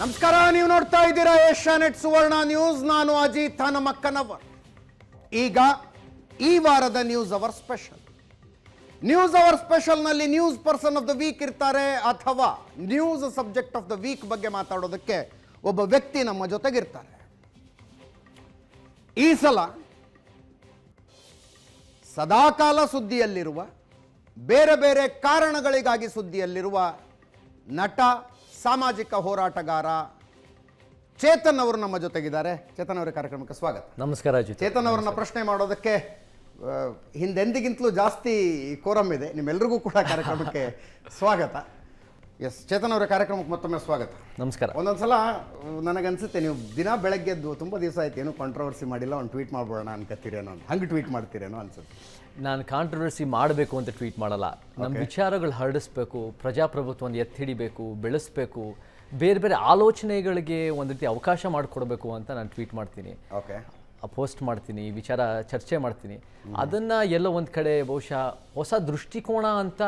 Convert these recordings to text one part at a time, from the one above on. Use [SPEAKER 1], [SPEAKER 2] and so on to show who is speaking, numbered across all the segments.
[SPEAKER 1] ನಮಸ್ಕಾರ ನೀವು ನೋಡ್ತಾ ಇದ್ದೀರಾ ಏಷ್ಯಾ ನೆಟ್ ಸುವರ್ಣ ನ್ಯೂಸ್ ನಾನು ಅಜಿತ್ ಹನಮಕ್ಕನವರ್ ಈಗ ಈ ವಾರದ news hour special news hour ಸ್ಪೆಷಲ್ನಲ್ಲಿ news person of the week ಇರ್ತಾರೆ ಅಥವಾ news subject of the week ಬಗ್ಗೆ ಮಾತಾಡೋದಕ್ಕೆ ಒಬ್ಬ ವ್ಯಕ್ತಿ ನಮ್ಮ ಜೊತೆಗಿರ್ತಾರೆ ಈ ಸಲ ಸದಾಕಾಲ ಸುದ್ದಿಯಲ್ಲಿರುವ ಬೇರೆ ಬೇರೆ ಕಾರಣಗಳಿಗಾಗಿ ಸುದ್ದಿಯಲ್ಲಿರುವ ನಟ ಸಾಮಾಜಿಕ ಹೋರಾಟಗಾರ ಚೇತನ್ ಅವರು ನಮ್ಮ ಜೊತೆಗಿದ್ದಾರೆ ಚೇತನ್ ಅವರ ಕಾರ್ಯಕ್ರಮಕ್ಕೆ ಸ್ವಾಗತ
[SPEAKER 2] ನಮಸ್ಕಾರ ಚೇತನ್ ಅವರನ್ನ
[SPEAKER 1] ಪ್ರಶ್ನೆ ಮಾಡೋದಕ್ಕೆ ಹಿಂದೆಂದಿಗಿಂತಲೂ ಜಾಸ್ತಿ ಕೋರಂ ಇದೆ ನಿಮ್ಮೆಲ್ಲರಿಗೂ ಕೂಡ ಕಾರ್ಯಕ್ರಮಕ್ಕೆ ಸ್ವಾಗತ ಎಸ್ ಚೇತನ್ ಅವರ ಕಾರ್ಯಕ್ರಮಕ್ಕೆ ಮತ್ತೊಮ್ಮೆ ಸ್ವಾಗತ ನಮಸ್ಕಾರ ಒಂದೊಂದ್ಸಲ ನನಗನ್ಸುತ್ತೆ ನೀವು ದಿನ ಬೆಳಗ್ಗೆದ್ದು ತುಂಬ ದಿವಸ ಆಯ್ತು ಏನು ಕಾಂಟ್ರವರ್ಸಿ ಮಾಡಿಲ್ಲ ಒಂದು ಟ್ವೀಟ್ ಮಾಡ್ಬೋಣ ಅನ್ಕತ್ತೀರೇನೋ ಹಂಗೆ ಟ್ವೀಟ್ ಮಾಡ್ತೀರೇನೋ
[SPEAKER 2] ಅನ್ಸುತ್ತೆ ನಾನು ಕಾಂಟ್ರವರ್ಸಿ ಮಾಡಬೇಕು ಅಂತ ಟ್ವೀಟ್ ಮಾಡಲ್ಲ ನಮ್ಮ ವಿಚಾರಗಳು ಹರಡಿಸ್ಬೇಕು ಪ್ರಜಾಪ್ರಭುತ್ವವನ್ನು ಎತ್ತಿಡಿಬೇಕು ಬೆಳೆಸಬೇಕು ಬೇರೆ ಬೇರೆ ಆಲೋಚನೆಗಳಿಗೆ ಒಂದು ರೀತಿ ಅವಕಾಶ ಮಾಡಿಕೊಡ್ಬೇಕು ಅಂತ ನಾನು ಟ್ವೀಟ್ ಮಾಡ್ತೀನಿ ಓಕೆ ಪೋಸ್ಟ್ ಮಾಡ್ತೀನಿ ವಿಚಾರ ಚರ್ಚೆ ಮಾಡ್ತೀನಿ ಅದನ್ನು ಎಲ್ಲ ಒಂದು ಕಡೆ ಬಹುಶಃ ಹೊಸ ದೃಷ್ಟಿಕೋನ ಅಂತ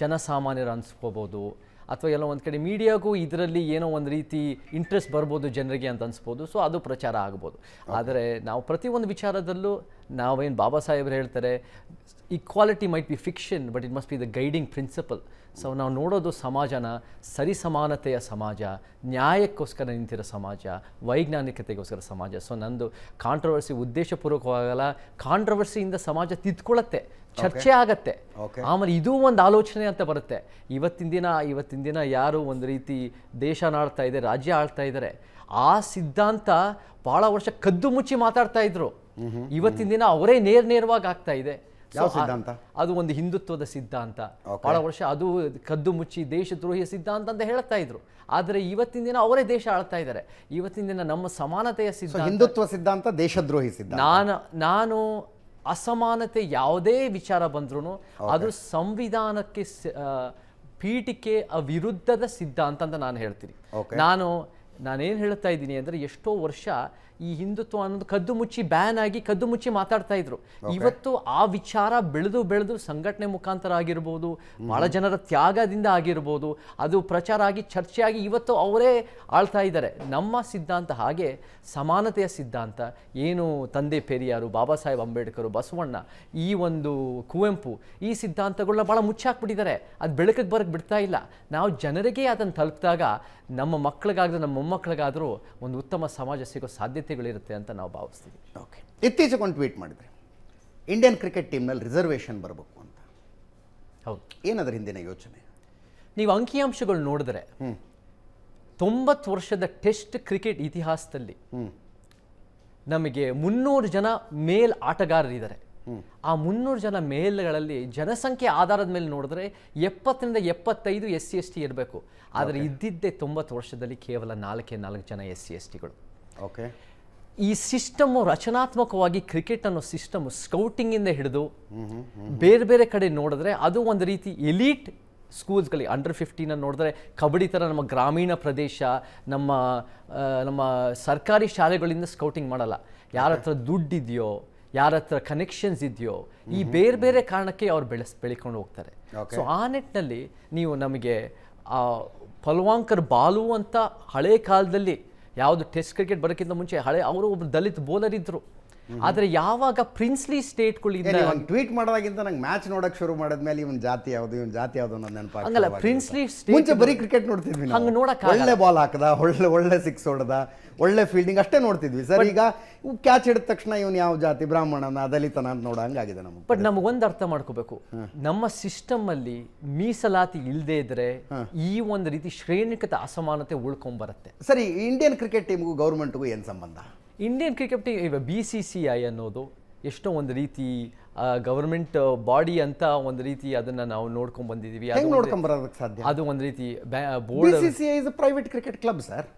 [SPEAKER 2] ಜನಸಾಮಾನ್ಯರು ಅನಿಸ್ಕೋಬೋದು ಅಥವಾ ಎಲ್ಲೋ ಒಂದು ಕಡೆ ಮೀಡಿಯಾಗೂ ಇದರಲ್ಲಿ ಏನೋ ಒಂದು ರೀತಿ ಇಂಟ್ರೆಸ್ಟ್ ಬರ್ಬೋದು ಜನರಿಗೆ ಅಂತ ಅನಿಸ್ಬೋದು ಸೊ ಅದು ಪ್ರಚಾರ ಆಗ್ಬೋದು ಆದರೆ ನಾವು ಪ್ರತಿಯೊಂದು ವಿಚಾರದಲ್ಲೂ ನಾವೇನು ಬಾಬಾ ಸಾಹೇಬರು ಹೇಳ್ತಾರೆ equality might be fiction but it must be the guiding principle so ನಾವು ನೋಡೋದು ಸಮಾಜನ ಸರಿಸಮಾನತೆಯ ಸಮಾಜ ನ್ಯಾಯಕ್ಕೋಸ್ಕರ ನಿಂತಿರೋ ಸಮಾಜ ವೈಜ್ಞಾನಿಕತೆಗೋಸ್ಕರ ಸಮಾಜ ಸೊ ನಂದು ಕಾಂಟ್ರವರ್ಸಿ ಉದ್ದೇಶಪೂರ್ವಕವಾಗಲ್ಲ ಕಾಂಟ್ರವರ್ಸಿಯಿಂದ ಸಮಾಜ ತಿದ್ಕೊಳ್ಳುತ್ತೆ ಚರ್ಚೆ ಆಗತ್ತೆ ಆಮೇಲೆ ಇದು ಒಂದು ಆಲೋಚನೆ ಅಂತ ಬರುತ್ತೆ ಇವತ್ತಿನ ದಿನ ಇವತ್ತಿನ ದಿನ ಯಾರು ಒಂದು ರೀತಿ ದೇಶ ಆಳ್ತಾ ಇದೆ ರಾಜ್ಯ ಆಳ್ತಾ ಇದ್ದಾರೆ ಆ ಸಿದ್ಧಾಂತ ಬಹಳ ವರ್ಷ ಕದ್ದು ಮುಚ್ಚಿ ಮಾತಾಡ್ತಾ ಇದ್ರು ಇವತ್ತಿನ ದಿನ ಅವರೇ ನೇರ ನೇರವಾಗಿ ಆಗ್ತಾ ಇದೆ ಸಿದ್ಧಾಂತ ಅದು ಒಂದು ಹಿಂದುತ್ವದ ಸಿದ್ಧಾಂತ ಬಹಳ ವರ್ಷ ಅದು ಕದ್ದು ಮುಚ್ಚಿ ದೇಶದ್ರೋಹಿಯ ಸಿದ್ಧಾಂತ ಅಂತ ಹೇಳ್ತಾ ಇದ್ರು ಆದರೆ ಇವತ್ತಿನ ದಿನ ಅವರೇ ದೇಶ ಆಳ್ತಾ ಇದ್ದಾರೆ ಇವತ್ತಿನ ದಿನ ನಮ್ಮ ಸಮಾನತೆಯ ಸಿದ್ಧಾಂತ ಹಿಂದುತ್ವ
[SPEAKER 1] ಸಿದ್ಧಾಂತ ದೇಶದ್ರೋಹಿ ಸಿದ್ಧಾಂತ
[SPEAKER 2] ನಾನು ನಾನು ಅಸಮಾನತೆ ಯಾವುದೇ ವಿಚಾರ ಬಂದ್ರೂ ಅದು ಸಂವಿಧಾನಕ್ಕೆ ಪೀಠಿಕೆ ವಿರುದ್ಧದ ಸಿದ್ಧಾಂತ ಅಂತ ನಾನು ಹೇಳ್ತೀನಿ ನಾನು ನಾನೇನು ಹೇಳ್ತಾ ಇದ್ದೀನಿ ಅಂದರೆ ಎಷ್ಟೋ ವರ್ಷ ಈ ಹಿಂದುತ್ವ ಅನ್ನೋದು ಕದ್ದು ಮುಚ್ಚಿ ಬ್ಯಾನ್ ಆಗಿ ಕದ್ದು ಮುಚ್ಚಿ ಮಾತಾಡ್ತಾ ಇದ್ರು ಇವತ್ತು ಆ ವಿಚಾರ ಬೆಳೆದು ಬೆಳೆದು ಸಂಘಟನೆ ಮುಖಾಂತರ ಆಗಿರ್ಬೋದು ಬಹಳ ಜನರ ತ್ಯಾಗದಿಂದ ಆಗಿರ್ಬೋದು ಅದು ಪ್ರಚಾರ ಆಗಿ ಚರ್ಚೆಯಾಗಿ ಇವತ್ತು ಅವರೇ ಆಳ್ತಾ ಇದ್ದಾರೆ ನಮ್ಮ ಸಿದ್ಧಾಂತ ಹಾಗೆ ಸಮಾನತೆಯ ಸಿದ್ಧಾಂತ ಏನು ತಂದೆ ಪೆರಿಯಾರು ಬಾಬಾ ಸಾಹೇಬ್ ಅಂಬೇಡ್ಕರ್ ಬಸವಣ್ಣ ಈ ಒಂದು ಕುವೆಂಪು ಈ ಸಿದ್ಧಾಂತಗಳನ್ನ ಭಾಳ ಮುಚ್ಚಾಕ್ಬಿಟ್ಟಿದ್ದಾರೆ ಅದು ಬೆಳಕಿಗೆ ಬರಕ್ಕೆ ಬಿಡ್ತಾ ಇಲ್ಲ ನಾವು ಜನರಿಗೆ ಅದನ್ನು ತಲುಪಿದಾಗ ನಮ್ಮ ಮಕ್ಕಳಿಗಾದರೂ ನಮ್ಮ ಮೊಮ್ಮಕ್ಕಳಿಗಾದರೂ ಒಂದು ಉತ್ತಮ ಸಮಾಜ ಸಿಗೋ ಸಾಧ್ಯತೆ ಸಾಧ್ಯತೆಗಳಿರುತ್ತೆ ಅಂತ ನಾವು ಭಾವಿಸ್ತೀವಿ ಓಕೆ ಇತ್ತೀಚೆಗೆ ಒಂದು ಟ್ವೀಟ್ ಮಾಡಿದ್ರೆ
[SPEAKER 1] ಇಂಡಿಯನ್ ಕ್ರಿಕೆಟ್ ಟೀಮ್ನಲ್ಲಿ ರಿಸರ್ವೇಷನ್ ಬರಬೇಕು ಅಂತ ಹೌದು ಏನದರ ಹಿಂದಿನ ಯೋಚನೆ
[SPEAKER 2] ನೀವು ಅಂಕಿಅಂಶಗಳು ನೋಡಿದ್ರೆ ತೊಂಬತ್ತು ವರ್ಷದ ಟೆಸ್ಟ್ ಕ್ರಿಕೆಟ್ ಇತಿಹಾಸದಲ್ಲಿ ನಮಗೆ ಮುನ್ನೂರು ಜನ ಮೇಲ್ ಆಟಗಾರರಿದ್ದಾರೆ ಆ ಮುನ್ನೂರು ಜನ ಮೇಲ್ಗಳಲ್ಲಿ ಜನಸಂಖ್ಯೆ ಆಧಾರದ ಮೇಲೆ ನೋಡಿದ್ರೆ ಎಪ್ಪತ್ತರಿಂದ ಎಪ್ಪತ್ತೈದು ಎಸ್ ಸಿ ಎಸ್ ಟಿ ಇರಬೇಕು ಆದರೆ ಇದ್ದಿದ್ದೇ ತೊಂಬತ್ತು ವರ್ಷದಲ್ಲಿ ಕೇವಲ ನಾಲ್ಕೇ ನಾಲ್ಕು ಜನ ಎಸ್ ಸಿ ಎಸ್ ಟಿಗಳು ಓಕೆ ಈ ಸಿಸ್ಟಮು ರಚನಾತ್ಮಕವಾಗಿ ಕ್ರಿಕೆಟ್ ಅನ್ನೋ ಸಿಸ್ಟಮ್ ಸ್ಕೌಟಿಂಗಿಂದ ಹಿಡಿದು ಬೇರೆ ಬೇರೆ ಕಡೆ ನೋಡಿದ್ರೆ ಅದು ಒಂದು ರೀತಿ ಎಲೀಟ್ ಸ್ಕೂಲ್ಸ್ಗಳಿಗೆ ಅಂಡರ್ ಅನ್ನು ನೋಡಿದ್ರೆ ಕಬಡ್ಡಿ ಥರ ನಮ್ಮ ಗ್ರಾಮೀಣ ಪ್ರದೇಶ ನಮ್ಮ ನಮ್ಮ ಸರ್ಕಾರಿ ಶಾಲೆಗಳಿಂದ ಸ್ಕೌಟಿಂಗ್ ಮಾಡಲ್ಲ ಯಾರ ಹತ್ರ ದುಡ್ಡಿದೆಯೋ ಯಾರ ಹತ್ರ ಕನೆಕ್ಷನ್ಸ್ ಇದೆಯೋ ಈ ಬೇರೆ ಬೇರೆ ಕಾರಣಕ್ಕೆ ಅವ್ರು ಬೆಳೆಸ್ ಬೆಳ್ಕೊಂಡು ಹೋಗ್ತಾರೆ ಸೊ ಆ ನಿಟ್ಟಿನಲ್ಲಿ ನೀವು ನಮಗೆ ಫಲ್ವಾಂಕರ್ ಬಾಲು ಅಂತ ಹಳೆ ಕಾಲದಲ್ಲಿ ಯಾವುದು ಟೆಸ್ಟ್ ಕ್ರಿಕೆಟ್ ಬರೋಕ್ಕಿಂತ ಮುಂಚೆ ಹಳೆ ಅವರು ಒಬ್ಬ ದಲಿತ ಬೋಲರ್ ಇದ್ದರು ಆದ್ರೆ ಯಾವಾಗ ಪ್ರಿನ್ಸ್ಲಿ ಸ್ಟೇಟ್
[SPEAKER 1] ಟ್ವೀಟ್ ಮಾಡೋದಾಗಿಂತ ನಂಗೆ ಮ್ಯಾಚ್ ನೋಡಕ್ ಶುರು ಮಾಡಿದ್ಮೇಲೆ ಇವನ್ ಜಾತಿ ಯಾವ್ದು ಇವನ್ ಜಾತಿ ಯಾವ್ದು ಅನ್ನೋ ನೆನಪು ಪ್ರಿನ್ಸ್ಲಿ ಮುಂಚೆ ಬರೀ ಕ್ರಿಕೆಟ್ ನೋಡ್ತಿದ್ವಿ ಹಂಗ ನೋಡಕ್ ಒಳ್ಳೆ ಬಾಲ್ ಹಾಕದ ಒಳ್ಳೆ ಒಳ್ಳೆ ಸಿಕ್ಸ್ ಹೊಡೆದ ಒಳ್ಳೆ ಫೀಲ್ಡಿಂಗ್ ಅಷ್ಟೇ ನೋಡ್ತಿದ್ವಿ ಸರ್ ಈಗ ಕ್ಯಾಚ್ ಹಿಡಿದ ತಕ್ಷಣ ಇವನ್ ಯಾವ ಜಾತಿ ಬ್ರಾಹ್ಮಣನ ಅದಲಿತನ ಅಂತ ನೋಡ ಹಂಗಾಗಿದೆ ನಮ್ಗೆ
[SPEAKER 2] ಬಟ್ ನಮಗೊಂದು ಅರ್ಥ ಮಾಡ್ಕೋಬೇಕು ನಮ್ಮ ಸಿಸ್ಟಮ್ ಅಲ್ಲಿ ಮೀಸಲಾತಿ ಇಲ್ಲದೆ ಇದ್ರೆ ಈ ಒಂದು ರೀತಿ ಶ್ರೇಣಿಕತೆ ಅಸಮಾನತೆ ಉಳ್ಕೊಂಡ್ ಬರುತ್ತೆ ಸರಿ ಇಂಡಿಯನ್ ಕ್ರಿಕೆಟ್ ಟೀಮ್ಗೂ ಗೌರ್ಮೆಂಟ್ಗೂ ಏನು ಸಂಬಂಧ ಇಂಡಿಯನ್ ಕ್ರಿಕೆಟ್ ಟೀಮ್ ಇವಾಗ ಬಿ ಸಿ ಸಿ ಐ ಅನ್ನೋದು ಎಷ್ಟೋ ಒಂದು ರೀತಿ ಗವರ್ಮೆಂಟ್ ಬಾಡಿ ಅಂತ ಒಂದು ರೀತಿ ಅದನ್ನ ನಾವು ನೋಡ್ಕೊಂಡು ಬಂದಿದ್ದೀವಿ ಸಾಧ್ಯ ಅದು ಒಂದು ರೀತಿ board C
[SPEAKER 1] C private cricket club sir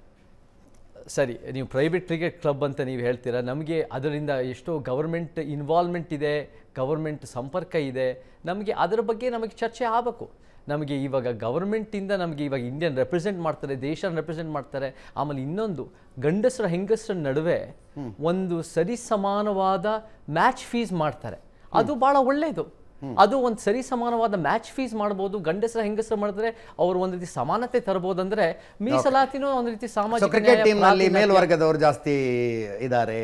[SPEAKER 2] ಸರಿ ನೀವು ಪ್ರೈವೇಟ್ ಕ್ರಿಕೆಟ್ ಕ್ಲಬ್ ಅಂತ ನೀವು ಹೇಳ್ತೀರಾ ನಮಗೆ ಅದರಿಂದ ಎಷ್ಟೋ ಗವರ್ಮೆಂಟ್ ಇನ್ವಾಲ್ವ್ಮೆಂಟ್ ಇದೆ ಗವರ್ಮೆಂಟ್ ಸಂಪರ್ಕ ಇದೆ ನಮಗೆ ಅದರ ಬಗ್ಗೆ ನಮಗೆ ಚರ್ಚೆ ಆಗಬೇಕು ನಮಗೆ ಇವಾಗ ಗವರ್ಮೆಂಟಿಂದ ನಮಗೆ ಇವಾಗ ಇಂಡಿಯನ್ ರೆಪ್ರೆಸೆಂಟ್ ಮಾಡ್ತಾರೆ ದೇಶ ರೆಪ್ರೆಸೆಂಟ್ ಮಾಡ್ತಾರೆ ಆಮೇಲೆ ಇನ್ನೊಂದು ಗಂಡಸರ ಹೆಂಗಸರ ನಡುವೆ ಒಂದು ಸರಿ ಸಮಾನವಾದ ಮ್ಯಾಚ್ ಫೀಸ್ ಮಾಡ್ತಾರೆ ಅದು ಬಹಳ ಒಳ್ಳೆಯದು ಅದು ಒಂದು ಸರಿ ಸಮಾನವಾದ ಮ್ಯಾಚ್ ಫೀಸ್ ಮಾಡಬಹುದು ಗಂಡಸರ ಹೆಂಗಸರ ಮಾಡಿದ್ರೆ ಅವರು ಒಂದು ರೀತಿ ಸಮಾನತೆ ತರಬಹುದು ಅಂದ್ರೆ ಮೀಸಲಾತಿನೂ ಒಂದು ರೀತಿ ಸಾಮಾಜಿಕ
[SPEAKER 1] ಜಾಸ್ತಿ ಇದ್ದಾರೆ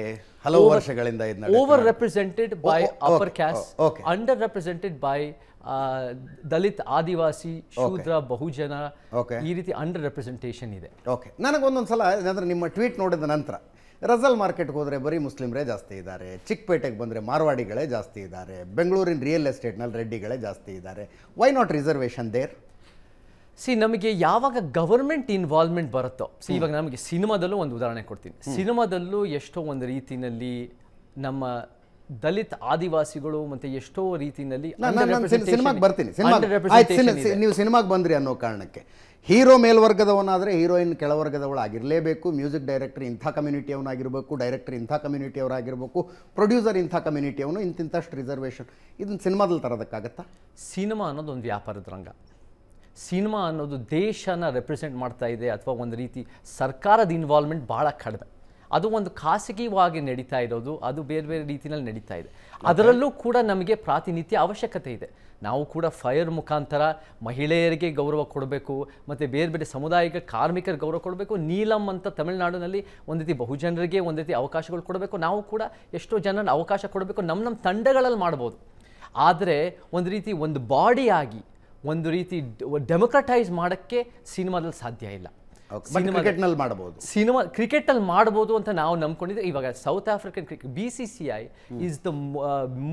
[SPEAKER 1] ಹಲವು ವರ್ಷಗಳಿಂದ over
[SPEAKER 2] represented by upper caste under represented by Dalit Adivasi Shudra Bahujan ಈ ರೀತಿ ಅಂಡರ್ ರೆಪ್ರೆಸೆಂಟೇಷನ್ ಇದೆ
[SPEAKER 1] ಓಕೆ ನನಗೆ ಸಲ ಏನಾದರೂ ನಿಮ್ಮ ಟ್ವೀಟ್ ನೋಡಿದ ನಂತರ ರಜಲ್ ಮಾರ್ಕೆಟ್ಗೆ ಹೋದರೆ ಬರೀ ಮುಸ್ಲಿಮ್ರೇ ಜಾಸ್ತಿ ಇದ್ದಾರೆ ಚಿಕ್ಕಪೇಟೆಗೆ ಬಂದರೆ ಮಾರ್ವಾಡಿಗಳೇ ಜಾಸ್ತಿ ಇದ್ದಾರೆ ಬೆಂಗಳೂರಿನ ರಿಯಲ್ ಎಸ್ಟೇಟ್ನಲ್ಲಿ ರೆಡ್ಡಿಗಳೇ ಜಾಸ್ತಿ ಇದ್ದಾರೆ why not reservation there
[SPEAKER 2] see ನಮಗೆ ಯಾವಾಗ ಗವರ್ಮೆಂಟ್ ಇನ್ವಾಲ್ವ್ಮೆಂಟ್ ಬರುತ್ತೋ ಸಿ ಇವಾಗ ನಮಗೆ ಸಿನಿಮಾದಲ್ಲೂ ಒಂದು ಉದಾಹರಣೆ ಕೊಡ್ತೀನಿ ಸಿನಿಮಾದಲ್ಲೂ ಎಷ್ಟೋ ಒಂದು ರೀತಿಯಲ್ಲಿ ನಮ್ಮ ದಲಿತ್ ಆದಿವಾಸಿಗಳು ಮತ್ತೆ ಎಷ್ಟೋ ರೀತಿಯಲ್ಲಿ ಸಿನಿಮಾಗೆ ಬರ್ತೀನಿ
[SPEAKER 1] ನೀವು ಸಿನಿಮಾಗೆ ಬಂದ್ರಿ ಅನ್ನೋ ಕಾರಣಕ್ಕೆ ಹೀರೋ ಮೇಲ್ವರ್ಗದವನಾದರೆ ಹೀರೋಯಿನ್ ಆಗಿರಲೇಬೇಕು ಮ್ಯೂಸಿಕ್ ಡೈರೆಕ್ಟರ್ ಇಂಥ ಅವನಾಗಿರಬೇಕು ಡೈರೆಕ್ಟರ್ ಇಂಥ ಕಮ್ಯುನಿಟಿಯವರಾಗಿರಬೇಕು ಪ್ರೊಡ್ಯೂಸರ್ ಇಂಥ ಕಮ್ಯುನಿಟಿಯವನು ಇಂತಿಂಥಷ್ಟು ರಿಸರ್ವೇಷನ್
[SPEAKER 2] ಇದನ್ನು ಸಿನಿಮಾದಲ್ಲಿ ತರೋದಕ್ಕಾಗತ್ತಾ ಸಿನಿಮಾ ಅನ್ನೋದು ಒಂದು ವ್ಯಾಪಾರದ ರಂಗ ಸಿನಿಮಾ ಅನ್ನೋದು ದೇಶನ ರೆಪ್ರೆಸೆಂಟ್ ಮಾಡ್ತಾ ಇದೆ ಅಥವಾ ಒಂದು ರೀತಿ ಸರ್ಕಾರದ ಇನ್ವಾಲ್ವ್ಮೆಂಟ್ ಭಾಳ ಕಡಿಮೆ ಅದು ಒಂದು ಖಾಸಗಿವಾಗಿ ನಡೀತಾ ಇರೋದು ಅದು ಬೇರೆ ಬೇರೆ ರೀತಿಯಲ್ಲಿ ನಡೀತಾ ಇದೆ ಅದರಲ್ಲೂ ಕೂಡ ನಮಗೆ ಪ್ರಾತಿನಿಧ್ಯ ಅವಶ್ಯಕತೆ ಇದೆ ನಾವು ಕೂಡ ಫೈರ್ ಮುಖಾಂತರ ಮಹಿಳೆಯರಿಗೆ ಗೌರವ ಕೊಡಬೇಕು ಮತ್ತು ಬೇರೆ ಬೇರೆ ಸಮುದಾಯಕ್ಕೆ ಕಾರ್ಮಿಕರಿಗೆ ಗೌರವ ಕೊಡಬೇಕು ನೀಲಂ ಅಂತ ತಮಿಳುನಾಡಿನಲ್ಲಿ ಒಂದು ರೀತಿ ಬಹುಜನರಿಗೆ ಒಂದು ರೀತಿ ಅವಕಾಶಗಳು ಕೊಡಬೇಕು ನಾವು ಕೂಡ ಎಷ್ಟೋ ಜನನ ಅವಕಾಶ ಕೊಡಬೇಕು ನಮ್ಮ ನಮ್ಮ ತಂಡಗಳಲ್ಲಿ ಮಾಡ್ಬೋದು ಆದರೆ ಒಂದು ರೀತಿ ಒಂದು ಬಾಡಿಯಾಗಿ ಒಂದು ರೀತಿ ಡೆಮೊಕ್ರಟೈಸ್ ಮಾಡೋಕ್ಕೆ ಸಿನಿಮಾದಲ್ಲಿ ಸಾಧ್ಯ ಇಲ್ಲ ಮಾಡಬಹುದು ಸಿನಿಮಾ ಕ್ರಿಕೆಟ್ ಅಲ್ಲಿ ಮಾಡಬಹುದು ಅಂತ ನಾವು ನಂಬ್ಕೊಂಡಿದ್ದೆ ಇವಾಗ South African cricket B C C I is the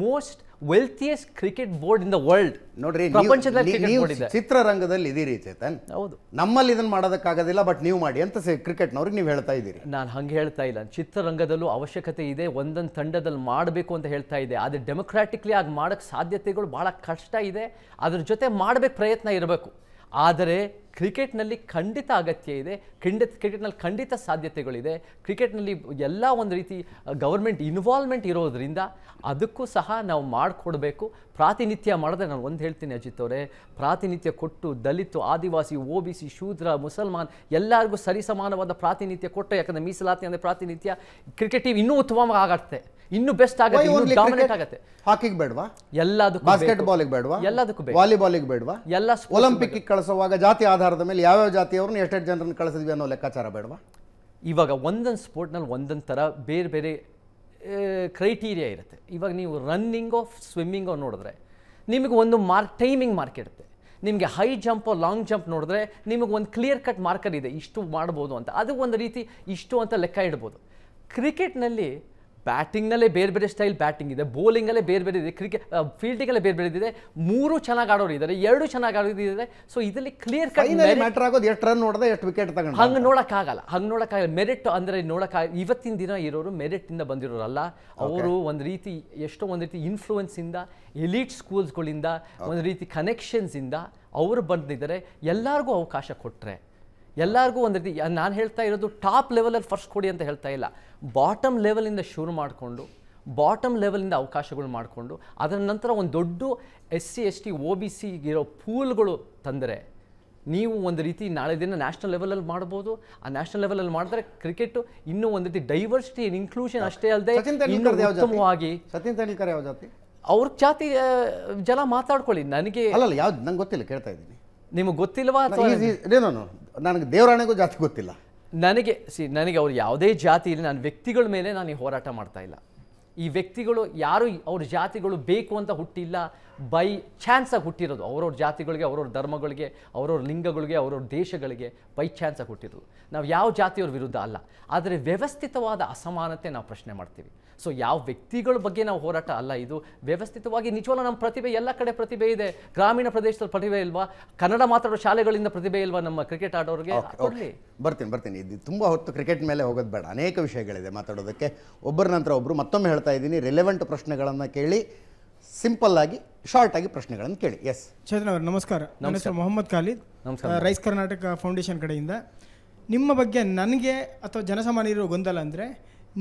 [SPEAKER 2] most wealthiest cricket board in the world ನೋಡ್ರಿ ಪ್ರಪಂಚದಲ್ಲಿ ಚಿತ್ರರಂಗದಲ್ಲಿ ಇದೀರಿ
[SPEAKER 1] ಚೇತನ್ ಹೌದು ನಮ್ಮಲ್ಲಿ ಇದನ್ನ ಮಾಡೋದಕ್ಕಾಗೋದಿಲ್ಲ ಬಟ್ ನೀವು ಮಾಡಿ ಅಂತ ಕ್ರಿಕೆಟ್ನವ್ರಿಗೆ ನೀವು ಹೇಳ್ತಾ ಇದ್ದೀರಿ
[SPEAKER 2] ನಾನು ಹಂಗೆ ಹೇಳ್ತಾ ಇಲ್ಲ ಚಿತ್ರರಂಗದಲ್ಲೂ ಅವಶ್ಯಕತೆ ಇದೆ ಒಂದೊಂದು ತಂಡದಲ್ಲಿ ಮಾಡಬೇಕು ಅಂತ ಹೇಳ್ತಾ ಇದೆ ಆದ್ರೆ ಡೆಮೊಕ್ರಾಟಿಕ್ಲಿ ಆಗಿ ಮಾಡೋಕ್ಕೆ ಸಾಧ್ಯತೆಗಳು ಭಾಳ ಕಷ್ಟ ಇದೆ ಅದ್ರ ಜೊತೆ ಮಾಡಬೇಕು ಪ್ರಯತ್ನ ಇರಬೇಕು ಆದರೆ ಕ್ರಿಕೆಟ್ನಲ್ಲಿ ಖಂಡಿತ ಅಗತ್ಯ ಇದೆ ಖಂಡಿತ ಕ್ರಿಕೆಟ್ನಲ್ಲಿ ಖಂಡಿತ ಸಾಧ್ಯತೆಗಳಿದೆ ಕ್ರಿಕೆಟ್ನಲ್ಲಿ ಎಲ್ಲ ಒಂದು ರೀತಿ ಗೌರ್ಮೆಂಟ್ ಇನ್ವಾಲ್ವ್ಮೆಂಟ್ ಇರೋದರಿಂದ ಅದಕ್ಕೂ ಸಹ ನಾವು ಮಾಡಿಕೊಡ್ಬೇಕು ಪ್ರಾತಿನಿತ್ಯ ಮಾಡಿದ್ರೆ ನಾನು ಒಂದು ಹೇಳ್ತೀನಿ ಅಜಿತ್ ಅವರೇ ಪ್ರಾತಿನಿತ್ಯ ಕೊಟ್ಟು ದಲಿತ ಆದಿವಾಸಿ ಒ ಬಿ ಸಿ ಶೂದ್ರ ಮುಸಲ್ಮಾನ್ ಎಲ್ಲರಿಗೂ ಸರಿಸಮಾನವಾದ ಪ್ರಾತಿನಿತ್ಯ ಕೊಟ್ಟು ಯಾಕಂದರೆ ಮೀಸಲಾತಿ ಅಂದರೆ ಪ್ರಾತಿನಿತ್ಯ ಕ್ರಿಕೆಟ್ ಟೀಮ್ ಇನ್ನೂ ಉತ್ತಮ ಆಗತ್ತೆ ಇನ್ನು ಬೆಸ್ಟ್ ಆಗುತ್ತೆ ಇನ್ನೂ ಡಾಮಿನೇಟ್ ಆಗುತ್ತೆ
[SPEAKER 1] ಹಾಕಿಗೆ ಬೇಡವಾ ಎಲ್ಲದಕ್ಕೂ ಬಾಸ್ಕೆಟ್ ಬಾಲಿಗೆ ಬೇಡವಾ ಎಲ್ಲದಕ್ಕೂ ವಾಲಿಬಾಲಿಗೆ ಬೇಡವಾ ಎಲ್ಲ ಒಲಿಂಪಿಕ್ ಕಳಿಸುವಾಗ ಜಾತಿ ಆಧಾರ ಆಧಾರದ ಮೇಲೆ ಯಾವ್ಯಾವ ಜಾತಿಯವ್ರನ್ನ ಎಷ್ಟೆಷ್ಟು ಜನರನ್ನು ಕಳಿಸಿದ್ವಿ ಅನ್ನೋ ಲೆಕ್ಕಾಚಾರ ಬೇಡವಾ
[SPEAKER 2] ಇವಾಗ ಒಂದೊಂದು ಸ್ಪೋರ್ಟ್ನಲ್ಲಿ ಒಂದೊಂದು ಥರ ಬೇರೆ ಬೇರೆ ಕ್ರೈಟೀರಿಯಾ ಇರುತ್ತೆ ಇವಾಗ ನೀವು ರನ್ನಿಂಗೋ ಸ್ವಿಮ್ಮಿಂಗೋ ನೋಡಿದ್ರೆ ನಿಮಗೆ ಒಂದು ಮಾರ್ಕ್ ಟೈಮಿಂಗ್ ಮಾರ್ಕ್ ಇರುತ್ತೆ ನಿಮಗೆ ಹೈ ಜಂಪ್ ಲಾಂಗ್ ಜಂಪ್ ನೋಡಿದ್ರೆ ನಿಮಗೆ ಒಂದು ಕ್ಲಿಯರ್ ಕಟ್ ಮಾರ್ಕರ್ ಇದೆ ಇಷ್ಟು ಮಾಡ್ಬೋದು ಅಂತ ಅದು ಒಂದು ರೀತಿ ಇಷ್ಟು ಅಂತ ಲೆಕ್ಕ ಇಡ್ಬೋದು ಕ್ರಿಕೆಟ್ನಲ್ಲಿ ಬ್ಯಾಟಿಂಗ್ನಲ್ಲೇ ಬೇರೆ ಬೇರೆ ಸ್ಟೈಲ್ ಬ್ಯಾಟಿಂಗ್ ಇದೆ ಬೌಲಿಂಗಲ್ಲೇ ಬೇರೆ ಬೇರೆ ಇದೆ ಕ್ರಿಕೆಟ್ ಫೀಲ್ಡಿಂಗಲ್ಲೇ ಬೇರೆ ಬೇರೆ ಇದೆ ಮೂರು ಚೆನ್ನಾಗಿ ಆಡೋರು ಇದ್ದಾರೆ ಎರಡು ಚೆನ್ನಾಗಿ ಆಡೋದಿದ್ದಾರೆ ಸೊ ಇದರಲ್ಲಿ ಕ್ಲಿಯರ್ ಕಟ್ ಮ್ಯಾಟರ್
[SPEAKER 1] ಆಗೋದು ಎಷ್ಟು ರನ್ ನೋಡಿದೆ ಎಷ್ಟು ವಿಕೆಟ್ ತಗೊಂಡು ಹಂಗೆ
[SPEAKER 2] ನೋಡೋಕ್ಕಾಗಲ್ಲ ಹಂಗೆ ನೋಡೋಕ್ಕಾಗಲ್ಲ ಮೆರಿಟ್ ಅಂದರೆ ನೋಡೋಕ್ಕಾಗ ಇವತ್ತಿನ ದಿನ ಇರೋರು ಮೆರಿಟಿಂದ ಬಂದಿರೋರಲ್ಲ ಅವರು ಒಂದು ರೀತಿ ಎಷ್ಟೋ ಒಂದು ರೀತಿ ಇನ್ಫ್ಲೂಯೆನ್ಸಿಂದ ಎಲಿಟ್ ಸ್ಕೂಲ್ಸ್ಗಳಿಂದ ಒಂದು ರೀತಿ ಕನೆಕ್ಷನ್ಸಿಂದ ಅವರು ಬಂದಿದ್ದಾರೆ ಎಲ್ಲರಿಗೂ ಅವಕಾಶ ಕೊಟ್ಟರೆ ಎಲ್ಲರಿಗೂ ಒಂದು ರೀತಿ ನಾನು ಹೇಳ್ತಾ ಇರೋದು ಟಾಪ್ ಲೆವೆಲಲ್ಲಿ ಫಸ್ಟ್ ಕೊಡಿ ಅಂತ ಹೇಳ್ತಾ ಇಲ್ಲ ಬಾಟಮ್ ಲೆವೆಲಿಂದ ಶುರು ಮಾಡಿಕೊಂಡು ಬಾಟಮ್ ಲೆವೆಲಿಂದ ಅವಕಾಶಗಳು ಮಾಡಿಕೊಂಡು ಅದರ ನಂತರ ಒಂದು ದೊಡ್ಡ S C S T O B ಸಿಗಿರೋ ಪೂಲ್ಗಳು ತಂದರೆ ನೀವು ಒಂದು ರೀತಿ ನಾಳೆ ದಿನ ನ್ಯಾಷನಲ್ ಲೆವೆಲಲ್ಲಿ ಮಾಡ್ಬೋದು ಆ ನ್ಯಾಷನಲ್ ಲೆವೆಲಲ್ಲಿ ಮಾಡಿದ್ರೆ ಕ್ರಿಕೆಟ್ ಇನ್ನೂ ಒಂದು ರೀತಿ ಡೈವರ್ಸಿಟಿ ಇನ್ಕ್ಲೂಷನ್ ಅಷ್ಟೇ ಅಲ್ಲದೆ ಉತ್ತಮವಾಗಿ
[SPEAKER 1] ಸಚಿನ್ ತೆಂಡೂಲ್ಕರ್ ಯಾವ ಜಾತಿ
[SPEAKER 2] ಅವ್ರ ಜಾತಿ ಜಲ ಮಾತಾಡ್ಕೊಳ್ಳಿ ನನಗೆ ಅಲ್ಲ ಯಾವ್ದು ನಂಗೆ ಗೊತ್ತಿಲ್ಲ ಕೇಳ್ತಾ ಇದ್ದೀನಿ ನಿಮಗೆ ಗೊತ್ತಿಲ್ವಾ ನನಗೆ ದೇವರಾಣೆಗೂ ಜಾತಿ ಗೊತ್ತಿಲ್ಲ ನನಗೆ ಸಿ ನನಗೆ ಅವ್ರು ಯಾವುದೇ ಜಾತಿ ಇಲ್ಲ ನಾನು ವ್ಯಕ್ತಿಗಳ ಮೇಲೆ ನಾನು ಈ ಹೋರಾಟ ಮಾಡ್ತಾ ಇಲ್ಲ ಈ ವ್ಯಕ್ತಿಗಳು ಯಾರು ಅವ್ರ ಜಾತಿಗಳು ಬೇಕು ಅಂತ ಹುಟ್ಟಿಲ್ಲ ಬೈ ಚಾನ್ಸಾಗಿ ಹುಟ್ಟಿರೋದು ಅವ್ರವ್ರ ಜಾತಿಗಳಿಗೆ ಅವ್ರವ್ರ ಧರ್ಮಗಳಿಗೆ ಅವ್ರವ್ರ ಲಿಂಗಗಳಿಗೆ ಅವ್ರವ್ರ ದೇಶಗಳಿಗೆ ಬೈ ಚಾನ್ಸಾಗಿ ಹುಟ್ಟಿರೋದು ನಾವು ಯಾವ ಜಾತಿಯವ್ರ ವಿರುದ್ಧ ಅಲ್ಲ ಆದರೆ ವ್ಯವಸ್ಥಿತವಾದ ಅಸಮಾನತೆ ನಾವು ಪ್ರಶ್ನೆ ಮಾಡ್ತೀವಿ ಸೊ ಯಾವ ವ್ಯಕ್ತಿಗಳ ಬಗ್ಗೆ ನಾವು ಹೋರಾಟ ಅಲ್ಲ ಇದು ವ್ಯವಸ್ಥಿತವಾಗಿ ನಿಜವಲ್ಲ ನಮ್ಮ ಪ್ರತಿಭೆ ಎಲ್ಲ ಕಡೆ ಪ್ರತಿಭೆ ಇದೆ ಗ್ರಾಮೀಣ ಪ್ರದೇಶದಲ್ಲಿ ಪ್ರತಿಭೆ ಇಲ್ವಾ ಕನ್ನಡ ಮಾತಾಡೋ ಶಾಲೆಗಳಿಂದ ಪ್ರತಿಭೆ ಇಲ್ವಾ ನಮ್ಮ ಕ್ರಿಕೆಟ್ ಆಡೋರಿಗೆ
[SPEAKER 1] ಬರ್ತೀನಿ ಬರ್ತೀನಿ ಇದು ತುಂಬ ಹೊತ್ತು ಕ್ರಿಕೆಟ್ ಮೇಲೆ ಹೋಗೋದು ಬೇಡ ಅನೇಕ ವಿಷಯಗಳಿದೆ ಮಾತಾಡೋದಕ್ಕೆ ಒಬ್ಬರ ನಂತರ ಒಬ್ಬರು ಮತ್ತೊಮ್ಮೆ ಹೇಳ್ತಾ ಇದ್ದೀನಿ ರಿಲೆವೆಂಟ್ ಪ್ರಶ್ನೆಗಳನ್ನು ಕೇಳಿ
[SPEAKER 3] ಸಿಂಪಲ್ ಆಗಿ ಶಾರ್ಟ್ ಆಗಿ ಪ್ರಶ್ನೆಗಳನ್ನು ಕೇಳಿ ಎಸ್ ಚೇತನ್ ಅವರು ನಮಸ್ಕಾರ ನನ್ನ ಹೆಸರು ಮೊಹಮ್ಮದ್ ಖಾಲಿದ್ ರೈಸ್ ಕರ್ನಾಟಕ ಫೌಂಡೇಶನ್ ಕಡೆಯಿಂದ ನಿಮ್ಮ ಬಗ್ಗೆ ನನಗೆ ಅಥವಾ ಜನಸಾಮಾನ್ಯರು ಗೊಂದಲ ಅಂದರೆ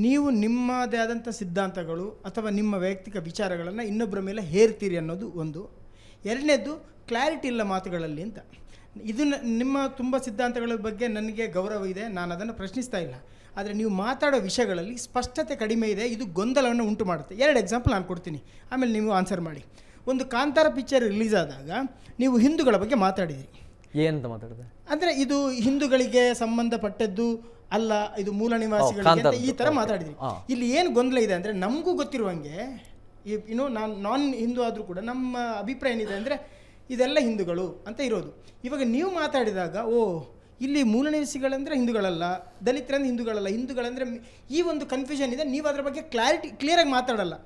[SPEAKER 3] ನೀವು ನಿಮ್ಮದೇ ಆದಂಥ ಸಿದ್ಧಾಂತಗಳು ಅಥವಾ ನಿಮ್ಮ ವೈಯಕ್ತಿಕ ವಿಚಾರಗಳನ್ನು ಇನ್ನೊಬ್ಬರ ಮೇಲೆ ಹೇರ್ತೀರಿ ಅನ್ನೋದು ಒಂದು ಎರಡನೇದು ಕ್ಲಾರಿಟಿ ಇಲ್ಲ ಮಾತುಗಳಲ್ಲಿ ಅಂತ ಇದನ್ನು ನಿಮ್ಮ ತುಂಬ ಸಿದ್ಧಾಂತಗಳ ಬಗ್ಗೆ ನನಗೆ ಗೌರವ ಇದೆ ನಾನು ಅದನ್ನು ಪ್ರಶ್ನಿಸ್ತಾ ಇಲ್ಲ ಆದರೆ ನೀವು ಮಾತಾಡೋ ವಿಷಯಗಳಲ್ಲಿ ಸ್ಪಷ್ಟತೆ ಕಡಿಮೆ ಇದೆ ಇದು ಗೊಂದಲವನ್ನು ಉಂಟು ಮಾಡುತ್ತೆ ಎರಡು ಎಕ್ಸಾಂಪಲ್ ನಾನು ಕೊಡ್ತೀನಿ ಆಮೇಲೆ ನೀವು ಆನ್ಸರ್ ಮಾಡಿ ಒಂದು ಕಾಂತಾರ ಪಿಕ್ಚರ್ ರಿಲೀಸ್ ಆದಾಗ ನೀವು ಹಿಂದೂಗಳ ಬಗ್ಗೆ ಮಾತಾಡಿದಿರಿ
[SPEAKER 2] ಏನಂತ
[SPEAKER 4] ಮಾತಾಡಿದೆ
[SPEAKER 3] ಅಂದರೆ ಇದು ಹಿಂದೂಗಳಿಗೆ ಸಂಬಂಧಪಟ್ಟದ್ದು ಅಲ್ಲ ಇದು ಮೂಲ ನಿವಾಸಿಗಳು ಈ ತರ ಮಾತಾಡಿದ್ವಿ ಇಲ್ಲಿ ಏನು ಗೊಂದಲ ಇದೆ ಅಂದ್ರೆ ನಮಗೂ ಗೊತ್ತಿರುವಂಗೆ ಇನ್ನು ನಾನ್ ನಾನ್ ಹಿಂದೂ ಆದರೂ ಕೂಡ ನಮ್ಮ ಅಭಿಪ್ರಾಯ ಏನಿದೆ ಅಂದ್ರೆ ಇದೆಲ್ಲ ಹಿಂದೂಗಳು ಅಂತ ಇರೋದು ಇವಾಗ ನೀವು ಮಾತಾಡಿದಾಗ ಓ ಇಲ್ಲಿ ಮೂಲ ನಿವಾಸಿಗಳಂದ್ರೆ ಹಿಂದೂಗಳಲ್ಲ ದಲಿತರಂದ್ರೆ ಹಿಂದೂಗಳಲ್ಲ ಹಿಂದೂಗಳಂದ್ರೆ ಈ ಒಂದು ಕನ್ಫ್ಯೂಷನ್ ಇದೆ ನೀವು ಅದರ ಬಗ್ಗೆ ಕ್ಲಾರಿಟಿ ಕ್ಲಿಯರಾಗಿ ಮಾತಾಡಲ್ಲ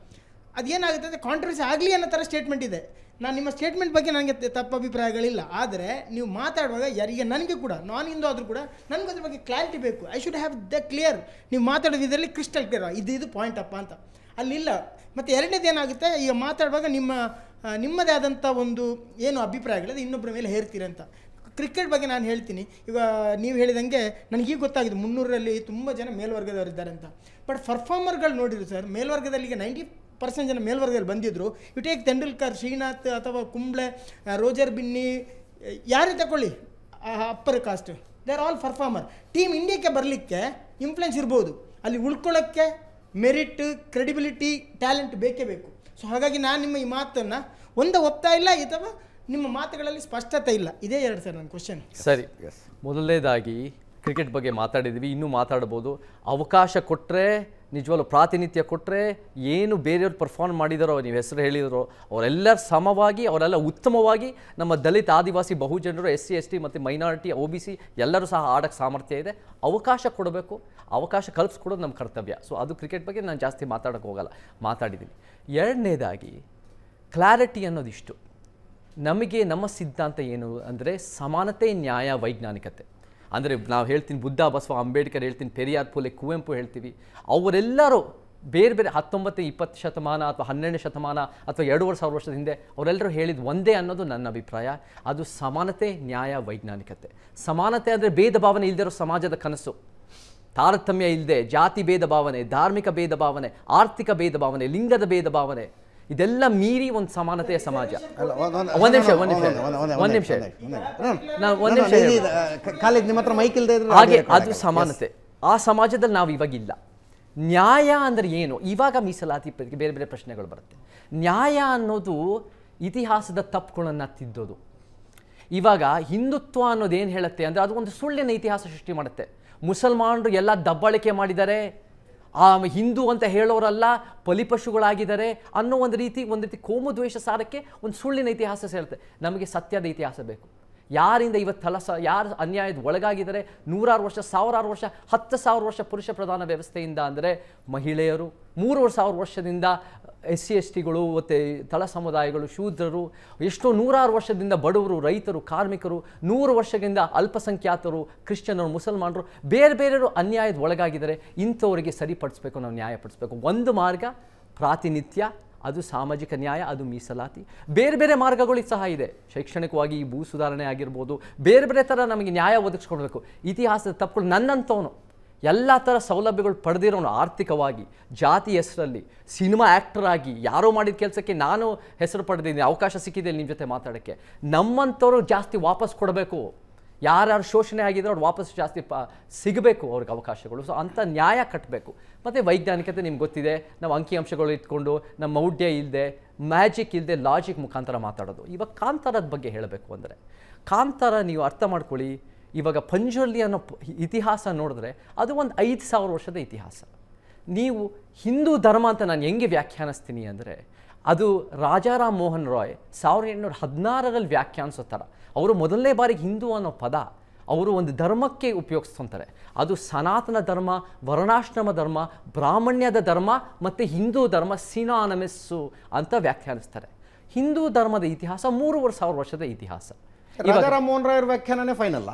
[SPEAKER 3] ಅದೇನಾಗುತ್ತೆ ಅಂದರೆ ಕಾಂಟ್ರವರ್ಸಿ ಆಗಲಿ ಅನ್ನೋ ಥರ ಸ್ಟೇಟ್ಮೆಂಟ್ ಇದೆ ನಾನು ನಿಮ್ಮ ಸ್ಟೇಟ್ಮೆಂಟ್ ಬಗ್ಗೆ ನನಗೆ ತಪ್ಪು ಅಭಿಪ್ರಾಯಗಳಿಲ್ಲ ಆದರೆ ನೀವು ಮಾತಾಡುವಾಗ ಯಾರಿಗೆ ನನಗೆ ಕೂಡ ನಾನು ಹಿಂದೂ ಆದರೂ ಕೂಡ ನನಗೆ ಅದ್ರ ಬಗ್ಗೆ ಕ್ಲಾರಿಟಿ ಬೇಕು I should have the clear ನೀವು ಮಾತಾಡೋದು ಇದರಲ್ಲಿ ಕ್ರಿಸ್ಟಲ್ ಕ್ಲಿಯರ್ ಇದು ಇದು ಪಾಯಿಂಟ್ ಅಪ್ಪ ಅಂತ ಅಲ್ಲಿಲ್ಲ ಮತ್ತು ಎರಡನೇದು ಏನಾಗುತ್ತೆ ಈಗ ಮಾತಾಡುವಾಗ ನಿಮ್ಮ ನಿಮ್ಮದೇ ಆದಂಥ ಒಂದು ಏನು ಅಭಿಪ್ರಾಯಗಳಿದೆ ಇನ್ನೊಬ್ಬರ ಮೇಲೆ ಹೇರ್ತೀರಿ ಅಂತ ಕ್ರಿಕೆಟ್ ಬಗ್ಗೆ ನಾನು ಹೇಳ್ತೀನಿ ಈಗ ನೀವು ಹೇಳಿದಂಗೆ ಈಗ ಗೊತ್ತಾಗಿದೆ ಮುನ್ನೂರರಲ್ಲಿ ತುಂಬ ಜನ ಮೇಲ್ವರ್ಗದವರಿದ್ದಾರೆ ಅಂತ ಬಟ್ ಪರ್ಫಾರ್ಮರ್ಗಳು ನೋಡಿರಿ ಸರ್ ಮೇಲ್ವರ್ಗದಲ್ಲಿ ಈಗ ನೈಂಟಿ ಪರ್ಸೆಂಟ್ ಜನ ಮೇಲ್ವರ್ಗದಲ್ಲಿ ಬಂದಿದ್ದರು ಯು ಟೇಕ್ ತೆಂಡೂಲ್ಕರ್ ಶ್ರೀನಾಥ್ ಅಥವಾ ಕುಂಬ್ಳೆ ರೋಜರ್ ಬಿನ್ನಿ ಯಾರೇ ತಗೊಳ್ಳಿ upper caste they are all performer team ಇಂಡಿಯಾಕ್ಕೆ ಬರಲಿಕ್ಕೆ ಇನ್ಫ್ಲುಯೆನ್ಸ್ ಇರ್ಬೋದು ಅಲ್ಲಿ ಉಳ್ಕೊಳ್ಳೋಕ್ಕೆ ಮೆರಿಟ್ ಕ್ರೆಡಿಬಿಲಿಟಿ ಟ್ಯಾಲೆಂಟ್ ಬೇಕೇ ಬೇಕು ಸೊ ಹಾಗಾಗಿ ನಾನು ನಿಮ್ಮ ಈ ಮಾತನ್ನು ಒಂದು ಒಪ್ತಾ ಇಲ್ಲ ಅಥವಾ ನಿಮ್ಮ ಮಾತುಗಳಲ್ಲಿ ಸ್ಪಷ್ಟತೆ ಇಲ್ಲ ಇದೇ ಎರಡು ಸರ್ ನನ್ನ ಕ್ವಶನ್
[SPEAKER 2] ಸರಿ ಮೊದಲನೇದಾಗಿ ಕ್ರಿಕೆಟ್ ಬಗ್ಗೆ ಮಾತಾಡಿದ್ವಿ ಇನ್ನೂ ಮಾತಾಡ್ಬೋದು ಅವಕಾಶ ಕೊಟ್ಟರೆ ನಿಜವಾಗ್ಲೂ ಪ್ರಾತಿನಿಧ್ಯ ಕೊಟ್ಟರೆ ಏನು ಬೇರೆಯವ್ರು ಪರ್ಫಾರ್ಮ್ ಮಾಡಿದಾರೋ ನೀವು ಹೆಸರು ಹೇಳಿದರೋ ಅವರೆಲ್ಲರ ಸಮವಾಗಿ ಅವರೆಲ್ಲ ಉತ್ತಮವಾಗಿ ನಮ್ಮ ದಲಿತ ಆದಿವಾಸಿ ಬಹುಜನರು ಎಸ್ ಸಿ ಎಸ್ ಟಿ ಮತ್ತು ಮೈನಾರಿಟಿ ಒ ಬಿ ಸಿ ಎಲ್ಲರೂ ಸಹ ಆಡೋಕ್ಕೆ ಸಾಮರ್ಥ್ಯ ಇದೆ ಅವಕಾಶ ಕೊಡಬೇಕು ಅವಕಾಶ ಕಲ್ಪಿಸ್ಕೊಡೋದು ನಮ್ಮ ಕರ್ತವ್ಯ ಸೊ ಅದು ಕ್ರಿಕೆಟ್ ಬಗ್ಗೆ ನಾನು ಜಾಸ್ತಿ ಮಾತಾಡೋಕ್ಕೆ ಹೋಗಲ್ಲ ಮಾತಾಡಿದ್ದೀನಿ ಎರಡನೇದಾಗಿ ಕ್ಲಾರಿಟಿ ಅನ್ನೋದಿಷ್ಟು ನಮಗೆ ನಮ್ಮ ಸಿದ್ಧಾಂತ ಏನು ಅಂದರೆ ಸಮಾನತೆ ನ್ಯಾಯ ವೈಜ್ಞಾನಿಕತೆ ಅಂದರೆ ನಾವು ಹೇಳ್ತೀನಿ ಬುದ್ಧ ಬಸವ ಅಂಬೇಡ್ಕರ್ ಹೇಳ್ತೀನಿ ಪೆರಿಯಾರ್ ಪುಲೆ ಕುವೆಂಪು ಹೇಳ್ತೀವಿ ಅವರೆಲ್ಲರೂ ಬೇರೆ ಬೇರೆ ಹತ್ತೊಂಬತ್ತು ಇಪ್ಪತ್ತು ಶತಮಾನ ಅಥವಾ ಹನ್ನೆರಡನೇ ಶತಮಾನ ಅಥವಾ ಎರಡೂವರೆ ಸಾವಿರ ವರ್ಷದ ಹಿಂದೆ ಅವರೆಲ್ಲರೂ ಹೇಳಿದ ಒಂದೇ ಅನ್ನೋದು ನನ್ನ ಅಭಿಪ್ರಾಯ ಅದು ಸಮಾನತೆ ನ್ಯಾಯ ವೈಜ್ಞಾನಿಕತೆ ಸಮಾನತೆ ಅಂದರೆ ಭೇದ ಭಾವನೆ ಇಲ್ಲದಿರೋ ಸಮಾಜದ ಕನಸು ತಾರತಮ್ಯ ಇಲ್ಲದೆ ಜಾತಿ ಭೇದ ಭಾವನೆ ಧಾರ್ಮಿಕ ಭೇದ ಭಾವನೆ ಆರ್ಥಿಕ ಭೇದ ಭಾವನೆ ಲಿಂಗದ ಭೇದ ಭಾವನೆ ಇದೆಲ್ಲ ಮೀರಿ ಒಂದು ಸಮಾನತೆಯ ಸಮಾಜ ನಿಮಿಷ ನಿಮಿಷ ಕಾಲೇಜ್ ಹಾಗೆ ಅದು ಸಮಾನತೆ ಆ ಸಮಾಜದಲ್ಲಿ ನಾವು ಇವಾಗಿಲ್ಲ ನ್ಯಾಯ ಅಂದ್ರೆ ಏನು ಇವಾಗ ಮೀಸಲಾತಿ ಬೇರೆ ಬೇರೆ ಪ್ರಶ್ನೆಗಳು ಬರುತ್ತೆ ನ್ಯಾಯ ಅನ್ನೋದು ಇತಿಹಾಸದ ತಪ್ಪುಗಳನ್ನು ತಿದ್ದೋದು ಇವಾಗ ಹಿಂದುತ್ವ ಅನ್ನೋದು ಅನ್ನೋದೇನು ಹೇಳುತ್ತೆ ಅಂದ್ರೆ ಅದು ಒಂದು ಸುಳ್ಳಿನ ಇತಿಹಾಸ ಸೃಷ್ಟಿ ಮಾಡುತ್ತೆ ಮುಸಲ್ಮಾನರು ಎಲ್ಲ ದಬ್ಬಾಳಿಕೆ ಮಾಡಿದ್ದಾರೆ ಆ ಹಿಂದೂ ಅಂತ ಹೇಳೋರಲ್ಲ ಪಲಿಪಶುಗಳಾಗಿದ್ದಾರೆ ಅನ್ನೋ ಒಂದು ರೀತಿ ಒಂದು ರೀತಿ ಕೋಮುದ್ವೇಷ ದ್ವೇಷ ಸಾರಕ್ಕೆ ಒಂದು ಸುಳ್ಳಿನ ಇತಿಹಾಸ ಸೇರುತ್ತೆ ನಮಗೆ ಸತ್ಯದ ಇತಿಹಾಸ ಬೇಕು ಯಾರಿಂದ ಇವತ್ತು ತಲಸ ಯಾರು ಅನ್ಯಾಯದ ಒಳಗಾಗಿದ್ದಾರೆ ನೂರಾರು ವರ್ಷ ಸಾವಿರಾರು ವರ್ಷ ಹತ್ತು ಸಾವಿರ ವರ್ಷ ಪುರುಷ ಪ್ರಧಾನ ವ್ಯವಸ್ಥೆಯಿಂದ ಅಂದರೆ ಮಹಿಳೆಯರು ಮೂರು ಸಾವಿರ ವರ್ಷದಿಂದ ಎಸ್ ಸಿ ಎಸ್ ಟಿಗಳು ಮತ್ತು ತಳ ಸಮುದಾಯಗಳು ಶೂದ್ರರು ಎಷ್ಟೋ ನೂರಾರು ವರ್ಷದಿಂದ ಬಡವರು ರೈತರು ಕಾರ್ಮಿಕರು ನೂರು ವರ್ಷದಿಂದ ಅಲ್ಪಸಂಖ್ಯಾತರು ಕ್ರಿಶ್ಚಿಯನರು ಮುಸಲ್ಮಾನರು ಬೇರೆ ಬೇರೆಯವರು ಅನ್ಯಾಯದ ಒಳಗಾಗಿದ್ದಾರೆ ಇಂಥವರಿಗೆ ಸರಿಪಡಿಸ್ಬೇಕು ನಾವು ನ್ಯಾಯಪಡಿಸ್ಬೇಕು ಒಂದು ಮಾರ್ಗ ಪ್ರಾತಿನಿತ್ಯ ಅದು ಸಾಮಾಜಿಕ ನ್ಯಾಯ ಅದು ಮೀಸಲಾತಿ ಬೇರೆ ಬೇರೆ ಮಾರ್ಗಗಳಿಗೆ ಸಹ ಇದೆ ಶೈಕ್ಷಣಿಕವಾಗಿ ಭೂ ಸುಧಾರಣೆ ಆಗಿರ್ಬೋದು ಬೇರೆ ಬೇರೆ ಥರ ನಮಗೆ ನ್ಯಾಯ ಒದಗಿಸ್ಕೊಡ್ಬೇಕು ಇತಿಹಾಸದ ತಪ್ಪುಗಳು ನನ್ನಂಥವನು ಎಲ್ಲ ಥರ ಸೌಲಭ್ಯಗಳು ಪಡೆದಿರೋನು ಆರ್ಥಿಕವಾಗಿ ಜಾತಿ ಹೆಸರಲ್ಲಿ ಸಿನಿಮಾ ಆ್ಯಕ್ಟರ್ ಆಗಿ ಯಾರೋ ಮಾಡಿದ ಕೆಲಸಕ್ಕೆ ನಾನು ಹೆಸರು ಪಡೆದಿದ್ದೀನಿ ಅವಕಾಶ ಸಿಕ್ಕಿದೆ ನಿಮ್ಮ ಜೊತೆ ಮಾತಾಡೋಕ್ಕೆ ನಮ್ಮಂಥವ್ರು ಜಾಸ್ತಿ ವಾಪಸ್ ಕೊಡಬೇಕು ಯಾರ್ಯಾರು ಶೋಷಣೆ ಆಗಿದ್ರು ಅವ್ರು ವಾಪಸ್ ಜಾಸ್ತಿ ಪ ಸಿಗಬೇಕು ಅವ್ರಿಗೆ ಅವಕಾಶಗಳು ಸೊ ಅಂಥ ನ್ಯಾಯ ಕಟ್ಟಬೇಕು ಮತ್ತು ವೈಜ್ಞಾನಿಕತೆ ನಿಮ್ಗೆ ಗೊತ್ತಿದೆ ನಾವು ಅಂಕಿಅಂಶಗಳು ಇಟ್ಕೊಂಡು ನಮ್ಮ ಮೌಢ್ಯ ಇಲ್ಲದೆ ಮ್ಯಾಜಿಕ್ ಇಲ್ಲದೆ ಲಾಜಿಕ್ ಮುಖಾಂತರ ಮಾತಾಡೋದು ಇವಾಗ ಕಾಂತಾರದ ಬಗ್ಗೆ ಹೇಳಬೇಕು ಅಂದರೆ ಕಾಂತಾರ ನೀವು ಅರ್ಥ ಮಾಡ್ಕೊಳ್ಳಿ ಇವಾಗ ಪಂಜುರ್ಲಿ ಅನ್ನೋ ಇತಿಹಾಸ ನೋಡಿದ್ರೆ ಅದು ಒಂದು ಐದು ಸಾವಿರ ವರ್ಷದ ಇತಿಹಾಸ ನೀವು ಹಿಂದೂ ಧರ್ಮ ಅಂತ ನಾನು ಹೆಂಗೆ ವ್ಯಾಖ್ಯಾನಿಸ್ತೀನಿ ಅಂದರೆ ಅದು ರಾಜಾರಾಮ್ ಮೋಹನ್ ರಾಯ್ ಸಾವಿರದ ಎಂಟುನೂರ ಹದಿನಾರರಲ್ಲಿ ವ್ಯಾಖ್ಯಾನಿಸೋ ಥರ ಅವರು ಮೊದಲನೇ ಬಾರಿಗೆ ಹಿಂದೂ ಅನ್ನೋ ಪದ ಅವರು ಒಂದು ಧರ್ಮಕ್ಕೆ ಉಪಯೋಗಿಸ್ಕೊಂತಾರೆ ಅದು ಸನಾತನ ಧರ್ಮ ವರ್ಣಾಶ್ರಮ ಧರ್ಮ ಬ್ರಾಹ್ಮಣ್ಯದ ಧರ್ಮ ಮತ್ತು ಹಿಂದೂ ಧರ್ಮ ಸಿನಾನಮಿಸ್ಸು ಅಂತ ವ್ಯಾಖ್ಯಾನಿಸ್ತಾರೆ ಹಿಂದೂ ಧರ್ಮದ ಇತಿಹಾಸ ಮೂರುವರೆ ಸಾವಿರ ವರ್ಷದ ಇತಿಹಾಸ ರಾಜಾರಾಮ್ ಮೋಹನ್ ರಾಯ್ ವ್ಯಾಖ್ಯಾನನೇ ಫೈನಲ್ಲ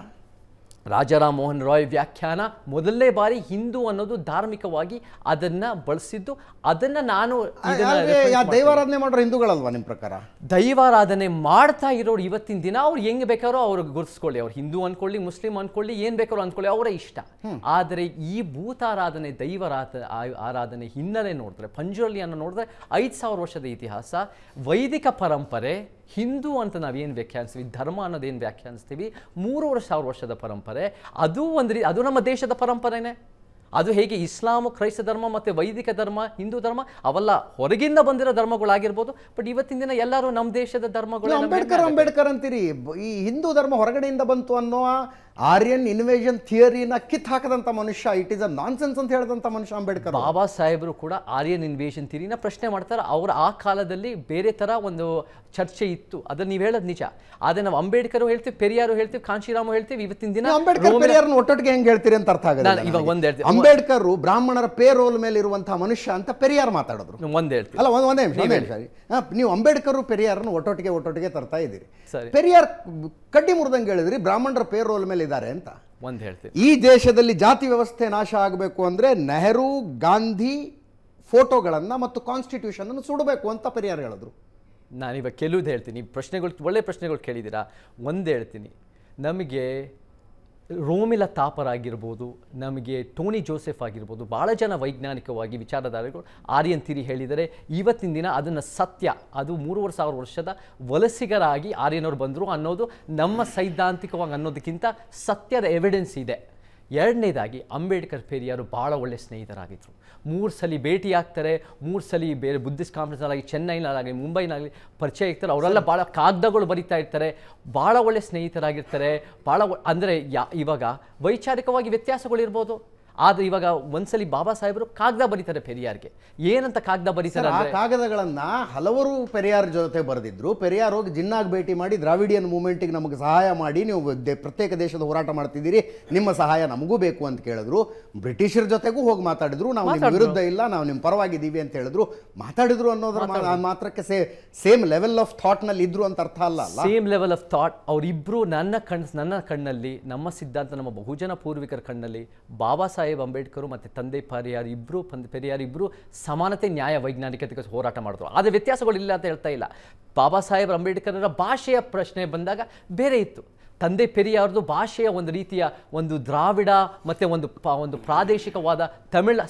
[SPEAKER 2] ರಾಜಾರಾಮ್ ಮೋಹನ್ ರಾಯ್ ವ್ಯಾಖ್ಯಾನ ಮೊದಲನೇ ಬಾರಿ ಹಿಂದೂ ಅನ್ನೋದು ಧಾರ್ಮಿಕವಾಗಿ ಅದನ್ನ ಬಳಸಿದ್ದು ಅದನ್ನ ನಾನು ದೈವಾರಾಧನೆ
[SPEAKER 1] ಮಾಡೋ ಹಿಂದೂಗಳಲ್ವಾ ನಿಮ್ಮ ಪ್ರಕಾರ
[SPEAKER 2] ದೈವಾರಾಧನೆ ಮಾಡ್ತಾ ಇರೋರು ಇವತ್ತಿನ ದಿನ ಅವ್ರು ಹೆಂಗ್ ಬೇಕಾರೋ ಅವ್ರು ಗುರುತಿಸ್ಕೊಳ್ಳಿ ಅವ್ರು ಹಿಂದೂ ಅನ್ಕೊಳ್ಳಿ ಮುಸ್ಲಿಂ ಅನ್ಕೊಳ್ಳಿ ಏನ್ ಬೇಕಾರೋ ಅನ್ಕೊಳ್ಳಿ ಅವರೇ ಇಷ್ಟ ಆದರೆ ಈ ಭೂತಾರಾಧನೆ ದೈವರಾಧ ಆರಾಧನೆ ಹಿನ್ನೆಲೆ ನೋಡಿದ್ರೆ ಪಂಜುರಲಿ ಅನ್ನೋ ನೋಡಿದ್ರೆ ಐದು ಸಾವಿರ ವರ್ಷದ ಇತಿಹಾಸ ವೈದಿಕ ಪರಂಪರೆ ಹಿಂದೂ ಅಂತ ನಾವೇನು ವ್ಯಾಖ್ಯಾನಿಸ್ತೀವಿ ಧರ್ಮ ಅನ್ನೋದೇನು ವ್ಯಾಖ್ಯಾನಿಸ್ತೀವಿ ಮೂರುವರೆ ಸಾವಿರ ವರ್ಷದ ಪರಂಪರೆ ಅದು ಒಂದು ರೀ ಅದು ನಮ್ಮ ದೇಶದ ಪರಂಪರೆನೇ ಅದು ಹೇಗೆ ಇಸ್ಲಾಮ್ ಕ್ರೈಸ್ತ ಧರ್ಮ ಮತ್ತು ವೈದಿಕ ಧರ್ಮ ಹಿಂದೂ ಧರ್ಮ ಅವೆಲ್ಲ ಹೊರಗಿಂದ ಬಂದಿರೋ ಧರ್ಮಗಳಾಗಿರ್ಬೋದು ಬಟ್ ಇವತ್ತಿನ ದಿನ ಎಲ್ಲರೂ ನಮ್ಮ ದೇಶದ ಧರ್ಮಗಳು ಅಂಬೇಡ್ಕರ್
[SPEAKER 1] ಅಂಬೇಡ್ಕರ್ ಅಂತೀರಿ ಈ ಹಿಂದೂ ಧರ್ಮ ಹೊರಗಡೆಯಿಂದ ಬಂತು ಅನ್ನೋ ಆರ್ಯನ್ ಇನ್ವೇಷನ್ ಥಿಯರಿನ ಕಿತ್ ಹಾಕದಂತ ಮನುಷ್ಯ ಇಟ್ ಇಸ್ ಅ ನಾನ್ಸೆನ್ಸ್ ಅಂತ ಹೇಳಿದಂಥ ಮನುಷ್ಯ
[SPEAKER 2] ಅಂಬೇಡ್ಕರ್ ಬಾಬಾ ಸಾಹೇಬರು ಕೂಡ ಆರ್ಯನ್ ಇನ್ವೇಷನ್ ಥಿಯರಿನ ಪ್ರಶ್ನೆ ಮಾಡ್ತಾರೆ ಅವರ ಆ ಕಾಲದಲ್ಲಿ ಬೇರೆ ತರ ಒಂದು ಚರ್ಚೆ ಇತ್ತು ಅದನ್ನ ನೀವು ಹೇಳೋದು ನಿಜ ಆದರೆ ನಾವು ಅಂಬೇಡ್ಕರ್ ಹೇಳ್ತೀವಿ ಪೆರಿಯಾರು ಹೇಳ್ತೀವಿ ಕಾಂಶಿರಾಮ ಹೇಳ್ತೀವಿ ಇವತ್ತಿನ ದಿನ ಅಂಬೇಡ್ಕರ್
[SPEAKER 1] ಒಟ್ಟೊಟ್ಟಿಗೆ ಹೆಂಗೆ ಹೇಳ್ತೀರಿ ಅಂತ ಅರ್ಥ ಆಗಲ್ಲ ಇವಾಗ ಒಂದು ಹೇಳ್ತೀನಿ ಅಂಬೇಡ್ಕರ್ ಬ್ರಾಹ್ಮಣರ ಪೇ ರೋಲ್ ಮೇಲೆ ಇರುವಂತಹ ಮನುಷ್ಯ ಅಂತ ಪೆರಿಯಾರ್ ಮಾತಾಡಿದ್ರು
[SPEAKER 2] ಒಂದು ಹೇಳ್ತೀವಿ ಅಲ್ಲ ಒಂದೇ ನಿಮಿಷ ಸರಿ
[SPEAKER 1] ನೀವು ಅಂಬೇಡ್ಕರ್ ಪೆರಿಯಾರನ್ನು ಒಟ್ಟೊಟ್ಟಿಗೆ ಒಟ್ಟೊಟ್ಟಿಗೆ ತರ್ತಾ ಇದ್ದೀರಿ ಪೆರಿಯಾರ್ ಕಡ್ಡಿ ಮುರಿದಂಗೆ ಹೇಳಿದ್ರಿ ಬ್ರಾಹ್ಮಣರ ಪೇ ರೋಲ್ ಮೇಲೆ ಇದಾರೆ ಅಂತ ಒಂದು ಹೇಳ್ತೀನಿ ಈ ದೇಶದಲ್ಲಿ ಜಾತಿ ವ್ಯವಸ್ಥೆ ನಾಶ ಆಗಬೇಕು ಅಂದರೆ ನೆಹರು ಗಾಂಧಿ ಫೋಟೋಗಳನ್ನು ಮತ್ತು ಕಾನ್ಸ್ಟಿಟ್ಯೂಷನನ್ನು ಸುಡಬೇಕು ಅಂತ ಪರಿಹಾರ ಹೇಳಿದ್ರು
[SPEAKER 2] ನಾನಿವಾಗ ಕೆಲವುದು ಹೇಳ್ತೀನಿ ಪ್ರಶ್ನೆಗಳು ಒಳ್ಳೆ ಪ್ರಶ್ನೆಗಳು ಕೇಳಿದ್ದೀರಾ ಒಂದು ಹೇಳ್ತೀನಿ ನಮಗೆ ರೋಮಿಲ ತಾಪರ್ ಆಗಿರ್ಬೋದು ನಮಗೆ ಟೋನಿ ಜೋಸೆಫ್ ಆಗಿರ್ಬೋದು ಭಾಳ ಜನ ವೈಜ್ಞಾನಿಕವಾಗಿ ವಿಚಾರಧಾರೆಗಳು ಆರ್ಯನ್ ತಿರಿ ಹೇಳಿದರೆ ಇವತ್ತಿನ ದಿನ ಅದನ್ನು ಸತ್ಯ ಅದು ಮೂರುವರೆ ಸಾವಿರ ವರ್ಷದ ವಲಸಿಗರಾಗಿ ಆರ್ಯನವ್ರು ಬಂದರು ಅನ್ನೋದು ನಮ್ಮ ಸೈದ್ಧಾಂತಿಕವಾಗಿ ಅನ್ನೋದಕ್ಕಿಂತ ಸತ್ಯದ ಎವಿಡೆನ್ಸ್ ಇದೆ ಎರಡನೇದಾಗಿ ಅಂಬೇಡ್ಕರ್ ಪೇರಿಯರು ಭಾಳ ಒಳ್ಳೆಯ ಸ್ನೇಹಿತರಾಗಿದ್ದರು ಮೂರು ಸಲ ಭೇಟಿ ಆಗ್ತಾರೆ ಮೂರು ಸಲ ಬೇರೆ ಬುದ್ಧಿಸ್ಟ್ ಕಾನ್ಫರೆನ್ಸ್ನಾಗಲಿ ಚೆನ್ನೈನಲ್ಲಾಗಲಿ ಮುಂಬೈನಾಗಲಿ ಪರಿಚಯ ಇರ್ತಾರೆ ಅವರೆಲ್ಲ ಭಾಳ ಕಾಗದಗಳು ಬರೀತಾ ಇರ್ತಾರೆ ಭಾಳ ಒಳ್ಳೆ ಸ್ನೇಹಿತರಾಗಿರ್ತಾರೆ ಭಾಳ ಅಂದರೆ ಯಾ ಇವಾಗ ವೈಚಾರಿಕವಾಗಿ ವ್ಯತ್ಯಾಸಗಳಿರ್ಬೋದು ಆದರೆ ಇವಾಗ ಒಂದ್ಸಲಿ ಬಾಬಾ ಸಾಹೇಬರು ಕಾಗದ ಬರೀತಾರೆ ಪೆರಿಯಾರ್ಗೆ ಏನಂತ ಕಾಗದ ಬರೀತಾರೆ ಆ
[SPEAKER 1] ಕಾಗದಗಳನ್ನ ಹಲವರು ಪೆರಿಯಾರ್ ಜೊತೆ ಬರೆದಿದ್ರು ಪೆರಿಯಾರ್ ಹೋಗಿ ಜಿನ್ನಾಗಿ ಭೇಟಿ ಮಾಡಿ ದ್ರಾವಿಡಿಯನ್ ಗೆ ನಮಗೆ ಸಹಾಯ ಮಾಡಿ ನೀವು ಪ್ರತ್ಯೇಕ ದೇಶದ ಹೋರಾಟ ಮಾಡ್ತಿದ್ದೀರಿ ನಿಮ್ಮ ಸಹಾಯ ನಮಗೂ ಬೇಕು ಅಂತ ಕೇಳಿದ್ರು ಬ್ರಿಟಿಷರ ಜೊತೆಗೂ ಹೋಗಿ ಮಾತಾಡಿದ್ರು ನಾವು ನಿಮ್ಮ ವಿರುದ್ಧ ಇಲ್ಲ ನಾವು ನಿಮ್ಮ ಪರವಾಗಿದ್ದೀವಿ ಅಂತ ಹೇಳಿದ್ರು ಮಾತಾಡಿದ್ರು ಅನ್ನೋದ್ರ ಮಾತ್ರಕ್ಕೆ ಸೇಮ್ ಲೆವೆಲ್ ಆಫ್ ಥಾಟ್ ನಲ್ಲಿ ಇದ್ರು ಅಂತ ಅರ್ಥ ಅಲ್ಲ ಸೇಮ್
[SPEAKER 2] ಲೆವೆಲ್ ಆಫ್ ಥಾಟ್ ಅವ್ರಿಬ್ರು ನನ್ನ ಕಣ್ ನನ್ನ ಕಣ್ಣಲ್ಲಿ ನಮ್ಮ ಸಿದ್ಧಾಂತ ನಮ್ಮ ಬಹುಜನ ಪೂರ್ವಿಕರ ಕಣ್ಣಲ್ಲಿ ಬಾಬಾ ಸಾಹೇಬ್ ಸಾಹೇಬ್ ಅಂಬೇಡ್ಕರ್ ಮತ್ತು ತಂದೆ ಪೆರಿಯಾರ್ ಇಬ್ರು ಪೆರಿಯಾರ್ ಇಬ್ರು ಸಮಾನತೆ ನ್ಯಾಯ ವೈಜ್ಞಾನಿಕತೆಗೆ ಹೋರಾಟ ಮಾಡಿದ್ರು ಆದರೆ ಇಲ್ಲ ಅಂತ ಹೇಳ್ತಾ ಇಲ್ಲ ಬಾಬಾ ಸಾಹೇಬ್ ಅವರ ಭಾಷೆಯ ಪ್ರಶ್ನೆ ಬಂದಾಗ ಬೇರೆ ಇತ್ತು ತಂದೆ ಪೆರಿಯಾರ್ದು ಭಾಷೆಯ ಒಂದು ರೀತಿಯ ಒಂದು ದ್ರಾವಿಡ ಮತ್ತೆ ಒಂದು ಒಂದು ಪ್ರಾದೇಶಿಕವಾದ ತಮಿಳ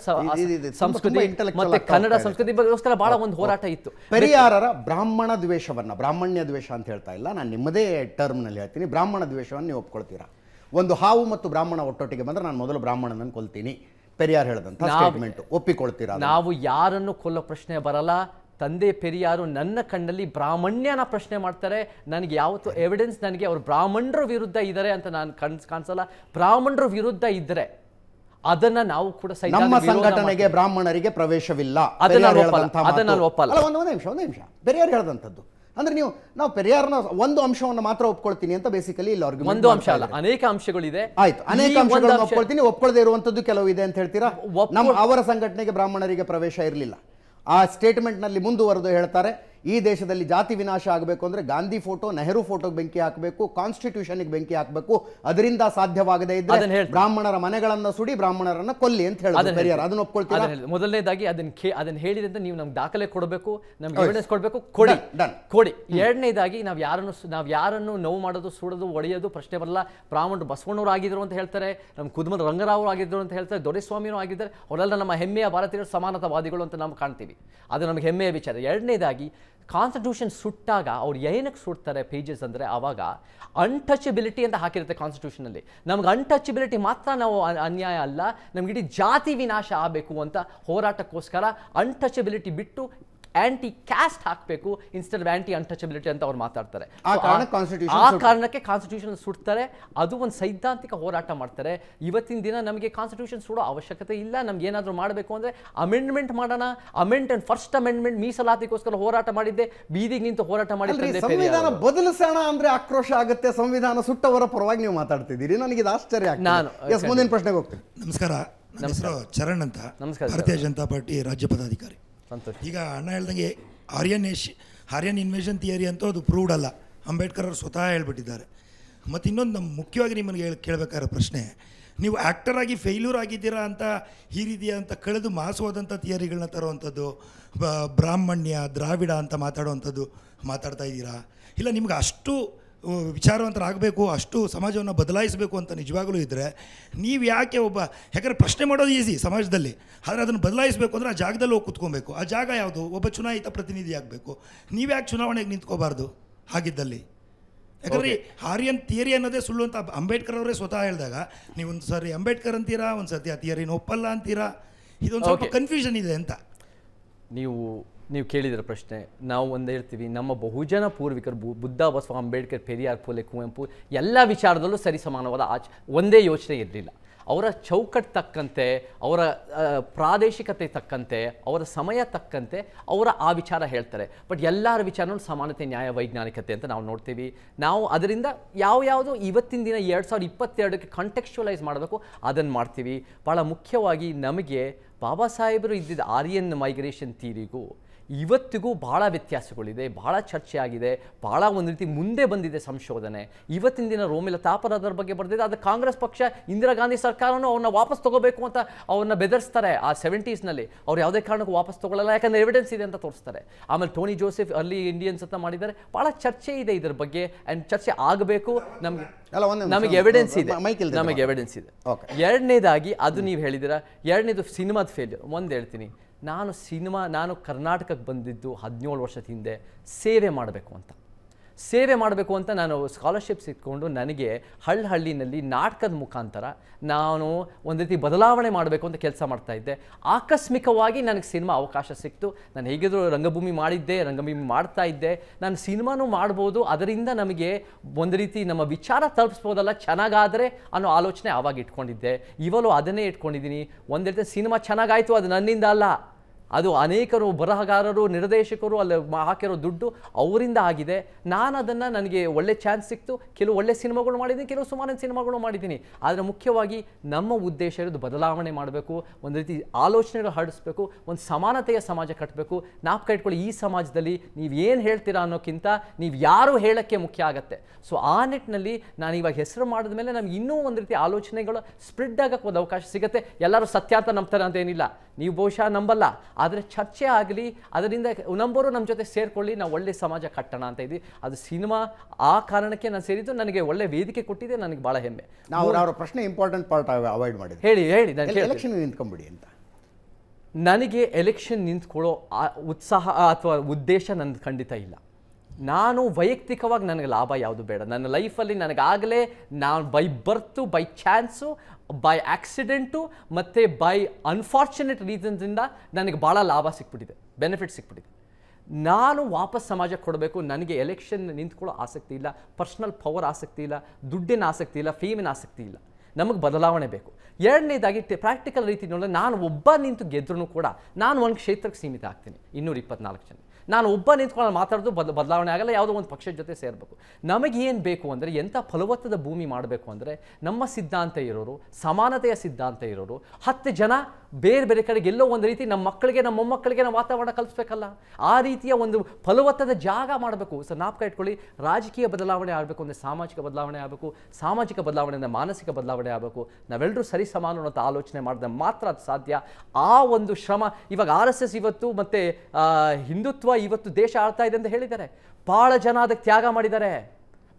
[SPEAKER 2] ಸಂಸ್ಕೃತಿ ಮತ್ತೆ ಕನ್ನಡ ಸಂಸ್ಕೃತಿ ಬಗ್ಗೆ ಬಹಳ ಒಂದು ಹೋರಾಟ ಇತ್ತು ಪೆರಿಯಾರರ
[SPEAKER 1] ಬ್ರಾಹ್ಮಣ ದ್ವೇಷವನ್ನ ಬ್ರಾಹ್ಮಣ್ಯ ದ್ವೇಷ ಅಂತ ಹೇಳ್ತಾ ಇಲ್ಲ ನಾನು ನಿಮ್ಮದೇ ಟರ್ಮ್ನಲ್ಲಿ ಹೇಳ್ತೀನಿ ಬ್ರಾಹ್ಮಣ ದ್ವೇಷವನ್ನು ನೀವು ಒಪ್ಕೊಳ್ತೀರಾ ಒಂದು ಹಾವು ಮತ್ತು ಬ್ರಾಹ್ಮಣ ಒಟ್ಟೊಟ್ಟಿಗೆ ಬಂದ್ರೆ ನಾನು ಮೊದಲು ಬ್ರಾಹ್ಮಣನನ್ನು ಕೊಲ್ತೀನಿ ಪೆರಿಯಾರ್ ಹೇಳದಂತ ಸ್ಟೇಟ್ಮೆಂಟ್ ಒಪ್ಪಿಕೊಳ್ತೀರಾ
[SPEAKER 2] ನಾವು ಯಾರನ್ನು ಕೊಲ್ಲೋ ಪ್ರಶ್ನೆ ಬರಲ್ಲ ತಂದೆ ಪೆರಿಯಾರು ನನ್ನ ಕಣ್ಣಲ್ಲಿ ಬ್ರಾಹ್ಮಣ್ಯನ ಪ್ರಶ್ನೆ ಮಾಡ್ತಾರೆ ನನಗೆ ಯಾವತ್ತು ಎವಿಡೆನ್ಸ್ ನನಗೆ ಅವರು ಬ್ರಾಹ್ಮಣರ ವಿರುದ್ಧ ಇದ್ದಾರೆ ಅಂತ ನಾನು ಕಣ್ಸ್ ಕಾಣಿಸಲ್ಲ ಬ್ರಾಹ್ಮಣರ ವಿರುದ್ಧ ಇದ್ದರೆ ಅದನ್ನ ನಾವು ಕೂಡ ನಮ್ಮ ಸಂಘಟನೆಗೆ
[SPEAKER 1] ಬ್ರಾಹ್ಮಣರಿಗೆ ಪ್ರವೇಶವಿಲ್ಲ ಅದನ್ನ ಒಪ್ಪಲ್ಲ ಒಂದು ನಿಮಿಷ ಒಂದು ನಿಮಿಷ ಪೆರಿಯಾರ್ ಹೇಳದಂಥದ್ದು ಅಂದ್ರೆ ನೀವು ನಾವು ಪೆರಿಯಾರ್ನ ಒಂದು ಅಂಶವನ್ನು ಮಾತ್ರ ಒಪ್ಕೊಳ್ತೀನಿ ಅಂತ ಬೇಸಿಕಲಿ ಇಲ್ಲ ಅವ್ರಿಗೆ ಒಂದು ಅಂಶ ಅಲ್ಲ
[SPEAKER 2] ಅನೇಕ ಅಂಶಗಳಿದೆ ಆಯ್ತು ಅನೇಕ ಅಂಶಗಳನ್ನ ಒಪ್ಕೊಳ್ತೀನಿ
[SPEAKER 1] ಒಪ್ಕೊಳ್ಳದೆ ಇರುವಂತದ್ದು ಕೆಲವು ಇದೆ ಅಂತ ಹೇಳ್ತೀರಾ ನಮ್ಮ ಅವರ ಸಂಘಟನೆಗೆ ಬ್ರಾಹ್ಮಣರಿಗೆ ಪ್ರವೇಶ ಇರಲಿಲ್ಲ ಆ ಸ್ಟೇಟ್ಮೆಂಟ್ ನಲ್ಲಿ ಮುಂದುವರೆದು ಹೇಳ್ತಾರೆ ಈ ದೇಶದಲ್ಲಿ ಜಾತಿ ವಿನಾಶ ಆಗಬೇಕು ಅಂದರೆ ಗಾಂಧಿ ಫೋಟೋ ನೆಹರು ಫೋಟೋಗೆ ಬೆಂಕಿ ಹಾಕಬೇಕು ಕಾನ್ಸ್ಟಿಟ್ಯೂಷನ್ಗೆ ಬೆಂಕಿ ಹಾಕಬೇಕು ಅದರಿಂದ ಸಾಧ್ಯವಾಗದೇ ಇದ್ದರೆ ಬ್ರಾಹ್ಮಣರ ಮನೆಗಳನ್ನು ಸುಡಿ ಬ್ರಾಹ್ಮಣರನ್ನ ಕೊಲ್ಲಿ ಅಂತ ಹೇಳಿ ಅದನ್ನ ಒಪ್ಕೊಳ್ತೀರಾ
[SPEAKER 2] ಮೊದಲನೇದಾಗಿ ಅದನ್ನ ಅದನ್ನ ಹೇಳಿದ್ರೆ ನೀವು ನಮ್ಗೆ ದಾಖಲೆ ಕೊಡಬೇಕು ನಮ್ಗೆ ಎವಿಡೆನ್ಸ್ ಕೊಡಬೇಕು ಕೊಡಿ ಕೊಡಿ ಎರಡನೇದಾಗಿ ನಾವು ಯಾರನ್ನು ನಾವು ಯಾರನ್ನು ನೋವು ಮಾಡೋದು ಸುಡೋದು ಒಡೆಯೋದು ಪ್ರಶ್ನೆ ಬರಲ್ಲ ಬ್ರಾಹ್ಮಣರು ಬಸವಣ್ಣವ್ರು ಆಗಿದ್ರು ಅಂತ ಹೇಳ್ತಾರೆ ನಮ್ಮ ಕುದುಮಲ್ ರಂಗರಾವ್ ಆಗಿದ್ರು ಅಂತ ಹೇಳ್ತಾರೆ ದೊರೆಸ್ವಾಮಿನೂ ಆಗಿದ್ದಾರೆ ಅವರೆಲ್ಲ ನಮ್ಮ ಹೆಮ್ಮೆಯ ಭಾರತೀಯರು ಸಮಾನತಾವಾದಿಗಳು ಅಂತ ನಾವು ಕಾಣ್ತೀವಿ ಅದು ನಮಗೆ ಹೆಮ್ಮೆಯ ವಿಚಾರ ಎರಡನೇದಾಗಿ ಕಾನ್ಸ್ಟಿಟ್ಯೂಷನ್ ಸುಟ್ಟಾಗ ಅವ್ರು ಏನಕ್ಕೆ ಸುಡ್ತಾರೆ ಪೇಜಸ್ ಅಂದರೆ ಆವಾಗ ಅನ್ಟಚಬಿಲಿಟಿ ಅಂತ ಹಾಕಿರುತ್ತೆ ಕಾನ್ಸ್ಟಿಟ್ಯೂಷನಲ್ಲಿ ನಮ್ಗೆ ಅನ್ಟಚಬಿಲಿಟಿ ಮಾತ್ರ ನಾವು ಅನ್ಯಾಯ ಅಲ್ಲ ನಮ್ಗೆ ಇಡೀ ಜಾತಿ ವಿನಾಶ ಆಗಬೇಕು ಅಂತ ಹೋರಾಟಕ್ಕೋಸ್ಕರ ಅನ್ಟಚಬಿಲಿಟಿ ಬಿಟ್ಟು ಆಂಟಿ ಕ್ಯಾಸ್ಟ್ ಹಾಕಬೇಕು ಇನ್ಸ್ಟೆಡ್ ಆಫ್ ಆಂಟಿ ಅನ್ಟಚಬಿಲಿಟಿ ಅಂತ ಅವ್ರು ಮಾತಾಡ್ತಾರೆ ಆ ಕಾರಣಕ್ಕೆ ಕಾನ್ಸ್ಟಿಟ್ಯೂಷನ್ ಸುಡ್ತಾರೆ ಅದು ಒಂದು ಸೈದ್ಧಾಂತಿಕ ಹೋರಾಟ ಮಾಡ್ತಾರೆ ಇವತ್ತಿನ ದಿನ ನಮಗೆ ಕಾನ್ಸ್ಟಿಟ್ಯೂಷನ್ ಸುಡೋ ಅವಶ್ಯಕತೆ ಇಲ್ಲ ನಮ್ಗೆ ಏನಾದರೂ ಮಾಡಬೇಕು ಅಂದರೆ ಅಮೆಂಡ್ಮೆಂಟ್ ಮಾಡೋಣ ಅಮೆಂಡ್ ಅಂಡ್ ಫಸ್ಟ್ ಅಮೆಂಡ್ಮೆಂಟ್ ಮೀಸಲಾತಿಗೋಸ್ಕರ ಹೋರಾಟ ಮಾಡಿದ್ದೆ ಬೀದಿಗೆ ನಿಂತು ಹೋರಾಟ ಮಾಡಿದ್ದೆ ಸಂವಿಧಾನ
[SPEAKER 1] ಬದಲಿಸೋಣ ಅಂದ್ರೆ ಆಕ್ರೋಶ ಆಗುತ್ತೆ ಸಂವಿಧಾನ ಸುಟ್ಟವರ ಪರವಾಗಿ ನೀವು
[SPEAKER 5] ಮಾತಾಡ್ತಿದ್ದೀರಿ ನನಗೆ ಇದು ಆಶ್ಚರ್ಯ
[SPEAKER 2] ನಾನು ಮುಂದಿನ
[SPEAKER 1] ಪ್ರಶ್ನೆಗೆ ಹೋಗ್ತೀನಿ ನಮಸ್ಕಾರ ನನ್ನ
[SPEAKER 2] ಹೆಸರು ಚರಣ್
[SPEAKER 6] ಅಂತ
[SPEAKER 5] ಭಾರತೀಯ ಜನತಾ ಪಾರ್ಟಿ ರಾಜ್ಯ ಪದಾಧಿಕಾರಿ ಸಂತೋಷ ಈಗ ಅಣ್ಣ ಹೇಳ್ದಂಗೆ Aryan as Aryan invasion theory ಅಂತೂ ಅದು ಪ್ರೂವ್ಡ್ ಅಲ್ಲ ಅಂಬೇಡ್ಕರ್ ಅವರು ಸ್ವತಃ ಹೇಳ್ಬಿಟ್ಟಿದ್ದಾರೆ ಮತ್ತು ಇನ್ನೊಂದು ನಮ್ಮ ಮುಖ್ಯವಾಗಿ ನಿಮಗೆ ಹೇಳಿ ಕೇಳಬೇಕಾದ ಪ್ರಶ್ನೆ ನೀವು ಆ್ಯಕ್ಟರಾಗಿ ಫೇಲ್ಯೂರ್ ಆಗಿದ್ದೀರಾ ಅಂತ ಈ ಅಂತ ಕಳೆದು ಮಾಸುವಾದಂಥ ಥಿಯರಿಗಳನ್ನ ತರುವಂಥದ್ದು ಬ್ರಾಹ್ಮಣ್ಯ ದ್ರಾವಿಡ ಅಂತ ಮಾತಾಡುವಂಥದ್ದು ಮಾತಾಡ್ತಾ ಇದ್ದೀರಾ ಇಲ್ಲ ನಿಮ್ಗೆ ಅಷ್ಟು ವಿಚಾರವಂತರಾಗಬೇಕು ಅಷ್ಟು ಸಮಾಜವನ್ನು ಬದಲಾಯಿಸಬೇಕು ಅಂತ ನಿಜವಾಗಲೂ ಇದ್ದರೆ ನೀವು ಯಾಕೆ ಒಬ್ಬ ಯಾಕಂದರೆ ಪ್ರಶ್ನೆ ಮಾಡೋದು ಈಸಿ ಸಮಾಜದಲ್ಲಿ ಆದರೆ ಅದನ್ನು ಬದಲಾಯಿಸಬೇಕು ಅಂದರೆ ಆ ಜಾಗದಲ್ಲಿ ಹೋಗಿ ಕುತ್ಕೋಬೇಕು ಆ ಜಾಗ ಯಾವುದು ಒಬ್ಬ ಚುನಾಯಿತ ಪ್ರತಿನಿಧಿ ಆಗಬೇಕು ನೀವು ಯಾಕೆ ಚುನಾವಣೆಗೆ ನಿಂತ್ಕೋಬಾರ್ದು ಹಾಗಿದ್ದಲ್ಲಿ ಯಾಕಂದರೆ ಆರ್ಯನ್ ಥಿಯರಿ ಅನ್ನೋದೇ ಸುಳ್ಳು ಅಂತ ಅಂಬೇಡ್ಕರ್ ಅವರೇ ಸ್ವತಃ ಹೇಳಿದಾಗ ನೀವು ಒಂದು ಸಾರಿ ಅಂಬೇಡ್ಕರ್ ಅಂತೀರಾ ಒಂದು ಸರ್ತಿ ಆ ಥಿಯರಿನ ಒಪ್ಪಲ್ಲ ಅಂತೀರಾ ಇದೊಂದು ಸ್ವಲ್ಪ ಕನ್ಫ್ಯೂಷನ್ ಇದೆ ಅಂತ
[SPEAKER 2] ನೀವು ನೀವು ಕೇಳಿದ್ರ ಪ್ರಶ್ನೆ ನಾವು ಒಂದು ಹೇಳ್ತೀವಿ ನಮ್ಮ ಬಹುಜನ ಪೂರ್ವಿಕರು ಬುದ್ಧ ಬಸವ ಅಂಬೇಡ್ಕರ್ ಪೆರಿಯಾರ್ ಪೋಲೆ ಕುವೆಂಪು ಎಲ್ಲ ವಿಚಾರದಲ್ಲೂ ಸರಿ ಸಮಾನವಾದ ಆಚ ಒಂದೇ ಯೋಚನೆ ಇರಲಿಲ್ಲ ಅವರ ಚೌಕಟ್ಟು ತಕ್ಕಂತೆ ಅವರ ಪ್ರಾದೇಶಿಕತೆ ತಕ್ಕಂತೆ ಅವರ ಸಮಯ ತಕ್ಕಂತೆ ಅವರ ಆ ವಿಚಾರ ಹೇಳ್ತಾರೆ ಬಟ್ ಎಲ್ಲರ ವಿಚಾರನೂ ಸಮಾನತೆ ನ್ಯಾಯ ವೈಜ್ಞಾನಿಕತೆ ಅಂತ ನಾವು ನೋಡ್ತೀವಿ ನಾವು ಅದರಿಂದ ಯಾವ ಯಾವುದು ಇವತ್ತಿನ ದಿನ ಎರಡು ಸಾವಿರದ ಇಪ್ಪತ್ತೆರಡಕ್ಕೆ ಕಾಂಟೆಕ್ಚುಲೈಸ್ ಮಾಡಬೇಕು ಅದನ್ನು ಮಾಡ್ತೀವಿ ಭಾಳ ಮುಖ್ಯವಾಗಿ ನಮಗೆ ಬಾಬಾ ಸಾಹೇಬರು ಇದ್ದಿದ್ದ ಆರ್ಯನ್ ಮೈಗ್ರೇಷನ್ ಥೀರಿಗೂ ಇವತ್ತಿಗೂ ಭಾಳ ವ್ಯತ್ಯಾಸಗಳಿದೆ ಭಾಳ ಚರ್ಚೆ ಆಗಿದೆ ಭಾಳ ಒಂದು ರೀತಿ ಮುಂದೆ ಬಂದಿದೆ ಸಂಶೋಧನೆ ಇವತ್ತಿನ ದಿನ ರೋಮಿಲ ತಾಪರ್ ಅದರ ಬಗ್ಗೆ ಬರೆದಿದೆ ಅದು ಕಾಂಗ್ರೆಸ್ ಪಕ್ಷ ಇಂದಿರಾ ಗಾಂಧಿ ಸರ್ಕಾರನೂ ಅವ್ರನ್ನ ವಾಪಸ್ ತಗೋಬೇಕು ಅಂತ ಅವ್ರನ್ನ ಬೆದರಿಸ್ತಾರೆ ಆ ಸೆವೆಂಟೀಸ್ನಲ್ಲಿ ಅವ್ರು ಯಾವುದೇ ಕಾರಣಕ್ಕೂ ವಾಪಸ್ ತಗೊಳ್ಳಲ್ಲ ಯಾಕಂದರೆ ಎವಿಡೆನ್ಸ್ ಇದೆ ಅಂತ ತೋರಿಸ್ತಾರೆ ಆಮೇಲೆ ಟೋನಿ ಜೋಸೆಫ್ ಅಲ್ಲಿ ಇಂಡಿಯನ್ಸ್ ಅಂತ ಮಾಡಿದ್ದಾರೆ ಭಾಳ ಚರ್ಚೆ ಇದೆ ಇದರ ಬಗ್ಗೆ ಆ್ಯಂಡ್ ಚರ್ಚೆ ಆಗಬೇಕು ನಮಗೆ ನಮಗೆ ಎವಿಡೆನ್ಸ್ ಇದೆ ನಮಗೆ ಎವಿಡೆನ್ಸ್ ಇದೆ ಎರಡನೇದಾಗಿ ಅದು ನೀವು ಹೇಳಿದಿರ ಎರಡನೇದು ಸಿನಿಮಾದ ಫೇಲ್ಯೂರ್ ಒಂದು ಹೇಳ್ತೀನಿ ನಾನು ಸಿನಿಮಾ ನಾನು ಕರ್ನಾಟಕಕ್ಕೆ ಬಂದಿದ್ದು ಹದಿನೇಳು ವರ್ಷದ ಹಿಂದೆ ಸೇವೆ ಮಾಡಬೇಕು ಅಂತ ಸೇವೆ ಮಾಡಬೇಕು ಅಂತ ನಾನು ಸ್ಕಾಲರ್ಶಿಪ್ ಸಿಕ್ಕೊಂಡು ನನಗೆ ಹಳ್ಳಹಳ್ಳಿನಲ್ಲಿ ನಾಟಕದ ಮುಖಾಂತರ ನಾನು ಒಂದು ರೀತಿ ಬದಲಾವಣೆ ಮಾಡಬೇಕು ಅಂತ ಕೆಲಸ ಮಾಡ್ತಾಯಿದ್ದೆ ಆಕಸ್ಮಿಕವಾಗಿ ನನಗೆ ಸಿನಿಮಾ ಅವಕಾಶ ಸಿಕ್ತು ನಾನು ಹೇಗಿದ್ರು ರಂಗಭೂಮಿ ಮಾಡಿದ್ದೆ ರಂಗಭೂಮಿ ಮಾಡ್ತಾ ಇದ್ದೆ ನಾನು ಸಿನಿಮಾನೂ ಮಾಡ್ಬೋದು ಅದರಿಂದ ನಮಗೆ ಒಂದು ರೀತಿ ನಮ್ಮ ವಿಚಾರ ತಲುಪಿಸ್ಬೋದಲ್ಲ ಚೆನ್ನಾಗಾದರೆ ಅನ್ನೋ ಆಲೋಚನೆ ಆವಾಗ ಇಟ್ಕೊಂಡಿದ್ದೆ ಇವಲು ಅದನ್ನೇ ಇಟ್ಕೊಂಡಿದ್ದೀನಿ ಒಂದು ರೀತಿ ಸಿನಿಮಾ ಚೆನ್ನಾಗಾಯಿತು ಅದು ನನ್ನಿಂದ ಅಲ್ಲ ಅದು ಅನೇಕರು ಬರಹಗಾರರು ನಿರ್ದೇಶಕರು ಅಲ್ಲಿ ಹಾಕಿರೋ ದುಡ್ಡು ಅವರಿಂದ ಆಗಿದೆ ನಾನು ಅದನ್ನು ನನಗೆ ಒಳ್ಳೆ ಚಾನ್ಸ್ ಸಿಕ್ತು ಕೆಲವು ಒಳ್ಳೆ ಸಿನಿಮಾಗಳು ಮಾಡಿದ್ದೀನಿ ಕೆಲವು ಸುಮಾರು ಸಿನಿಮಾಗಳು ಮಾಡಿದ್ದೀನಿ ಆದರೆ ಮುಖ್ಯವಾಗಿ ನಮ್ಮ ಉದ್ದೇಶ ಇರೋದು ಬದಲಾವಣೆ ಮಾಡಬೇಕು ಒಂದು ರೀತಿ ಆಲೋಚನೆಗಳು ಹರಡಿಸ್ಬೇಕು ಒಂದು ಸಮಾನತೆಯ ಸಮಾಜ ಕಟ್ಟಬೇಕು ನಾಪ್ಕ ಇಟ್ಕೊಳ್ಳಿ ಈ ಸಮಾಜದಲ್ಲಿ ನೀವು ಏನು ಹೇಳ್ತೀರಾ ಅನ್ನೋಕ್ಕಿಂತ ನೀವು ಯಾರು ಹೇಳೋಕ್ಕೆ ಮುಖ್ಯ ಆಗುತ್ತೆ ಸೊ ಆ ನಿಟ್ಟಿನಲ್ಲಿ ನಾನು ಇವಾಗ ಹೆಸರು ಮಾಡಿದ ಮೇಲೆ ನಮ್ಗೆ ಇನ್ನೂ ಒಂದು ರೀತಿ ಆಲೋಚನೆಗಳು ಸ್ಪ್ರೆಡ್ ಆಗೋಕ್ಕೆ ಒಂದು ಅವಕಾಶ ಸಿಗುತ್ತೆ ಎಲ್ಲರೂ ಸತ್ಯ ಅಂತ ನಂಬ್ತಾರೆ ಅಂತ ಏನಿಲ್ಲ ನೀವು ಬಹುಶಃ ನಂಬಲ್ಲ ಆದರೆ ಚರ್ಚೆ ಆಗಲಿ ಅದರಿಂದ ನಂಬರು ನಮ್ಮ ಜೊತೆ ಸೇರಿಕೊಳ್ಳಿ ನಾವು ಒಳ್ಳೆ ಸಮಾಜ ಕಟ್ಟೋಣ ಅಂತ ಇದ್ದೀವಿ ಅದು ಸಿನಿಮಾ ಆ ಕಾರಣಕ್ಕೆ ನಾನು ಸೇರಿದ್ದು ನನಗೆ ಒಳ್ಳೆ ವೇದಿಕೆ ಕೊಟ್ಟಿದೆ ನನಗೆ ಭಾಳ ಹೆಮ್ಮೆ ನಾವು ಅವರ
[SPEAKER 1] ಪ್ರಶ್ನೆ ಇಂಪಾರ್ಟೆಂಟ್ ಪಾರ್ಟ್ ಅವಾಯ್ಡ್ ಮಾಡಿ ಹೇಳಿ ಹೇಳಿ ಎಲೆಕ್ಷನ್ ನಿಂತ್ಕೊಂಡ್ಬಿಡಿ ಅಂತ
[SPEAKER 2] ನನಗೆ ಎಲೆಕ್ಷನ್ ನಿಂತ್ಕೊಳ್ಳೋ ಉತ್ಸಾಹ ಅಥವಾ ಉದ್ದೇಶ ನನ್ನ ಖಂಡಿತ ಇಲ್ಲ ನಾನು ವೈಯಕ್ತಿಕವಾಗಿ ನನಗೆ ಲಾಭ ಯಾವುದು ಬೇಡ ನನ್ನ ಲೈಫಲ್ಲಿ ನನಗಾಗಲೇ ನಾನು by birth by chance by accident ಮತ್ತು ಬೈ ಅನ್ಫಾರ್ಚುನೇಟ್ ರೀಸನ್ಸಿಂದ ನನಗೆ ಭಾಳ ಲಾಭ ಸಿಕ್ಬಿಟ್ಟಿದೆ ಬೆನಿಫಿಟ್ ಸಿಕ್ಬಿಟ್ಟಿದೆ ನಾನು ವಾಪಸ್ ಸಮಾಜಕ್ಕೆ ಕೊಡಬೇಕು ನನಗೆ ಎಲೆಕ್ಷನ್ ನಿಂತ್ಕೊಳ್ಳೋ ಆಸಕ್ತಿ ಇಲ್ಲ ಪರ್ಸ್ನಲ್ ಪವರ್ ಆಸಕ್ತಿ ಇಲ್ಲ ದುಡ್ಡಿನ ಆಸಕ್ತಿ ಇಲ್ಲ ಫೇಮಿನ ಆಸಕ್ತಿ ಇಲ್ಲ ನಮಗೆ ಬದಲಾವಣೆ ಬೇಕು ಎರಡನೇದಾಗಿ ಪ್ರಾಕ್ಟಿಕಲ್ ರೀತಿ ನೋಡಿದ್ರೆ ನಾನು ಒಬ್ಬ ನಿಂತು ಗೆದ್ರೂ ಕೂಡ ನಾನು ಒಂದು ಕ್ಷೇತ್ರಕ್ಕೆ ಸೀಮಿತ ಆಗ್ತೀನಿ ಇನ್ನೂರ ಇಪ್ಪತ್ನಾಲ್ಕು ಜನ ನಾನು ಒಬ್ಬ ನಿಂತ್ಕೊಂಡು ಮಾತಾಡೋದು ಬದ್ ಬದಲಾವಣೆ ಆಗಲ್ಲ ಯಾವುದೋ ಒಂದು ಪಕ್ಷದ ಜೊತೆ ಸೇರಬೇಕು ನಮಗೇನು ಬೇಕು ಅಂದರೆ ಎಂಥ ಫಲವತ್ತದ ಭೂಮಿ ಮಾಡಬೇಕು ಅಂದರೆ ನಮ್ಮ ಸಿದ್ಧಾಂತ ಇರೋರು ಸಮಾನತೆಯ ಸಿದ್ಧಾಂತ ಇರೋರು ಹತ್ತು ಜನ ಬೇರೆ ಬೇರೆ ಕಡೆಗೆ ಎಲ್ಲೋ ಒಂದು ರೀತಿ ನಮ್ಮ ಮಕ್ಕಳಿಗೆ ನಮ್ಮ ಮೊಮ್ಮಕ್ಕಳಿಗೆ ನಾವು ವಾತಾವರಣ ಕಲಿಸ್ಬೇಕಲ್ಲ ಆ ರೀತಿಯ ಒಂದು ಫಲವತ್ತದ ಜಾಗ ಮಾಡಬೇಕು ಸೊ ನಾಪಕ ಇಟ್ಕೊಳ್ಳಿ ರಾಜಕೀಯ ಬದಲಾವಣೆ ಆಗಬೇಕು ಅಂದರೆ ಸಾಮಾಜಿಕ ಬದಲಾವಣೆ ಆಗಬೇಕು ಸಾಮಾಜಿಕ ಬದಲಾವಣೆ ಅಂದರೆ ಮಾನಸಿಕ ಬದಲಾವಣೆ ಆಗಬೇಕು ನಾವೆಲ್ಲರೂ ಸರಿ ಸಮಾನ ಅಂತ ಆಲೋಚನೆ ಮಾಡಿದ್ರೆ ಮಾತ್ರ ಅದು ಸಾಧ್ಯ ಆ ಒಂದು ಶ್ರಮ ಇವಾಗ ಆರ್ ಎಸ್ ಎಸ್ ಇವತ್ತು ಮತ್ತು ಹಿಂದುತ್ವ ಇವತ್ತು ದೇಶ ಆಳ್ತಾ ಇದೆ ಅಂತ ಹೇಳಿದ್ದಾರೆ ಭಾಳ ಜನ ಅದಕ್ಕೆ ತ್ಯಾಗ ಮಾಡಿದ್ದಾರೆ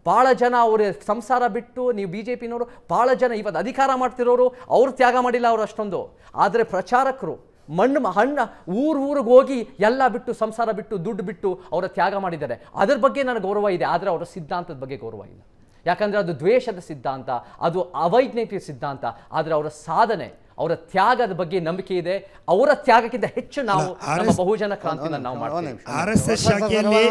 [SPEAKER 2] ಭಾಳ ಜನ ಅವರು ಸಂಸಾರ ಬಿಟ್ಟು ನೀವು ಬಿ ಜೆ ಪಿನವರು ಭಾಳ ಜನ ಇವತ್ತು ಅಧಿಕಾರ ಮಾಡ್ತಿರೋರು ಅವರು ತ್ಯಾಗ ಮಾಡಿಲ್ಲ ಅವರು ಅಷ್ಟೊಂದು ಆದರೆ ಪ್ರಚಾರಕರು ಮಣ್ಣು ಹಣ್ಣ ಊರು ಊರಿಗೆ ಹೋಗಿ ಎಲ್ಲ ಬಿಟ್ಟು ಸಂಸಾರ ಬಿಟ್ಟು ದುಡ್ಡು ಬಿಟ್ಟು ಅವರ ತ್ಯಾಗ ಮಾಡಿದ್ದಾರೆ ಅದ್ರ ಬಗ್ಗೆ ನನಗೆ ಗೌರವ ಇದೆ ಆದರೆ ಅವರ ಸಿದ್ಧಾಂತದ ಬಗ್ಗೆ ಗೌರವ ಇಲ್ಲ ಯಾಕಂದರೆ ಅದು ದ್ವೇಷದ ಸಿದ್ಧಾಂತ ಅದು ಅವೈಜ್ಞಾನಿಕ ಸಿದ್ಧಾಂತ ಆದರೆ ಅವರ ಸಾಧನೆ ಅವರ ತ್ಯಾಗದ ಬಗ್ಗೆ ನಂಬಿಕೆ ಇದೆ ಅವರ ತ್ಯಾಗಕ್ಕಿಂತ ಹೆಚ್ಚು ನಾವು ಬಹುಜನ ಕ್ರಾಂತಿನ ನಾವು ಮಾಡ್ತೀವಿ ಆರ್ ಎಸ್ ಎಸ್ ಶಾಖೆಯಲ್ಲಿ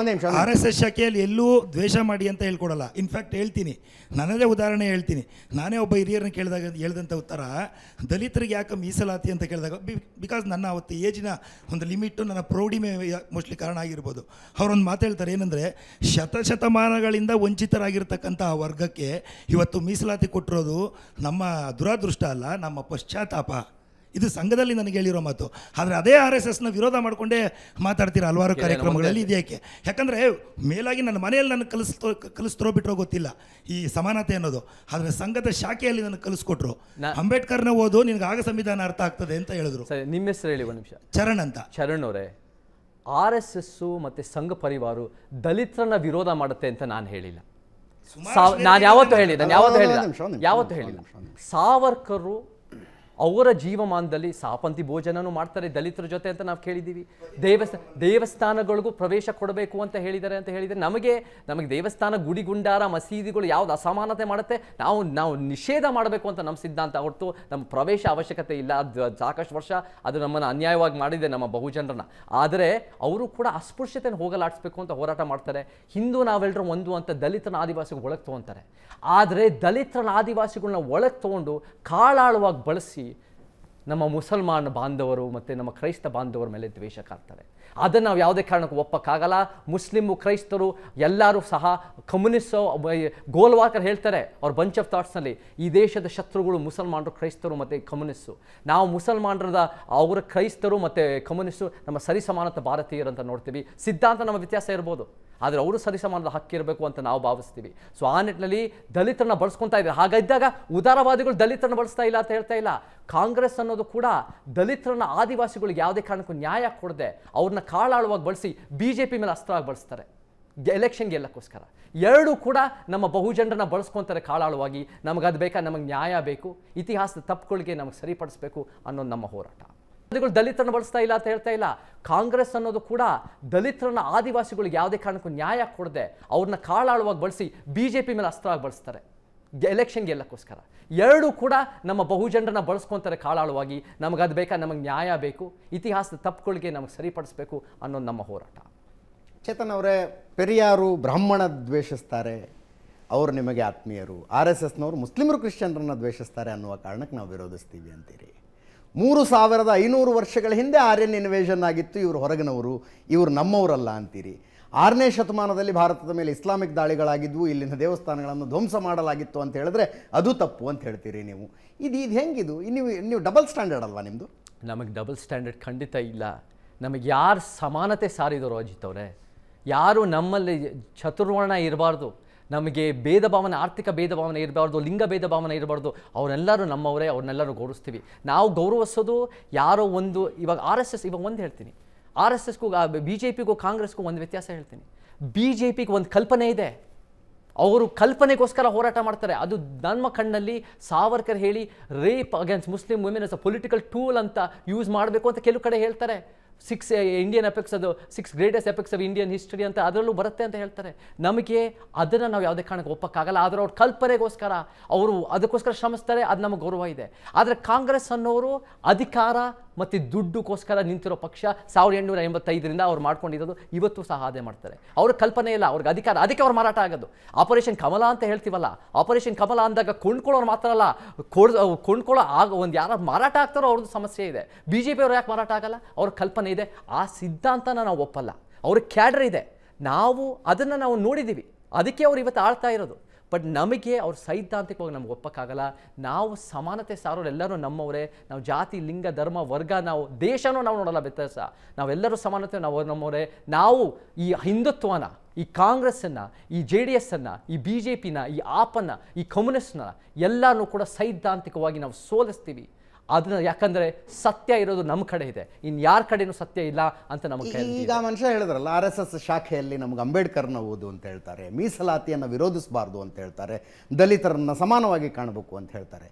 [SPEAKER 2] ಆರ್
[SPEAKER 5] ಎಸ್ ಎಸ್ ಶಾಖೆಯಲ್ಲಿ ಎಲ್ಲೂ ದ್ವೇಷ ಮಾಡಿ ಅಂತ ಹೇಳ್ಕೊಡಲ್ಲ ಇನ್ಫ್ಯಾಕ್ಟ್ ಹೇಳ್ತೀನಿ ನನ್ನದೇ ಉದಾಹರಣೆ ಹೇಳ್ತೀನಿ ನಾನೇ ಒಬ್ಬ ಹಿರಿಯರನ್ನ ಕೇಳಿದಾಗ ಹೇಳ್ದಂಥ ಉತ್ತರ ದಲಿತರಿಗೆ ಯಾಕೆ ಮೀಸಲಾತಿ ಅಂತ ಕೇಳಿದಾಗ ಬಿಕಾಸ್ ನನ್ನ ಅವತ್ತು ಏಜಿನ ಒಂದು ಲಿಮಿಟು ನನ್ನ ಪ್ರೌಢಿಮೆ ಮೋಸ್ಟ್ಲಿ ಕಾರಣ ಆಗಿರ್ಬೋದು ಅವರೊಂದು ಹೇಳ್ತಾರೆ ಏನಂದರೆ ಶತಶತಮಾನಗಳಿಂದ ವಂಚಿತರಾಗಿರ್ತಕ್ಕಂಥ ವರ್ಗಕ್ಕೆ ಇವತ್ತು ಮೀಸಲಾತಿ ಕೊಟ್ಟಿರೋದು ನಮ್ಮ ದುರಾದೃಷ್ಟ ಅಲ್ಲ ನಮ್ಮ ಪಶ್ಚಾತ್ ತಾಪ ಇದು ಸಂಘದಲ್ಲಿ ನನಗೆ ಹೇಳಿರೋ ಮಾತು ಆದರೆ ಅದೇ ಆರ್ ಎಸ್ ಎಸ್ನ ವಿರೋಧ ಮಾಡಿಕೊಂಡೇ ಮಾತಾಡ್ತೀರ ಹಲವಾರು ಕಾರ್ಯಕ್ರಮಗಳಲ್ಲಿ ಯಾಕೆ ಯಾಕಂದರೆ ಮೇಲಾಗಿ ನನ್ನ ಮನೆಯಲ್ಲಿ ನನಗೆ ಕಲಿಸ್ತೋ ಕಲಿಸ್ತರೋ ಬಿಟ್ಟರೋ ಗೊತ್ತಿಲ್ಲ ಈ ಸಮಾನತೆ ಅನ್ನೋದು ಆದರೆ ಸಂಘದ
[SPEAKER 2] ಶಾಖೆಯಲ್ಲಿ ನನಗೆ ಕಲಿಸ್ಕೊಟ್ರು ಅಂಬೇಡ್ಕರ್ನ ಓದು ನಿನಗೆ ಆಗ ಸಂವಿಧಾನ ಅರ್ಥ ಆಗ್ತದೆ ಅಂತ ಹೇಳಿದ್ರು ನಿಮ್ಮ ಹೆಸರು ಹೇಳಿ ಒಂದು ನಿಮಿಷ ಚರಣ್ ಅಂತ ಚರಣ್ ಅವರೇ ಆರ್ ಎಸ್ ಎಸ್ಸು ಮತ್ತು ಸಂಘ ಪರಿವಾರ ದಲಿತರನ್ನ ವಿರೋಧ ಮಾಡುತ್ತೆ ಅಂತ ನಾನು ಹೇಳಿಲ್ಲ
[SPEAKER 7] ನಾನು ಯಾವತ್ತೂ ಹೇಳಿಲ್ಲ ನಾನು ಯಾವತ್ತೂ ಹೇಳಿಲ್ಲ ಯಾವತ್ತೂ ಹೇಳಿಲ್ಲ
[SPEAKER 2] ಸಾವರ್ಕರು ಅವರ ಜೀವಮಾನದಲ್ಲಿ ಸಾಪಂತಿ ಭೋಜನನೂ ಮಾಡ್ತಾರೆ ದಲಿತರ ಜೊತೆ ಅಂತ ನಾವು ಕೇಳಿದ್ದೀವಿ ದೇವಸ್ಥ ದೇವಸ್ಥಾನಗಳಿಗೂ ಪ್ರವೇಶ ಕೊಡಬೇಕು ಅಂತ ಹೇಳಿದ್ದಾರೆ ಅಂತ ಹೇಳಿದರೆ ನಮಗೆ ನಮಗೆ ದೇವಸ್ಥಾನ ಗುಡಿಗುಂಡಾರ ಮಸೀದಿಗಳು ಯಾವುದು ಅಸಮಾನತೆ ಮಾಡುತ್ತೆ ನಾವು ನಾವು ನಿಷೇಧ ಮಾಡಬೇಕು ಅಂತ ನಮ್ಮ ಸಿದ್ಧಾಂತ ಹೊರತು ನಮ್ಮ ಪ್ರವೇಶ ಅವಶ್ಯಕತೆ ಇಲ್ಲ ಅದು ಸಾಕಷ್ಟು ವರ್ಷ ಅದು ನಮ್ಮನ್ನು ಅನ್ಯಾಯವಾಗಿ ಮಾಡಿದೆ ನಮ್ಮ ಬಹುಜನರನ್ನ ಆದರೆ ಅವರು ಕೂಡ ಅಸ್ಪೃಶ್ಯತೆಯನ್ನು ಹೋಗಲಾಡಿಸ್ಬೇಕು ಅಂತ ಹೋರಾಟ ಮಾಡ್ತಾರೆ ಹಿಂದೂ ನಾವೆಲ್ಲರೂ ಒಂದು ಅಂತ ದಲಿತನ ಆದಿವಾಸಿಗಳು ಒಳಗೆ ತೊಗೊತಾರೆ ಆದರೆ ದಲಿತನ ಆದಿವಾಸಿಗಳನ್ನ ಒಳಗೆ ತೊಗೊಂಡು ಕಾಳಾಳವಾಗಿ ಬಳಸಿ ನಮ್ಮ ಮುಸಲ್ಮಾನ ಬಾಂಧವರು ಮತ್ತು ನಮ್ಮ ಕ್ರೈಸ್ತ ಬಾಂಧವರ ಮೇಲೆ ದ್ವೇಷ ಕಾಡ್ತಾರೆ ಅದನ್ನು ನಾವು ಯಾವುದೇ ಕಾರಣಕ್ಕೂ ಒಪ್ಪಕ್ಕಾಗಲ್ಲ ಮುಸ್ಲಿಮು ಕ್ರೈಸ್ತರು ಎಲ್ಲರೂ ಸಹ ಕಮ್ಯುನಿಸ್ಟ್ ಗೋಲ್ವಾಕರ್ ಹೇಳ್ತಾರೆ ಅವ್ರ ಬಂಚ್ ಆಫ್ ಥಾಟ್ಸ್ನಲ್ಲಿ ಈ ದೇಶದ ಶತ್ರುಗಳು ಮುಸಲ್ಮಾನರು ಕ್ರೈಸ್ತರು ಮತ್ತು ಕಮ್ಯುನಿಸ್ಟು ನಾವು ಮುಸಲ್ಮಾನರದ ಅವರ ಕ್ರೈಸ್ತರು ಮತ್ತು ಕಮ್ಯುನಿಸ್ಟು ನಮ್ಮ ಸರಿಸಮಾನತ ಅಂತ ನೋಡ್ತೀವಿ ಸಿದ್ಧಾಂತ ನಮ್ಮ ವ್ಯತ್ಯಾಸ ಇರ್ಬೋದು ಆದರೆ ಅವರು ಸರಿಸಮಾನದ ಹಕ್ಕಿರಬೇಕು ಅಂತ ನಾವು ಭಾವಿಸ್ತೀವಿ ಸೊ ಆ ನಿಟ್ಟಿನಲ್ಲಿ ದಲಿತರನ್ನ ಬಳಸ್ಕೊತಾ ಇದ್ದಾರೆ ಹಾಗಿದ್ದಾಗ ಉದಾರವಾದಿಗಳು ದಲಿತರನ್ನ ಬಳಸ್ತಾ ಇಲ್ಲ ಅಂತ ಹೇಳ್ತಾ ಇಲ್ಲ ಕಾಂಗ್ರೆಸ್ ಅನ್ನೋದು ಕೂಡ ದಲಿತರನ್ನ ಆದಿವಾಸಿಗಳಿಗೆ ಯಾವುದೇ ಕಾರಣಕ್ಕೂ ನ್ಯಾಯ ಕೊಡದೆ ಅವ್ರನ್ನ ಕಾಳಾಳುವಾಗಿ ಬಳಸಿ ಬಿ ಜೆ ಪಿ ಮೇಲೆ ಅಸ್ತ್ರವಾಗಿ ಬಳಸ್ತಾರೆ ಎಲೆಕ್ಷನ್ ಎಲ್ಲಕ್ಕೋಸ್ಕರ ಎರಡೂ ಕೂಡ ನಮ್ಮ ಬಹುಜನರನ್ನ ಬಳಸ್ಕೊತಾರೆ ಕಾಳಾಳುವಾಗಿ ನಮಗದು ಬೇಕಾ ನಮಗೆ ನ್ಯಾಯ ಬೇಕು ಇತಿಹಾಸದ ತಪ್ಪುಗಳಿಗೆ ನಮಗೆ ಸರಿಪಡಿಸಬೇಕು ಅನ್ನೋದು ನಮ್ಮ ಹೋರಾಟ ದಲಿತರನ್ನು ಬಳಸ್ತಾ ಇಲ್ಲ ಅಂತ ಹೇಳ್ತಾ ಇಲ್ಲ ಕಾಂಗ್ರೆಸ್ ಅನ್ನೋದು ಕೂಡ ದಲಿತರನ್ನ ಆದಿವಾಸಿಗಳಿಗೆ ಯಾವುದೇ ಕಾರಣಕ್ಕೂ ನ್ಯಾಯ ಕೊಡದೆ ಅವ್ರನ್ನ ಕಾಳಾಳವಾಗಿ ಬಳಸಿ ಬಿ ಜೆ ಪಿ ಮೇಲೆ ಅಸ್ತ್ರವಾಗಿ ಬಳಸ್ತಾರೆ ಎಲೆಕ್ಷನ್ ಗೆಲ್ಲಕ್ಕೋಸ್ಕರ ಎರಡೂ ಕೂಡ ನಮ್ಮ ಬಹುಜನರನ್ನ ಬಳಸ್ಕೊತಾರೆ ಕಾಳಾಳವಾಗಿ ಅದು ಬೇಕಾ ನಮಗೆ ನ್ಯಾಯ ಬೇಕು ಇತಿಹಾಸದ ತಪ್ಪುಗಳಿಗೆ ನಮಗೆ ಸರಿಪಡಿಸ್ಬೇಕು ಅನ್ನೋದು ನಮ್ಮ ಹೋರಾಟ ಚೇತನ್ ಅವರೇ
[SPEAKER 1] ಪೆರಿಯಾರು ಬ್ರಾಹ್ಮಣ ದ್ವೇಷಿಸ್ತಾರೆ ಅವರು ನಿಮಗೆ ಆತ್ಮೀಯರು ಆರ್ ಎಸ್ ಎಸ್ನವರು ಮುಸ್ಲಿಮರು ಕ್ರಿಶ್ಚಿಯನ್ರನ್ನ ದ್ವೇಷಿಸ್ತಾರೆ ಅನ್ನುವ ಕಾರಣಕ್ಕೆ ನಾವು ವಿರೋಧಿಸ್ತೀವಿ ಅಂತೀರಿ ಮೂರು ಸಾವಿರದ ಐನೂರು ವರ್ಷಗಳ ಹಿಂದೆ ಆರ್ಯನ್ ಇನ್ವೇಷನ್ ಆಗಿತ್ತು ಇವರು ಹೊರಗಿನವರು ಇವರು ನಮ್ಮವರಲ್ಲ ಅಂತೀರಿ ಆರನೇ ಶತಮಾನದಲ್ಲಿ ಭಾರತದ ಮೇಲೆ ಇಸ್ಲಾಮಿಕ್ ದಾಳಿಗಳಾಗಿದ್ವು ಇಲ್ಲಿನ ದೇವಸ್ಥಾನಗಳನ್ನು ಧ್ವಂಸ ಮಾಡಲಾಗಿತ್ತು ಅಂತ ಹೇಳಿದ್ರೆ ಅದು ತಪ್ಪು ಅಂತ ಹೇಳ್ತೀರಿ ನೀವು ಇದು ಇದು ಹೆಂಗಿದು ನೀವು ನೀವು ಡಬಲ್ ಸ್ಟ್ಯಾಂಡರ್ಡ್ ಅಲ್ವಾ ನಿಮ್ಮದು
[SPEAKER 2] ನಮಗೆ ಡಬಲ್ ಸ್ಟ್ಯಾಂಡರ್ಡ್ ಖಂಡಿತ ಇಲ್ಲ ನಮಗೆ ಯಾರು ಸಮಾನತೆ ಸಾರಿದವರು ಅಜಿತ್ ಅವರೇ ಯಾರು ನಮ್ಮಲ್ಲಿ ಚತುರ್ವರ್ಣ ಇರಬಾರ್ದು ನಮಗೆ ಭೇದ ಭಾವನೆ ಆರ್ಥಿಕ ಭೇದ ಭಾವನೆ ಇರಬಾರ್ದು ಲಿಂಗ ಭೇದ ಭಾವನೆ ಇರಬಾರ್ದು ಅವರೆಲ್ಲರೂ ನಮ್ಮವರೇ ಅವ್ರನ್ನೆಲ್ಲರೂ ಗೌರವಿಸ್ತೀವಿ ನಾವು ಗೌರವಿಸೋದು ಯಾರೋ ಒಂದು ಇವಾಗ ಆರ್ ಎಸ್ ಎಸ್ ಇವಾಗ ಒಂದು ಹೇಳ್ತೀನಿ ಆರ್ ಎಸ್ ಎಸ್ಗೂ ಬಿ ಜೆ ಪಿಗೂ ಕಾಂಗ್ರೆಸ್ಗೂ ಒಂದು ವ್ಯತ್ಯಾಸ ಹೇಳ್ತೀನಿ ಬಿ ಜೆ ಪಿಗೆ ಒಂದು ಕಲ್ಪನೆ ಇದೆ ಅವರು ಕಲ್ಪನೆಗೋಸ್ಕರ ಹೋರಾಟ ಮಾಡ್ತಾರೆ ಅದು ನಮ್ಮ ಕಣ್ಣಲ್ಲಿ ಸಾವರ್ಕರ್ ಹೇಳಿ rape against Muslim women as a political tool ಅಂತ ಯೂಸ್ ಮಾಡಬೇಕು ಅಂತ ಕೆಲವು ಕಡೆ ಹೇಳ್ತಾರೆ ಸಿಕ್ಸ್ ಇಂಡಿಯನ್ ಎಫೆಕ್ಟ್ಸ್ ಅದು six greatest effects of Indian history ಅಂತ ಅದರಲ್ಲೂ ಬರುತ್ತೆ ಅಂತ ಹೇಳ್ತಾರೆ ನಮಗೆ ಅದನ್ನು ನಾವು ಯಾವುದೇ ಕಾರಣಕ್ಕೆ ಒಪ್ಪಕ್ಕಾಗಲ್ಲ ಆದರೆ ಅವ್ರ ಕಲ್ಪನೆಗೋಸ್ಕರ ಅವರು ಅದಕ್ಕೋಸ್ಕರ ಶ್ರಮಿಸ್ತಾರೆ ಅದು ನಮಗೆ ಗೌರವ ಇದೆ ಆದರೆ ಕಾಂಗ್ರೆಸ್ ಅನ್ನೋರು ಅಧಿಕಾರ ಮತ್ತು ದುಡ್ಡುಗೋಸ್ಕರ ನಿಂತಿರೋ ಪಕ್ಷ ಸಾವಿರದ ಎಂಟುನೂರ ಎಂಬತ್ತೈದರಿಂದ ಅವ್ರು ಮಾಡ್ಕೊಂಡಿರೋದು ಇವತ್ತು ಸಹ ಅದೇ ಮಾಡ್ತಾರೆ ಅವ್ರ ಕಲ್ಪನೆ ಇಲ್ಲ ಅವ್ರಿಗೆ ಅಧಿಕಾರ ಅದಕ್ಕೆ ಅವ್ರು ಮಾರಾಟ ಆಗೋದು ಆಪರೇಷನ್ ಕಮಲ ಅಂತ ಹೇಳ್ತೀವಲ್ಲ ಆಪರೇಷನ್ ಕಮಲ ಅಂದಾಗ ಕೊಂಡ್ಕೊಳ್ಳೋರು ಮಾತ್ರ ಅಲ್ಲ ಕೊಂಡ್ಕೊಳ್ಳೋ ಆಗ ಒಂದು ಯಾರು ಮಾರಾಟ ಆಗ್ತಾರೋ ಅವ್ರದ್ದು ಸಮಸ್ಯೆ ಇದೆ ಬಿ ಜೆ ಅವ್ರು ಯಾಕೆ ಮಾರಾಟ ಆಗಲ್ಲ ಅವ್ರ ಕಲ್ಪನೆ ಇದೆ ಆ ಸಿದ್ಧಾಂತನ ನಾವು ಒಪ್ಪಲ್ಲ ಅವ್ರ ಕ್ಯಾಡ್ರ್ ಇದೆ ನಾವು ಅದನ್ನು ನಾವು ನೋಡಿದ್ದೀವಿ ಅದಕ್ಕೆ ಅವ್ರು ಇವತ್ತು ಆಳ್ತಾ ಇರೋದು ಬಟ್ ನಮಗೆ ಅವ್ರ ಸೈದ್ಧಾಂತಿಕವಾಗಿ ನಮ್ಗೆ ಒಪ್ಪಕ್ಕಾಗಲ್ಲ ನಾವು ಸಮಾನತೆ ಸಾರೋರು ಎಲ್ಲರೂ ನಮ್ಮವರೇ ನಾವು ಜಾತಿ ಲಿಂಗ ಧರ್ಮ ವರ್ಗ ನಾವು ದೇಶನೂ ನಾವು ನೋಡಲ್ಲ ವ್ಯತ್ಯಾಸ ನಾವೆಲ್ಲರೂ ಸಮಾನತೆ ನಾವು ನಮ್ಮವರೇ ನಾವು ಈ ಹಿಂದುತ್ವನ ಈ ಕಾಂಗ್ರೆಸ್ಸನ್ನು ಈ ಜೆ ಡಿ ಎಸ್ಸನ್ನು ಈ ಬಿ ಜೆ ಪಿನ ಈ ಆಪನ್ನು ಈ ಕಮ್ಯುನಿಸ್ಟ್ನ ಎಲ್ಲರೂ ಕೂಡ ಸೈದ್ಧಾಂತಿಕವಾಗಿ ನಾವು ಸೋಲಿಸ್ತೀವಿ ಅದನ್ನ ಯಾಕಂದ್ರೆ ಸತ್ಯ ಇರೋದು ನಮ್ಮ ಕಡೆ ಇದೆ ಇನ್ ಯಾರ ಕಡೆನೂ ಸತ್ಯ ಇಲ್ಲ ಅಂತ ನಮಗೆ ಈಗ ಮನುಷ್ಯ ಹೇಳಿದ್ರಲ್ಲ ಆರ್ ಎಸ್ ಎಸ್ ಶಾಖೆಯಲ್ಲಿ
[SPEAKER 1] ನಮ್ಗೆ ಅಂಬೇಡ್ಕರ್ನ ಓದು ಅಂತ ಹೇಳ್ತಾರೆ ಮೀಸಲಾತಿಯನ್ನು ವಿರೋಧಿಸಬಾರ್ದು ಅಂತ ಹೇಳ್ತಾರೆ ದಲಿತರನ್ನ ಸಮಾನವಾಗಿ ಕಾಣಬೇಕು ಅಂತ ಹೇಳ್ತಾರೆ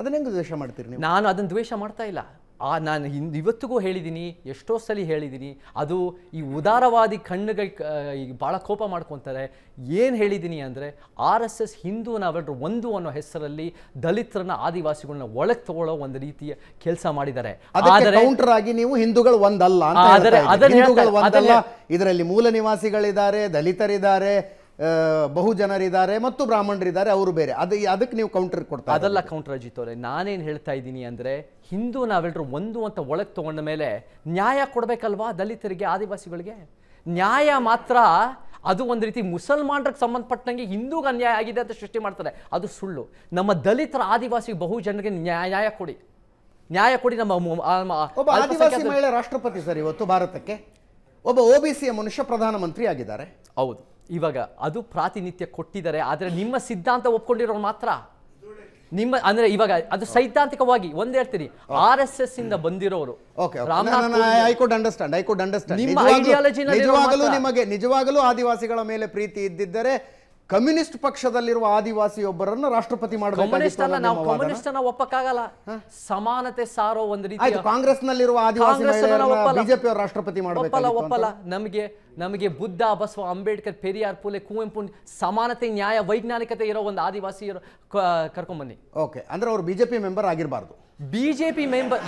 [SPEAKER 2] ಅದನ್ನ ಹೆಂಗೆ ದ್ವೇಷ ಮಾಡ್ತೀರಿ ನಾನು ಅದನ್ನ ದ್ವೇಷ ಮಾಡ್ತಾ ಇಲ್ಲ ಆ ನಾನು ಇಂದು ಇವತ್ತಿಗೂ ಹೇಳಿದ್ದೀನಿ ಎಷ್ಟೋ ಸಲ ಹೇಳಿದ್ದೀನಿ ಅದು ಈ ಉದಾರವಾದಿ ಕಣ್ಣುಗಳು ಭಾಳ ಕೋಪ ಮಾಡ್ಕೊತಾರೆ ಏನು ಹೇಳಿದ್ದೀನಿ ಅಂದರೆ ಆರ್ ಎಸ್ ಎಸ್ ಹಿಂದೂ ನಾವೆಲ್ಲರೂ ಒಂದು ಅನ್ನೋ ಹೆಸರಲ್ಲಿ ದಲಿತರನ್ನ ಆದಿವಾಸಿಗಳನ್ನ ಒಳಗೆ ತಗೊಳ್ಳೋ ಒಂದು ರೀತಿಯ ಕೆಲಸ ಮಾಡಿದ್ದಾರೆ ಆದರೆ ನೀವು
[SPEAKER 1] ಹಿಂದೂಗಳು ಒಂದಲ್ಲ ಆದರೆ
[SPEAKER 2] ಇದರಲ್ಲಿ ಮೂಲ ನಿವಾಸಿಗಳಿದ್ದಾರೆ
[SPEAKER 1] ದಲಿತರಿದ್ದಾರೆ ಜನರಿದ್ದಾರೆ ಮತ್ತು ಬ್ರಾಹ್ಮಣರಿದ್ದಾರೆ ಅವರು ಬೇರೆ ಅದು ಅದಕ್ಕೆ ನೀವು ಕೌಂಟರ್ ಕೊಡ್ತಾರೆ ಅದೆಲ್ಲ
[SPEAKER 2] ಕೌಂಟರ್ ಅಜಿತ್ ಅವರೇ ನಾನೇನು ಹೇಳ್ತಾ ಇದ್ದೀನಿ ಅಂದರೆ ಹಿಂದೂ ನಾವೆಲ್ಲರೂ ಒಂದು ಅಂತ ಒಳಗೆ ತೊಗೊಂಡ ಮೇಲೆ ನ್ಯಾಯ ಕೊಡಬೇಕಲ್ವಾ ದಲಿತರಿಗೆ ಆದಿವಾಸಿಗಳಿಗೆ ನ್ಯಾಯ ಮಾತ್ರ ಅದು ಒಂದು ರೀತಿ ಮುಸಲ್ಮಾನರಿಗೆ ಸಂಬಂಧಪಟ್ಟಂಗೆ ಹಿಂದೂಗೆ ಅನ್ಯಾಯ ಆಗಿದೆ ಅಂತ ಸೃಷ್ಟಿ ಮಾಡ್ತಾರೆ ಅದು ಸುಳ್ಳು ನಮ್ಮ ದಲಿತರ ಆದಿವಾಸಿ ಬಹುಜನರಿಗೆ ನ್ಯಾಯ ಕೊಡಿ ನ್ಯಾಯ ಕೊಡಿ ನಮ್ಮ ಒಬ್ಬ ಆದಿವಾಸಿ ಮಹಿಳೆ
[SPEAKER 1] ರಾಷ್ಟ್ರಪತಿ ಸರ್ ಇವತ್ತು ಭಾರತಕ್ಕೆ ಒಬ್ಬ ಒ ಬಿ ಸಿಯ ಮನುಷ್ಯ ಪ್ರಧಾನಮಂತ್ರಿ ಆಗಿದ್ದಾರೆ
[SPEAKER 2] ಹೌದು ಇವಾಗ ಅದು ಪ್ರಾತಿನಿಧ್ಯ ಕೊಟ್ಟಿದ್ದಾರೆ ಆದರೆ ನಿಮ್ಮ ಸಿದ್ಧಾಂತ ಒಪ್ಕೊಂಡಿರೋರು ಮಾತ್ರ ನಿಮ್ಮ ಅಂದ್ರೆ ಇವಾಗ ಅದು ಸೈದ್ಧಾಂತಿಕವಾಗಿ ಒಂದ್ ಹೇಳ್ತೀನಿ ಆರ್ ಎಸ್ ಎಸ್ ಇಂದ ಬಂದಿರೋರು ಅಂಡರ್ಸ್ಟ್ಯಾಂಡ್
[SPEAKER 1] ಐಡಿಯಾಲಜಿ ನಿಜವಾಗಲೂ ನಿಮಗೆ ನಿಜವಾಗಲೂ ಆದಿವಾಸಿಗಳ ಮೇಲೆ ಪ್ರೀತಿ ಇದ್ದಿದ್ದರೆ ಕಮ್ಯುನಿಸ್ಟ್ ಪಕ್ಷದಲ್ಲಿರುವ ಆದಿವಾಸಿಯೊಬ್ಬರನ್ನು ರಾಷ್ಟ್ರಪತಿ
[SPEAKER 2] ನಾವು ಒಪ್ಪಕ್ಕಾಗಲ್ಲ ಸಮಾನತೆ ಸಾರೋ ಒಂದು ರೀತಿ ಕಾಂಗ್ರೆಸ್ನಲ್ಲಿರುವ ಆದಿವಾಸಿ ಬಿಜೆಪಿ
[SPEAKER 1] ರಾಷ್ಟ್ರಪತಿ ಒಪ್ಪಲ್ಲ ಒಪ್ಪಲ್ಲ
[SPEAKER 2] ನಮಗೆ ನಮಗೆ ಬುದ್ಧ ಬಸವ ಅಂಬೇಡ್ಕರ್ ಪೆರಿಯಾರ್ ಪುಲೆ ಕುವೆಂಪು ಸಮಾನತೆ ನ್ಯಾಯ ವೈಜ್ಞಾನಿಕತೆ ಇರೋ ಒಂದು ಆದಿವಾಸಿ ಕರ್ಕೊಂಡ್ಬನ್ನಿ
[SPEAKER 1] ಓಕೆ ಅಂದ್ರೆ ಅವರು ಬಿಜೆಪಿ ಮೆಂಬರ್ ಆಗಿರಬಾರ್ದು ಬಿಜೆಪಿ ಮೆಂಬರ್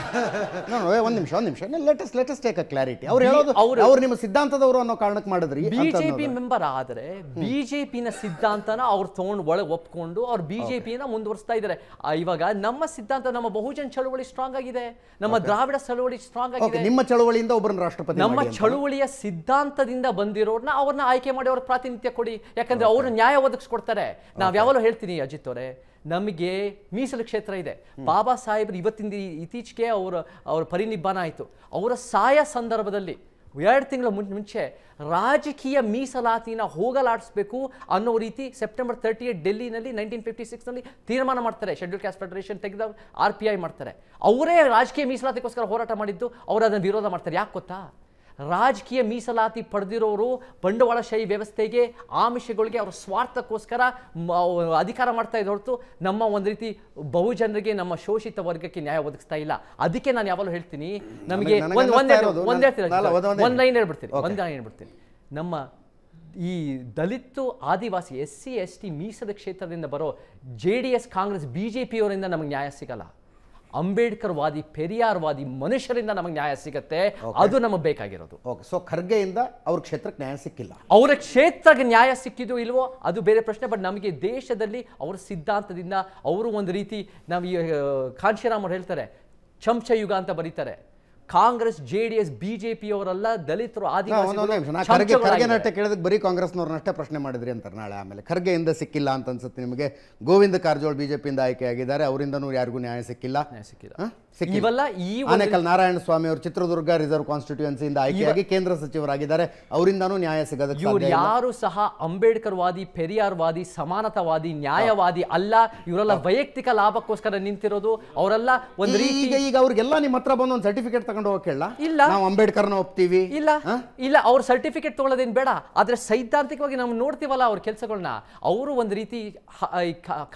[SPEAKER 1] ಒಂದ್ ನಿಮಿಷ ಒಂದ್ ನಿಮಿಷ latest let's take a clarity ಅವ್ರು ಹೇಳೋದು ಅವ್ರು ನಿಮ್ಮ ಸಿದ್ಧಾಂತದವರು ಅನ್ನೋ ಕಾರಣಕ್ಕೆ ಮಾಡಿದ್ರಿ ಬಿಜೆಪಿ
[SPEAKER 2] ಮೆಂಬರ್ ಆದ್ರೆ ಬಿಜೆಪಿನ ಸಿದ್ಧಾಂತನ ಅವ್ರು ತಗೊಂಡ್ ಒಳಗೆ ಒಪ್ಕೊಂಡು ಅವ್ರು ಬಿಜೆಪಿನ ಮುಂದುವರಿಸ್ತಾ ಇದ್ದಾರೆ ಇವಾಗ ನಮ್ಮ ಸಿದ್ಧಾಂತ ನಮ್ಮ ಬಹುಜನ್ ಚಳುವಳಿ ಸ್ಟ್ರಾಂಗ್ ಆಗಿದೆ ನಮ್ಮ ದ್ರಾವಿಡ ಚಳುವಳಿ ಸ್ಟ್ರಾಂಗ್ ಆಗಿದೆ ನಿಮ್ಮ
[SPEAKER 1] ಚಳುವಳಿಯಿಂದ ಒಬ್ಬರನ್ನ ರಾಷ್ಟ್ರಪತಿ ನಮ್ಮ ಚಳುವಳಿಯ
[SPEAKER 2] ಸಿದ್ಧಾಂತದಿಂದ ಬಂದಿರೋರ್ನ ಅವ್ರನ್ನ ಆಯ್ಕೆ ಮಾಡಿ ಅವ್ರ ಪ್ರಾತಿನಿಧ್ಯ ಕೊಡಿ ಯಾಕಂದ್ರೆ ಅವರು ನ್ಯಾಯ ಒದಗಿಸ್ಕೊಡ್ತಾರೆ ನಾವ್ ಯಾವಾಗಲೂ ಹೇಳ್ತೀನಿ ಅಜಿತ್ ಅವರೇ ನಮಗೆ ಮೀಸಲು ಕ್ಷೇತ್ರ ಇದೆ ಬಾಬಾ ಸಾಹೇಬರು ಇವತ್ತಿನ ಇತ್ತೀಚೆಗೆ ಅವರ ಅವರ ಪರಿನಿಬ್ಬಾನ ಆಯಿತು ಅವರ ಸಾಯ ಸಂದರ್ಭದಲ್ಲಿ ಎರಡು ತಿಂಗಳ ಮುಂಚೆ ರಾಜಕೀಯ ಮೀಸಲಾತಿನ ಹೋಗಲಾಡಿಸ್ಬೇಕು ಅನ್ನೋ ರೀತಿ ಸೆಪ್ಟೆಂಬರ್ ತರ್ಟಿ ಏಟ್ ಡೆಲ್ಲಿನಲ್ಲಿ ನೈನ್ಟೀನ್ ಫಿಫ್ಟಿ ಸಿಕ್ಸ್ನಲ್ಲಿ ತೀರ್ಮಾನ ಮಾಡ್ತಾರೆ ಶೆಡ್ಯೂಲ್ ಕ್ಯಾಸ್ಟ್ ಫೆಡರೇಷನ್ ತೆಗೆದ ಆರ್ ಪಿ ಐ ಮಾಡ್ತಾರೆ ಅವರೇ ರಾಜಕೀಯ ಮೀಸಲಾತಿಗೋಸ್ಕರ ಹೋರಾಟ ಮಾಡಿದ್ದು ಅವರು ಅದನ್ನು ವಿರೋಧ ಮಾಡ್ತಾರೆ ಯಾಕೆ ಗೊತ್ತಾ ರಾಜಕೀಯ ಮೀಸಲಾತಿ ಪಡೆದಿರೋರು ಬಂಡವಾಳಶಾಹಿ ವ್ಯವಸ್ಥೆಗೆ ಆಮಿಷಗಳಿಗೆ ಅವರ ಸ್ವಾರ್ಥಕ್ಕೋಸ್ಕರ ಅಧಿಕಾರ ಮಾಡ್ತಾ ಇದ್ದ ಹೊರತು ನಮ್ಮ ಒಂದು ರೀತಿ ಬಹುಜನರಿಗೆ ನಮ್ಮ ಶೋಷಿತ ವರ್ಗಕ್ಕೆ ನ್ಯಾಯ ಒದಗಿಸ್ತಾ ಇಲ್ಲ ಅದಕ್ಕೆ ನಾನು ಯಾವಾಗಲೂ ಹೇಳ್ತೀನಿ ನಮಗೆ ಒಂದು ಲೈನ್ ಹೇಳ್ಬಿಡ್ತೀನಿ ಒಂದು ಲೈನ್ ಹೇಳ್ಬಿಡ್ತೀನಿ ನಮ್ಮ ಈ ದಲಿತು ಆದಿವಾಸಿ ಎಸ್ ಸಿ ಎಸ್ ಟಿ ಮೀಸಲು ಕ್ಷೇತ್ರದಿಂದ ಬರೋ J D S Congress B J ಪಿಯವರಿಂದ ನಮಗೆ ನ್ಯಾಯ ಸಿಗಲ್ಲ ಅಂಬೇಡ್ಕರ್ ವಾದಿ ಪೆರಿಯಾರ್ ವಾದಿ ಮನುಷ್ಯರಿಂದ ನಮಗೆ ನ್ಯಾಯ ಸಿಗುತ್ತೆ ಅದು ನಮಗೆ ಬೇಕಾಗಿರೋದು
[SPEAKER 1] ಓಕೆ ಸೊ ಖರ್ಗೆಯಿಂದ ಅವ್ರ ಕ್ಷೇತ್ರಕ್ಕೆ ನ್ಯಾಯ ಸಿಕ್ಕಿಲ್ಲ
[SPEAKER 2] ಅವರ ಕ್ಷೇತ್ರಕ್ಕೆ ನ್ಯಾಯ ಸಿಕ್ಕಿದೋ ಇಲ್ವೋ ಅದು ಬೇರೆ ಪ್ರಶ್ನೆ ಬಟ್ ನಮಗೆ ದೇಶದಲ್ಲಿ ಅವರ ಸಿದ್ಧಾಂತದಿಂದ ಅವರು ಒಂದು ರೀತಿ ನಾವು ಈ ಅವ್ರು ಹೇಳ್ತಾರೆ ಚಮಚ ಯುಗ ಅಂತ ಬರೀತಾರೆ ಕಾಂಗ್ರೆಸ್ ಜೆ ಡಿ ಎಸ್ ಬಿಜೆಪಿಯವರಲ್ಲ ದಲಿತರು ಆದಿವಾಸಿ ಖರ್ಗೆ ನಟ
[SPEAKER 1] ಕೇಳಿದಕ್ಕೆ ಬರೀ ಕಾಂಗ್ರೆಸ್ನವ್ರನ್ನಷ್ಟೇ ಪ್ರಶ್ನೆ ಮಾಡಿದ್ರಿ ಅಂತಾರೆ ನಾಳೆ ಆಮೇಲೆ ಖರ್ಗೆಯಿಂದ ಸಿಕ್ಕಿಲ್ಲ ಅಂತ ಅನ್ಸುತ್ತೆ ನಿಮಗೆ ಗೋವಿಂದ ಕಾರಜೋಳ ಬಿಜೆಪಿಯಿಂದ ಆಯ್ಕೆ ಆಗಿದ್ದಾರೆ ಅವರಿಂದನೂ ಯಾರಿಗೂ ನ್ಯಾಯ ಸಿಕ್ಕಿಲ್ಲ ನ್ಯಾಯ ಸಿಕ್ಕಿಲ್ಲ ಇವೆಲ್ಲ ಈ ಆನೇಕಲ್ ನಾರಾಯಣ ಸ್ವಾಮಿ ಅವರು ಚಿತ್ರದುರ್ಗ ರಿಸರ್ವ್ ಕಾನ್ಸ್ಟಿಟ್ಯೂಯನ್ಸಿಯಿಂದ ಆಯ್ಕೆಯಾಗಿ ಕೇಂದ್ರ ಸಚಿವರಾಗಿದ್ದಾರೆ ಅವರಿಂದನೂ ನ್ಯಾಯ ಸಿಗದ ಇವರು ಯಾರು
[SPEAKER 2] ಸಹ ಅಂಬೇಡ್ಕರ್ ವಾದಿ ಪೆರಿಯಾರ್ ವಾದಿ ಸಮಾನತಾವಾದಿ ನ್ಯಾಯವಾದಿ ಅಲ್ಲ ಇವರೆಲ್ಲ ವೈಯಕ್ತಿಕ ಲಾಭಕ್ಕೋಸ್ಕರ ನಿಂತಿರೋದು ಅವರೆಲ್ಲ ಒಂದು ರೀತಿ ಈಗ
[SPEAKER 1] ಈಗ ಅವ್ರಿಗೆಲ್ಲ ನಿಮ್ಮ ಹತ್ರ ಬಂದು ಒಂದು ಸರ್ಟಿಫಿಕೇಟ್ ತಗೊಂಡು ಹೋಗಕ್ಕೆಲ್ಲ
[SPEAKER 2] ಇಲ್ಲ ನಾವು ಅಂಬೇಡ್ಕರ್ನ ಒಪ್ತೀವಿ ಇಲ್ಲ ಇಲ್ಲ ಅವ್ರ ಸರ್ಟಿಫಿಕೇಟ್ ತಗೊಳ್ಳೋದೇನು ಬೇಡ ಆದ್ರೆ ಸೈದ್ಧಾಂತಿಕವಾಗಿ ನಾವು ನೋಡ್ತೀವಲ್ಲ ಅವ್ರ ಕೆಲಸಗಳನ್ನ ಅವರು ಒಂದು ರೀತಿ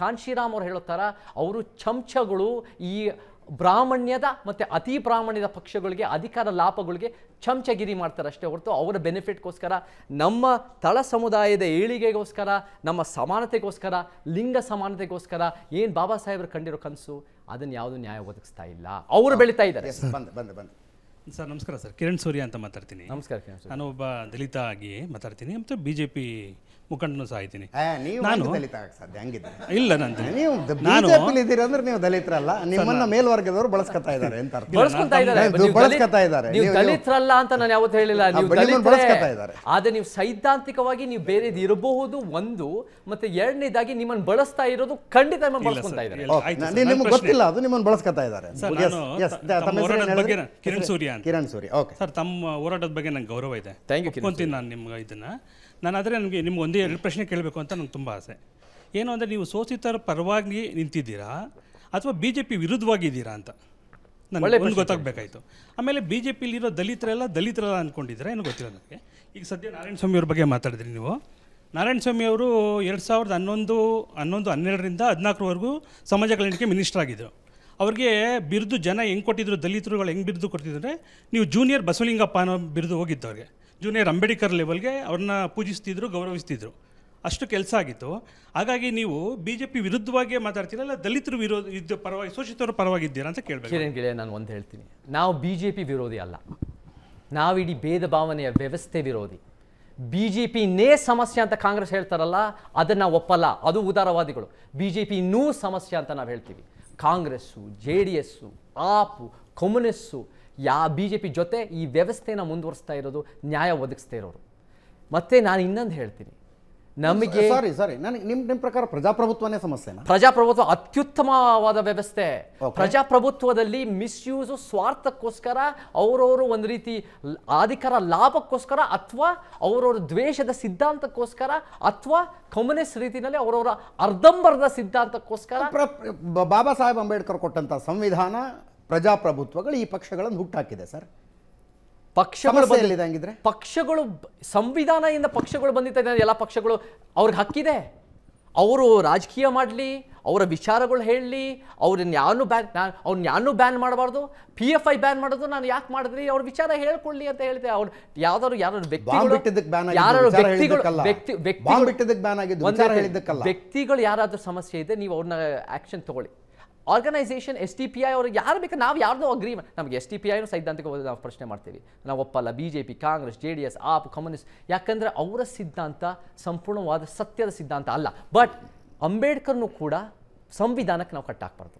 [SPEAKER 2] ಕಾನ್ಶಿರಾಮ್ ಅವ್ರು ಹೇಳೋ ಥರ ಅವರು ಚಮಚಗಳು ಈ ಬ್ರಾಹ್ಮಣ್ಯದ ಮತ್ತು ಅತಿ ಬ್ರಾಹ್ಮಣ್ಯದ ಪಕ್ಷಗಳಿಗೆ ಅಧಿಕಾರ ಲಾಭಗಳಿಗೆ ಚಮಚಗಿರಿ ಮಾಡ್ತಾರೆ ಅಷ್ಟೇ ಹೊರತು ಅವರ ಬೆನಿಫಿಟ್ಗೋಸ್ಕರ ನಮ್ಮ ತಳ ಸಮುದಾಯದ ಏಳಿಗೆಗೋಸ್ಕರ ನಮ್ಮ ಸಮಾನತೆಗೋಸ್ಕರ ಲಿಂಗ ಸಮಾನತೆಗೋಸ್ಕರ ಏನು ಬಾಬಾ ಸಾಹೇಬರು ಕಂಡಿರೋ ಕನಸು ಅದನ್ನು ಯಾವುದು ನ್ಯಾಯ ಒದಗಿಸ್ತಾ ಇಲ್ಲ ಅವರು ಬೆಳೀತಾ ಇದ್ದಾರೆ ಬಂದು ಬಂದು ಬಂದು ಸರ್
[SPEAKER 4] ನಮಸ್ಕಾರ ಸರ್ ಕಿರಣ್ ಸೂರ್ಯ ಅಂತ ಮಾತಾಡ್ತೀನಿ ನಮಸ್ಕಾರ ನಾನು ಒಬ್ಬ ದಲಿತ ಆಗಿ ಮಾತಾಡ್ತೀನಿ ಮತ್ತು ಬಿ ಜೆ ಪಿ ಮುಖಂಡನು ಸಹ ಇದ್ದೀನಿ ನಾನು ದಲಿತ ಇಲ್ಲ ನೀವು
[SPEAKER 1] ಅಂದ್ರೆ ನೀವು ದಲಿತರಲ್ಲ ನಿಮ್ಮನ್ನ ಮೇಲ್ವರ್ಗದವರು ಬಳಸ್ಕೊತಾ ಇದ್ದಾರೆ ಅಂತ ಅರ್ಥ ಬಳಸ್ಕೊತಾ ಇದ್ದಾರೆ ಇದ್ದಾರೆ ನೀವು
[SPEAKER 2] ದಲಿತರಲ್ಲ ಅಂತ ನಾನು ಯಾವತ್ತು ಹೇಳಿಲ್ಲ ನೀವು ಇದ್ದಾರೆ ಆದ್ರೆ ನೀವು ಸೈದ್ಧಾಂತಿಕವಾಗಿ ನೀವು ಬೇರೆದು ಇರಬಹುದು ಒಂದು ಮತ್ತೆ ಎರಡನೇದಾಗಿ ನಿಮ್ಮನ್ನ ಬಳಸ್ತಾ ಇರೋದು ಖಂಡಿತ ನಿಮ್ಮನ್ನ ಬಳಸ್ಕೊತಾ
[SPEAKER 1] ಇದ್ದಾರೆ ಗೊತ್ತಿಲ್ಲ ಅದು ನಿಮ್ಮನ್ನ ಬಳಸ್ಕೊತಾ ಇದ್ದಾರೆ ಕಿರಣ್
[SPEAKER 4] ಸೂರ್ಯ ಕಿರಣ್ ಸೂರ್ಯ ಓಕೆ ಸರ್ ತಮ್ಮ ಹೋರಾಟದ ಬಗ್ಗೆ ನಂಗೆ ಗೌರವ ಇದೆ ಥ್ಯಾಂಕ್ ಯು ನಾನು ನಿಮ್ಗೆ ಇದನ್ನ ನಾನಾದರೆ ನನಗೆ ನಿಮ್ಗೆ ಒಂದೇ ಎರಡು ಪ್ರಶ್ನೆ ಕೇಳಬೇಕು ಅಂತ ನಂಗೆ ತುಂಬ ಆಸೆ ಏನು ಅಂದರೆ ನೀವು ಸೋಸಿತರ ಪರವಾಗಿ ನಿಂತಿದ್ದೀರಾ ಅಥವಾ ಬಿ ಜೆ ಪಿ ವಿರುದ್ಧವಾಗಿದ್ದೀರಾ ಅಂತ ನನಗೆ ಗೊತ್ತಾಗಬೇಕಾಯಿತು ಆಮೇಲೆ ಬಿ ಜೆ ಪಿಲಿರೋ ದಲಿತರೆಲ್ಲ ದಲಿತರೆಲ್ಲ ಅಂದ್ಕೊಂಡಿದ್ದೀರಾ ಏನು ಗೊತ್ತಿಲ್ಲ ನನಗೆ ಈಗ ಸದ್ಯ ನಾರಾಯಣ ಸ್ವಾಮಿ ಅವ್ರ ಬಗ್ಗೆ ಮಾತಾಡಿದ್ರಿ ನೀವು ನಾರಾಯಣ ಸ್ವಾಮಿ ಅವರು ಎರಡು ಸಾವಿರದ ಹನ್ನೊಂದು ಹನ್ನೊಂದು ಹನ್ನೆರಡರಿಂದ ಹದಿನಾಲ್ಕರವರೆಗೂ ಸಮಾಜ ಕಲ್ಯಾಣಕ್ಕೆ ಮಿನಿಸ್ಟರ್ ಆಗಿದ್ದರು ಅವ್ರಿಗೆ ಬಿರುದು ಜನ ಹೆಂಗೆ ಕೊಟ್ಟಿದ್ರು ದಲಿತರುಗಳು ಹೆಂಗೆ ಬಿರುದು ಕೊಡ್ತಿದ್ರೆ ನೀವು ಜೂನಿಯರ್ ಬಸವಲಿಂಗಪ್ಪ ಅನ್ನೋ ಬಿರುದು ಹೋಗಿದ್ದವ್ರಿಗೆ ಜೂನಿಯರ್ ಅಂಬೇಡ್ಕರ್ ಲೆವೆಲ್ಗೆ ಅವ್ರನ್ನ ಪೂಜಿಸ್ತಿದ್ರು ಗೌರವಿಸ್ತಿದ್ರು ಅಷ್ಟು ಕೆಲಸ ಆಗಿತ್ತು ಹಾಗಾಗಿ ನೀವು ಬಿ ಜೆ ಪಿ ವಿರುದ್ಧವಾಗಿ ಮಾತಾಡ್ತೀರಲ್ಲ ದಲಿತರು ವಿರೋಧ ಇದ್ದ ಪರವಾಗಿ ಶೋಷಿತರು ಪರವಾಗಿದ್ದೀರಾ ಅಂತ ಕೇಳಬೇಕು ನಾನು ಒಂದು ಹೇಳ್ತೀನಿ ನಾವು ಬಿ ಜೆ ಪಿ ವಿರೋಧಿ ಅಲ್ಲ
[SPEAKER 2] ನಾವಿಡೀ ಭೇದ ಭಾವನೆಯ ವ್ಯವಸ್ಥೆ ವಿರೋಧಿ ಬಿ ಜೆ ಪಿನೇ ಸಮಸ್ಯೆ ಅಂತ ಕಾಂಗ್ರೆಸ್ ಹೇಳ್ತಾರಲ್ಲ ಅದನ್ನು ಒಪ್ಪಲ್ಲ ಅದು ಉದಾರವಾದಿಗಳು ಬಿ ಜೆ ಇನ್ನೂ ಸಮಸ್ಯೆ ಅಂತ ನಾವು ಹೇಳ್ತೀವಿ Congress J D S AAP communist ಯಾ ಬಿ ಜೆ ಪಿ ಜೊತೆ ಈ ವ್ಯವಸ್ಥೆನ ಮುಂದುವರಿಸ್ತಾ ಇರೋದು ನ್ಯಾಯ ಒದಗಿಸ್ತಾ ಇರೋರು ಮತ್ತೆ ನಾನು ಇನ್ನೊಂದು ಹೇಳ್ತೀನಿ ನಮಗೆ ಸಾರಿ
[SPEAKER 1] ಸಾರಿ ನನಗೆ ನಿಮ್ಮ ನಿಮ್ಮ ಪ್ರಕಾರ ಪ್ರಜಾಪ್ರಭುತ್ವನೇ ಸಮಸ್ಯೆ
[SPEAKER 2] ಪ್ರಜಾಪ್ರಭುತ್ವ ಅತ್ಯುತ್ತಮವಾದ ವ್ಯವಸ್ಥೆ ಪ್ರಜಾಪ್ರಭುತ್ವದಲ್ಲಿ ಮಿಸ್ಯೂಸು ಸ್ವಾರ್ಥಕ್ಕೋಸ್ಕರ ಅವರವರು ಒಂದು ರೀತಿ ಅಧಿಕಾರ ಲಾಭಕ್ಕೋಸ್ಕರ ಅಥವಾ ಅವರವರ ದ್ವೇಷದ ಸಿದ್ಧಾಂತಕ್ಕೋಸ್ಕರ ಅಥವಾ ಕಮ್ಯುನಿಸ್ಟ್ ರೀತಿಯಲ್ಲಿ ಅವರವರ ಅರ್ಧಂಬರ್ಧ ಸಿದ್ಧಾಂತಕ್ಕೋಸ್ಕರ
[SPEAKER 1] ಬಾಬಾ ಸಾಹೇಬ್ ಅಂಬೇಡ್ಕರ್ ಕೊಟ್ಟಂತ ಸಂವಿಧಾನ ಪ್ರಜಾಪ್ರಭುತ್ವಗಳು ಈ ಪಕ್ಷಗಳನ್ನು ಹುಟ್ಟಾಕಿದೆ ಸರ್
[SPEAKER 2] ಪಕ್ಷಗಳು ಬದಲಿದಂಗಿದ್ರೆ ಪಕ್ಷಗಳು ಸಂವಿಧಾನದಿಂದ ಪಕ್ಷಗಳು ಬಂದಿದ್ದ ಎಲ್ಲ ಪಕ್ಷಗಳು ಅವ್ರಿಗೆ ಹಕ್ಕಿದೆ ಅವರು ರಾಜಕೀಯ ಮಾಡಲಿ ಅವರ ವಿಚಾರಗಳು ಹೇಳಲಿ ಅವ್ರನ್ನ ಯಾರನ್ನು ಬ್ಯಾನ್ ನಾನು ಅವ್ರನ್ನ ಬ್ಯಾನ್ ಮಾಡಬಾರ್ದು ಪಿ ಎಫ್ ಐ ಬ್ಯಾನ್ ಮಾಡೋದು ನಾನು ಯಾಕೆ ಮಾಡಿದ್ರಿ ಅವ್ರ ವಿಚಾರ ಹೇಳ್ಕೊಳ್ಳಿ ಅಂತ ಹೇಳಿದೆ ಅವ್ರು ಯಾವ್ದಾದ್ರು ಯಾರು ವ್ಯಕ್ತಿಗಳು ವ್ಯಕ್ತಿಗಳು ಯಾರಾದ್ರೂ ಸಮಸ್ಯೆ ಇದೆ ನೀವು ಅವ್ರನ್ನ ಆಕ್ಷನ್ ತಗೊಳ್ಳಿ organisation S T P I ಅವ್ರಿಗೆ ಯಾರು ಬೇಕು ನಾವು ಯಾರ್ದೋ ಅಗ್ರಿ ನಮಗೆ ಎಸ್ ಟಿ ಪಿ ಐನು ಸೈದ್ಧಾಂತಿಕವಾಗಿ ನಾವು ಪ್ರಶ್ನೆ ಮಾಡ್ತೀವಿ ನಾವು ಒಪ್ಪಲ್ಲ B J P Congress J D S AAP communist ಯಾಕಂದರೆ ಅವರ ಸಿದ್ಧಾಂತ ಸಂಪೂರ್ಣವಾದ ಸತ್ಯದ ಸಿದ್ಧಾಂತ ಅಲ್ಲ ಬಟ್ ಅಂಬೇಡ್ಕರ್ನು ಕೂಡ ಸಂವಿಧಾನಕ್ಕೆ ನಾವು ಕಟ್ಟಾಕ್ಬಾರ್ದು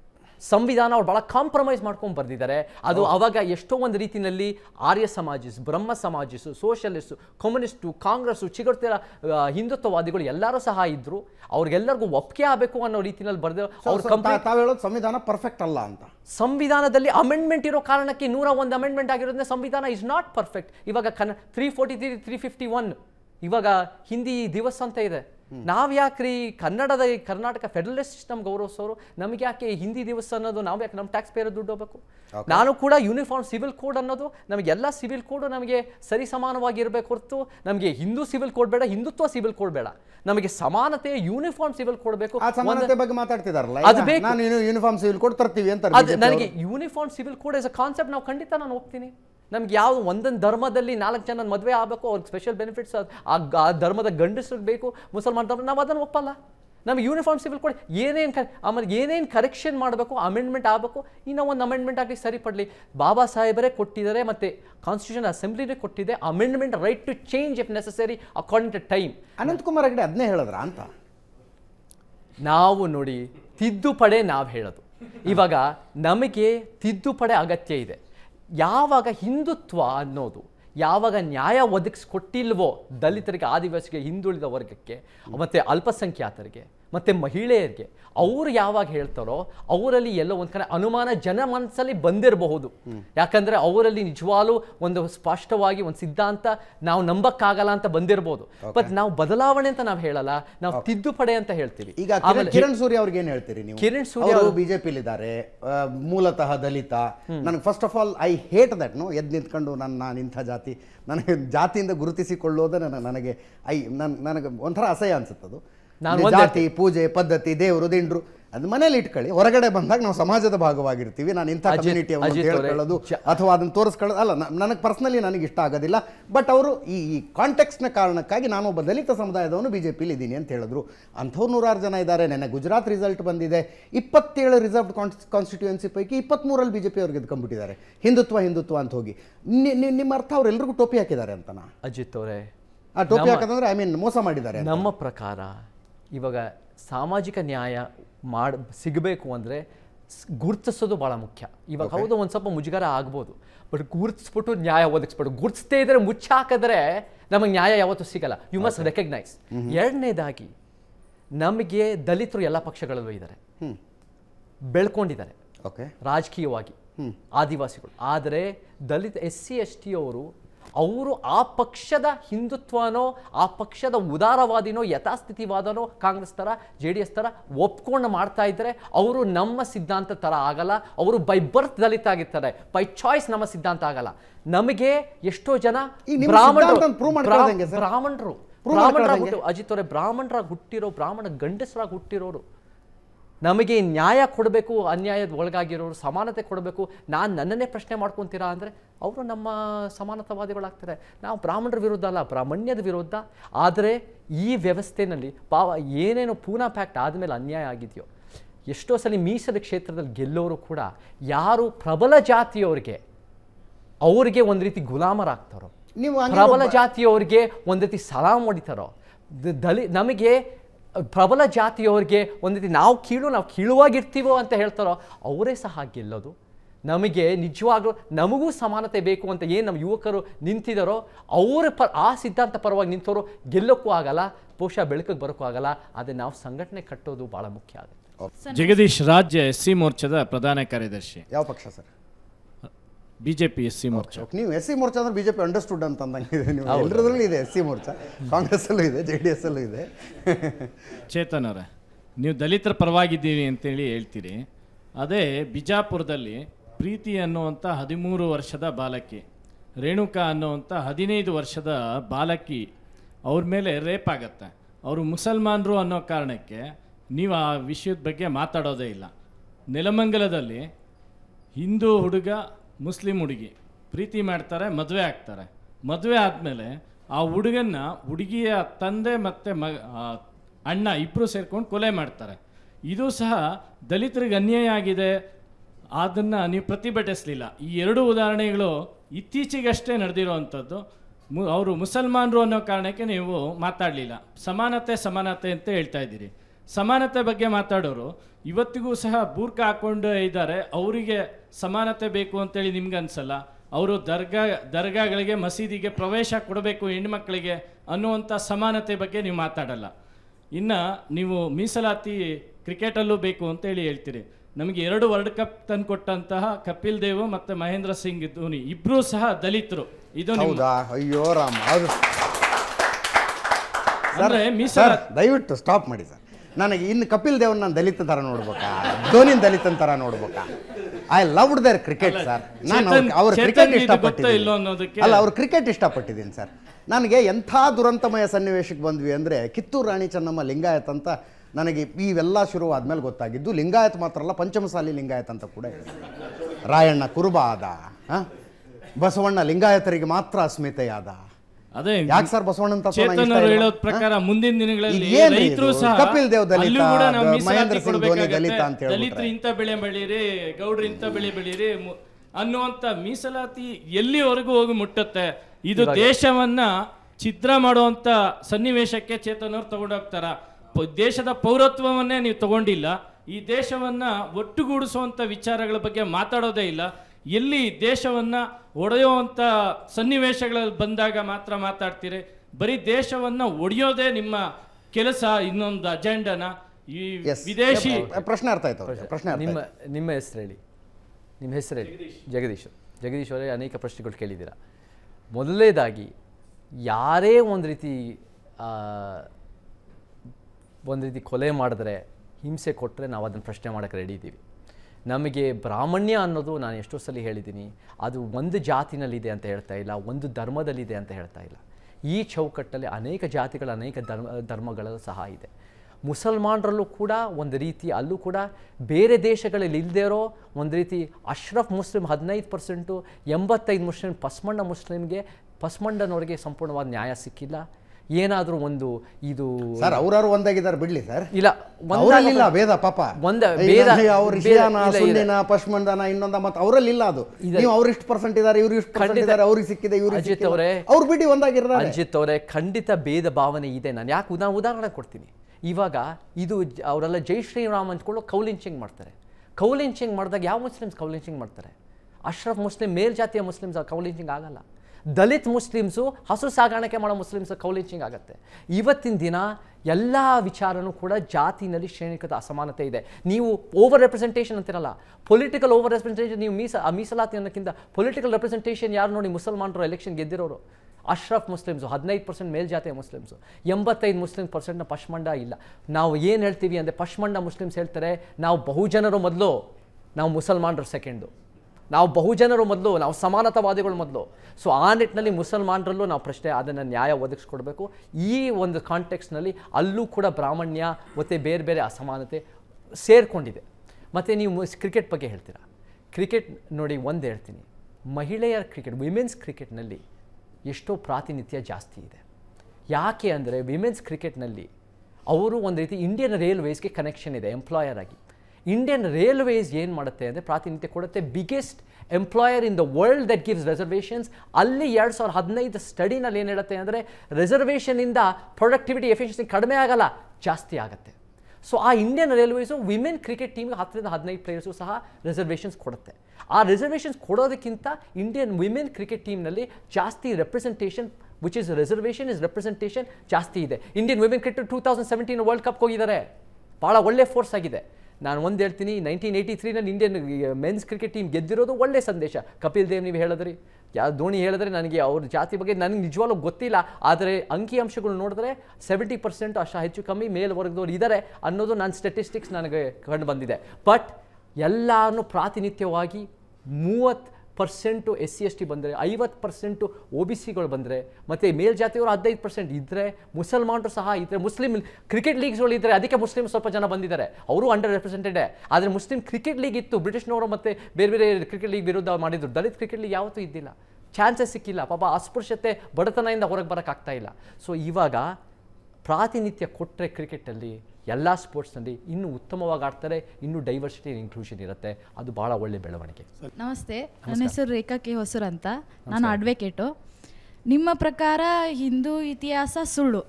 [SPEAKER 2] ಸಂವಿಧಾನ ಅವ್ರು ಭಾಳ ಕಾಂಪ್ರಮೈಸ್ ಮಾಡ್ಕೊಂಡು ಬರ್ದಿದ್ದಾರೆ ಅದು ಅವಾಗ ಎಷ್ಟೋ ಒಂದು ರೀತಿಯಲ್ಲಿ ಆರ್ಯ ಸಮಾಜಿಸ್ ಬ್ರಹ್ಮ ಸಮಾಜಿಸು ಸೋಷಲಿಸ್ಟು ಕಮ್ಯುನಿಸ್ಟು ಕಾಂಗ್ರೆಸ್ಸು ಚಿಗರ್ತಿರ ಹಿಂದುತ್ವವಾದಿಗಳು ಎಲ್ಲರೂ ಸಹ ಇದ್ರು ಅವ್ರಿಗೆಲ್ಲರಿಗೂ ಒಪ್ಪಿಗೆ ಆಗಬೇಕು ಅನ್ನೋ ರೀತಿಯಲ್ಲಿ ಬರೆದ ಹೇಳೋದು ಸಂವಿಧಾನ ಪರ್ಫೆಕ್ಟ್ ಅಲ್ಲ ಅಂತ ಸಂವಿಧಾನದಲ್ಲಿ ಅಮೆಂಡ್ಮೆಂಟ್ ಇರೋ ಕಾರಣಕ್ಕೆ ನೂರ ಒಂದು ಅಮೆಂಡ್ಮೆಂಟ್ ಆಗಿರೋದ್ರಿಂದ ಸಂವಿಧಾನ ಇಸ್ ನಾಟ್ ಪರ್ಫೆಕ್ಟ್ ಇವಾಗ ಕನ್ three forty three three fifty one ಇವಾಗ ಹಿಂದಿ ದಿವಸ ಅಂತ ಇದೆ ನಾವು ಯಾಕ್ರಿ ಕನ್ನಡದ ಕರ್ನಾಟಕ ಫೆಡರಲಿಸ್ಟ್ ಸಿಸ್ಟಮ್ ಗೌರವಿಸೋರು ನಮ್ಗೆ ಯಾಕೆ ಹಿಂದಿ ದಿವಸ ಅನ್ನೋದು ನಾವು ಯಾಕೆ ನಮ್ಮ ಟ್ಯಾಕ್ಸ್ ಪೇಯರ್ ದುಡ್ಡು ಹೋಗಬೇಕು ನಾನು ಕೂಡ ಯೂನಿಫಾರ್ಮ್ ಸಿವಿಲ್ ಕೋಡ್ ಅನ್ನೋದು ನಮಗೆಲ್ಲ ಸಿವಿಲ್ ಕೋಡ್ ನಮಗೆ ಸರಿ ಸಮಾನವಾಗಿರಬೇಕು ಹೊರತು ನಮಗೆ ಹಿಂದೂ ಸಿವಿಲ್ ಕೋಡ್ ಬೇಡ ಹಿಂದುತ್ವ ಸಿವಿಲ್ ಕೋಡ್ ಬೇಡ ನಮಗೆ ಸಮಾನತೆ ಯೂನಿಫಾರ್ಮ್ ಸಿವಿಲ್ ಕೋಡ್ ಬೇಕು ಬಗ್ಗೆ ಮಾತಾಡ್ತಿದಾರಲ್ಲ ಯೂನಿಫಾರ್ಮ್ ಸಿವಿಲ್ ಕೋಡ್ ತರ್ತೀವಿ ಅಂತ ನನಗೆ uniform civil code as a concept ನಾವು ಖಂಡಿತ ನಾನು ಹೋಗ್ತೀನಿ ನಮ್ಗೆ ಯಾವ ಒಂದೊಂದು ಧರ್ಮದಲ್ಲಿ ನಾಲ್ಕು ಜನ ಮದುವೆ ಆಗಬೇಕು ಅವ್ರಿಗೆ ಸ್ಪೆಷಲ್ ಬೆನಿಫಿಟ್ಸ್ ಆ ಧರ್ಮದ ಗಂಡಸ್ರಿಗೆ ಬೇಕು ಮುಸಲ್ಮಾನ್ ಧರ್ಮ ನಾವು ಅದನ್ನು ಒಪ್ಪಲ್ಲ ನಮಗೆ ಯೂನಿಫಾರ್ಮ್ ಸಿವಿಲ್ ಕೊಡಿ ಏನೇನು ಕರೆ ಆಮೇಲೆ ಏನೇನು ಕರೆಕ್ಷನ್ ಮಾಡಬೇಕು ಅಮೆಂಡ್ಮೆಂಟ್ ಆಗಬೇಕು ಇನ್ನೂ ಒಂದು ಅಮೆಂಡ್ಮೆಂಟ್ ಆಗಲಿ ಸರಿಪಡಲಿ ಬಾಬಾ ಸಾಹೇಬರೇ ಕೊಟ್ಟಿದ್ದಾರೆ ಮತ್ತು ಕಾನ್ಸ್ಟಿಟ್ಯೂಷನ್ ಅಸೆಂಬ್ಲಿನೇ ಕೊಟ್ಟಿದೆ amendment right to change if necessary according to time Ananthkumar Hegde ಅದನ್ನೇ ಹೇಳಿದ್ರ ಅಂತ ನಾವು ನೋಡಿ ತಿದ್ದುಪಡೆ ನಾವು ಹೇಳೋದು ಇವಾಗ ನಮಗೆ ತಿದ್ದುಪಡೆ ಅಗತ್ಯ ಇದೆ ಯಾವಾಗ ಹಿಂದುತ್ವ ಅನ್ನೋದು ಯಾವಾಗ ನ್ಯಾಯ ಒದಗಿಸ್ಕೊಟ್ಟಿಲ್ವೋ ದಲಿತರಿಗೆ ಆದಿವಾಸಿಗೆ ಹಿಂದುಳಿದ ವರ್ಗಕ್ಕೆ ಮತ್ತು ಅಲ್ಪಸಂಖ್ಯಾತರಿಗೆ ಮತ್ತು ಮಹಿಳೆಯರಿಗೆ ಅವರು ಯಾವಾಗ ಹೇಳ್ತಾರೋ ಅವರಲ್ಲಿ ಎಲ್ಲೋ ಒಂದು ಕಡೆ ಅನುಮಾನ ಜನ ಮನಸ್ಸಲ್ಲಿ ಬಂದಿರಬಹುದು ಯಾಕಂದರೆ ಅವರಲ್ಲಿ ನಿಜವಾಲು ಒಂದು ಸ್ಪಷ್ಟವಾಗಿ ಒಂದು ಸಿದ್ಧಾಂತ ನಾವು ನಂಬಕ್ಕಾಗಲ್ಲ ಅಂತ ಬಂದಿರಬಹುದು ಬಟ್ ನಾವು ಬದಲಾವಣೆ ಅಂತ ನಾವು ಹೇಳಲ್ಲ ನಾವು ತಿದ್ದುಪಡೆ ಅಂತ ಹೇಳ್ತೀವಿ ಈಗ ಕಿರಣ್
[SPEAKER 1] ಸೂರ್ಯ ಅವ್ರಿಗೆ ಏನು ಹೇಳ್ತೀರಿ ನೀವು ಕಿರಣ್ ಸೂರ್ಯ ಅವರು ಇದ್ದಾರೆ ಮೂಲತಃ ದಲಿತ ನನಗೆ first of all I hate that no ಎದ್ದು ನಿಂತ್ಕೊಂಡು ನನ್ನ ನಾನು ಇಂಥ ಜಾತಿ ನನಗೆ ಜಾತಿಯಿಂದ ಗುರುತಿಸಿಕೊಳ್ಳೋದೇ ನನಗೆ ಐ ನನ್ನ ನನಗೆ ಒಂಥರ ಅಸಹ್ಯ ಅನಿಸುತ್ತದು ಜಾತಿ ಪೂಜೆ ಪದ್ಧತಿ ದೇವರು ದಿಂಡ್ರು ಅದು ಮನೇಲಿ ಇಟ್ಕೊಳ್ಳಿ ಹೊರಗಡೆ ಬಂದಾಗ ನಾವು ಸಮಾಜದ ಭಾಗವಾಗಿರ್ತೀವಿ ನಾನು ಇಂಥ ಕಮ್ಯುನಿಟಿ ಹೇಳ್ಕೊಳ್ಳೋದು ಅಥವಾ ಅದನ್ನ ತೋರಿಸ್ಕೊಳ್ಳೋದು ಅಲ್ಲ ನನಗೆ ಪರ್ಸ್ನಲಿ ನನಗೆ ಇಷ್ಟ ಆಗೋದಿಲ್ಲ ಬಟ್ ಅವರು ಈ ಈ ನ ಕಾರಣಕ್ಕಾಗಿ ಒಬ್ಬ ದಲಿತ ಸಮುದಾಯದವನು ಬಿ ಜೆ ಇದ್ದೀನಿ ಅಂತ ಹೇಳಿದ್ರು ಅಂಥವ್ರು ನೂರಾರು ಜನ ಇದ್ದಾರೆ ನೆನ್ನೆ ಗುಜರಾತ್ ರಿಸಲ್ಟ್ ಬಂದಿದೆ ಇಪ್ಪತ್ತೇಳು ರಿಸರ್ವ್ ಕಾನ್ಸ್ಟಿಟ್ಯೂನ್ಸಿ ಪೈಕಿ ಇಪ್ಪತ್ತ್ಮೂರಲ್ಲಿ ಬಿ ಬಿಜೆಪಿ ಪಿ ಅವ್ರಿಗೆ ಇದ್ಕೊಂಡ್ಬಿಟ್ಟಿದ್ದಾರೆ ಹಿಂದುತ್ವ ಹಿಂದುತ್ವ ಅಂತ ಹೋಗಿ ನಿಮ್ಮ ಅರ್ಥ ಅವ್ರು ಟೋಪಿ ಹಾಕಿದ್ದಾರೆ ಅಂತನಾ
[SPEAKER 2] ಅಜಿತ್ ಅವರೇ ಆ ಟೋಪಿ ಹಾಕೋದಂದ್ರೆ
[SPEAKER 1] ಐ ಮೀನ್ ಮೋಸ ಮಾಡಿದ್ದಾರೆ
[SPEAKER 2] ನಮ್ಮ ಪ್ರಕಾರ ಇವಾಗ ಸಾಮಾಜಿಕ ನ್ಯಾಯ ಮಾಡಿ ಸಿಗಬೇಕು ಅಂದರೆ ಗುರ್ತಿಸೋದು ಭಾಳ ಮುಖ್ಯ ಇವಾಗ ಹೌದು ಒಂದು ಸ್ವಲ್ಪ ಮುಜುಗರ ಆಗ್ಬೋದು ಬಟ್ ಗುರುತಿಸ್ಬಿಟ್ಟು ನ್ಯಾಯ ಒದಗಿಸ್ಬಿಟ್ಟು ಗುರ್ತಿಸದೇ ಇದ್ರೆ ಮುಚ್ಚಾಕಿದ್ರೆ ನಮಗೆ ನ್ಯಾಯ ಯಾವತ್ತೂ ಸಿಗಲ್ಲ ಯು ಮಸ್ಟ್ ರೆಕಗ್ನೈಸ್ ಎರಡನೇದಾಗಿ ನಮಗೆ ದಲಿತರು ಎಲ್ಲ ಪಕ್ಷಗಳಲ್ಲೂ ಇದ್ದಾರೆ ಬೆಳ್ಕೊಂಡಿದ್ದಾರೆ ಓಕೆ ರಾಜಕೀಯವಾಗಿ ಆದಿವಾಸಿಗಳು ಆದರೆ ದಲಿತ ಎಸ್ ಸಿ ಎಸ್ ಟಿ ಅವರು ಅವರು ಆ ಪಕ್ಷದ ಹಿಂದುತ್ವನೋ ಆ ಪಕ್ಷದ ಉದಾರವಾದಿನೋ ಯಥಾಸ್ಥಿತಿವಾದನೋ ಕಾಂಗ್ರೆಸ್ ಥರ ಜೆ ಡಿ ಎಸ್ ಥರ ಒಪ್ಕೊಂಡು ಮಾಡ್ತಾ ಇದ್ದರೆ ಅವರು ನಮ್ಮ ಸಿದ್ಧಾಂತ ಥರ ಆಗಲ್ಲ ಅವರು ಬೈ ಬರ್ತ್ ದಲಿತ ಆಗಿರ್ತಾರೆ ಬೈ ಚಾಯ್ಸ್ ನಮ್ಮ ಸಿದ್ಧಾಂತ ಆಗಲ್ಲ ನಮಗೆ ಎಷ್ಟೋ ಜನ ಬ್ರಾಹ್ಮಣರು ಬ್ರಾಹ್ಮಣರು ಬ್ರಾಹ್ಮಣರಾಗಿ ಅಜಿತ್ ಅವರೇ ಬ್ರಾಹ್ಮಣರಾಗಿ ಹುಟ್ಟಿರೋ ಬ್ರಾಹ್ಮಣ ಗಂಡಸರಾಗಿ ಹುಟ್ಟಿರೋರು ನಮಗೆ ನ್ಯಾಯ ಕೊಡಬೇಕು ಅನ್ಯಾಯದ ಒಳಗಾಗಿರೋರು ಸಮಾನತೆ ಕೊಡಬೇಕು ನಾನು ನನ್ನನ್ನೇ ಪ್ರಶ್ನೆ ಮಾಡ್ಕೊತೀರಾ ಅಂದರೆ ಅವರು ನಮ್ಮ ಸಮಾನತಾವಾದಿಗಳಾಗ್ತಾರೆ ನಾವು ಬ್ರಾಹ್ಮಣರ ವಿರುದ್ಧ ಅಲ್ಲ ಬ್ರಾಹ್ಮಣ್ಯದ ವಿರುದ್ಧ ಆದರೆ ಈ ವ್ಯವಸ್ಥೆಯಲ್ಲಿ ಪಾವ ಏನೇನು ಪೂನಾ ಫ್ಯಾಕ್ಟ್ ಆದಮೇಲೆ ಅನ್ಯಾಯ ಆಗಿದೆಯೋ ಎಷ್ಟೋ ಸಲ ಮೀಸದ ಕ್ಷೇತ್ರದಲ್ಲಿ ಗೆಲ್ಲೋರು ಕೂಡ ಯಾರು ಪ್ರಬಲ ಜಾತಿಯವ್ರಿಗೆ ಅವ್ರಿಗೆ ಒಂದು ರೀತಿ ಗುಲಾಮರಾಗ್ತಾರೋ ಪ್ರಬಲ ಜಾತಿಯವ್ರಿಗೆ ಒಂದು ರೀತಿ ಸಲಾಮ್ ಹೊಡಿತಾರೋ ದಲಿ ನಮಗೆ ಪ್ರಬಲ ಜಾತಿಯವರಿಗೆ ಒಂದು ರೀತಿ ನಾವು ಕೀಳು ನಾವು ಕೀಳುವಾಗಿರ್ತೀವೋ ಅಂತ ಹೇಳ್ತಾರೋ ಅವರೇ ಸಹ ಗೆಲ್ಲೋದು ನಮಗೆ ನಿಜವಾಗ್ಲೂ ನಮಗೂ ಸಮಾನತೆ ಬೇಕು ಅಂತ ಏನು ನಮ್ಮ ಯುವಕರು ನಿಂತಿದ್ದಾರೋ ಅವರ ಪರ ಆ ಸಿದ್ಧಾಂತ ಪರವಾಗಿ ನಿಂತವರು ಗೆಲ್ಲೋಕ್ಕೂ ಆಗಲ್ಲ ಬಹುಶಃ ಬೆಳಕಿಗೆ ಬರೋಕ್ಕೂ ಆಗಲ್ಲ ಆದರೆ ನಾವು ಸಂಘಟನೆ ಕಟ್ಟೋದು ಭಾಳ ಮುಖ್ಯ
[SPEAKER 8] ಆಗುತ್ತೆ ಜಗದೀಶ್ ರಾಜ್ಯ ಎಸ್ ಸಿ ಮೋರ್ಚಾದ ಪ್ರಧಾನ ಕಾರ್ಯದರ್ಶಿ ಯಾವ ಪಕ್ಷ ಸರ್ ಬಿಜೆಪಿ ಎಸ್ ಸಿ ಮೋರ್ಚಾ ನೀವು ಎಸ್
[SPEAKER 1] ಸಿ ಮೋರ್ಚಾ ಅಂದ್ರೆ ಬಿಜೆಪಿ ಅಂಡರ್ಸ್ಟುಡ್ ಅಂತ ಅಂದಂಗೆ ನೀವು ಇದೆ ಎಸ್ ಸಿ ಮೋರ್ಚಾ ಕಾಂಗ್ರೆಸ್ಸಲ್ಲೂ ಇದೆ ಜೆ ಡಿ ಎಸ್ ಅಲ್ಲೂ
[SPEAKER 8] ಇದೆ ಚೇತನ್ ಅವರೇ ನೀವು ದಲಿತರ ಪರವಾಗಿದ್ದೀವಿ ಅಂತೇಳಿ ಹೇಳ್ತೀರಿ ಅದೇ ಬಿಜಾಪುರದಲ್ಲಿ ಪ್ರೀತಿ ಅನ್ನುವಂಥ ಹದಿಮೂರು ವರ್ಷದ ಬಾಲಕಿ ರೇಣುಕಾ ಅನ್ನುವಂಥ ಹದಿನೈದು ವರ್ಷದ ಬಾಲಕಿ ಅವ್ರ ಮೇಲೆ ರೇಪ್ ಆಗತ್ತೆ ಅವರು ಮುಸಲ್ಮಾನರು ಅನ್ನೋ ಕಾರಣಕ್ಕೆ ನೀವು ಆ ವಿಷಯದ ಬಗ್ಗೆ ಮಾತಾಡೋದೇ ಇಲ್ಲ ನೆಲಮಂಗಲದಲ್ಲಿ ಹಿಂದೂ ಹುಡುಗ ಮುಸ್ಲಿಂ ಹುಡುಗಿ ಪ್ರೀತಿ ಮಾಡ್ತಾರೆ ಮದುವೆ ಆಗ್ತಾರೆ ಮದುವೆ ಆದಮೇಲೆ ಆ ಹುಡುಗನ್ನ ಹುಡುಗಿಯ ತಂದೆ ಮತ್ತು ಮ ಅಣ್ಣ ಇಬ್ಬರು ಸೇರ್ಕೊಂಡು ಕೊಲೆ ಮಾಡ್ತಾರೆ ಇದು ಸಹ ದಲಿತರಿಗೆ ಅನ್ಯಾಯ ಆಗಿದೆ ಅದನ್ನು ನೀವು ಪ್ರತಿಭಟಿಸಲಿಲ್ಲ ಈ ಎರಡು ಉದಾಹರಣೆಗಳು ಇತ್ತೀಚೆಗಷ್ಟೇ ನಡೆದಿರುವಂಥದ್ದು ಮು ಅವರು ಮುಸಲ್ಮಾನರು ಅನ್ನೋ ಕಾರಣಕ್ಕೆ ನೀವು ಮಾತಾಡಲಿಲ್ಲ ಸಮಾನತೆ ಸಮಾನತೆ ಅಂತ ಹೇಳ್ತಾ ಇದ್ದೀರಿ ಸಮಾನತೆ ಬಗ್ಗೆ ಮಾತಾಡೋರು ಇವತ್ತಿಗೂ ಸಹ ಬೂರ್ಕ ಹಾಕೊಂಡೇ ಇದ್ದಾರೆ ಅವರಿಗೆ ಸಮಾನತೆ ಬೇಕು ಅಂತೇಳಿ ನಿಮ್ಗೆ ಅನ್ಸಲ್ಲ ಅವರು ದರ್ಗಾ ದರ್ಗಾಗಳಿಗೆ ಮಸೀದಿಗೆ ಪ್ರವೇಶ ಕೊಡಬೇಕು ಹೆಣ್ಮಕ್ಳಿಗೆ ಅನ್ನುವಂಥ ಸಮಾನತೆ ಬಗ್ಗೆ ನೀವು ಮಾತಾಡಲ್ಲ ಇನ್ನು ನೀವು ಮೀಸಲಾತಿ ಕ್ರಿಕೆಟಲ್ಲೂ ಬೇಕು ಅಂತೇಳಿ ಹೇಳ್ತೀರಿ ನಮಗೆ ಎರಡು ವರ್ಲ್ಡ್ ಕಪ್ ತಂದುಕೊಟ್ಟಂತಹ ಕಪಿಲ್ ದೇವ್ ಮತ್ತು ಮಹೇಂದ್ರ ಸಿಂಗ್ ಧೋನಿ ಇಬ್ಬರೂ ಸಹ ದಲಿತರು ಇದು ಅಯ್ಯೋ ರಾಮ್ ಅಂದರೆ ಮೀಸಲಾತಿ
[SPEAKER 1] ದಯವಿಟ್ಟು ಸ್ಟಾಪ್ ಮಾಡಿ ನನಗೆ ಇನ್ನು ಕಪಿಲ್ ದೇವ್ ನಾನು ದಲಿತ ಥರ ನೋಡ್ಬೇಕಾ ಧೋನಿ ದಲಿತ ಥರ ನೋಡ್ಬೇಕಾ I love their cricket sir ನಾನು ಅವ್ರ ಕ್ರಿಕೆಟ್ ಇಷ್ಟಪಟ್ಟಿದ್ದೀನಿ ಅಲ್ಲ ಅವ್ರು ಕ್ರಿಕೆಟ್ ಇಷ್ಟಪಟ್ಟಿದ್ದೀನಿ ಸರ್ ನನಗೆ ಎಂಥ ದುರಂತಮಯ ಸನ್ನಿವೇಶಕ್ಕೆ ಬಂದ್ವಿ ಅಂದರೆ ಕಿತ್ತೂರು ರಾಣಿ ಚೆನ್ನಮ್ಮ ಲಿಂಗಾಯತ್ ಅಂತ ನನಗೆ ಇವೆಲ್ಲ ಶುರುವಾದ್ಮೇಲೆ ಗೊತ್ತಾಗಿದ್ದು ಲಿಂಗಾಯತ್ ಮಾತ್ರ ಅಲ್ಲ ಪಂಚಮಸಾಲಿ ಲಿಂಗಾಯತ್ ಅಂತ ಕೂಡ ರಾಯಣ್ಣ ಕುರುಬ ಆದ ಬಸವಣ್ಣ ಲಿಂಗಾಯತರಿಗೆ ಮಾತ್ರ ಅಸ್ಮಿತೆಯಾದ ಅದೇ ಯಾಕೆ ಸರ್ ಹೇಳೋ ಪ್ರಕಾರ
[SPEAKER 8] ಮುಂದಿನ ದಿನಗಳಲ್ಲಿ ರೈತರು ಸಹ ಕಪಿಲ್ ದೇವ್ ದಲಿತ ದಲಿತರು ಇಂಥ ಬೆಳೆ ಬೆಳೀರಿ ಗೌಡ್ರು ಇಂಥ ಬೆಳೆ ಬೆಳೀರಿ ಅನ್ನುವಂತ ಮೀಸಲಾತಿ ಎಲ್ಲಿವರೆಗೂ ಹೋಗಿ ಮುಟ್ಟುತ್ತೆ ಇದು ದೇಶವನ್ನ ಛಿದ್ರ ಮಾಡುವಂತ ಸನ್ನಿವೇಶಕ್ಕೆ ಚೇತನವ್ರು ತಗೊಂಡೋಗ್ತಾರ ದೇಶದ ಪೌರತ್ವವನ್ನೇ ನೀವು ತಗೊಂಡಿಲ್ಲ ಈ ದೇಶವನ್ನ ಒಟ್ಟುಗೂಡಿಸುವಂತ ವಿಚಾರಗಳ ಬಗ್ಗೆ ಮಾತಾಡೋದೇ ಇಲ್ಲ ಎಲ್ಲಿ ದೇಶವನ್ನು ಒಡೆಯುವಂಥ ಸನ್ನಿವೇಶಗಳಲ್ಲಿ ಬಂದಾಗ ಮಾತ್ರ ಮಾತಾಡ್ತೀರಿ ಬರೀ ದೇಶವನ್ನು ಒಡೆಯೋದೇ ನಿಮ್ಮ ಕೆಲಸ ಇನ್ನೊಂದು ಅಜೆಂಡನ ಈ ವಿದೇಶಿ
[SPEAKER 2] ಪ್ರಶ್ನೆ ಅರ್ಥ ಆಯ್ತು ಪ್ರಶ್ನೆ ನಿಮ್ಮ ನಿಮ್ಮ ಹೆಸರು ಹೇಳಿ ನಿಮ್ಮ ಹೆಸರು ಹೇಳಿ ಜಗದೀಶ್ ಜಗದೀಶ್ ಅವರೇ ಅನೇಕ ಪ್ರಶ್ನೆಗಳು ಕೇಳಿದ್ದೀರಾ ಮೊದಲನೇದಾಗಿ ಯಾರೇ ಒಂದು ರೀತಿ ಒಂದು ರೀತಿ ಕೊಲೆ ಮಾಡಿದ್ರೆ ಹಿಂಸೆ ಕೊಟ್ಟರೆ ನಾವು ಅದನ್ನು ಪ್ರಶ್ನೆ ಮಾಡೋಕ್ಕೆ ರೆಡಿ ಇದ್ದೀವಿ ನಮಗೆ ಬ್ರಾಹ್ಮಣ್ಯ ಅನ್ನೋದು ನಾನು ಎಷ್ಟೋ ಸಲ ಹೇಳಿದ್ದೀನಿ ಅದು ಒಂದು ಜಾತಿನಲ್ಲಿದೆ ಅಂತ ಹೇಳ್ತಾ ಇಲ್ಲ ಒಂದು ಧರ್ಮದಲ್ಲಿದೆ ಅಂತ ಹೇಳ್ತಾ ಇಲ್ಲ ಈ ಚೌಕಟ್ಟಲ್ಲಿ ಅನೇಕ ಜಾತಿಗಳ ಅನೇಕ ಧರ್ಮ ಧರ್ಮಗಳ ಸಹ ಇದೆ ಮುಸಲ್ಮಾನರಲ್ಲೂ ಕೂಡ ಒಂದು ರೀತಿ ಅಲ್ಲೂ ಕೂಡ ಬೇರೆ ದೇಶಗಳಲ್ಲಿ ಇಲ್ಲದೇ ಇರೋ ಒಂದು ರೀತಿ ಅಶ್ರಫ್ ಮುಸ್ಲಿಂ ಹದಿನೈದು ಪರ್ಸೆಂಟು ಎಂಬತ್ತೈದು ಮುಸ್ಲಿಮ್ ಪಸ್ಮಂಡ ಮುಸ್ಲಿಮ್ಗೆ ಪಸ್ಮಂಡನವ್ರಿಗೆ ಸಂಪೂರ್ಣವಾದ ನ್ಯಾಯ ಸಿಕ್ಕಿಲ್ಲ ಏನಾದರೂ ಒಂದು ಇದು ಸರ್ ಅವ್ರವ್ರು ಒಂದಾಗಿದ್ದಾರೆ ಬಿಡ್ಲಿ ಸರ್
[SPEAKER 1] ಇಲ್ಲ ಅವರಲ್ಲಿಲ್ಲ ಭೇದ ಪಾಪ ಒಂದ ಭೇದ ಅವ್ರ ಸುಳ್ಳಿನ ಪಶ್ಮಂದನ ಇನ್ನೊಂದ ಅವರಲ್ಲಿ ಇಲ್ಲ ಅದು ನೀವು ಅವ್ರು ಇಷ್ಟು ಪರ್ಸೆಂಟ್ ಇದ್ದಾರೆ ಇವ್ರು ಇಷ್ಟು ಪರ್ಸೆಂಟ್ ಇದ್ದಾರೆ ಅವ್ರಿಗೆ ಸಿಕ್ಕಿದೆ ಇವ್ರು ಅಜಿತ್ ಅವರೇ ಅವ್ರು
[SPEAKER 2] ಬಿಡಿ ಒಂದಾಗಿರ್ತಾರೆ ಅಜಿತ್ ಅವರೇ ಖಂಡಿತ ಭೇದ ಭಾವನೆ ಇದೆ ನಾನು ಯಾಕೆ ಉದಾ ಉದಾಹರಣೆ ಕೊಡ್ತೀನಿ ಇವಾಗ ಇದು ಅವರೆಲ್ಲ ಜೈ ಶ್ರೀರಾಮ್ ಅಂದ್ಕೊಂಡು ಕೌಲಿಂಚಿಂಗ್ ಮಾಡ್ತಾರೆ ಕೌಲಿಂಚಿಂಗ್ ಮಾಡಿದಾಗ ಯಾವ ಮುಸ್ಲಿಮ್ಸ್ ಕೌಲಿಂಚಿಂಗ್ ಮಾಡ್ತಾರೆ ಅಶ್ರಫ್ ಮುಸ್ಲಿಂ ಮೇಲ್ಜಾತಿಯ ಮುಸ್ಲಿಮ್ಸ್ ಕೌಲಿಂಚಿಂಗ್ ಆಗಲ್ಲ ದಲಿತ್ ಮುಸ್ಲಿಮ್ಸು ಹಸು ಸಾಗಾಣಿಕೆ ಮಾಡೋ ಮುಸ್ಲಿಮ್ಸ್ ಕೌಲಿಂಚಿಂಗ್ ಆಗುತ್ತೆ ಇವತ್ತಿನ ದಿನ ಎಲ್ಲ ವಿಚಾರನೂ ಕೂಡ ಜಾತಿನಲ್ಲಿ ಶ್ರೇಣಿಕದ ಅಸಮಾನತೆ ಇದೆ ನೀವು ಓವರ್ ರೆಪ್ರೆಸೆಂಟೇಷನ್ ಅಂತಿರಲ್ಲ ಪೊಲಿಟಿಕಲ್ ಓವರ್ ರೆಪ್ರೆಸೆಂಟೇಷನ್ ನೀವು ಮೀಸ ಮೀಸಲಾತಿ ಅನ್ನೋಕ್ಕಿಂತ ಪೊಲಿಟಿಕಲ್ ರೆಪ್ರೆಸೆಂಟೇಷನ್ ಯಾರು ನೋಡಿ ಮುಸಲ್ಮಾನರು ಎಲೆಕ್ಷನ್ ಗೆದ್ದಿರೋರು ಅಶ್ರಫ್ ಮುಸ್ಲಿಮ್ಸು ಹದಿನೈದು ಪರ್ಸೆಂಟ್ ಮೇಲ್ಜಾತಿಯ ಮುಸ್ಲಿಮ್ಸು ಎಂಬತ್ತೈದು ಮುಸ್ಲಿಮ್ ಪರ್ಸೆಂಟ್ನ ಪಶ್ಮಂಡ ಇಲ್ಲ ನಾವು ಏನು ಹೇಳ್ತೀವಿ ಅಂದರೆ ಪಶ್ಮಂಡ ಮುಸ್ಲಿಮ್ಸ್ ಹೇಳ್ತಾರೆ ನಾವು ಬಹುಜನರು ಮೊದಲು ನಾವು ಮುಸಲ್ಮಾನರು ಸೆಕೆಂಡು ನಾವು ಬಹುಜನರು ಮೊದಲು ನಾವು ಸಮಾನತಾವಾದಿಗಳು ಮೊದಲು ಸೊ ಆ ನಿಟ್ಟಿನಲ್ಲಿ ಮುಸಲ್ಮಾನರಲ್ಲೂ ನಾವು ಪ್ರಶ್ನೆ ಅದನ್ನು ನ್ಯಾಯ ಒದಗಿಸ್ಕೊಡ್ಬೇಕು ಈ ಒಂದು ಕಾಂಟೆಕ್ಸ್ನಲ್ಲಿ ಅಲ್ಲೂ ಕೂಡ ಬ್ರಾಹ್ಮಣ್ಯ ಮತ್ತು ಬೇರೆ ಬೇರೆ ಅಸಮಾನತೆ ಸೇರಿಕೊಂಡಿದೆ ಮತ್ತು ನೀವು ಕ್ರಿಕೆಟ್ ಬಗ್ಗೆ ಹೇಳ್ತೀರಾ ಕ್ರಿಕೆಟ್ ನೋಡಿ ಒಂದು ಹೇಳ್ತೀನಿ ಮಹಿಳೆಯರ ಕ್ರಿಕೆಟ್ ವಿಮೆನ್ಸ್ ಕ್ರಿಕೆಟ್ನಲ್ಲಿ ಎಷ್ಟೋ ಪ್ರಾತಿನಿಧ್ಯ ಜಾಸ್ತಿ ಇದೆ ಯಾಕೆ ಅಂದರೆ ವಿಮೆನ್ಸ್ ಕ್ರಿಕೆಟ್ನಲ್ಲಿ ಅವರು ಒಂದು ರೀತಿ ಇಂಡಿಯನ್ ರೇಲ್ವೇಸ್ಗೆ ಕನೆಕ್ಷನ್ ಇದೆ ಎಂಪ್ಲಾಯರ್ ಆಗಿ ಇಂಡಿಯನ್ ರೇಲ್ವೇಸ್ ಏನು ಮಾಡುತ್ತೆ ಅಂದರೆ ಪ್ರಾತಿನಿಧ್ಯ ಕೊಡುತ್ತೆ biggest employer in the world that gives reservations ಅಲ್ಲಿ ಎರಡು ಸಾವಿರದ ಹದಿನೈದು ಸ್ಟಡಿನಲ್ಲಿ ಏನು ಹೇಳುತ್ತೆ ಅಂದರೆ ರೆಸರ್ವೇಷನಿಂದ ಪ್ರೊಡಕ್ಟಿವಿಟಿ ಎಫಿಷಿಯನ್ಸಿ ಕಡಿಮೆ ಆಗಲ್ಲ ಜಾಸ್ತಿ ಆಗುತ್ತೆ ಸೊ ಆ ಇಂಡಿಯನ್ ರೈಲ್ವೇಸು ವಿಮೆನ್ ಕ್ರಿಕೆಟ್ ಟೀಮ್ಗೆ ಹತ್ತರಿಂದ ಹದಿನೈದು ಪ್ಲೇಯರ್ಸು ಸಹ ರಿಸರ್ವೇಷನ್ಸ್ ಕೊಡುತ್ತೆ ಆ ರಿಸರ್ವೇಷನ್ಸ್ ಕೊಡೋದಕ್ಕಿಂತ ಇಂಡಿಯನ್ ವಿಮೆನ್ ಕ್ರಿಕೆಟ್ ಟೀಮ್ನಲ್ಲಿ ಜಾಸ್ತಿ representation which is reservation is representation ಜಾಸ್ತಿ ಇದೆ Indian women cricket two thousand seventeen world ಕಪ್ಗೆ ಹೋಗಿದ್ದಾರೆ ಭಾಳ ಒಳ್ಳೆ ಫೋರ್ಸ್ ಆಗಿದೆ ನಾನು ಒಂದು ಹೇಳ್ತೀನಿ ನೈನ್ಟೀನ್ ಏಯ್ಟಿ ತ್ರೀನಲ್ಲಿ ಇಂಡಿಯನ್ ಮೆನ್ಸ್ ಕ್ರಿಕೆಟ್ ಟೀಮ್ ಗೆದ್ದಿರೋದು ಒಳ್ಳೆ ಸಂದೇಶ ಕಪಿಲ್ ದೇವ್ ನೀವು ಹೇಳಿದ್ರಿ ಯಾವ ಧೋನಿ ಹೇಳಿದ್ರೆ ನನಗೆ ಅವ್ರ ಜಾತಿ ಬಗ್ಗೆ ನನಗೆ ನಿಜವಾಗ್ಲೂ ಗೊತ್ತಿಲ್ಲ ಆದರೆ ಅಂಕಿಅಂಶಗಳು ನೋಡಿದ್ರೆ ಸೆವೆಂಟಿ ಪರ್ಸೆಂಟ್ ಅಷ್ಟು ಹೆಚ್ಚು ಕಮ್ಮಿ ಮೇಲ್ವರ್ಗದವ್ರು ಇದ್ದಾರೆ ಅನ್ನೋದು ನನ್ನ ಸ್ಟೆಟಿಸ್ಟಿಕ್ಸ್ ನನಗೆ ಕಂಡು ಬಂದಿದೆ ಬಟ್ ಎಲ್ಲಾನು ಪ್ರಾತಿನಿತ್ಯವಾಗಿ ಮೂವತ್ತು percent S C S T ಬಂದರೆ ಐವತ್ತು ಪರ್ಸೆಂಟು ಒ ಬಿ ಸಿಗಳು ಬಂದರೆ ಮತ್ತು ಮೇಲ್ಜಾತಿಯವರು ಹದಿನೈದು ಪರ್ಸೆಂಟ್ ಇದ್ದರೆ ಮುಸಲ್ಮಾನರು ಸಹ ಇದ್ದರೆ ಮುಸ್ಲಿಂ ಕ್ರಿಕೆಟ್ ಲೀಗ್ಸ್ಗಳು ಇದ್ದರೆ ಅದಕ್ಕೆ ಮುಸ್ಲಿಮ್ ಸ್ವಲ್ಪ ಜನ ಬಂದಿದ್ದಾರೆ ಅವರು ಅಂಡರ್ ರೆಪ್ರೆಸೆಂಟೆಡ್ ಆದರೆ ಮುಸ್ಲಿಂ ಕ್ರಿಕೆಟ್ ಲೀಗ್ ಇತ್ತು ಬ್ರಿಟಿಷ್ನವರು ಮತ್ತು ಬೇರೆ ಬೇರೆ ಕ್ರಿಕೆಟ್ ಲೀಗ್ ವಿರುದ್ಧ ಮಾಡಿದ್ರು ದಲಿತ ಕ್ರಿಕೆಟ್ ಲೀಗ್ ಯಾವತ್ತೂ ಇದ್ದಿಲ್ಲ ಚಾನ್ಸಸ್ ಸಿಕ್ಕಿಲ್ಲ ಪಾಪ ಅಸ್ಪೃಶ್ಯತೆ ಬಡತನದಿಂದ ಹೊರಗೆ ಬರೋಕ್ಕಾಗ್ತಾ ಇಲ್ಲ ಸೊ ಇವಾಗ ಪ್ರಾತಿನಿಧ್ಯ ಕೊಟ್ಟರೆ ಕ್ರಿಕೆಟಲ್ಲಿ ಎಲ್ಲ ಸ್ಪೋರ್ಟ್ಸ್ನಲ್ಲಿ ಇನ್ನೂ ಉತ್ತಮವಾಗಿ ಆಡ್ತಾರೆ ಇನ್ನೂ ಡೈವರ್ಸಿಟಿ ಇನ್ಕ್ಲೂಷನ್ ಇರುತ್ತೆ ಅದು ಭಾಳ ಒಳ್ಳೆ ಬೆಳವಣಿಗೆ
[SPEAKER 9] ನಮಸ್ತೆ ನನ್ನ ಹೆಸರು ರೇಖಾ ಕೆ ಹೊಸರ್ ಅಂತ ನಾನು ಅಡ್ವೊಕೇಟು ನಿಮ್ಮ ಪ್ರಕಾರ ಹಿಂದೂ ಇತಿಹಾಸ ಸುಳ್ಳು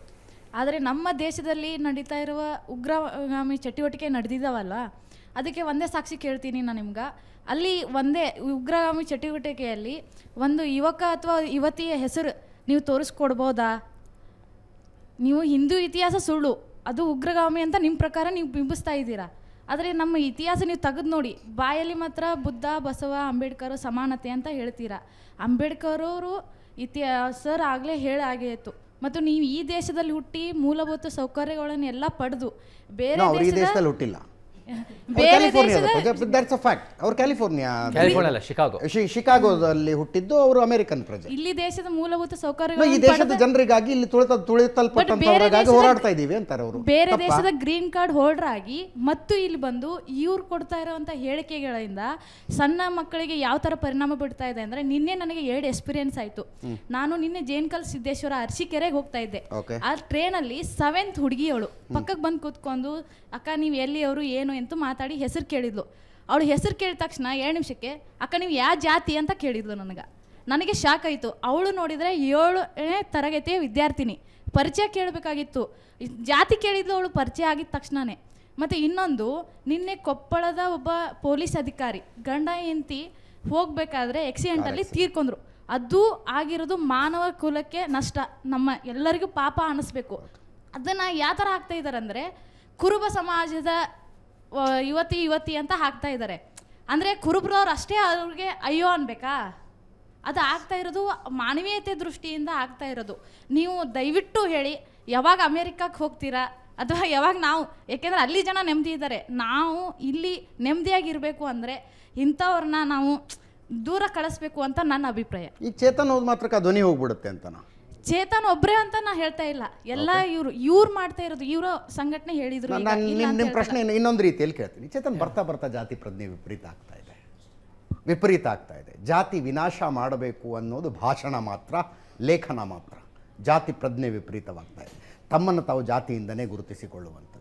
[SPEAKER 9] ಆದರೆ ನಮ್ಮ ದೇಶದಲ್ಲಿ ನಡೀತಾ ಇರುವ ಉಗ್ರಗಾಮಿ ಚಟುವಟಿಕೆ ನಡೆದಿದ್ದಾವಲ್ಲ ಅದಕ್ಕೆ ಒಂದೇ ಸಾಕ್ಷಿ ಕೇಳ್ತೀನಿ ನಾನು ನಿಮ್ಗೆ ಅಲ್ಲಿ ಒಂದೇ ಉಗ್ರಗಾಮಿ ಚಟುವಟಿಕೆಯಲ್ಲಿ ಒಂದು ಯುವಕ ಅಥವಾ ಯುವತಿಯ ಹೆಸರು ನೀವು ತೋರಿಸ್ಕೊಡ್ಬೋದಾ ನೀವು ಹಿಂದೂ ಇತಿಹಾಸ ಸುಳ್ಳು ಅದು ಉಗ್ರಗಾಮಿ ಅಂತ ನಿಮ್ಮ ಪ್ರಕಾರ ನೀವು ಬಿಂಬಿಸ್ತಾ ಇದ್ದೀರಾ ಆದರೆ ನಮ್ಮ ಇತಿಹಾಸ ನೀವು ತೆಗೆದು ನೋಡಿ ಬಾಯಲ್ಲಿ ಮಾತ್ರ ಬುದ್ಧ ಬಸವ ಅಂಬೇಡ್ಕರ್ ಸಮಾನತೆ ಅಂತ ಹೇಳ್ತೀರಾ ಅಂಬೇಡ್ಕರ್ ಅಂಬೇಡ್ಕರವರು ಇತಿಹಾಸರ್ ಆಗಲೇ ಆಗೇತು ಮತ್ತು ನೀವು ಈ ದೇಶದಲ್ಲಿ ಹುಟ್ಟಿ ಮೂಲಭೂತ ಸೌಕರ್ಯಗಳನ್ನೆಲ್ಲ ಪಡೆದು ಬೇರೆ ದೇಶದಲ್ಲಿ ಹುಟ್ಟಿಲ್ಲ ಬೇರೆ
[SPEAKER 1] ದಟ್ಸ್ ಅ ಫ್ಯಾಕ್ಟ್ ಅವರು ಕ್ಯಾಲಿಫೋರ್ನಿಯಾ ಕ್ಯಾಲಿಫೋರ್ನಿಯಾ ಅಲ್ಲ ಶಿಕಾಗೋ ಶಿಕಾಗೋದಲ್ಲಿ ಹುಟ್ಟಿದ್ದು ಅವರು ಅಮೆರಿಕನ್ ಪ್ರಜೆ
[SPEAKER 9] ಇಲ್ಲಿ ದೇಶದ ಮೂಲಭೂತ ಸೌಕರ್ಯಗಳು
[SPEAKER 1] ಈ ದೇಶದ ಜನರಿಗಾಗಿ ಇಲ್ಲಿ ತುಳಿತ ತುಳಿತಲ್ಪಟ್ಟಂತವರಿಗಾಗಿ ಹೋರಾಡ್ತಾ ಇದೀವಿ ಅಂತಾರೆ ಅವರು ಬೇರೆ ದೇಶದ
[SPEAKER 9] ಗ್ರೀನ್ ಕಾರ್ಡ್ ಹೋಲ್ಡರ್ ಆಗಿ ಮತ್ತು ಇಲ್ಲಿ ಬಂದು ಇವ್ರು ಕೊಡ್ತಾ ಇರುವಂತ ಹೇಳಿಕೆಗಳಿಂದ ಸಣ್ಣ ಮಕ್ಕಳಿಗೆ ಯಾವ ತರ ಪರಿಣಾಮ ಬಿಡ್ತಾ ಇದೆ ಅಂದ್ರೆ ನಿನ್ನೆ ನನಗೆ ಎರಡು ಎಕ್ಸ್ಪೀರಿಯನ್ಸ್ ಆಯ್ತು ನಾನು ನಿನ್ನೆ ಜೇನ್ಕಲ್ ಸಿದ್ದೇಶ್ವರ ಅರ್ಶಿಕೆರೆಗೆ ಹೋಗ್ತಾ ಇದ್ದೆ ಆ ಟ್ರೈನ್ ಅಲ್ಲಿ ಸೆವೆಂತ್ ಹುಡುಗಿಯವಳು ಪಕ್ಕಕ್ಕೆ ಬಂದು ಕೂತ್ಕೊಂಡು ಅಕ್ಕ ನೀವು ಎಲ್ಲಿಯವರು ಏನು ಅಂತ ಮಾತಾಡಿ ಹೆಸರು ಕೇಳಿದ್ಲು ಅವಳು ಹೆಸರು ಕೇಳಿದ ತಕ್ಷಣ ಏಳು ನಿಮಿಷಕ್ಕೆ ಅಕ್ಕ ನೀವು ಯಾವ ಜಾತಿ ಅಂತ ಕೇಳಿದ್ಲು ನನಗೆ ನನಗೆ ಶಾಕ್ ಆಯಿತು ಅವಳು ನೋಡಿದರೆ ಏಳನೇ ತರಗತಿಯ ವಿದ್ಯಾರ್ಥಿನಿ ಪರಿಚಯ ಕೇಳಬೇಕಾಗಿತ್ತು ಜಾತಿ ಕೇಳಿದ್ಲು ಅವಳು ಪರಿಚಯ ಆಗಿದ ತಕ್ಷಣವೇ ಮತ್ತು ಇನ್ನೊಂದು ನಿನ್ನೆ ಕೊಪ್ಪಳದ ಒಬ್ಬ ಪೊಲೀಸ್ ಅಧಿಕಾರಿ ಗಂಡ ಹೆಂಡತಿ ಹೋಗಬೇಕಾದ್ರೆ ಆಕ್ಸಿಡೆಂಟಲ್ಲಿ ತೀರ್ಕೊಂಡ್ರು ಅದು ಆಗಿರೋದು ಮಾನವ ಕುಲಕ್ಕೆ ನಷ್ಟ ನಮ್ಮ ಎಲ್ಲರಿಗೂ ಪಾಪ ಅನ್ನಿಸ್ಬೇಕು ಅದನ್ನು ಯಾವ ಥರ ಆಗ್ತಾಯಿದ್ದಾರೆ ಅಂದರೆ ಕುರುಬ ಸಮಾಜದ ಯುವತಿ ಯುವತಿ ಅಂತ ಹಾಕ್ತಾ ಇದ್ದಾರೆ ಅಂದರೆ ಕುರುಬ್ರವ್ರು ಅಷ್ಟೇ ಅವ್ರಿಗೆ ಅಯ್ಯೋ ಅನ್ಬೇಕಾ ಅದು ಆಗ್ತಾ ಇರೋದು ಮಾನವೀಯತೆ ದೃಷ್ಟಿಯಿಂದ ಆಗ್ತಾ ಇರೋದು ನೀವು ದಯವಿಟ್ಟು ಹೇಳಿ ಯಾವಾಗ ಅಮೇರಿಕಕ್ಕೆ ಹೋಗ್ತೀರಾ ಅಥವಾ ಯಾವಾಗ ನಾವು ಯಾಕೆಂದರೆ ಅಲ್ಲಿ ಜನ ನೆಮ್ಮದಿ ಇದ್ದಾರೆ ನಾವು ಇಲ್ಲಿ ನೆಮ್ಮದಿಯಾಗಿರಬೇಕು ಅಂದರೆ ಇಂಥವ್ರನ್ನ ನಾವು ದೂರ ಕಳಿಸ್ಬೇಕು ಅಂತ ನನ್ನ ಅಭಿಪ್ರಾಯ
[SPEAKER 1] ಈ ಚೇತನ್ ಹೋದ ಮಾತ್ರಕ್ಕೆ ಧ್ವನಿ ಹೋಗ್ಬಿಡುತ್ತೆ ಅಂತ
[SPEAKER 9] ಚೇತನ್ ಒಬ್ರೆ ಅಂತ ನಾ ಹೇಳ್ತಾ ಇಲ್ಲ ಎಲ್ಲ ಇವ್ರು ಇವ್ರು ಮಾಡ್ತಾ ಇರೋದು ಇವರ ಸಂಘಟನೆ ಹೇಳಿದ್ರು ಪ್ರಶ್ನೆ ಇನ್ನೊಂದು
[SPEAKER 1] ರೀತಿಯಲ್ಲಿ ಕೇಳ್ತೀನಿ ಚೇತನ್ ಬರ್ತಾ ಬರ್ತಾ ಜಾತಿ ಪ್ರಜ್ಞೆ ವಿಪರೀತ ಆಗ್ತಾ ಇದೆ ವಿಪರೀತ ಆಗ್ತಾ ಇದೆ ಜಾತಿ ವಿನಾಶ ಮಾಡಬೇಕು ಅನ್ನೋದು ಭಾಷಣ ಮಾತ್ರ ಲೇಖನ ಮಾತ್ರ ಜಾತಿ ಪ್ರಜ್ಞೆ ವಿಪರೀತವಾಗ್ತಾ ಇದೆ ತಮ್ಮನ್ನು ತಾವು ಜಾತಿಯಿಂದನೇ
[SPEAKER 2] ಗುರುತಿಸಿಕೊಳ್ಳುವಂಥದ್ದು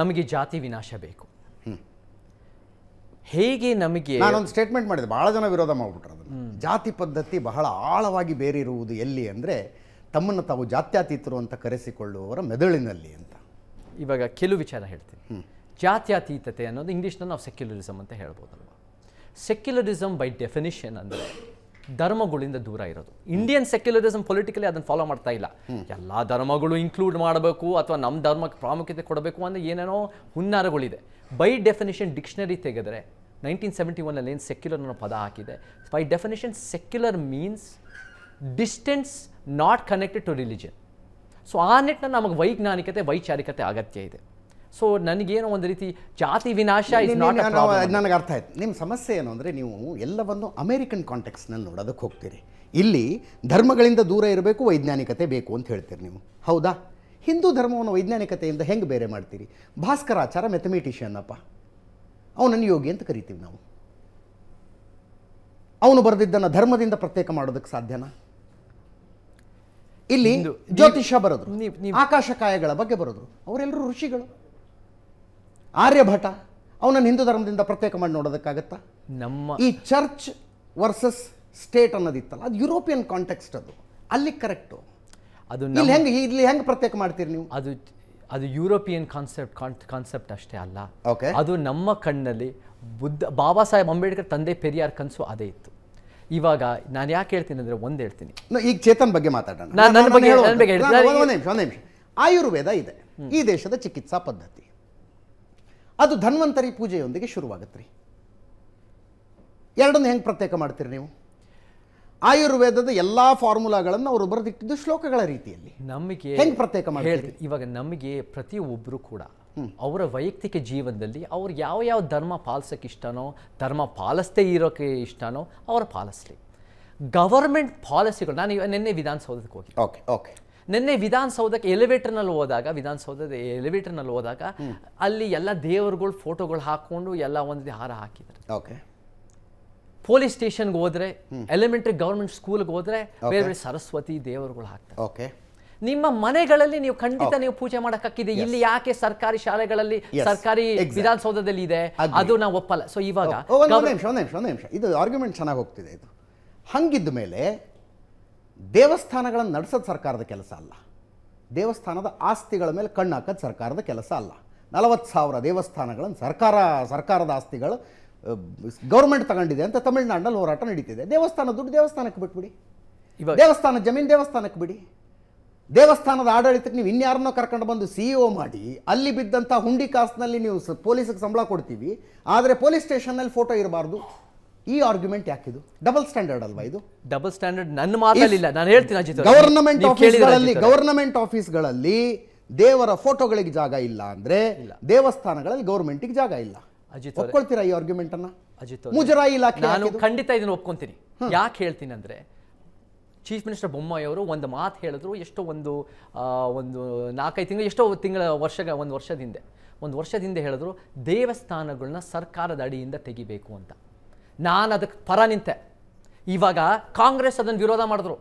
[SPEAKER 2] ನಮಗೆ ಜಾತಿ ವಿನಾಶ ಬೇಕು ಹೇಗೆ ನಮಗೆ ನಾನೊಂದು ಸ್ಟೇಟ್ಮೆಂಟ್ ಮಾಡಿದೆ ಬಹಳ ಜನ ವಿರೋಧ ಮಾಡಿಬಿಟ್ರು ಅದನ್ನು
[SPEAKER 1] ಜಾತಿ ಪದ್ಧತಿ ಬಹಳ ಆಳವಾಗಿ ಬೇರಿರುವುದು ಎಲ್ಲಿ ಅಂದರೆ ತಮ್ಮನ್ನು ತಾವು ಜಾತ್ಯಾತೀತರು ಅಂತ ಕರೆಸಿಕೊಳ್ಳುವವರ ಮೆದುಳಿನಲ್ಲಿ ಅಂತ
[SPEAKER 2] ಇವಾಗ ಕೆಲವು ವಿಚಾರ ಹೇಳ್ತೀನಿ ಜಾತ್ಯಾತೀತತೆ ಅನ್ನೋದು ಇಂಗ್ಲೀಷ್ನ ನಾವು ಸೆಕ್ಯುಲರಿಸಮ್ ಅಂತ ಹೇಳ್ಬೋದಲ್ವ ಸೆಕ್ಯುಲರಿಸಮ್ ಬೈ ಡೆಫಿನಿಷನ್ ಅಂದರೆ ಧರ್ಮಗಳಿಂದ ದೂರ ಇರೋದು ಇಂಡಿಯನ್ ಸೆಕ್ಯುಲರಿಸಮ್ ಪೊಲಿಟಿಕಲಿ ಅದನ್ನು ಫಾಲೋ ಮಾಡ್ತಾ ಇಲ್ಲ ಎಲ್ಲ ಧರ್ಮಗಳು ಇನ್ಕ್ಲೂಡ್ ಮಾಡಬೇಕು ಅಥವಾ ನಮ್ಮ ಧರ್ಮಕ್ಕೆ ಪ್ರಾಮುಖ್ಯತೆ ಕೊಡಬೇಕು ಅಂದರೆ ಏನೇನೋ ಹುನ್ನಾರಗಳಿದೆ ಬೈ ಡೆಫಿನಿಷನ್ ಡಿಕ್ಷನರಿ ತೆಗೆದರೆ ನೈನ್ಟೀನ್ ಸೆವೆಂಟಿ ಒನ್ನಲ್ಲಿ ಏನು ಸೆಕ್ಯುಲರ್ ಅನ್ನೋ ಪದ ಹಾಕಿದೆ by definition secular means distance not connected to religion so ಆ ನಿಟ್ಟಿನ ನಮಗೆ ವೈಜ್ಞಾನಿಕತೆ ವೈಚಾರಿಕತೆ ಅಗತ್ಯ ಇದೆ ಸೊ ನನಗೇನೋ ಒಂದು ರೀತಿ ಜಾತಿ ವಿನಾಶ
[SPEAKER 1] ನನಗೆ ಅರ್ಥ ಆಯ್ತು ನಿಮ್ಮ ಸಮಸ್ಯೆ ಏನು ಅಂದರೆ ನೀವು ಎಲ್ಲವನ್ನು ಅಮೇರಿಕನ್ ಕಾಂಟೆಕ್ಸ್ನಲ್ಲಿ ನೋಡೋದಕ್ಕೆ ಹೋಗ್ತೀರಿ ಇಲ್ಲಿ ಧರ್ಮಗಳಿಂದ ದೂರ ಇರಬೇಕು ವೈಜ್ಞಾನಿಕತೆ ಬೇಕು ಅಂತ ಹೇಳ್ತೀರಿ ನೀವು ಹೌದಾ ಹಿಂದೂ ಧರ್ಮವನ್ನು ವೈಜ್ಞಾನಿಕತೆಯಿಂದ ಹೆಂಗೆ ಬೇರೆ ಮಾಡ್ತೀರಿ ಭಾಸ್ಕರಾಚಾರ ಮೆಥಮೆಟಿಷಿಯನ್ ಅಪ್ಪ ಅವನನ್ನು ಯೋಗಿ ಅಂತ ಕರಿತೀವಿ ನಾವು ಅವನು ಬರೆದಿದ್ದನ್ನು ಧರ್ಮದಿಂದ ಪ್ರತ್ಯೇಕ ಮಾಡೋದಕ್ಕೆ ಸಾಧ್ಯನಾ ಇಲ್ಲಿ ಜ್ಯೋತಿಷ್ಯ ಬರೆದ್ರು ಆಕಾಶಕಾಯಗಳ ಬಗ್ಗೆ ಬರೋದ್ರು ಅವರೆಲ್ಲರೂ ಋಷಿಗಳು ಆರ್ಯಭಟ ಅವನನ್ನು ಹಿಂದೂ ಧರ್ಮದಿಂದ ಪ್ರತ್ಯೇಕ ಮಾಡಿ ನೋಡೋದಕ್ಕಾಗತ್ತಾ ನಮ್ಮ ಈ ಚರ್ಚ್ ವರ್ಸಸ್ ಸ್ಟೇಟ್ ಅನ್ನೋದಿತ್ತಲ್ಲ ಅದು ಯುರೋಪಿಯನ್ ಕಾಂಟೆಕ್ಸ್ಟ್ ಅದು ಅಲ್ಲಿ ಕರೆಕ್ಟು ಅದು ಇಲ್ಲಿ ಹೆಂಗೆ
[SPEAKER 2] ಇಲ್ಲಿ ಹೆಂಗೆ ಪ್ರತ್ಯೇಕ ಮಾಡ್ತೀರಿ ನೀವು ಅದು ಅದು ಯುರೋಪಿಯನ್ ಕಾನ್ಸೆಪ್ಟ್ ಕಾನ್ಸೆಪ್ಟ್ ಅಷ್ಟೇ ಅಲ್ಲ ಅದು ನಮ್ಮ ಕಣ್ಣಲ್ಲಿ ಬುದ್ಧ ಬಾಬಾ ಸಾಹೇಬ್ ಅಂಬೇಡ್ಕರ್ ತಂದೆ ಪೆರಿಯಾರ್ ಕನಸು ಅದೇ ಇತ್ತು ಇವಾಗ ನಾನು ಯಾಕೆ ಹೇಳ್ತೀನಿ ಅಂದ್ರೆ ಒಂದು ಹೇಳ್ತೀನಿ
[SPEAKER 1] ಈಗ ಚೇತನ್ ಬಗ್ಗೆ
[SPEAKER 2] ಮಾತಾಡೋಣ ಬಗ್ಗೆ
[SPEAKER 1] ಆಯುರ್ವೇದ ಇದೆ ಈ ದೇಶದ ಚಿಕಿತ್ಸಾ ಪದ್ಧತಿ ಅದು ಧನ್ವಂತರಿ ಪೂಜೆಯೊಂದಿಗೆ ಶುರುವಾಗುತ್ತೆ ರೀ ಎರಡನ್ನು ಹೆಂಗೆ ಪ್ರತ್ಯೇಕ ಮಾಡ್ತೀರಿ ನೀವು ಆಯುರ್ವೇದದ ಎಲ್ಲಾ ಫಾರ್ಮುಲಾಗಳನ್ನು ಅವರು ಬರೆದಿಟ್ಟಿದ್ದು ಶ್ಲೋಕಗಳ ರೀತಿಯಲ್ಲಿ
[SPEAKER 2] ನಮಗೆ ಹೆಂಗೆ ಪ್ರತ್ಯೇಕ ಮಾಡಿ ಇವಾಗ ನಮಗೆ ಪ್ರತಿಯೊಬ್ಬರು ಕೂಡ ಅವರ ವೈಯಕ್ತಿಕ ಜೀವನದಲ್ಲಿ ಅವ್ರು ಯಾವ ಯಾವ ಧರ್ಮ ಪಾಲಿಸೋಕೆ ಇಷ್ಟನೋ ಧರ್ಮ ಪಾಲಿಸ್ತೇ ಇರೋಕೆ ಇಷ್ಟನೋ ಅವರು ಪಾಲಿಸ್ಲಿ ಗವರ್ಮೆಂಟ್ ಪಾಲಿಸಿಗಳು ನಾನು ನಿನ್ನೆ ವಿಧಾನಸೌಧಕ್ಕೆ ಹೋಗಿ ಓಕೆ ಓಕೆ ನಿನ್ನೆ ವಿಧಾನಸೌಧಕ್ಕೆ ಎಲಿವೇಟರ್ನಲ್ಲಿ ಹೋದಾಗ ವಿಧಾನಸೌಧದ ಎಲಿವೇಟರ್ನಲ್ಲಿ ಹೋದಾಗ ಅಲ್ಲಿ ಎಲ್ಲ ದೇವರುಗಳು ಫೋಟೋಗಳು ಹಾಕೊಂಡು ಎಲ್ಲ ಒಂದು ಹಾರ ಹಾಕಿದ್ರು ಓಕೆ ಪೊಲೀಸ್ ಸ್ಟೇಷನ್ಗೆ ಹೋದ್ರೆ ಎಲಿಮೆಂಟ್ರಿ ಗವರ್ಮೆಂಟ್ ಸ್ಕೂಲ್ಗೆ ಹೋದ್ರೆ ಬೇರೆ ಬೇರೆ ಸರಸ್ವತಿ ದೇವರುಗಳು ಹಾಕ್ತಾರೆ ಓಕೆ ನಿಮ್ಮ ಮನೆಗಳಲ್ಲಿ ನೀವು ಖಂಡಿತ ನೀವು ಪೂಜೆ ಮಾಡಕ್ಕಿದೆ ಇಲ್ಲಿ ಯಾಕೆ ಸರ್ಕಾರಿ ಶಾಲೆಗಳಲ್ಲಿ ಸರ್ಕಾರಿ ವಿಧಾನಸೌಧದಲ್ಲಿ ಇದೆ ಅದು ನಾವು ಒಪ್ಪಲ್ಲ ಸೊ ಇವಾಗ oh, ನಿಮಿಷ
[SPEAKER 1] ನಿಮಿಷ ಇದು ಆರ್ಗ್ಯುಮೆಂಟ್ ಚೆನ್ನಾಗಿ ಹೋಗ್ತಿದೆ ಇದು ಹಂಗಿದ್ದ ಮೇಲೆ ದೇವಸ್ಥಾನಗಳನ್ನು ನಡೆಸೋದು ಸರ್ಕಾರದ ಕೆಲಸ ಅಲ್ಲ ದೇವಸ್ಥಾನದ ಆಸ್ತಿಗಳ ಮೇಲೆ ಕಣ್ಣು ಹಾಕೋದು ಸರ್ಕಾರದ ಕೆಲಸ ಅಲ್ಲ ನಲವತ್ತು ಸಾವಿರ ದೇವಸ್ಥಾನಗಳನ್ನು ಸರ್ಕಾರ ಸರ್ಕಾರದ ಆಸ್ತಿಗಳು ಗೌರ್ಮೆಂಟ್ ತಗೊಂಡಿದೆ ಅಂತ ತಮಿಳ್ನಾಡಿನಲ್ಲಿ ಹೋರಾಟ ನಡೀತಿದೆ ದೇವಸ್ಥಾನ ದುಡ್ಡು ದೇವಸ್ಥಾನಕ್ಕೆ ಬಿಟ್ಬಿಡಿ ದೇವಸ್ಥಾನ ಜಮೀನ್ ದೇವಸ್ಥಾನಕ್ಕೆ ಬಿಡಿ ದೇವಸ್ಥಾನದ ಆಡಳಿತಕ್ಕೆ ನೀವು ಇನ್ಯಾರನ್ನೋ ಕರ್ಕೊಂಡು ಬಂದು ಸಿ e ಮಾಡಿ ಅಲ್ಲಿ ಬಿದ್ದಂಥ ಹುಂಡಿ ಕಾಸ್ನಲ್ಲಿ ನೀವು ಪೊಲೀಸಿಗೆ ಸಂಬಳ ಕೊಡ್ತೀವಿ ಆದರೆ ಪೊಲೀಸ್ ಸ್ಟೇಷನ್ನಲ್ಲಿ ಫೋಟೋ ಇರಬಾರ್ದು ಈ ಆರ್ಗ್ಯುಮೆಂಟ್ ಯಾಕಿದು ಡಬಲ್ ಸ್ಟ್ಯಾಂಡರ್ಡ್ ಅಲ್ವಾ ಇದು
[SPEAKER 2] ಡಬಲ್ ಸ್ಟ್ಯಾಂಡರ್ಡ್ ನನ್ನ ಮಾತಲ್ಲಿಲ್ಲ ನಾನು ಹೇಳ್ತೀನಿ ಗವರ್ನಮೆಂಟ್ ಆಫೀಸ್ಗಳಲ್ಲಿ ಗವರ್ನಮೆಂಟ್
[SPEAKER 1] ಆಫೀಸ್ಗಳಲ್ಲಿ ದೇವರ ಫೋಟೋಗಳಿಗೆ ಜಾಗ ಇಲ್ಲ ಅಂದರೆ ದೇವಸ್ಥಾನಗಳಲ್ಲಿ ಗೌರ್ಮೆಂಟಿಗೆ ಜಾಗ ಇಲ್ಲ ಅಜಿತ್ ಒಪ್ಕೊಳ್ತೀರಾ ಈ ಆರ್ಗ್ಯುಮೆಂಟ್ ಅಜಿತ್ ಮುಜರಾಯಿ ಇಲಾಖೆ ನಾನು
[SPEAKER 2] ಖಂಡಿತ ಇದನ್ನ ಒಪ್ಕೊಂತೀನಿ ಯಾಕೆ ಹೇಳ್ತೀನಿ ಅಂದ್ರೆ ಚೀಫ್ ಮಿನಿಸ್ಟರ್ ಬೊಮ್ಮಾಯಿ ಅವರು ಒಂದು ಮಾತು ಹೇಳಿದ್ರು ಎಷ್ಟೋ ಒಂದು ಒಂದು ನಾಲ್ಕೈದು ತಿಂಗಳು ಎಷ್ಟೋ ತಿಂಗಳ ವರ್ಷ ಒಂದು ವರ್ಷದ ಹಿಂದೆ ಒಂದು ವರ್ಷದಿಂದ ಹಿಂದೆ ಹೇಳಿದ್ರು ದೇವಸ್ಥಾನಗಳನ್ನ ಸರ್ಕಾರದ ಅಡಿಯಿಂದ ತೆಗಿಬೇಕು ಅಂತ ನಾನು ಅದಕ್ಕೆ ಪರ ನಿಂತೆ ಇವಾಗ ಕಾಂಗ್ರೆಸ್ ಅದನ್ನು ವಿರೋಧ ಮಾಡಿದ್ರು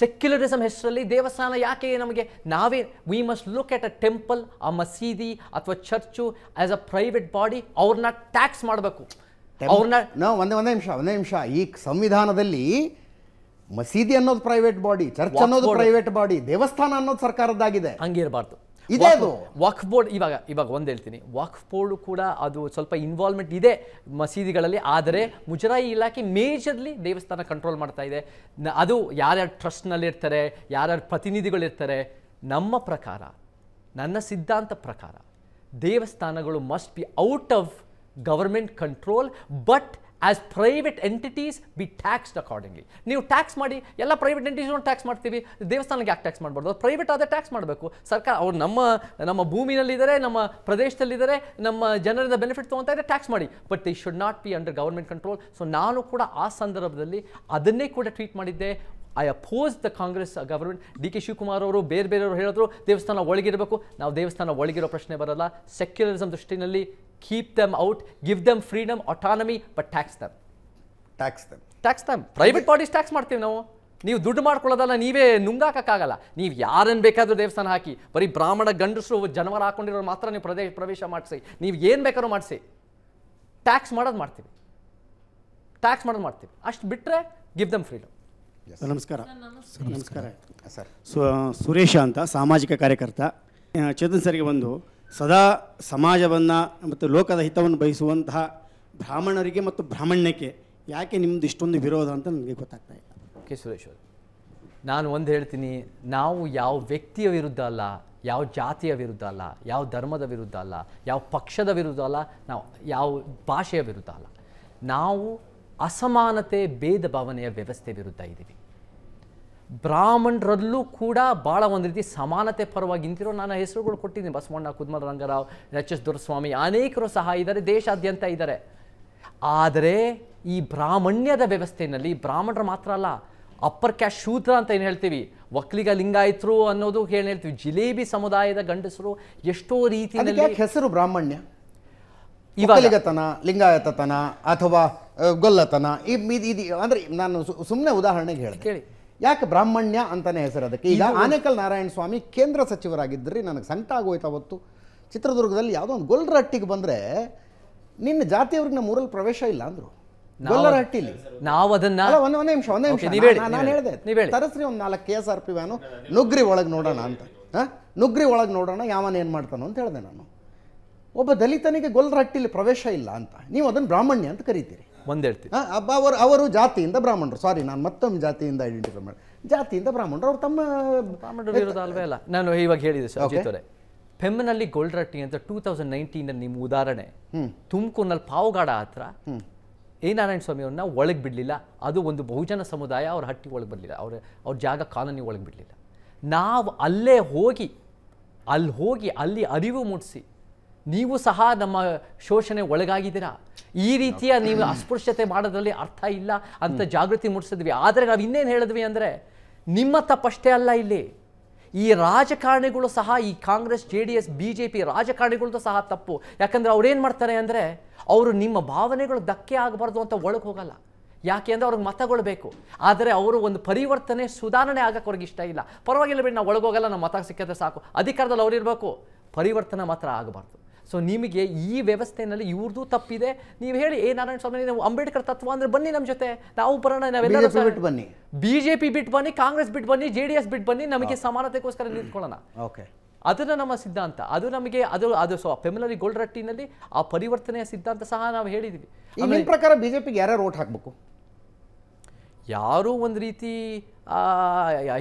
[SPEAKER 2] ಸೆಕ್ಯುಲರಿಸಮ್ ಹೆಸರಲ್ಲಿ ದೇವಸ್ಥಾನ ಯಾಕೆ ನಮಗೆ ನಾವೇ we must look at a temple ಆ ಮಸೀದಿ ಅಥವಾ church as a private body ಅವ್ರನ್ನ ಟ್ಯಾಕ್ಸ್ ಮಾಡಬೇಕು
[SPEAKER 1] ಅವ್ರನ್ನ ಒಂದೇ ಒಂದೇ ನಿಮಿಷ ಒಂದೇ ನಿಮಿಷ ಈ ಸಂವಿಧಾನದಲ್ಲಿ ಮಸೀದಿ ಅನ್ನೋದು ಪ್ರೈವೇಟ್ ಬಾಡಿ ಚರ್ಚ್ ಅನ್ನೋದು ಪ್ರೈವೇಟ್
[SPEAKER 2] ಬಾಡಿ ದೇವಸ್ಥಾನ ಅನ್ನೋದು ಸರ್ಕಾರದ್ದಾಗಿದೆ ಹಂಗಿರಬಾರ್ದು ಇದೆ ಅದು ಬೋರ್ಡ್ ಇವಾಗ ಇವಾಗ ಒಂದು ಹೇಳ್ತೀನಿ ವಕ್ಫ್ ಬೋರ್ಡ್ ಕೂಡ ಅದು ಸ್ವಲ್ಪ ಇನ್ವಾಲ್ವ್ಮೆಂಟ್ ಇದೆ ಮಸೀದಿಗಳಲ್ಲಿ ಆದರೆ ಮುಜರಾಯಿ ಇಲಾಖೆ ಮೇಜರ್ಲಿ ದೇವಸ್ಥಾನ ಕಂಟ್ರೋಲ್ ಮಾಡ್ತಾ ಇದೆ ಅದು ಯಾರ್ಯಾರು ಟ್ರಸ್ಟ್ನಲ್ಲಿ ಇರ್ತಾರೆ ಯಾರ್ಯಾರು ಇರ್ತಾರೆ ನಮ್ಮ ಪ್ರಕಾರ ನನ್ನ ಸಿದ್ಧಾಂತ ಪ್ರಕಾರ ದೇವಸ್ಥಾನಗಳು must be out of government control but as private entities be taxed accordingly ನೀವು ಟ್ಯಾಕ್ಸ್ ಮಾಡಿ ಎಲ್ಲ ಪ್ರೈವೇಟ್ ಎಂಟಿಟೀಸ್ನ ಟ್ಯಾಕ್ಸ್ ಮಾಡ್ತೀವಿ ದೇವಸ್ಥಾನಕ್ಕೆ ಯಾಕೆ ಟ್ಯಾಕ್ಸ್ ಮಾಡಬಾರ್ದು ಪ್ರೈವೇಟ್ ಆದರೆ ಟ್ಯಾಕ್ಸ್ ಮಾಡಬೇಕು ಸರ್ಕಾರ ಅವ್ರು ನಮ್ಮ ನಮ್ಮ ಭೂಮಿನಲ್ಲಿದ್ದಾರೆ ನಮ್ಮ ಪ್ರದೇಶದಲ್ಲಿದ್ದಾರೆ ನಮ್ಮ ಜನರಿಂದ ಬೆನಿಫಿಟ್ ತೊಗೊತಾ ಟ್ಯಾಕ್ಸ್ ಮಾಡಿ but they should not be under government control so ನಾನು ಕೂಡ ಆ ಸಂದರ್ಭದಲ್ಲಿ ಅದನ್ನೇ ಕೂಡ ಟ್ವೀಟ್ ಮಾಡಿದ್ದೆ I oppose the Congress government D K Shivakumar ಅವರು ಬೇರೆ ಬೇರೆಯವರು ಹೇಳಿದ್ರು ದೇವಸ್ಥಾನ ಒಳಗಿರಬೇಕು ನಾವು ದೇವಸ್ಥಾನ ಒಳಗಿರೋ ಪ್ರಶ್ನೆ ಬರಲ್ಲ ಸೆಕ್ಯುಲರಿಸಮ್ ದೃಷ್ಟಿನಲ್ಲಿ keep them out, give them freedom, autonomy, but tax them. Tax them. Tax them. Private parties tax ಮಾಡ್ತೀವಿ ನಾವು ನೀವು ದುಡ್ಡು ಮಾಡ್ಕೊಳ್ಳೋದಲ್ಲ ನೀವೇ ನುಂಗಾಕಕ್ಕಾಗಲ್ಲ ನೀವು ಯಾರನ್ನು ಬೇಕಾದರೂ ದೇವಸ್ಥಾನ ಹಾಕಿ ಬರೀ ಬ್ರಾಹ್ಮಣ ಗಂಡಸರು ಜನವರ ಹಾಕೊಂಡಿರೋರು ಮಾತ್ರ ನೀವು ಪ್ರದೇಶ ಪ್ರವೇಶ ಮಾಡಿಸಿ ನೀವು ಏನು ಬೇಕಾದ್ರೂ ಮಾಡಿಸಿ ಟ್ಯಾಕ್ಸ್ ಮಾಡೋದು ಮಾಡ್ತೀವಿ ಟ್ಯಾಕ್ಸ್ ಮಾಡೋದು ಮಾಡ್ತೀವಿ ಅಷ್ಟು ಬಿಟ್ಟರೆ ಗಿವ್ ದಮ್ ಫ್ರೀಡಮ್
[SPEAKER 1] ನಮಸ್ಕಾರ ನಮಸ್ಕಾರ
[SPEAKER 2] ಸರ್
[SPEAKER 3] ಸುರೇಶ ಅಂತ ಸಾಮಾಜಿಕ ಕಾರ್ಯಕರ್ತ ಚೇತನ್ ಸರ್ಗೆ ಬಂದು ಸದಾ ಸಮಾಜವನ್ನು ಮತ್ತು ಲೋಕದ ಹಿತವನ್ನು ಬಯಸುವಂತಹ ಬ್ರಾಹ್ಮಣರಿಗೆ ಮತ್ತು ಬ್ರಾಹ್ಮಣ್ಯಕ್ಕೆ ಯಾಕೆ ನಿಮ್ಮದು ಇಷ್ಟೊಂದು ವಿರೋಧ ಅಂತ ನನಗೆ ಗೊತ್ತಾಗ್ತಾ ಇಲ್ಲ
[SPEAKER 2] ಕೆ ಸುರೇಶ್ ಅವರು ನಾನು ಒಂದು ಹೇಳ್ತೀನಿ ನಾವು ಯಾವ ವ್ಯಕ್ತಿಯ ವಿರುದ್ಧ ಅಲ್ಲ ಯಾವ ಜಾತಿಯ ವಿರುದ್ಧ ಅಲ್ಲ ಯಾವ ಧರ್ಮದ ವಿರುದ್ಧ ಅಲ್ಲ ಯಾವ ಪಕ್ಷದ ವಿರುದ್ಧ ಅಲ್ಲ ನಾವು ಯಾವ ಭಾಷೆಯ ವಿರುದ್ಧ ಅಲ್ಲ ನಾವು ಅಸಮಾನತೆ ಭೇದ ಭಾವನೆಯ ವ್ಯವಸ್ಥೆ ವಿರುದ್ಧ ಇದ್ದೀವಿ ಬ್ರಾಹ್ಮಣರಲ್ಲೂ ಕೂಡ ಭಾಳ ಒಂದು ರೀತಿ ಸಮಾನತೆ ಪರವಾಗಿ ನಿಂತಿರೋ ನಾನು ಹೆಸರುಗಳು ಕೊಟ್ಟಿದ್ದೀನಿ ಬಸವಣ್ಣ ಕುದ್ಮಲ ರಂಗರಾವ್ ಎಚ್ ಎಸ್ ದೊರೆಸ್ವಾಮಿ ಅನೇಕರು ಸಹ ಇದ್ದಾರೆ ದೇಶಾದ್ಯಂತ ಇದ್ದಾರೆ ಆದರೆ ಈ ಬ್ರಾಹ್ಮಣ್ಯದ ವ್ಯವಸ್ಥೆಯಲ್ಲಿ ಬ್ರಾಹ್ಮಣರು ಮಾತ್ರ ಅಲ್ಲ ಅಪ್ಪರ್ ಕ್ಯಾಶ್ ಶೂದ್ರ ಅಂತ ಏನು ಹೇಳ್ತೀವಿ ಒಕ್ಕಲಿಗ ಲಿಂಗಾಯಿತ್ರು ಅನ್ನೋದು ಏನು ಹೇಳ್ತೀವಿ ಜಿಲೇಬಿ ಸಮುದಾಯದ ಗಂಡಸರು ಎಷ್ಟೋ ರೀತಿಯಲ್ಲಿ
[SPEAKER 1] ಹೆಸರು ಬ್ರಾಹ್ಮಣ್ಯ ಇವಾಗತನ ಲಿಂಗಾಯತತನ ಅಥವಾ ಗೊಲ್ಲತನ ಇದು ಅಂದರೆ ನಾನು ಸುಮ್ಮನೆ ಉದಾಹರಣೆಗೆ ಹೇಳಿ ಯಾಕೆ ಬ್ರಾಹ್ಮಣ್ಯ ಅಂತಾನೆ ಹೆಸರು ಅದಕ್ಕೆ ಈಗ ಆನೇಕಲ್ ನಾರಾಯಣ ಸ್ವಾಮಿ ಕೇಂದ್ರ ಸಚಿವರಾಗಿದ್ದರೆ ನನಗೆ ಸಂಕಟ ಆಗೋಯ್ತು ಅವತ್ತು ಚಿತ್ರದುರ್ಗದಲ್ಲಿ ಯಾವುದೋ ಒಂದು ಗೊಲ್ಲರ ಹಟ್ಟಿಗೆ ಬಂದರೆ ನಿನ್ನ ಜಾತಿಯವ್ರಿಗೆ ನಮ್ಮ ಊರಲ್ಲಿ ಪ್ರವೇಶ ಇಲ್ಲ ಅಂದರು ಗೊಲ್ಲರ ಹಟ್ಟಿಲಿ
[SPEAKER 2] ನಾವು ಅದನ್ನ ಒಂದೇ ನಿಮಿಷ ಒಂದೇ ನಿಮಿಷ ನಾನು ಹೇಳಿದೆ
[SPEAKER 1] ತರಸ್ರಿ ಒಂದು ನಾಲ್ಕು K S R P van ನುಗ್ರಿ ಒಳಗೆ ನೋಡೋಣ ಅಂತ ಹಾಂ ನುಗ್ರಿ ಒಳಗೆ ನೋಡೋಣ ಯಾವನ ಏನು ಮಾಡ್ತಾನೋ ಅಂತ ಹೇಳಿದೆ ನಾನು ಒಬ್ಬ ದಲಿತನಿಗೆ ಗೊಲ್ಲರ ಹಟ್ಟಿಲಿ ಪ್ರವೇಶ ಇಲ್ಲ ಅಂತ ನೀವು ಅದನ್ನು ಬ್ರಾಹ್ಮಣ್ಯ ಅಂತ ಕರಿತೀರಿ ಒಂದೇಳ್ತೀವಿ ಅವರು ಅವರು ಜಾತಿಯಿಂದ ಬ್ರಾಹ್ಮಣರು ಸಾರಿ ನಾನು ಮತ್ತೊಮ್ಮೆ ಜಾತಿಯಿಂದ ಐಡೆಂಟಿಫೈ ಮಾಡಿ ಜಾತಿಯಿಂದ ಬ್ರಾಹ್ಮಣರು ಅವ್ರು ತಮ್ಮ
[SPEAKER 9] ಬ್ರಾಹ್ಮಣರು
[SPEAKER 2] ಅಲ್ವೇ ಅಲ್ಲ ನಾನು ಇವಾಗ ಹೇಳಿದೆ ಸರ್ ಫೆಮ್ನಲ್ಲಿ ಗೋಲ್ಡ್ ರಟ್ಟಿ ಅಂತ ಟೂ ತೌಸಂಡ್ ನೈನ್ಟೀನಲ್ಲಿ ನಿಮ್ಮ ಉದಾಹರಣೆ ತುಮಕೂರಿನಲ್ಲಿ ಪಾವಗಾಡ ಹತ್ರ ಎ ನಾರಾಯಣ ಸ್ವಾಮಿ ಅವ್ರನ್ನ ಒಳಗೆ ಬಿಡಲಿಲ್ಲ ಅದು ಒಂದು ಬಹುಜನ ಸಮುದಾಯ ಅವ್ರ ಹಟ್ಟಿ ಒಳಗೆ ಬರಲಿಲ್ಲ ಅವ್ರ ಅವ್ರ ಜಾಗ ಕಾಲೋನಿ ಒಳಗೆ ಬಿಡಲಿಲ್ಲ ನಾವು ಅಲ್ಲೇ ಹೋಗಿ ಅಲ್ಲಿ ಹೋಗಿ ಅಲ್ಲಿ ಅರಿವು ಮೂಡಿಸಿ ನೀವು ಸಹ ನಮ್ಮ ಶೋಷಣೆ ಒಳಗಾಗಿದ್ದೀರಾ ಈ ರೀತಿಯ ನೀವು ಅಸ್ಪೃಶ್ಯತೆ ಮಾಡೋದ್ರಲ್ಲಿ ಅರ್ಥ ಇಲ್ಲ ಅಂತ ಜಾಗೃತಿ ಮೂಡಿಸಿದ್ವಿ ಆದರೆ ನಾವು ಇನ್ನೇನು ಹೇಳಿದ್ವಿ ಅಂದರೆ ನಿಮ್ಮ ತಪ್ಪಷ್ಟೇ ಅಲ್ಲ ಇಲ್ಲಿ ಈ ರಾಜಕಾರಣಿಗಳು ಸಹ ಈ Congress J D S B J P ರಾಜಕಾರಣಿಗಳದ್ದು ಸಹ ತಪ್ಪು ಯಾಕಂದರೆ ಅವ್ರೇನು ಮಾಡ್ತಾರೆ ಅಂದರೆ ಅವರು ನಿಮ್ಮ ಭಾವನೆಗಳು ಧಕ್ಕೆ ಆಗಬಾರ್ದು ಅಂತ ಒಳಗೆ ಹೋಗಲ್ಲ ಯಾಕೆ ಅಂದರೆ ಅವ್ರಿಗೆ ಮತಗಳು ಬೇಕು ಆದರೆ ಅವರು ಒಂದು ಪರಿವರ್ತನೆ ಸುಧಾರಣೆ ಆಗಕ್ಕೆ ಅವ್ರಿಗೆ ಇಷ್ಟ ಇಲ್ಲ ಪರವಾಗಿಲ್ಲ ಬಿಡಿ ನಾವು ಒಳಗೋಗಲ್ಲ ನಮ್ಮ ಮತ ಸಿಕ್ಕಿದ್ರೆ ಸಾಕು ಅಧಿಕಾರದಲ್ಲಿ ಅವರಿರಬೇಕು ಪರಿವರ್ತನೆ ಮಾತ್ರ ಆಗಬಾರ್ದು ಸೊ ನಿಮಗೆ ಈ ವ್ಯವಸ್ಥೆಯಲ್ಲಿ ಇವ್ರದ್ದು ತಪ್ಪಿದೆ ನೀವು ಹೇಳಿ ಏ ನಾರಾಯಣ ಸ್ವಾಮಿ ನಾವು ಅಂಬೇಡ್ಕರ್ ತತ್ವ ಅಂದ್ರೆ ಬನ್ನಿ ನಮ್ಮ ಜೊತೆ ನಾವು ಬರೋಣ ನಾವೆಲ್ಲ ಬಿಟ್ಟು ಬನ್ನಿ ಬಿಜೆಪಿ ಬಿಟ್ಟು ಬನ್ನಿ ಕಾಂಗ್ರೆಸ್ ಬಿಟ್ಟು ಬನ್ನಿ ಜೆ ಡಿ ಎಸ್ ಬಿಟ್ಟು ಬನ್ನಿ ನಮಗೆ ಸಮಾನತೆಗೋಸ್ಕರ ನಿಂತ್ಕೊಳ್ಳೋಣ ಓಕೆ ಅದನ್ನು ನಮ್ಮ ಸಿದ್ಧಾಂತ ಅದು ನಮಗೆ ಅದು ಅದು ಸೊ ಪೆಮಿಲರಿ ಗೋಲ್ಡ್ ರಟ್ಟಿನಲ್ಲಿ ಆ ಪರಿವರ್ತನೆಯ ಸಿದ್ಧಾಂತ ಸಹ ನಾವು ಹೇಳಿದ್ದೀವಿ
[SPEAKER 1] ಪ್ರಕಾರ ಬಿಜೆಪಿಗೆ ಯಾರ್ಯಾರು ಓಟ್ ಹಾಕಬೇಕು
[SPEAKER 2] ಯಾರೂ ಒಂದು ರೀತಿ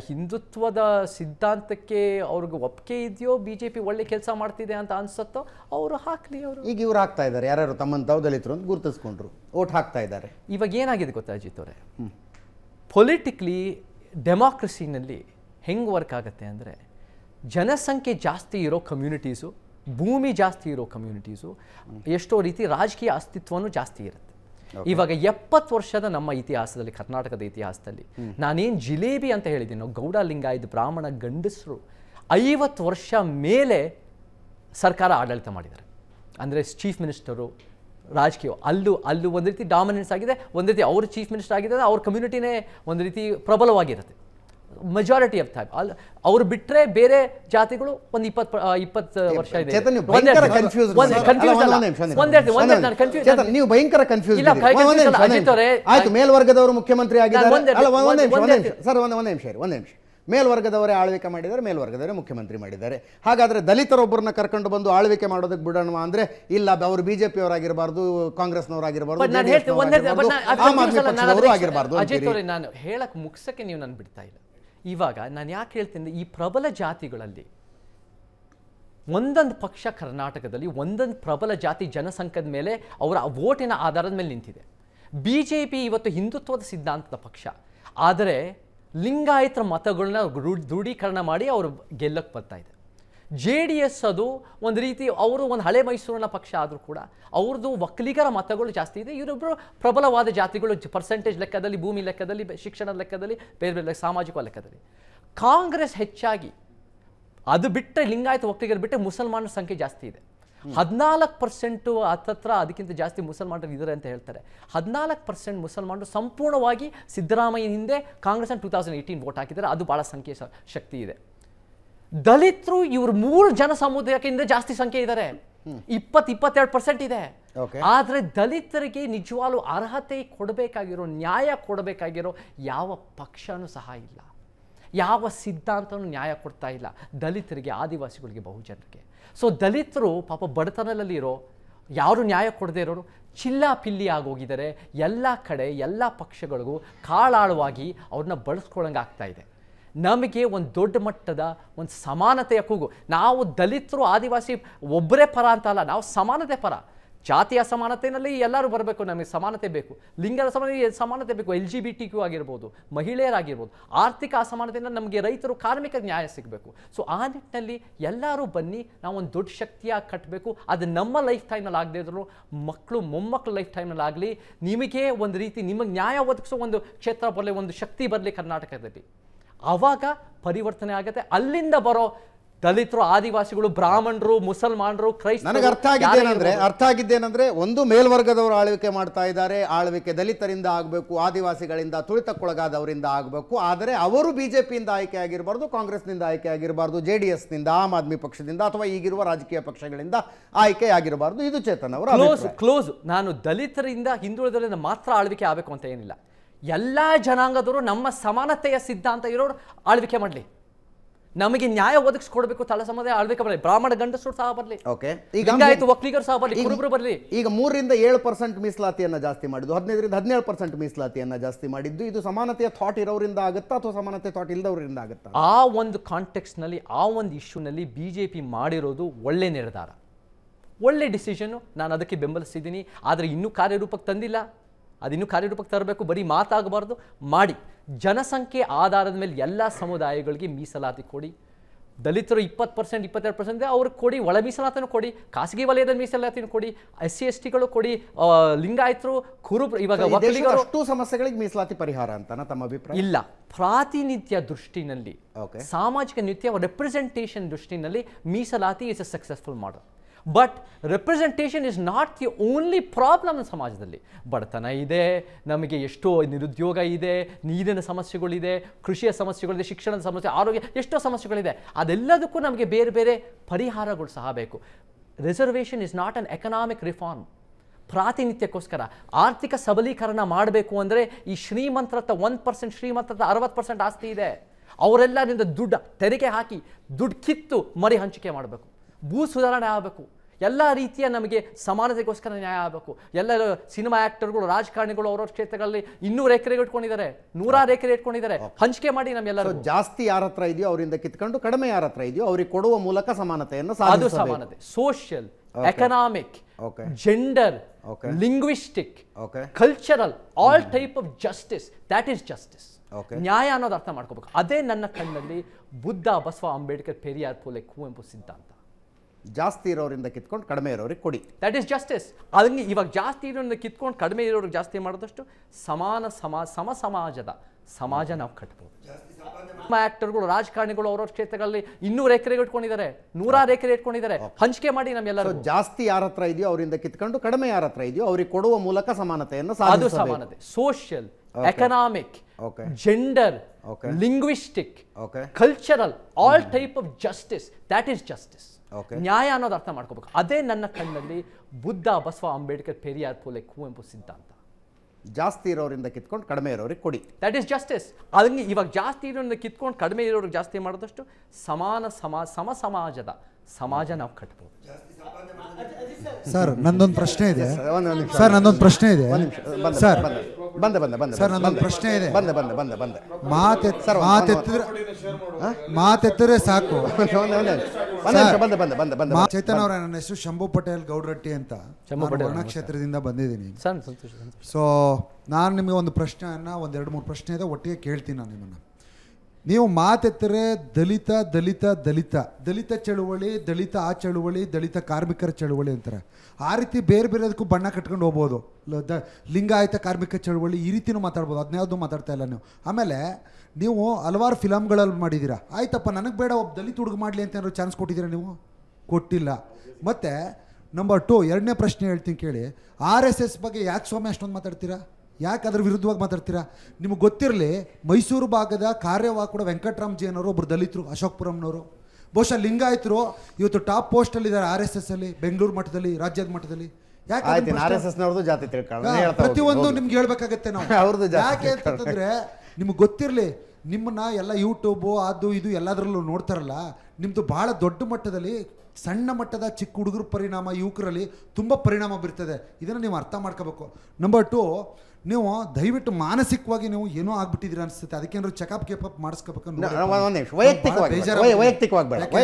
[SPEAKER 2] ಹಿಂದುತ್ವದ ಸಿದ್ಧಾಂತಕ್ಕೆ ಅವ್ರಿಗೆ ಒಪ್ಪಿಗೆ ಇದೆಯೋ ಬಿ ಜೆ ಪಿ ಒಳ್ಳೆ ಕೆಲಸ ಮಾಡ್ತಿದೆ ಅಂತ ಅನ್ಸುತ್ತೋ ಅವರು ಹಾಕಲಿ ಅವರು ಈಗ
[SPEAKER 1] ಇವ್ರು ಹಾಕ್ತಾ ಇದ್ದಾರೆ ಯಾರು ತಮ್ಮನ್ನು ತಾವು ಅಂತ ಗುರುತಿಸ್ಕೊಂಡ್ರು ಓಟ್ ಹಾಕ್ತಾ ಇದ್ದಾರೆ ಇವಾಗ ಏನಾಗಿದೆ ಗೊತ್ತಾ
[SPEAKER 2] ಅಜಿತ್ ಅವರೇ ಪೊಲಿಟಿಕ್ಲಿ ಡೆಮಾಕ್ರಸಿನಲ್ಲಿ ಹೆಂಗೆ ವರ್ಕ್ ಆಗುತ್ತೆ ಅಂದರೆ ಜನಸಂಖ್ಯೆ ಜಾಸ್ತಿ ಇರೋ ಕಮ್ಯುನಿಟೀಸು ಭೂಮಿ ಜಾಸ್ತಿ ಇರೋ ಕಮ್ಯುನಿಟೀಸು ಎಷ್ಟೋ ರೀತಿ ರಾಜಕೀಯ ಅಸ್ತಿತ್ವನೂ ಜಾಸ್ತಿ ಇರುತ್ತೆ ಇವಾಗ ಎಪ್ಪತ್ತು ವರ್ಷದ ನಮ್ಮ ಇತಿಹಾಸದಲ್ಲಿ ಕರ್ನಾಟಕದ ಇತಿಹಾಸದಲ್ಲಿ ನಾನೇನು ಜಿಲೇಬಿ ಅಂತ ಹೇಳಿದ್ದೀನೋ ಗೌಡ ಲಿಂಗಾಯತ್ ಬ್ರಾಹ್ಮಣ ಗಂಡಸರು ಐವತ್ತು ವರ್ಷ ಮೇಲೆ ಸರ್ಕಾರ ಆಡಳಿತ ಮಾಡಿದ್ದಾರೆ ಅಂದರೆ ಚೀಫ್ ಮಿನಿಸ್ಟರು ರಾಜಕೀಯ ಅಲ್ಲೂ ಅಲ್ಲೂ ಒಂದು ರೀತಿ ಡಾಮಿನೆನ್ಸ್ ಆಗಿದೆ ಒಂದು ರೀತಿ ಅವರು ಚೀಫ್ ಮಿನಿಸ್ಟರ್ ಆಗಿದ್ದಾರೆ ಅವ್ರ ಕಮ್ಯುನಿಟಿನೇ ಒಂದು ರೀತಿ ಪ್ರಬಲವಾಗಿರುತ್ತೆ ಮೆಜಾರಿಟಿ ಆಫ್ ಟೈಮ್ ಅವ್ರು ಬಿಟ್ಟರೆ ಬೇರೆ ಜಾತಿಗಳು ಒಂದು ಇಪ್ಪತ್ತು ಇಪ್ಪತ್ತು ವರ್ಷ ಇದೆ
[SPEAKER 1] ನೀವು ಭಯಂಕರ ಕನ್ಫ್ಯೂಸ್ ಆಯ್ತು ಮೇಲ್ವರ್ಗದವರು ಮುಖ್ಯಮಂತ್ರಿ ಆಗಿದ್ದಾರೆ ಒಂದೇ ನಿಮಿಷ ಒಂದೇ ನಿಮಿಷ ಮೇಲ್ವರ್ಗದವರೇ ಆಳ್ವಿಕೆ ಮಾಡಿದ್ದಾರೆ ಮೇಲ್ವರ್ಗದವರೇ ಮುಖ್ಯಮಂತ್ರಿ ಮಾಡಿದ್ದಾರೆ ಹಾಗಾದರೆ ದಲಿತರೊಬ್ಬರನ್ನ ಕರ್ಕೊಂಡು ಬಂದು ಆಳ್ವಿಕೆ ಮಾಡೋದಕ್ಕೆ ಬಿಡೋಣ ಅಂದ್ರೆ ಇಲ್ಲ ಅವರು ಬಿ ಜೆ ಕಾಂಗ್ರೆಸ್ನವರಾಗಿರಬಾರ್ದು ಆಮ್ ಆಗಿರಬಾರ್ದು
[SPEAKER 2] ನಾನು ಹೇಳಕ್ಕೆ ನೀವು ನಾನು ಬಿಡ್ತಾ ಇಲ್ಲ ಇವಾಗ ನಾನು ಯಾಕೆ ಹೇಳ್ತೀನಿ ಈ ಪ್ರಬಲ ಜಾತಿಗಳಲ್ಲಿ ಒಂದೊಂದು ಪಕ್ಷ ಕರ್ನಾಟಕದಲ್ಲಿ ಒಂದೊಂದು ಪ್ರಬಲ ಜಾತಿ ಜನಸಂಖ್ಯದ ಮೇಲೆ ಅವರ ಓಟಿನ ಆಧಾರದ ಮೇಲೆ ನಿಂತಿದೆ ಬಿ ಜೆ ಪಿ ಇವತ್ತು ಹಿಂದುತ್ವದ ಸಿದ್ಧಾಂತದ ಪಕ್ಷ ಆದರೆ ಲಿಂಗಾಯತರ ಮತಗಳನ್ನ ದೃಢೀಕರಣ ಮಾಡಿ ಅವರು ಗೆಲ್ಲಕ್ಕೆ ಬರ್ತಾ ಇದೆ ಜೆ ಡಿ ಎಸ್ ಅದು ಒಂದು ರೀತಿ ಅವರು ಒಂದು ಹಳೆ ಮೈಸೂರಿನ ಪಕ್ಷ ಆದರೂ ಕೂಡ ಅವ್ರದ್ದು ಒಕ್ಕಲಿಗರ ಮತಗಳು ಜಾಸ್ತಿ ಇದೆ ಇವರೊಬ್ಬರು ಪ್ರಬಲವಾದ ಜಾತಿಗಳು ಪರ್ಸೆಂಟೇಜ್ ಲೆಕ್ಕದಲ್ಲಿ ಭೂಮಿ ಲೆಕ್ಕದಲ್ಲಿ ಶಿಕ್ಷಣದ ಲೆಕ್ಕದಲ್ಲಿ ಬೇರೆ ಬೇರೆ ಸಾಮಾಜಿಕ ಲೆಕ್ಕದಲ್ಲಿ ಕಾಂಗ್ರೆಸ್ ಹೆಚ್ಚಾಗಿ ಅದು ಬಿಟ್ಟರೆ ಲಿಂಗಾಯತ ಒಕ್ಕಲಿಗರು ಬಿಟ್ಟರೆ ಮುಸಲ್ಮಾನರ ಸಂಖ್ಯೆ ಜಾಸ್ತಿ ಇದೆ ಹದಿನಾಲ್ಕು ಪರ್ಸೆಂಟು ಹತ್ತತ್ರ ಅದಕ್ಕಿಂತ ಜಾಸ್ತಿ ಮುಸಲ್ಮಾನರು ಇದ್ದಾರೆ ಅಂತ ಹೇಳ್ತಾರೆ ಹದಿನಾಲ್ಕು ಪರ್ಸೆಂಟ್ ಮುಸಲ್ಮಾನರು ಸಂಪೂರ್ಣವಾಗಿ ಸಿದ್ದರಾಮಯ್ಯ ಹಿಂದೆ Congress two thousand eighteen vote ಹಾಕಿದ್ದಾರೆ ಅದು ಭಾಳ ಸಂಖ್ಯೆ ಶಕ್ತಿ ಇದೆ ದಲಿತರು ಇವರು ಮೂರು ಜನ ಸಮುದಾಯಕ್ಕಿಂತ ಜಾಸ್ತಿ ಸಂಖ್ಯೆ ಇದ್ದಾರೆ ಇಪ್ಪತ್ ಇಪ್ಪತ್ತೆರಡು ಪರ್ಸೆಂಟ್ ಇದೆ ಆದರೆ ದಲಿತರಿಗೆ ನಿಜವಾಗ್ಲು ಅರ್ಹತೆ ಕೊಡಬೇಕಾಗಿರೋ ನ್ಯಾಯ ಕೊಡಬೇಕಾಗಿರೋ ಯಾವ ಪಕ್ಷನೂ ಸಹ ಇಲ್ಲ ಯಾವ ಸಿದ್ಧಾಂತನೂ ನ್ಯಾಯ ಕೊಡ್ತಾ ಇಲ್ಲ ದಲಿತರಿಗೆ ಆದಿವಾಸಿಗಳಿಗೆ ಬಹುಜನರಿಗೆ ಸೊ ದಲಿತರು ಪಾಪ ಬಡತನದಲ್ಲಿ ಇರೋ ಯಾರು ನ್ಯಾಯ ಕೊಡದೇ ಇರೋರು ಚಿಲ್ಲಾ ಪಿಲ್ಲಿ ಆಗೋಗಿದ್ದಾರೆ ಎಲ್ಲ ಕಡೆ ಎಲ್ಲ ಪಕ್ಷಗಳಿಗೂ ಕಾಳಾಳವಾಗಿ ಅವ್ರನ್ನ ಬಳಸ್ಕೊಳಂಗಾಗ್ತಾ ಇದೆ ನಮಗೆ ಒಂದು ದೊಡ್ಡ ಮಟ್ಟದ ಒಂದು ಸಮಾನತೆಯ ಕೂಗು ನಾವು ದಲಿತರು ಆದಿವಾಸಿ ಒಬ್ಬರೇ ಪರ ಅಂತ ಅಲ್ಲ ನಾವು ಸಮಾನತೆ ಪರ ಜಾತಿಯ ಸಮಾನತೆಯಲ್ಲಿ ಎಲ್ಲರೂ ಬರಬೇಕು ನಮಗೆ ಸಮಾನತೆ ಬೇಕು ಲಿಂಗದ ಸಮಾನತೆ ಸಮಾನತೆ ಬೇಕು L G B T Q ಆಗಿರ್ಬೋದು ಮಹಿಳೆಯರಾಗಿರ್ಬೋದು ಆರ್ಥಿಕ ಅಸಮಾನತೆಯಿಂದ ನಮಗೆ ರೈತರು ಕಾರ್ಮಿಕ ನ್ಯಾಯ ಸಿಗಬೇಕು ಸೊ ಆ ನಿಟ್ಟಿನಲ್ಲಿ ಎಲ್ಲರೂ ಬನ್ನಿ ನಾವು ಒಂದು ದೊಡ್ಡ ಶಕ್ತಿಯಾಗಿ ಕಟ್ಟಬೇಕು ಅದು ನಮ್ಮ ಲೈಫ್ ಟೈಮ್ನಲ್ಲಿ ಆಗದೇ ಇದ್ರು ಮಕ್ಕಳು ಮೊಮ್ಮಕ್ಕಳು ಲೈಫ್ ಟೈಮ್ನಲ್ಲಿ ಆಗಲಿ ನಿಮಗೆ ಒಂದು ರೀತಿ ನಿಮಗೆ ನ್ಯಾಯ ಒದಗಿಸೋ ಒಂದು ಕ್ಷೇತ್ರ ಬರಲಿ ಒಂದು ಶಕ್ತಿ ಬರಲಿ ಕರ್ನಾಟಕದಲ್ಲಿ ಆವಾಗ ಪರಿವರ್ತನೆ ಆಗುತ್ತೆ ಅಲ್ಲಿಂದ ಬರೋ ದಲಿತರು ಆದಿವಾಸಿಗಳು ಬ್ರಾಹ್ಮಣರು ಮುಸಲ್ಮಾನರು ಕ್ರೈಸ್ತ ನನಗೆ ಅರ್ಥ ಆಗಿದ್ದೇನೆಂದ್ರೆ
[SPEAKER 1] ಅರ್ಥ ಆಗಿದ್ದೇನೆಂದ್ರೆ ಒಂದು ಮೇಲ್ವರ್ಗದವರು ಆಳ್ವಿಕೆ ಮಾಡ್ತಾ ಇದ್ದಾರೆ ಆಳ್ವಿಕೆ ದಲಿತರಿಂದ ಆಗಬೇಕು ಆದಿವಾಸಿಗಳಿಂದ ತುಳಿತಕ್ಕೊಳಗಾದವರಿಂದ ಆಗಬೇಕು ಆದರೆ ಅವರು ಬಿಜೆಪಿಯಿಂದ ಆಯ್ಕೆ ಆಗಿರಬಾರ್ದು ಕಾಂಗ್ರೆಸ್ನಿಂದ ಆಯ್ಕೆ ಆಗಿರಬಾರ್ದು ಜೆ ಡಿ ಎಸ್ನಿಂದ ಆಮ್ ಆದ್ಮಿ ಪಕ್ಷದಿಂದ ಅಥವಾ ಈಗಿರುವ ರಾಜಕೀಯ ಪಕ್ಷಗಳಿಂದ ಆಯ್ಕೆ ಆಗಿರಬಾರ್ದು
[SPEAKER 2] ಇದು ಚೇತನ್ ಅವರು ಕ್ಲೋಸ್ ಕ್ಲೋಸ್ ನಾನು ದಲಿತರಿಂದ ಹಿಂದುಳಿದರಿಂದ ಮಾತ್ರ ಆಳ್ವಿಕೆ ಆಗಬೇಕು ಅಂತ ಏನಿಲ್ಲ ಎಲ್ಲ ಜನಾಂಗದವರು ನಮ್ಮ ಸಮಾನತೆಯ ಸಿದ್ಧಾಂತ ಇರೋರು ಆಳ್ವಿಕೆ ಮಾಡಲಿ ನಮಗೆ ನ್ಯಾಯ ಒದಗಿಸ್ಕೊಡ್ಬೇಕು ತಳ ಸಮುದಾಯ ಆಳ್ವಿಕೆ ಬರಲಿ ಬ್ರಾಹ್ಮಣ ಗಂಡಸರು ಸಹ ಬರಲಿ ಓಕೆ ಈಗ ಆಯ್ತು ಒಕ್ಕಲಿಗರು ಸಹ ಬರಲಿ ಕುರುಬರು ಬರಲಿ
[SPEAKER 1] ಈಗ ಮೂರರಿಂದ ಏಳು ಪರ್ಸೆಂಟ್ ಮೀಸಲಾತಿಯನ್ನು ಜಾಸ್ತಿ ಮಾಡಿದ್ದು ಹದಿನೈದರಿಂದ ಹದಿನೇಳು ಪರ್ಸೆಂಟ್ ಮೀಸಲಾತಿಯನ್ನು ಜಾಸ್ತಿ ಮಾಡಿದ್ದು ಇದು ಸಮಾನತೆಯ ಥಾಟ್ ಇರೋರಿಂದ ಆಗುತ್ತಾ ಅಥವಾ ಸಮಾನತೆ ಥಾಟ್ ಇಲ್ಲದವರಿಂದ ಆಗುತ್ತಾ
[SPEAKER 2] ಆ ಒಂದು ಕಾಂಟೆಕ್ಸ್ನಲ್ಲಿ ಆ ಒಂದು ಇಶ್ಯೂನಲ್ಲಿ ಬಿ ಜೆ ಪಿ ಮಾಡಿರೋದು ಒಳ್ಳೆ ನಿರ್ಧಾರ ಒಳ್ಳೆ ಡಿಸಿಷನ್ನು ನಾನು ಅದಕ್ಕೆ ಬೆಂಬಲಿಸಿದ್ದೀನಿ ಆದರೆ ಇನ್ನೂ ಕಾರ್ಯರೂಪಕ್ಕೆ ತಂದಿಲ್ಲ ಅದಿನ್ನೂ ಕಾರ್ಯರೂಪಕ್ಕೆ ತರಬೇಕು ಬರೀ ಮಾತಾಗಬಾರ್ದು ಮಾಡಿ ಜನಸಂಖ್ಯೆ ಆಧಾರದ ಮೇಲೆ ಎಲ್ಲ ಸಮುದಾಯಗಳಿಗೆ ಮೀಸಲಾತಿ ಕೊಡಿ ದಲಿತರು ಇಪ್ಪತ್ತು ಪರ್ಸೆಂಟ್ ಇಪ್ಪತ್ತೆರಡು ಪರ್ಸೆಂಟ್ ಅವ್ರಿಗೆ ಕೊಡಿ ಒಳ ಮೀಸಲಾತನೂ ಕೊಡಿ ಖಾಸಗಿ ವಲಯದ ಮೀಸಲಾತಿನೂ ಕೊಡಿ ಎಸ್ ಸಿ ಎಸ್ ಟಿಗಳು ಕೊಡಿ ಲಿಂಗಾಯತರು ಕುರುಬ್ರು ಇವಾಗ ಅಷ್ಟು ಸಮಸ್ಯೆಗಳಿಗೆ ಮೀಸಲಾತಿ ಪರಿಹಾರ ಅಂತನ ತಮ್ಮ ಅಭಿಪ್ರಾಯ ಇಲ್ಲ ಪ್ರಾತಿನಿಧ್ಯ ದೃಷ್ಟಿನಲ್ಲಿ ಸಾಮಾಜಿಕ ನಿತ್ಯ ರೆಪ್ರೆಸೆಂಟೇಷನ್ ದೃಷ್ಟಿನಲ್ಲಿ ಮೀಸಲಾತಿ is a successful model but representation is not the only problem ಸಮಾಜದಲ್ಲಿ ಬಡತನ ಇದೆ ನಮಗೆ ಎಷ್ಟೋ ನಿರುದ್ಯೋಗ ಇದೆ ನೀರಿನ ಸಮಸ್ಯೆಗಳಿದೆ ಕೃಷಿಯ ಸಮಸ್ಯೆಗಳಿದೆ ಶಿಕ್ಷಣದ ಸಮಸ್ಯೆ ಆರೋಗ್ಯ ಎಷ್ಟೋ ಸಮಸ್ಯೆಗಳಿದೆ ಅದೆಲ್ಲದಕ್ಕೂ ನಮಗೆ ಬೇರೆ ಬೇರೆ ಪರಿಹಾರಗಳು ಸಹ ಬೇಕು reservation is not an economic reform ಪ್ರಾತಿನಿತ್ಯಕ್ಕೋಸ್ಕರ ಆರ್ಥಿಕ ಸಬಲೀಕರಣ ಮಾಡಬೇಕು ಅಂದರೆ ಈ ಶ್ರೀಮಂತರತ್ತ ಒಂದು ಪರ್ಸೆಂಟ್ ಶ್ರೀಮಂತರತ್ತ ಅರವತ್ತು ಪರ್ಸೆಂಟ್ ಆಸ್ತಿ ಇದೆ ಅವರೆಲ್ಲರಿಂದ ದುಡ್ಡು ತೆರಿಗೆ ಹಾಕಿ ದುಡ್ಡು ಕಿತ್ತು ಮರಿ ಹಂಚಿಕೆ ಮಾಡಬೇಕು ಭೂ ಸುಧಾರಣೆ ಆಗಬೇಕು ಎಲ್ಲ ರೀತಿಯ ನಮಗೆ ಸಮಾನತೆಗೋಸ್ಕರ ನ್ಯಾಯ ಆಗಬೇಕು ಎಲ್ಲ ಸಿನಿಮಾ ಆ್ಯಕ್ಟರ್ಗಳು ರಾಜಕಾರಣಿಗಳು ಅವರವ್ರ ಕ್ಷೇತ್ರಗಳಲ್ಲಿ ಇನ್ನೂರು ಎಕರೆ ಇಟ್ಕೊಂಡಿದ್ದಾರೆ ನೂರಾರು ಎಕರೆ ಇಟ್ಕೊಂಡಿದ್ದಾರೆ ಹಂಚಿಕೆ ಮಾಡಿ ನಮ್ಮೆಲ್ಲರೂ
[SPEAKER 1] ಜಾಸ್ತಿ ಯಾರ ಹತ್ರ ಇದೆಯೋ ಅವರಿಂದ ಕಿತ್ಕೊಂಡು ಕಡಿಮೆ ಯಾರ ಹತ್ರ ಇದೆಯೋ ಅವ್ರಿಗೆ ಕೊಡುವ ಮೂಲಕ ಸಮಾನತೆಯನ್ನು ಅದು ಸಮಾನತೆ social
[SPEAKER 2] economic gender linguistic cultural all type of justice that is justice ನ್ಯಾಯ ಅನ್ನೋದು ಅರ್ಥ ಮಾಡ್ಕೋಬೇಕು ಅದೇ ನನ್ನ ಕಣ್ಣಲ್ಲಿ ಬುದ್ಧ ಬಸವ ಅಂಬೇಡ್ಕರ್ ಪೆರಿಯಾರ್ ಪೋಲೆ ಕುವೆಂಪು ಸಿದ್ಧಾಂತ
[SPEAKER 1] ಜಾಸ್ತಿ ಇರೋರಿಂದ ಕಿತ್ಕೊಂಡು ಕಡಿಮೆ ಇರೋರಿಗೆ ಕೊಡಿ
[SPEAKER 2] ದಟ್ ಈಸ್ ಜಸ್ಟಿಸ್ ಅದನ್ನು ಇವಾಗ ಜಾಸ್ತಿ ಇರೋರಿಂದ ಕಿತ್ಕೊಂಡು ಕಡಿಮೆ ಇರೋರಿಗೆ ಜಾಸ್ತಿ ಮಾಡಿದಷ್ಟು ಸಮಾನ ಸಮ ಸಮ ಸಮಾಜದ ಸಮಾಜ ನಾವು ಕಟ್ಬೋದು ನಮ್ಮ ಆಕ್ಟರ್ಗಳು ರಾಜಕಾರಣಿಗಳು ಅವ್ರವ್ರ ಕ್ಷೇತ್ರಗಳಲ್ಲಿ ಇನ್ನೂರು ಎಕರೆ ಇಟ್ಕೊಂಡಿದ್ದಾರೆ ನೂರಾರು ಎಕರೆ ಇಟ್ಕೊಂಡಿದ್ದಾರೆ ಹಂಚಿಕೆ ಮಾಡಿ ನಮ್ಮೆಲ್ಲರೂ
[SPEAKER 1] ಜಾಸ್ತಿ ಯಾರ ಹತ್ರ ಇದೆಯೋ ಅವರಿಂದ ಕಿತ್ಕೊಂಡು ಕಡಿಮೆ ಯಾರ ಹತ್ರ ಇದೆಯೋ ಅವರಿಗೆ ಕೊಡುವ ಮೂಲಕ ಸಮಾನತೆಯನ್ನು ಅದು ಸಮಾನತೆ
[SPEAKER 2] social economic gender linguistic cultural all type of justice that is justice ನ್ಯಾಯ ಅನ್ನೋದು ಅರ್ಥ ಮಾಡ್ಕೋಬೇಕು ಅದೇ ನನ್ನ ಕಣ್ಣಲ್ಲಿ ಬುದ್ಧ ಬಸವ ಅಂಬೇಡ್ಕರ್ ಪೆರಿಯಾರ್ ಪೋಲೆ ಕುವೆಂಪು ಸಿದ್ಧಾಂತ
[SPEAKER 1] ಜಾಸ್ತಿ ಇರೋರಿಂದ ಕಿತ್ಕೊಂಡು ಕಡಿಮೆ
[SPEAKER 2] ಇರೋರಿಗೆ ಕೊಡಿ ದಟ್ ಈಸ್ ಜಸ್ಟಿಸ್ ಅದಂಗೆ ಇವಾಗ ಜಾಸ್ತಿ ಇರೋರಿಂದ ಕಿತ್ಕೊಂಡು ಕಡಿಮೆ ಇರೋರಿಗೆ ಜಾಸ್ತಿ ಮಾಡಿದಷ್ಟು ಸಮಾನ ಸಮಾಜ ಸಮ ಸಮಾಜದ ಸಮಾಜ ನಾವು ಕಟ್ಬೋದು
[SPEAKER 10] ಸರ್ ನಂದೊಂದು ಪ್ರಶ್ನೆ ಇದೆ ಸರ್ ನಂದೊಂದು ಪ್ರಶ್ನೆ ಇದೆ ಸರ್
[SPEAKER 1] ಬಂದೆ ಬಂದೆ ಬಂದೆ ಸರ್ ನನ್ನ ಪ್ರಶ್ನೆ ಇದೆ ಬಂದೆ ಬಂದೆ ಬಂದೆ ಬಂದೆ
[SPEAKER 10] ಮಾತೆ ಸರ್ ಮಾತೆತ್ತಿದ್ರೆ ಮಾತೆತ್ತರೆ ಸಾಕು ಬಂದೆ ಬಂದೆ ಬಂದೆ ಬಂದೆ ಚೇತನ್ ಅವರ ನನ್ನ ಹೆಸರು ಶಂಭು ಪಟೇಲ್ ಗೌಡರಟ್ಟಿ ಅಂತ ಶಂಭು ಪಟೇಲ್ ಕ್ಷೇತ್ರದಿಂದ ಬಂದಿದ್ದೀನಿ ಸೊ ನಾನು ನಿಮಗೆ ಒಂದು ಪ್ರಶ್ನೆಯನ್ನು ಒಂದೆರಡು ಮೂರು ಪ್ರಶ್ನೆ ಇದೆ ಒಟ್ಟಿಗೆ ಕೇಳ್ತೀನಿ ನಾನು ನಿಮ್ಮನ್ನು ನೀವು ಮಾತೆತ್ತರೆ ದಲಿತ ದಲಿತ ದಲಿತ ದಲಿತ ಚಳುವಳಿ ದಲಿತ ಆ ಚಳುವಳಿ ದಲಿತ ಕಾರ್ಮಿಕರ ಚಳುವಳಿ ಅಂತಾರೆ ಆ ರೀತಿ ಬೇರೆ ಬೇರೆದಕ್ಕೂ ಬಣ್ಣ ಕಟ್ಕೊಂಡು ಹೋಗ್ಬೋದು ದ ಲಿಂಗಾಯತ ಕಾರ್ಮಿಕ ಚಳುವಳಿ ಈ ರೀತಿನೂ ಮಾತಾಡ್ಬೋದು ಅದನ್ನೇ ಮಾತಾಡ್ತಾ ಇಲ್ಲ ನೀವು ಆಮೇಲೆ ನೀವು ಹಲವಾರು ಫಿಲಮ್ಗಳಲ್ಲಿ ಮಾಡಿದ್ದೀರ ಆಯ್ತಪ್ಪ ನನಗೆ ಬೇಡ ಒಬ್ಬ ದಲಿತ ಹುಡುಗ ಮಾಡಲಿ ಅಂತ ಏನಾದ್ರು ಚಾನ್ಸ್ ಕೊಟ್ಟಿದ್ದೀರಾ ನೀವು ಕೊಟ್ಟಿಲ್ಲ ಮತ್ತು ನಂಬರ್ ಟು ಎರಡನೇ ಪ್ರಶ್ನೆ ಹೇಳ್ತೀನಿ ಕೇಳಿ ಆರ್ ಎಸ್ ಎಸ್ ಬಗ್ಗೆ ಯಾಕೆ ಸ್ವಾಮಿ ಅಷ್ಟೊಂದು ಮಾತಾಡ್ತೀರಾ ಯಾಕೆ ಅದ್ರ ವಿರುದ್ಧವಾಗಿ ಮಾತಾಡ್ತೀರಾ ನಿಮಗೆ ಗೊತ್ತಿರಲಿ ಮೈಸೂರು ಭಾಗದ ಕಾರ್ಯವಾಗ ಕೂಡ ವೆಂಕಟರಾಮ್ ಜೈನವರು ಒಬ್ಬರು ದಲಿತರು ಅಶೋಕ್ಪುರಂನವರು ಬಹುಶಃ ಲಿಂಗಾಯತರು ಇವತ್ತು ಟಾಪ್ ಪೋಸ್ಟಲ್ಲಿದ್ದಾರೆ ಆರ್ ಎಸ್ ಎಸ್ ಅಲ್ಲಿ ಬೆಂಗಳೂರು ಮಟ್ಟದಲ್ಲಿ ರಾಜ್ಯದ ಮಟ್ಟದಲ್ಲಿ ಯಾಕೆ
[SPEAKER 1] ಜಾತಿ ಪ್ರತಿಯೊಂದು
[SPEAKER 10] ನಿಮ್ಗೆ ಹೇಳ್ಬೇಕಾಗತ್ತೆ ನಾವು ಅವ್ರದ್ದು ಯಾಕೆ ಅಂತಂದ್ರೆ ನಿಮ್ಗೆ ಗೊತ್ತಿರಲಿ ನಿಮ್ಮನ್ನ ಎಲ್ಲ ಯೂಟ್ಯೂಬು ಅದು ಇದು ಎಲ್ಲದರಲ್ಲೂ ನೋಡ್ತಾರಲ್ಲ ನಿಮ್ದು ಬಹಳ ದೊಡ್ಡ ಮಟ್ಟದಲ್ಲಿ ಸಣ್ಣ ಮಟ್ಟದ ಚಿಕ್ಕ ಹುಡುಗರ ಪರಿಣಾಮ ಯುವಕರಲ್ಲಿ ತುಂಬ ಪರಿಣಾಮ ಬೀರ್ತದೆ ಇದನ್ನು ನೀವು ಅರ್ಥ ಮಾಡ್ಕೋಬೇಕು ನಂಬರ್ ಟು ನೀವು ದಯವಿಟ್ಟು ಮಾನಸಿಕವಾಗಿ ನೀವು ಏನೋ ಆಗ್ಬಿಟ್ಟಿದ್ರಿ ಅನ್ಸುತ್ತೆ ಅದಕ್ಕೆ ಚೆಕಪ್ ಚೆಕ್ಅಪ್ ಮಾಡಿಸ್ಕೋಬೇಕು ವೈಯಕ್ತಿಕವಾಗಿ ವೈಯಕ್ತಿಕವಾಗಿ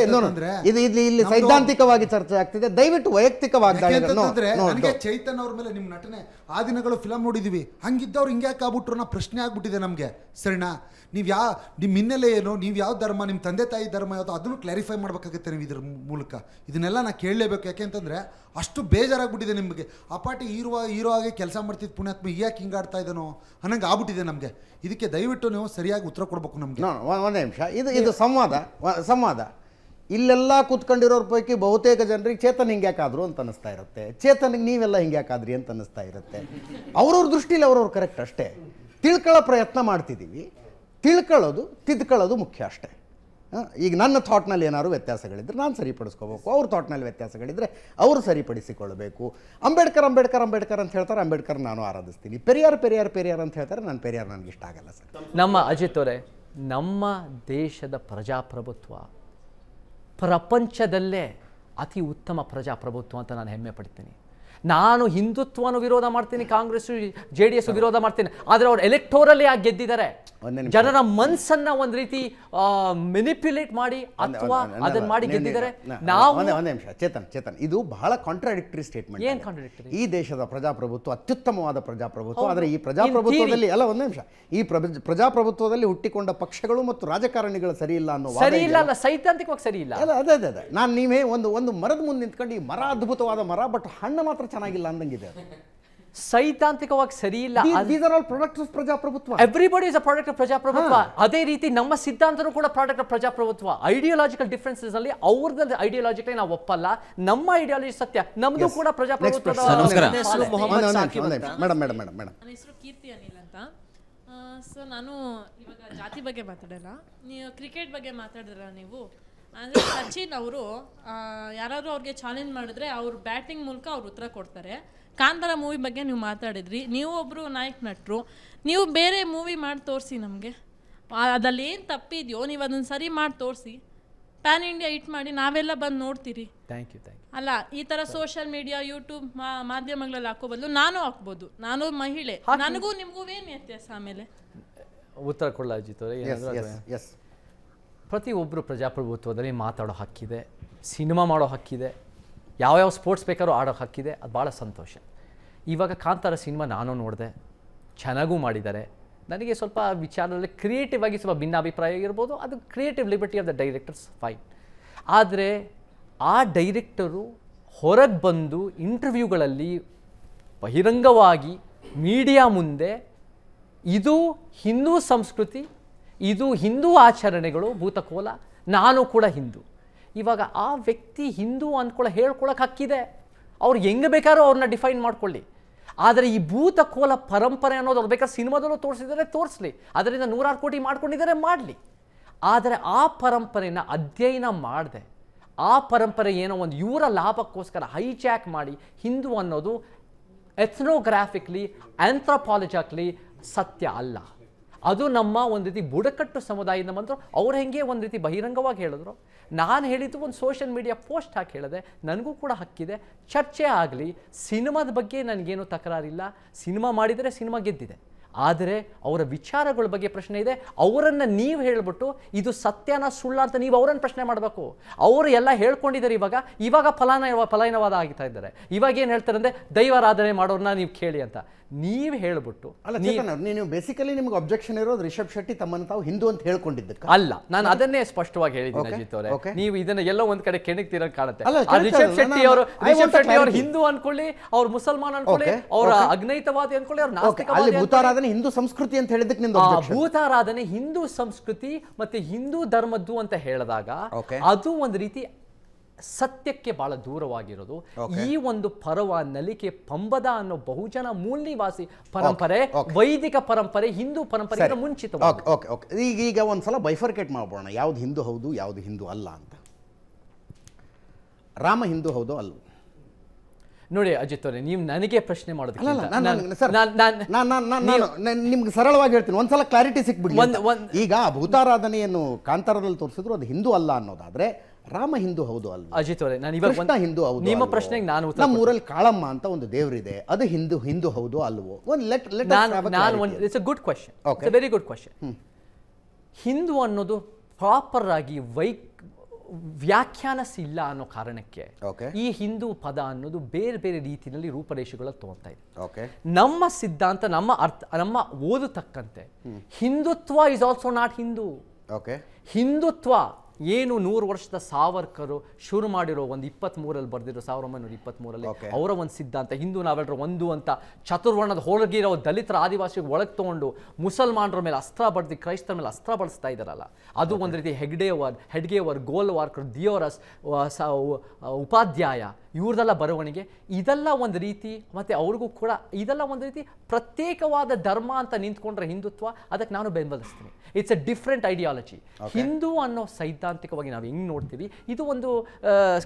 [SPEAKER 10] ಇಲ್ಲಿ ಸೈದ್ಧಾಂತಿಕವಾಗಿ
[SPEAKER 1] ಚರ್ಚೆ ಆಗ್ತಿದೆ ದಯವಿಟ್ಟು ವೈಯಕ್ತಿಕವಾಗಿ ನನಗೆ
[SPEAKER 10] ಚೈತನ್ಯ ಅವ್ರ ಮೇಲೆ ನಿಮ್ ನಟನೆ ಆ ದಿನಗಳು ಫಿಲಮ್ ನೋಡಿದೀವಿ ಹಂಗಿದ್ದವ್ರು ಹಿಂಗೆ ಆಗ್ಬಿಟ್ರು ಅನ್ನೋ ಪ್ರಶ್ನೆ ಆಗ್ಬಿಟ್ಟಿದೆ ನಮಗೆ ಸರಿನಾ ನೀವು ಯಾವ ನಿಮ್ಮ ಹಿನ್ನೆಲೆ ಏನು ನೀವು ಯಾವ ಧರ್ಮ ನಿಮ್ಮ ತಂದೆ ತಾಯಿ ಧರ್ಮ ಯಾವುದೋ ಅದನ್ನು ಕ್ಲಾರಿಫೈ ಮಾಡಬೇಕಾಗುತ್ತೆ ನೀವು ಇದ್ರ ಮೂಲಕ ಇದನ್ನೆಲ್ಲ ನಾನು ಕೇಳಲೇಬೇಕು ಯಾಕೆಂತಂದರೆ ಅಷ್ಟು ಬೇಜಾರಾಗ್ಬಿಟ್ಟಿದೆ ನಿಮಗೆ ಆ ಪಾಟಿ ಇರುವ ಹೀರೋ ಆಗಿ ಕೆಲಸ ಮಾಡ್ತಿದ್ದು ಪುಣ್ಯಾತ್ಮ ಯಾಕೆ ಹಿಂಗಾಡ್ತಾ ಇದ್ದಾನೋ ಅನ್ನಂಗೆ ಆಗ್ಬಿಟ್ಟಿದೆ ನಮಗೆ ಇದಕ್ಕೆ ದಯವಿಟ್ಟು ನೀವು ಸರಿಯಾಗಿ ಉತ್ತರ ಕೊಡಬೇಕು ನಮಗೆ
[SPEAKER 1] ಒಂದೇ ನಿಮಿಷ ಇದು ಇದು ಸಂವಾದ ಸಂವಾದ ಇಲ್ಲೆಲ್ಲ ಕೂತ್ಕೊಂಡಿರೋರ ಪೈಕಿ ಬಹುತೇಕ ಜನರಿಗೆ ಚೇತನ್ ಹಿಂಗ್ಯಾಕಾದ್ರು ಅಂತ ಅನ್ನಿಸ್ತಾ ಇರುತ್ತೆ ಚೇತನಿಗೆ ನೀವೆಲ್ಲ ಹಿಂಗೆ ಯಾಕಾದ್ರಿ ಅಂತ ಅನ್ನಿಸ್ತಾ ಇರುತ್ತೆ ಅವ್ರವ್ರ ದೃಷ್ಟಿಲಿ ಅವ್ರವ್ರು ಕರೆಕ್ಟ್ ಅಷ್ಟೇ ತಿಳ್ಕೊಳ್ಳೋ ಪ್ರಯತ್ನ ಮಾಡ್ತಿದ್ದೀವಿ ತಿಳ್ಕೊಳ್ಳೋದು ತಿದ್ಕೊಳ್ಳೋದು ಮುಖ್ಯ ಅಷ್ಟೇ ಈಗ ನನ್ನ ಥಾಟ್ನಲ್ಲಿ ಏನಾದರೂ ವ್ಯತ್ಯಾಸಗಳಿದ್ದರೆ ನಾನು ಸರಿಪಡಿಸ್ಕೋಬೇಕು ಅವ್ರ ಥಾಟ್ನಲ್ಲಿ ವ್ಯತ್ಯಾಸಗಳಿದ್ದರೆ ಅವರು ಸರಿಪಡಿಸಿಕೊಳ್ಳಬೇಕು ಅಂಬೇಡ್ಕರ್ ಅಂಬೇಡ್ಕರ್ ಅಂಬೇಡ್ಕರ್ ಅಂತ ಹೇಳ್ತಾರೆ ಅಂಬೇಡ್ಕರ್ ನಾನು ಆರಾಧಿಸ್ತೀನಿ ಪೆರಿಯಾರ್ ಪೆರಿಯಾರ್ ಪೆರಿಯಾರ್ ಅಂತ ಹೇಳ್ತಾರೆ ನಾನು ಪೆರಿಯಾರ್
[SPEAKER 2] ನನಗೆ ಇಷ್ಟ ಆಗಲ್ಲ ಸರ್ ನಮ್ಮ ಅಜಿತ್ ಅವರೇ ನಮ್ಮ ದೇಶದ ಪ್ರಜಾಪ್ರಭುತ್ವ ಪ್ರಪಂಚದಲ್ಲೇ ಅತಿ ಉತ್ತಮ ಪ್ರಜಾಪ್ರಭುತ್ವ ಅಂತ ನಾನು ಹೆಮ್ಮೆ ಪಡ್ತೀನಿ ನಾನು ಹಿಂದುತ್ವನು ವಿರೋಧ ಮಾಡ್ತೀನಿ ಕಾಂಗ್ರೆಸ್ ಜೆ ಡಿ ಎಸ್ ವಿರೋಧ ಮಾಡ್ತೀನಿ ಆದರೆ ಅವ್ರು ಎಲೆಕ್ಟೋರಲಿ ಆಗಿ ಗೆದ್ದಿದ್ದಾರೆ ಜನರ ಮನ್ಸನ್ನ ಒಂದ್ ರೀತಿ ಮೆನಿಪ್ಯುಲೇಟ್ ಮಾಡಿ ಅಥವಾ ಅದನ್ನ ಮಾಡಿ ಗೆದ್ದಿದ್ದಾರೆ
[SPEAKER 1] ಚೇತನ್ ಚೇತನ್ ಇದು ಬಹಳ ಕಾಂಟ್ರಾಡಿಕ್ಟರಿ ಸ್ಟೇಟ್ಮೆಂಟ್ ಏನ್ ಕಾಂಟ್ರಾಡಿಕ್ಟರಿ ಈ ದೇಶದ ಪ್ರಜಾಪ್ರಭುತ್ವ ಅತ್ಯುತ್ತಮವಾದ ಪ್ರಜಾಪ್ರಭುತ್ವ ಆದರೆ ಈ ಪ್ರಜಾಪ್ರಭುತ್ವದಲ್ಲಿ ಅಲ್ಲ ಒಂದೇ ನಿಮಿಷ ಈ ಪ್ರಜಾಪ್ರಭುತ್ವದಲ್ಲಿ ಹುಟ್ಟಿಕೊಂಡ ಪಕ್ಷಗಳು ಮತ್ತು ರಾಜಕಾರಣಿಗಳು ಸರಿ ಇಲ್ಲ ಅನ್ನೋ ಸರಿ ಇಲ್ಲ
[SPEAKER 2] ಅಲ್ಲ ಸೈದ್ಧಾಂತಿಕವಾಗಿ ಸರಿ ಇಲ್ಲ
[SPEAKER 1] ಅದೇ ಅದೇ ಅದೇ ನಾನು ನೀವೇ ಒಂದು ಒಂದು ಮರದ ಮುಂದೆ ನಿಂತ್ಕೊಂಡು ಈ ಮರ ಅದ್ಭುತವಾದ ಮರ ಬಟ್ ಹಣ್ಣು
[SPEAKER 2] ಮಾತ್ರ ಕೂಡ ಚೆನ್ನಾಗಿಲ್ಲ ಅಂದಂಗಿದೆ ಸೈದ್ಧಾಂತಿಕವಾಗಿ ಸರಿ ಇಲ್ಲ ಆಲ್ ಪ್ರಜಾಪ್ರಭುತ್ವ everybody is a product of ಪ್ರಜಾಪ್ರಭುತ್ವ ಅದೇ ರೀತಿ ನಮ್ಮ ಸಿದ್ಧಾಂತನೂ ಕೂಡ ಪ್ರಾಡಕ್ಟ್ ಆಫ್ ಪ್ರಜಾಪ್ರಭುತ್ವ ಐಡಿಯಾಲಜಿಕಲ್ ಡಿಫರೆನ್ಸಸ್ ಅಲ್ಲಿ ಅವ್ರದ್ದು ಐಡಿಯಾಲಜಿಕಲಿ ನಾವು ಒಪ್ಪಲ್ಲ ನಮ್ಮ ಐಡಿಯಾಲಜಿ ಸತ್ಯ ನಮ್ದು ಕೂಡ ಪ್ರಜಾಪ್ರಭುತ್ವದ ಮೇಡಮ್
[SPEAKER 1] ಮೇಡಮ್
[SPEAKER 11] ಕೀರ್ತಿ ಅನಿಲ್ ಅಂತ
[SPEAKER 9] ಸೊ ನಾನು ಇವಾಗ ಜಾತಿ ಬಗ್ಗೆ ಮಾತಾಡಲ್ಲ ನೀವು ಕ್ರಿಕೆಟ್ ಬಗ್ಗೆ ಮಾತಾಡಿದ್ರ ನೀವು ಅಂದರೆ ಸಚಿನ್ ಅವರು ಯಾರಾದರೂ ಅವ್ರಿಗೆ ಚಾಲೆಂಜ್ ಮಾಡಿದ್ರೆ ಅವ್ರ ಬ್ಯಾಟಿಂಗ್ ಮೂಲಕ ಅವ್ರು ಉತ್ತರ ಕೊಡ್ತಾರೆ ಕಾಂತಾರ ಮೂವಿ ಬಗ್ಗೆ ನೀವು ಮಾತಾಡಿದ್ರಿ ನೀವು ಒಬ್ಬರು ನಾಯಕ್ ನಟರು ನೀವು ಬೇರೆ ಮೂವಿ ಮಾಡಿ ತೋರಿಸಿ ನಮಗೆ ಅದರಲ್ಲಿ ಏನು ತಪ್ಪಿದೆಯೋ ನೀವು ಅದನ್ನು ಸರಿ ಮಾಡಿ ತೋರಿಸಿ ಪ್ಯಾನ್ ಇಂಡಿಯಾ ಇಟ್ ಮಾಡಿ ನಾವೆಲ್ಲ ಬಂದು ನೋಡ್ತೀರಿ ಥ್ಯಾಂಕ್ ಯು ಯು ಅಲ್ಲ ಈ ಥರ ಸೋಷಿಯಲ್ ಮೀಡಿಯಾ ಯೂಟ್ಯೂಬ್ ಮಾಧ್ಯಮಗಳಲ್ಲಿ ಹಾಕೋ ಬದಲು ನಾನು ಹಾಕ್ಬೋದು ನಾನು ಮಹಿಳೆ ನನಗೂ ನಿಮಗೂ ಏನು ವ್ಯತ್ಯಾಸ ಆಮೇಲೆ
[SPEAKER 2] ಉತ್ತರ ಕೊಡೋ ಅಜಿತ್ ಅವರೇ ಎಸ್ ಪ್ರತಿಯೊಬ್ಬರು ಪ್ರಜಾಪ್ರಭುತ್ವದಲ್ಲಿ ಮಾತಾಡೋ ಹಕ್ಕಿದೆ ಸಿನಿಮಾ ಮಾಡೋ ಹಕ್ಕಿದೆ ಯಾವ್ಯಾವ ಸ್ಪೋರ್ಟ್ಸ್ ಬೇಕಾದ್ರೂ ಆಡೋ ಹಕ್ಕಿದೆ ಅದು ಭಾಳ ಸಂತೋಷ ಇವಾಗ ಕಾಂತಾರ ಸಿನಿಮಾ ನಾನು ನೋಡಿದೆ ಚೆನ್ನಾಗೂ ಮಾಡಿದ್ದಾರೆ ನನಗೆ ಸ್ವಲ್ಪ ವಿಚಾರದಲ್ಲಿ ಕ್ರಿಯೇಟಿವ್ ಆಗಿ ಸ್ವಲ್ಪ ಭಿನ್ನಾಭಿಪ್ರಾಯ ಇರ್ಬೋದು ಅದು creative liberty of the directors fine ಆದರೆ ಆ ಡೈರೆಕ್ಟರು ಹೊರಗೆ ಬಂದು ಇಂಟರ್ವ್ಯೂಗಳಲ್ಲಿ ಬಹಿರಂಗವಾಗಿ ಮೀಡಿಯಾ ಮುಂದೆ ಇದು ಹಿಂದೂ ಸಂಸ್ಕೃತಿ ಇದು ಹಿಂದೂ ಆಚರಣೆಗಳು ಭೂತಕೋಲ ನಾನು ಕೂಡ ಹಿಂದೂ ಇವಾಗ ಆ ವ್ಯಕ್ತಿ ಹಿಂದೂ ಅಂದ್ಕೊಳ್ಳೋ ಹೇಳ್ಕೊಳಕ್ಕೆ ಹಕ್ಕಿದೆ ಅವ್ರು ಹೆಂಗೆ ಬೇಕಾದ್ರೂ ಅವ್ರನ್ನ ಡಿಫೈನ್ ಮಾಡ್ಕೊಳ್ಳಿ ಆದರೆ ಈ ಭೂತಕೋಲ ಪರಂಪರೆ ಅನ್ನೋದು ಅವ್ರು ಬೇಕಾದ್ರೆ ಸಿನಿಮಾದಲ್ಲೂ ತೋರಿಸಿದರೆ ತೋರಿಸಲಿ ಅದರಿಂದ ನೂರಾರು ಕೋಟಿ ಮಾಡ್ಕೊಂಡಿದ್ದಾರೆ ಮಾಡಲಿ ಆದರೆ ಆ ಪರಂಪರೆಯನ್ನು ಅಧ್ಯಯನ ಮಾಡಿದೆ ಆ ಪರಂಪರೆ ಏನೋ ಒಂದು ಇವರ ಲಾಭಕ್ಕೋಸ್ಕರ ಹೈಜ್ಯಾಕ್ ಮಾಡಿ ಹಿಂದೂ ಅನ್ನೋದು ಎಥ್ನೋಗ್ರಾಫಿಕ್ಲಿ ಆಂಥ್ರಪಾಲಜಾಕ್ಲಿ ಸತ್ಯ ಅಲ್ಲ ಅದು ನಮ್ಮ ಒಂದು ರೀತಿ ಬುಡಕಟ್ಟು ಸಮುದಾಯದಿಂದ ಬಂದರು ಅವ್ರು ಹೆಂಗೆ ಒಂದು ರೀತಿ ಬಹಿರಂಗವಾಗಿ ಹೇಳಿದ್ರು ನಾನು ಹೇಳಿದ್ದು ಒಂದು ಸೋಷಿಯಲ್ ಮೀಡಿಯಾ ಪೋಸ್ಟ್ ಹಾಕಿ ಹೇಳಿದೆ ನನಗೂ ಕೂಡ ಹಕ್ಕಿದೆ ಚರ್ಚೆ ಆಗಲಿ ಸಿನಿಮಾದ ಬಗ್ಗೆ ನನಗೇನು ತಕರಾರಿಲ್ಲ ಸಿನಿಮಾ ಮಾಡಿದರೆ ಸಿನಿಮಾ ಗೆದ್ದಿದೆ ಆದರೆ ಅವರ ವಿಚಾರಗಳ ಬಗ್ಗೆ ಪ್ರಶ್ನೆ ಇದೆ ಅವರನ್ನು ನೀವು ಹೇಳಿಬಿಟ್ಟು ಇದು ಸತ್ಯನ ಸುಳ್ಳ ಅಂತ ನೀವು ಅವರನ್ನು ಪ್ರಶ್ನೆ ಮಾಡಬೇಕು ಅವರು ಎಲ್ಲ ಹೇಳ್ಕೊಂಡಿದ್ದಾರೆ ಇವಾಗ ಇವಾಗ ಫಲಾನ ಫಲಾಯನವಾದ ಆಗ್ತಾ ಇದ್ದಾರೆ ಇವಾಗ ಏನು ಹೇಳ್ತಾರೆ ಅಂದರೆ ದೈವಾರಾಧನೆ ಮಾಡೋರನ್ನ ನೀವು ಕೇಳಿ ಅಂತ ನೀವು ಹೇಳ್ಬಿಟ್ಟು ಅಲ್ಲ ನೀವು ಬೇಸಿಕಲಿ
[SPEAKER 1] ನಿಮ್ಗೆ ಅಬ್ಜೆಕ್ಷನ್ ಇರೋದು ರಿಷಬ್ ಶೆಟ್ಟಿ ತಮ್ಮನ್ನು ತಾವು ಹಿಂದೂ ಅಂತ ಹೇಳ್ಕೊಂಡಿದ್ದಕ್ಕೆ ಅಲ್ಲ ನಾನು
[SPEAKER 2] ಅದನ್ನೇ ಸ್ಪಷ್ಟವಾಗಿ ಹೇಳಿದ್ದೀನಿ ಅಜಿತ್ ಅವರೇ ನೀವು ಇದನ್ನ ಎಲ್ಲ ಒಂದ್ ಕಡೆ ಕೆಣಕ್ತಿರೋ ಕಾಣುತ್ತೆ ರಿಷಬ್ ಶೆಟ್ಟಿ ಅವರು ರಿಷಬ್ ಶೆಟ್ಟಿ ಅವರು ಹಿಂದೂ ಅನ್ಕೊಳ್ಳಿ ಅವ್ರು ಮುಸಲ್ಮಾನ್ ಅನ್ಕೊಳ್ಳಿ ಅವ್ರ ಅಗ್ನೈತವಾದಿ ಅನ್ಕೊಳ್ಳಿ ಅವ್ರ ನಾಸ್ತಿಕವಾದಿ ಭೂತಾರಾಧನೆ ಹಿಂದೂ ಸಂಸ್ಕೃತಿ ಅಂತ ಹೇಳಿದಕ್ಕೆ ನಿಮ್ದು ಭೂತಾರಾಧನೆ ಹಿಂದೂ ಸಂಸ್ಕೃತಿ ಮತ್ತೆ ಹಿಂದೂ ಧರ್ಮದ್ದು ಅಂತ ಹೇಳಿದಾಗ ಅದು ಒಂದು ರೀತಿ ಸತ್ಯಕ್ಕೆ ಬಹಳ ದೂರವಾಗಿರೋದು ಈ ಒಂದು ಪರ್ವ ನಲಿಕೆ ಪಂಬದ ಅನ್ನೋ ಬಹುಜನ ಮೂಲ ನಿವಾಸಿ ಪರಂಪರೆ ವೈದಿಕ ಪರಂಪರೆ ಹಿಂದೂ ಪರಂಪರೆ ಮುಂಚಿತ
[SPEAKER 1] ಈಗ ಈಗ ಒಂದ್ಸಲ ಬೈಫರ್ಕೇಟ್ ಮಾಡ್ಬೋಣ ಯಾವ್ದು ಹಿಂದೂ ಹೌದು ಯಾವ್ದು ಹಿಂದೂ
[SPEAKER 2] ಅಲ್ಲ ಅಂತ ರಾಮ ಹಿಂದೂ ಹೌದು ಅಲ್ಲ ನೋಡಿ ಅಜಿತ್ ಅವರೇ ನೀವು ನನಗೆ ಪ್ರಶ್ನೆ ಮಾಡೋದು
[SPEAKER 1] ನಿಮ್ಗೆ ಸರಳವಾಗಿ ಹೇಳ್ತೀನಿ ಒಂದ್ಸಲ ಕ್ಲಾರಿಟಿ ಸಿಕ್ಬಿಡಿ ಈಗ ಭೂತಾರಾಧನೆಯನ್ನು ಕಾಂತಾರದಲ್ಲಿ ತೋರಿಸಿದ್ರು ಅದು ಹಿಂದೂ ಅಲ್ಲ ಅನ್ನೋದಾದ್ರೆ ರಾಮ ಹಿಂದೂ ಹೌದು ಅಲ್ವಾ
[SPEAKER 2] ಅಜಿತ್ ಅವರೇ ನಾನು ಇವಾಗ ಕೃಷ್ಣ ಹಿಂದೂ ಹೌದು ನಿಮ್ಮ ಪ್ರಶ್ನೆಗೆ ನಾನು ಉತ್ತರ ನಮ್ಮ ಊರಲ್ಲಿ
[SPEAKER 1] ಕಾಳಮ್ಮ ಅಂತ ಒಂದು ದೇವರಿದೆ ಅದು ಹಿಂದೂ ಹಿಂದೂ
[SPEAKER 2] ಹೌದು ಅಲ್ವೋ ಒಂದು ಲೆಟ್ ಲೆಟ್ ನಾನು ನಾನು ಒಂದು it's a good question it's very good question Hindu ಅನ್ನೋದು ಪ್ರಾಪರ್ ಆಗಿ ವೈ ವ್ಯಾಖ್ಯಾನಿಸ ಇಲ್ಲ ಅನ್ನೋ ಕಾರಣಕ್ಕೆ ಈ ಹಿಂದೂ ಪದ ಅನ್ನೋದು ಬೇರೆ ಬೇರೆ ರೀತಿಯಲ್ಲಿ ರೂಪರೇಷೆಗಳಲ್ಲಿ ತೋರ್ತಾ ಇದೆ ನಮ್ಮ ಸಿದ್ಧಾಂತ ನಮ್ಮ ಅರ್ಥ ನಮ್ಮ ಓದುತಕ್ಕಂತೆ Hindutva is also not Hindu Hindutva ಏನು ನೂರು ವರ್ಷದ ಸಾವರ್ಕರು ಶುರು ಮಾಡಿರೋ ಒಂದು ಇಪ್ಪತ್ತ್ಮೂರಲ್ಲಿ ಬರೆದಿರೋ ಸಾವಿರದ ಒಂಬೈನೂರ ಇಪ್ಪತ್ತ್ಮೂರಲ್ಲಿ ಅವರ ಒಂದು ಸಿದ್ಧಾಂತ ಹಿಂದೂ ನಾವೆಲ್ಲರೂ ಒಂದು ಅಂತ ಚತುರ್ವರ್ಣದ ಹೊಳಗಿರೋ ದಲಿತರ ಆದಿವಾಸಿ ಒಳಗೆ ತೊಗೊಂಡು ಮುಸಲ್ಮಾನರ ಮೇಲೆ ಅಸ್ತ್ರ ಬಡ್ದು ಕ್ರೈಸ್ತರ ಮೇಲೆ ಅಸ್ತ್ರ ಬಳಸ್ತಾ ಇದ್ದಾರಲ್ಲ ಅದು ಒಂದು ರೀತಿ ಹೆಗ್ಡೇವರ್ ಹೆಡ್ಗೇವರ್ ಗೋಲ್ವಾರ್ಕರ್ ದಿಯೋರಸ್ ಉಪಾಧ್ಯಾಯ ಇವ್ರದೆಲ್ಲ ಬರವಣಿಗೆ ಇದೆಲ್ಲ ಒಂದು ರೀತಿ ಮತ್ತು ಅವ್ರಿಗೂ ಕೂಡ ಇದೆಲ್ಲ ಒಂದು ರೀತಿ ಪ್ರತ್ಯೇಕವಾದ ಧರ್ಮ ಅಂತ ನಿಂತ್ಕೊಂಡ್ರೆ ಹಿಂದುತ್ವ ಅದಕ್ಕೆ ನಾನು ಬೆಂಬಲಿಸ್ತೀನಿ it's a different ideology Hindu ಅನ್ನೋ ಸೈದ್ಧಾಂತಿಕವಾಗಿ ನಾವು ಹೆಂಗೆ ನೋಡ್ತೀವಿ ಇದು ಒಂದು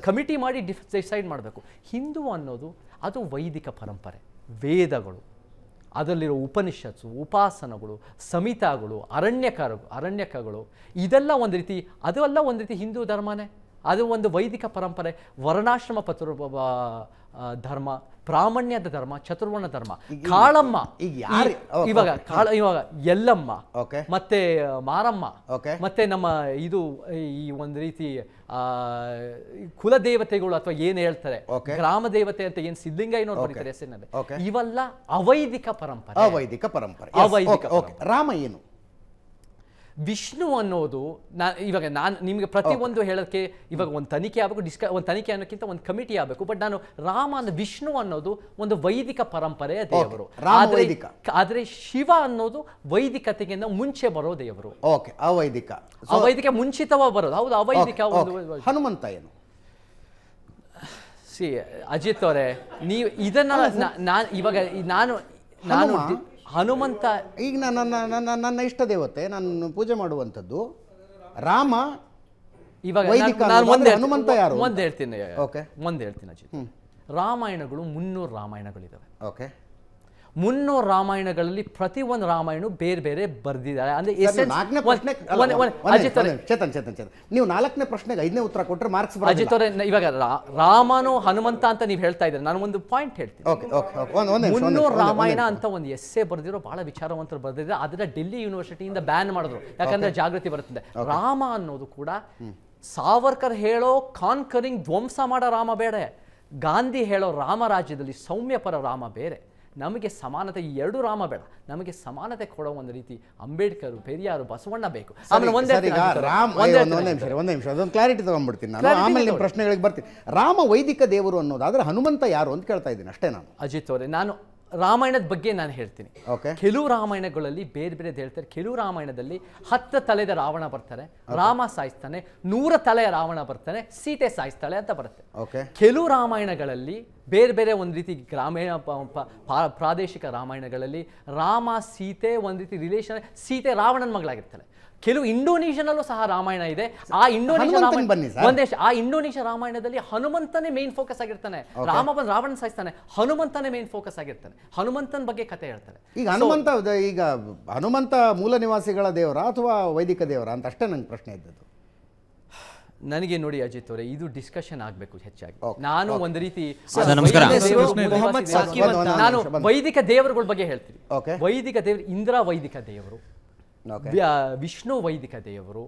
[SPEAKER 2] ಕಮಿಟಿ ಮಾಡಿ ಡಿಫ್ ಡಿಸೈಡ್ ಮಾಡಬೇಕು ಹಿಂದೂ ಅನ್ನೋದು ಅದು ವೈದಿಕ ಪರಂಪರೆ ವೇದಗಳು ಅದರಲ್ಲಿರೋ ಉಪನಿಷತ್ಸು ಉಪಾಸನಗಳು ಸಮಿತಾಗಳು ಅರಣ್ಯಕಾರ ಅರಣ್ಯಕಗಳು ಇದೆಲ್ಲ ಒಂದು ರೀತಿ ಅದೆಲ್ಲ ಒಂದು ರೀತಿ ಹಿಂದೂ ಧರ್ಮನೇ ಅದು ಒಂದು ವೈದಿಕ ಪರಂಪರೆ ವರ್ಣಾಶ್ರಮ ಪತ್ರ ಧರ್ಮ ಪ್ರಾಮಾಣ್ಯದ ಧರ್ಮ ಚತುರ್ವರ್ಣ ಧರ್ಮ ಕಾಳಮ್ಮ ಈಗ ಇವಾಗ ಕಾಳ ಇವಾಗ ಎಲ್ಲಮ್ಮ ಮತ್ತೆ ಮಾರಮ್ಮ ಮತ್ತೆ ನಮ್ಮ ಇದು ಈ ಒಂದು ರೀತಿ ಆ ಕುಲ ದೇವತೆಗಳು ಅಥವಾ ಏನು ಹೇಳ್ತಾರೆ ಗ್ರಾಮ ದೇವತೆ ಅಂತ ಏನು ಸಿದ್ಧಿಂಗ ಏನೋ ಇವೆಲ್ಲ ಅವೈದಿಕ ಪರಂಪರೆ
[SPEAKER 1] ಅವೈದಿಕ ಪರಂಪರೆ ಅವೈದಿಕ
[SPEAKER 2] ರಾಮ ಏನು ವಿಷ್ಣು ಅನ್ನೋದು ನಾ ಇವಾಗ ನಾನು ನಿಮಗೆ ಪ್ರತಿ ಒಂದು ಹೇಳೋಕ್ಕೆ ಇವಾಗ ಒಂದು ತನಿಖೆ ಆಗಬೇಕು ಡಿಸ್ಕ ಒಂದು ತನಿಖೆ ಅನ್ನೋಕ್ಕಿಂತ ಒಂದು ಕಮಿಟಿ ಆಗಬೇಕು ಬಟ್ ನಾನು ರಾಮ ಅಂದ್ರೆ ವಿಷ್ಣು ಅನ್ನೋದು ಒಂದು ವೈದಿಕ ಪರಂಪರೆಯ ದೇವರು ಆದರೆ ಶಿವ ಅನ್ನೋದು ವೈದಿಕತೆಗಿಂತ ಮುಂಚೆ ಬರೋ ದೇವರು ಓಕೆ ಅವೈದಿಕ ಅವೈದಿಕ ಮುಂಚಿತವಾಗಿ ಬರೋದು ಹೌದು ಅವೈದಿಕ ಹನುಮಂತ ಏನು ಸಿ ಅಜಿತ್ ಅವರೇ ನೀವು ಇದನ್ನ ನಾನು ಇವಾಗ ನಾನು ನಾನು ಹನುಮಂತ ಈಗ ನನ್ನ
[SPEAKER 1] ನನ್ನ ನನ್ನ ಇಷ್ಟ ದೇವತೆ ನಾನು ಪೂಜೆ ಮಾಡುವಂಥದ್ದು ರಾಮ ಇವಾಗ ಹನುಮಂತ ಯಾರು ಒಂದ್
[SPEAKER 2] ಹೇಳ್ತೀನಿ ಓಕೆ ಹೇಳ್ತೀನಿ ರಾಮಾಯಣಗಳು ಮುನ್ನೂರು ರಾಮಾಯಣಗಳಿದಾವೆ ಓಕೆ ಮುನ್ನೂರು ರಾಮಾಯಣಗಳಲ್ಲಿ ಪ್ರತಿ ಒಂದು ರಾಮಾಯಣ ಬೇರೆ ಬೇರೆ ಬರೆದಿದ್ದಾರೆ ಅಂದ್ರೆ
[SPEAKER 1] ನೀವು ನಾಲ್ಕನೇ ಪ್ರಶ್ನೆಗೆ ಐದನೇ ಉತ್ತರ ಕೊಟ್ಟರೆ ಮಾರ್ಕ್ಸ್ ಅಜಿತ್ ಅವರೇ
[SPEAKER 2] ಇವಾಗ ರಾಮನು ಹನುಮಂತ ಅಂತ ನೀವು ಹೇಳ್ತಾ ಇದ್ರೆ ನಾನು ಒಂದು ಪಾಯಿಂಟ್
[SPEAKER 1] ಹೇಳ್ತೀನಿ ಮುನ್ನೋ ರಾಮಾಯಣ ಅಂತ
[SPEAKER 2] ಒಂದು ಎಸ್ಸೆ ಬರೆದಿರೋ ಬಹಳ ವಿಚಾರವಂತರು ಬರೆದಿದ್ದಾರೆ ಅದನ್ನ ಡೆಲ್ಲಿ ಯೂನಿವರ್ಸಿಟಿಯಿಂದ ಬ್ಯಾನ್ ಮಾಡಿದ್ರು ಯಾಕಂದ್ರೆ ಜಾಗೃತಿ ಬರುತ್ತೆ ರಾಮ ಅನ್ನೋದು ಕೂಡ ಸಾವರ್ಕರ್ ಹೇಳೋ ಕಾನ್ಕರಿಂಗ್ ಧ್ವಂಸ ಮಾಡೋ ರಾಮ ಬೇಡ ಗಾಂಧಿ ಹೇಳೋ ರಾಮ ರಾಮರಾಜ್ಯದಲ್ಲಿ ಸೌಮ್ಯಪರ ರಾಮ ಬೇರೆ ನಮಗೆ ಸಮಾನತೆ ಎರಡು ರಾಮ ಬೇಡ ನಮಗೆ ಸಮಾನತೆ ಕೊಡೋ ಒಂದು ರೀತಿ ಅಂಬೇಡ್ಕರ್ ಪೆರಿಯಾರು ಬಸವಣ್ಣ ಬೇಕು ಒಂದೇ ನಿಮಿಷ
[SPEAKER 1] ನಿಮಿಷ ಕ್ಲಾರಿಟಿ ತಗೊಂಡ್ಬಿಡ್ತೀನಿ ನಾನು ಆಮೇಲೆ ನಿಮ್ಮ ಪ್ರಶ್ನೆಗಳಿಗೆ ಬರ್ತೀನಿ ರಾಮ ವೈದಿಕ ದೇವರು ಅನ್ನೋದಾದ್ರೆ ಹನುಮಂತ ಯಾರು ಅಂತ ಕೇಳ್ತಾ ಇದ್ದೀನಿ
[SPEAKER 2] ಅಷ್ಟೇ ನಾನು ಅಜಿತ್ ಅವರೇ ನಾನು ರಾಮಾಯಣದ ಬಗ್ಗೆ ನಾನು ಹೇಳ್ತೀನಿ ಕೆಲವು ರಾಮಾಯಣಗಳಲ್ಲಿ ಬೇರೆ ಬೇರೆ ಹೇಳ್ತಾರೆ ಕೆಲವು ರಾಮಾಯಣದಲ್ಲಿ ಹತ್ತು ತಲೆದ ರಾವಣ ಬರ್ತಾರೆ ರಾಮ ಸಾಯಿಸ್ತಾನೆ ನೂರ ತಲೆಯ ರಾವಣ ಬರ್ತಾನೆ ಸೀತೆ ಸಾಯಿಸ್ತಾಳೆ ಅಂತ
[SPEAKER 7] ಬರುತ್ತೆ
[SPEAKER 2] ಕೆಲವು ರಾಮಾಯಣಗಳಲ್ಲಿ ಬೇರೆ ಬೇರೆ ಒಂದು ರೀತಿ ಗ್ರಾಮೀಣ ಪ್ರಾದೇಶಿಕ ರಾಮಾಯಣಗಳಲ್ಲಿ ರಾಮ ಸೀತೆ ಒಂದು ರೀತಿ ರಿಲೇಷನ್ ಸೀತೆ ರಾವಣನ ಮಗಳಾಗಿರ್ತಾಳೆ ಕೆಲವು ಇಂಡೋನೇಷ್ಯಾನಲ್ಲೂ ಸಹ ರಾಮಾಯಣ ಇದೆ ಆ ಇಂಡೋನೇಷ್ಯಾ ಒಂದೇ ಆ ಇಂಡೋನೇಷ್ಯಾ ರಾಮಾಯಣದಲ್ಲಿ ಹನುಮಂತನೇ ಮೇನ್ ಫೋಕಸ್ ಆಗಿರ್ತಾನೆ ರಾಮ ರಾವಣ ಸಾಯಿಸ್ತಾನೆ ಹನುಮಂತನೇ ಮೇನ್ ಫೋಕಸ್ ಆಗಿರ್ತಾನೆ ಹನುಮಂತನ ಬಗ್ಗೆ ಕತೆ ಹೇಳ್ತಾರೆ
[SPEAKER 1] ಈಗ ಹನುಮಂತ ಈಗ ಹನುಮಂತ ಮೂಲ ನಿವಾಸಿಗಳ ದೇವರ ಅಥವಾ ವೈದಿಕ ದೇವರ ಅಂತ ಅಷ್ಟೇ ನಂಗೆ ಪ್ರಶ್ನೆ ಇದ್ದದ್ದು
[SPEAKER 2] ನನಗೆ ನೋಡಿ ಅಜಿತ್ ಅವರೇ ಇದು ಡಿಸ್ಕಷನ್ ಆಗಬೇಕು ಹೆಚ್ಚಾಗಿ ನಾನು ಒಂದು ರೀತಿ ನಾನು ವೈದಿಕ ದೇವರುಗಳ ಬಗ್ಗೆ ಹೇಳ್ತೀನಿ ವೈದಿಕ ದೇವರು ಇಂದ್ರ ವೈದಿಕ ದೇವರು ವಿಷ್ಣು ವೈದಿಕ ದೇವರು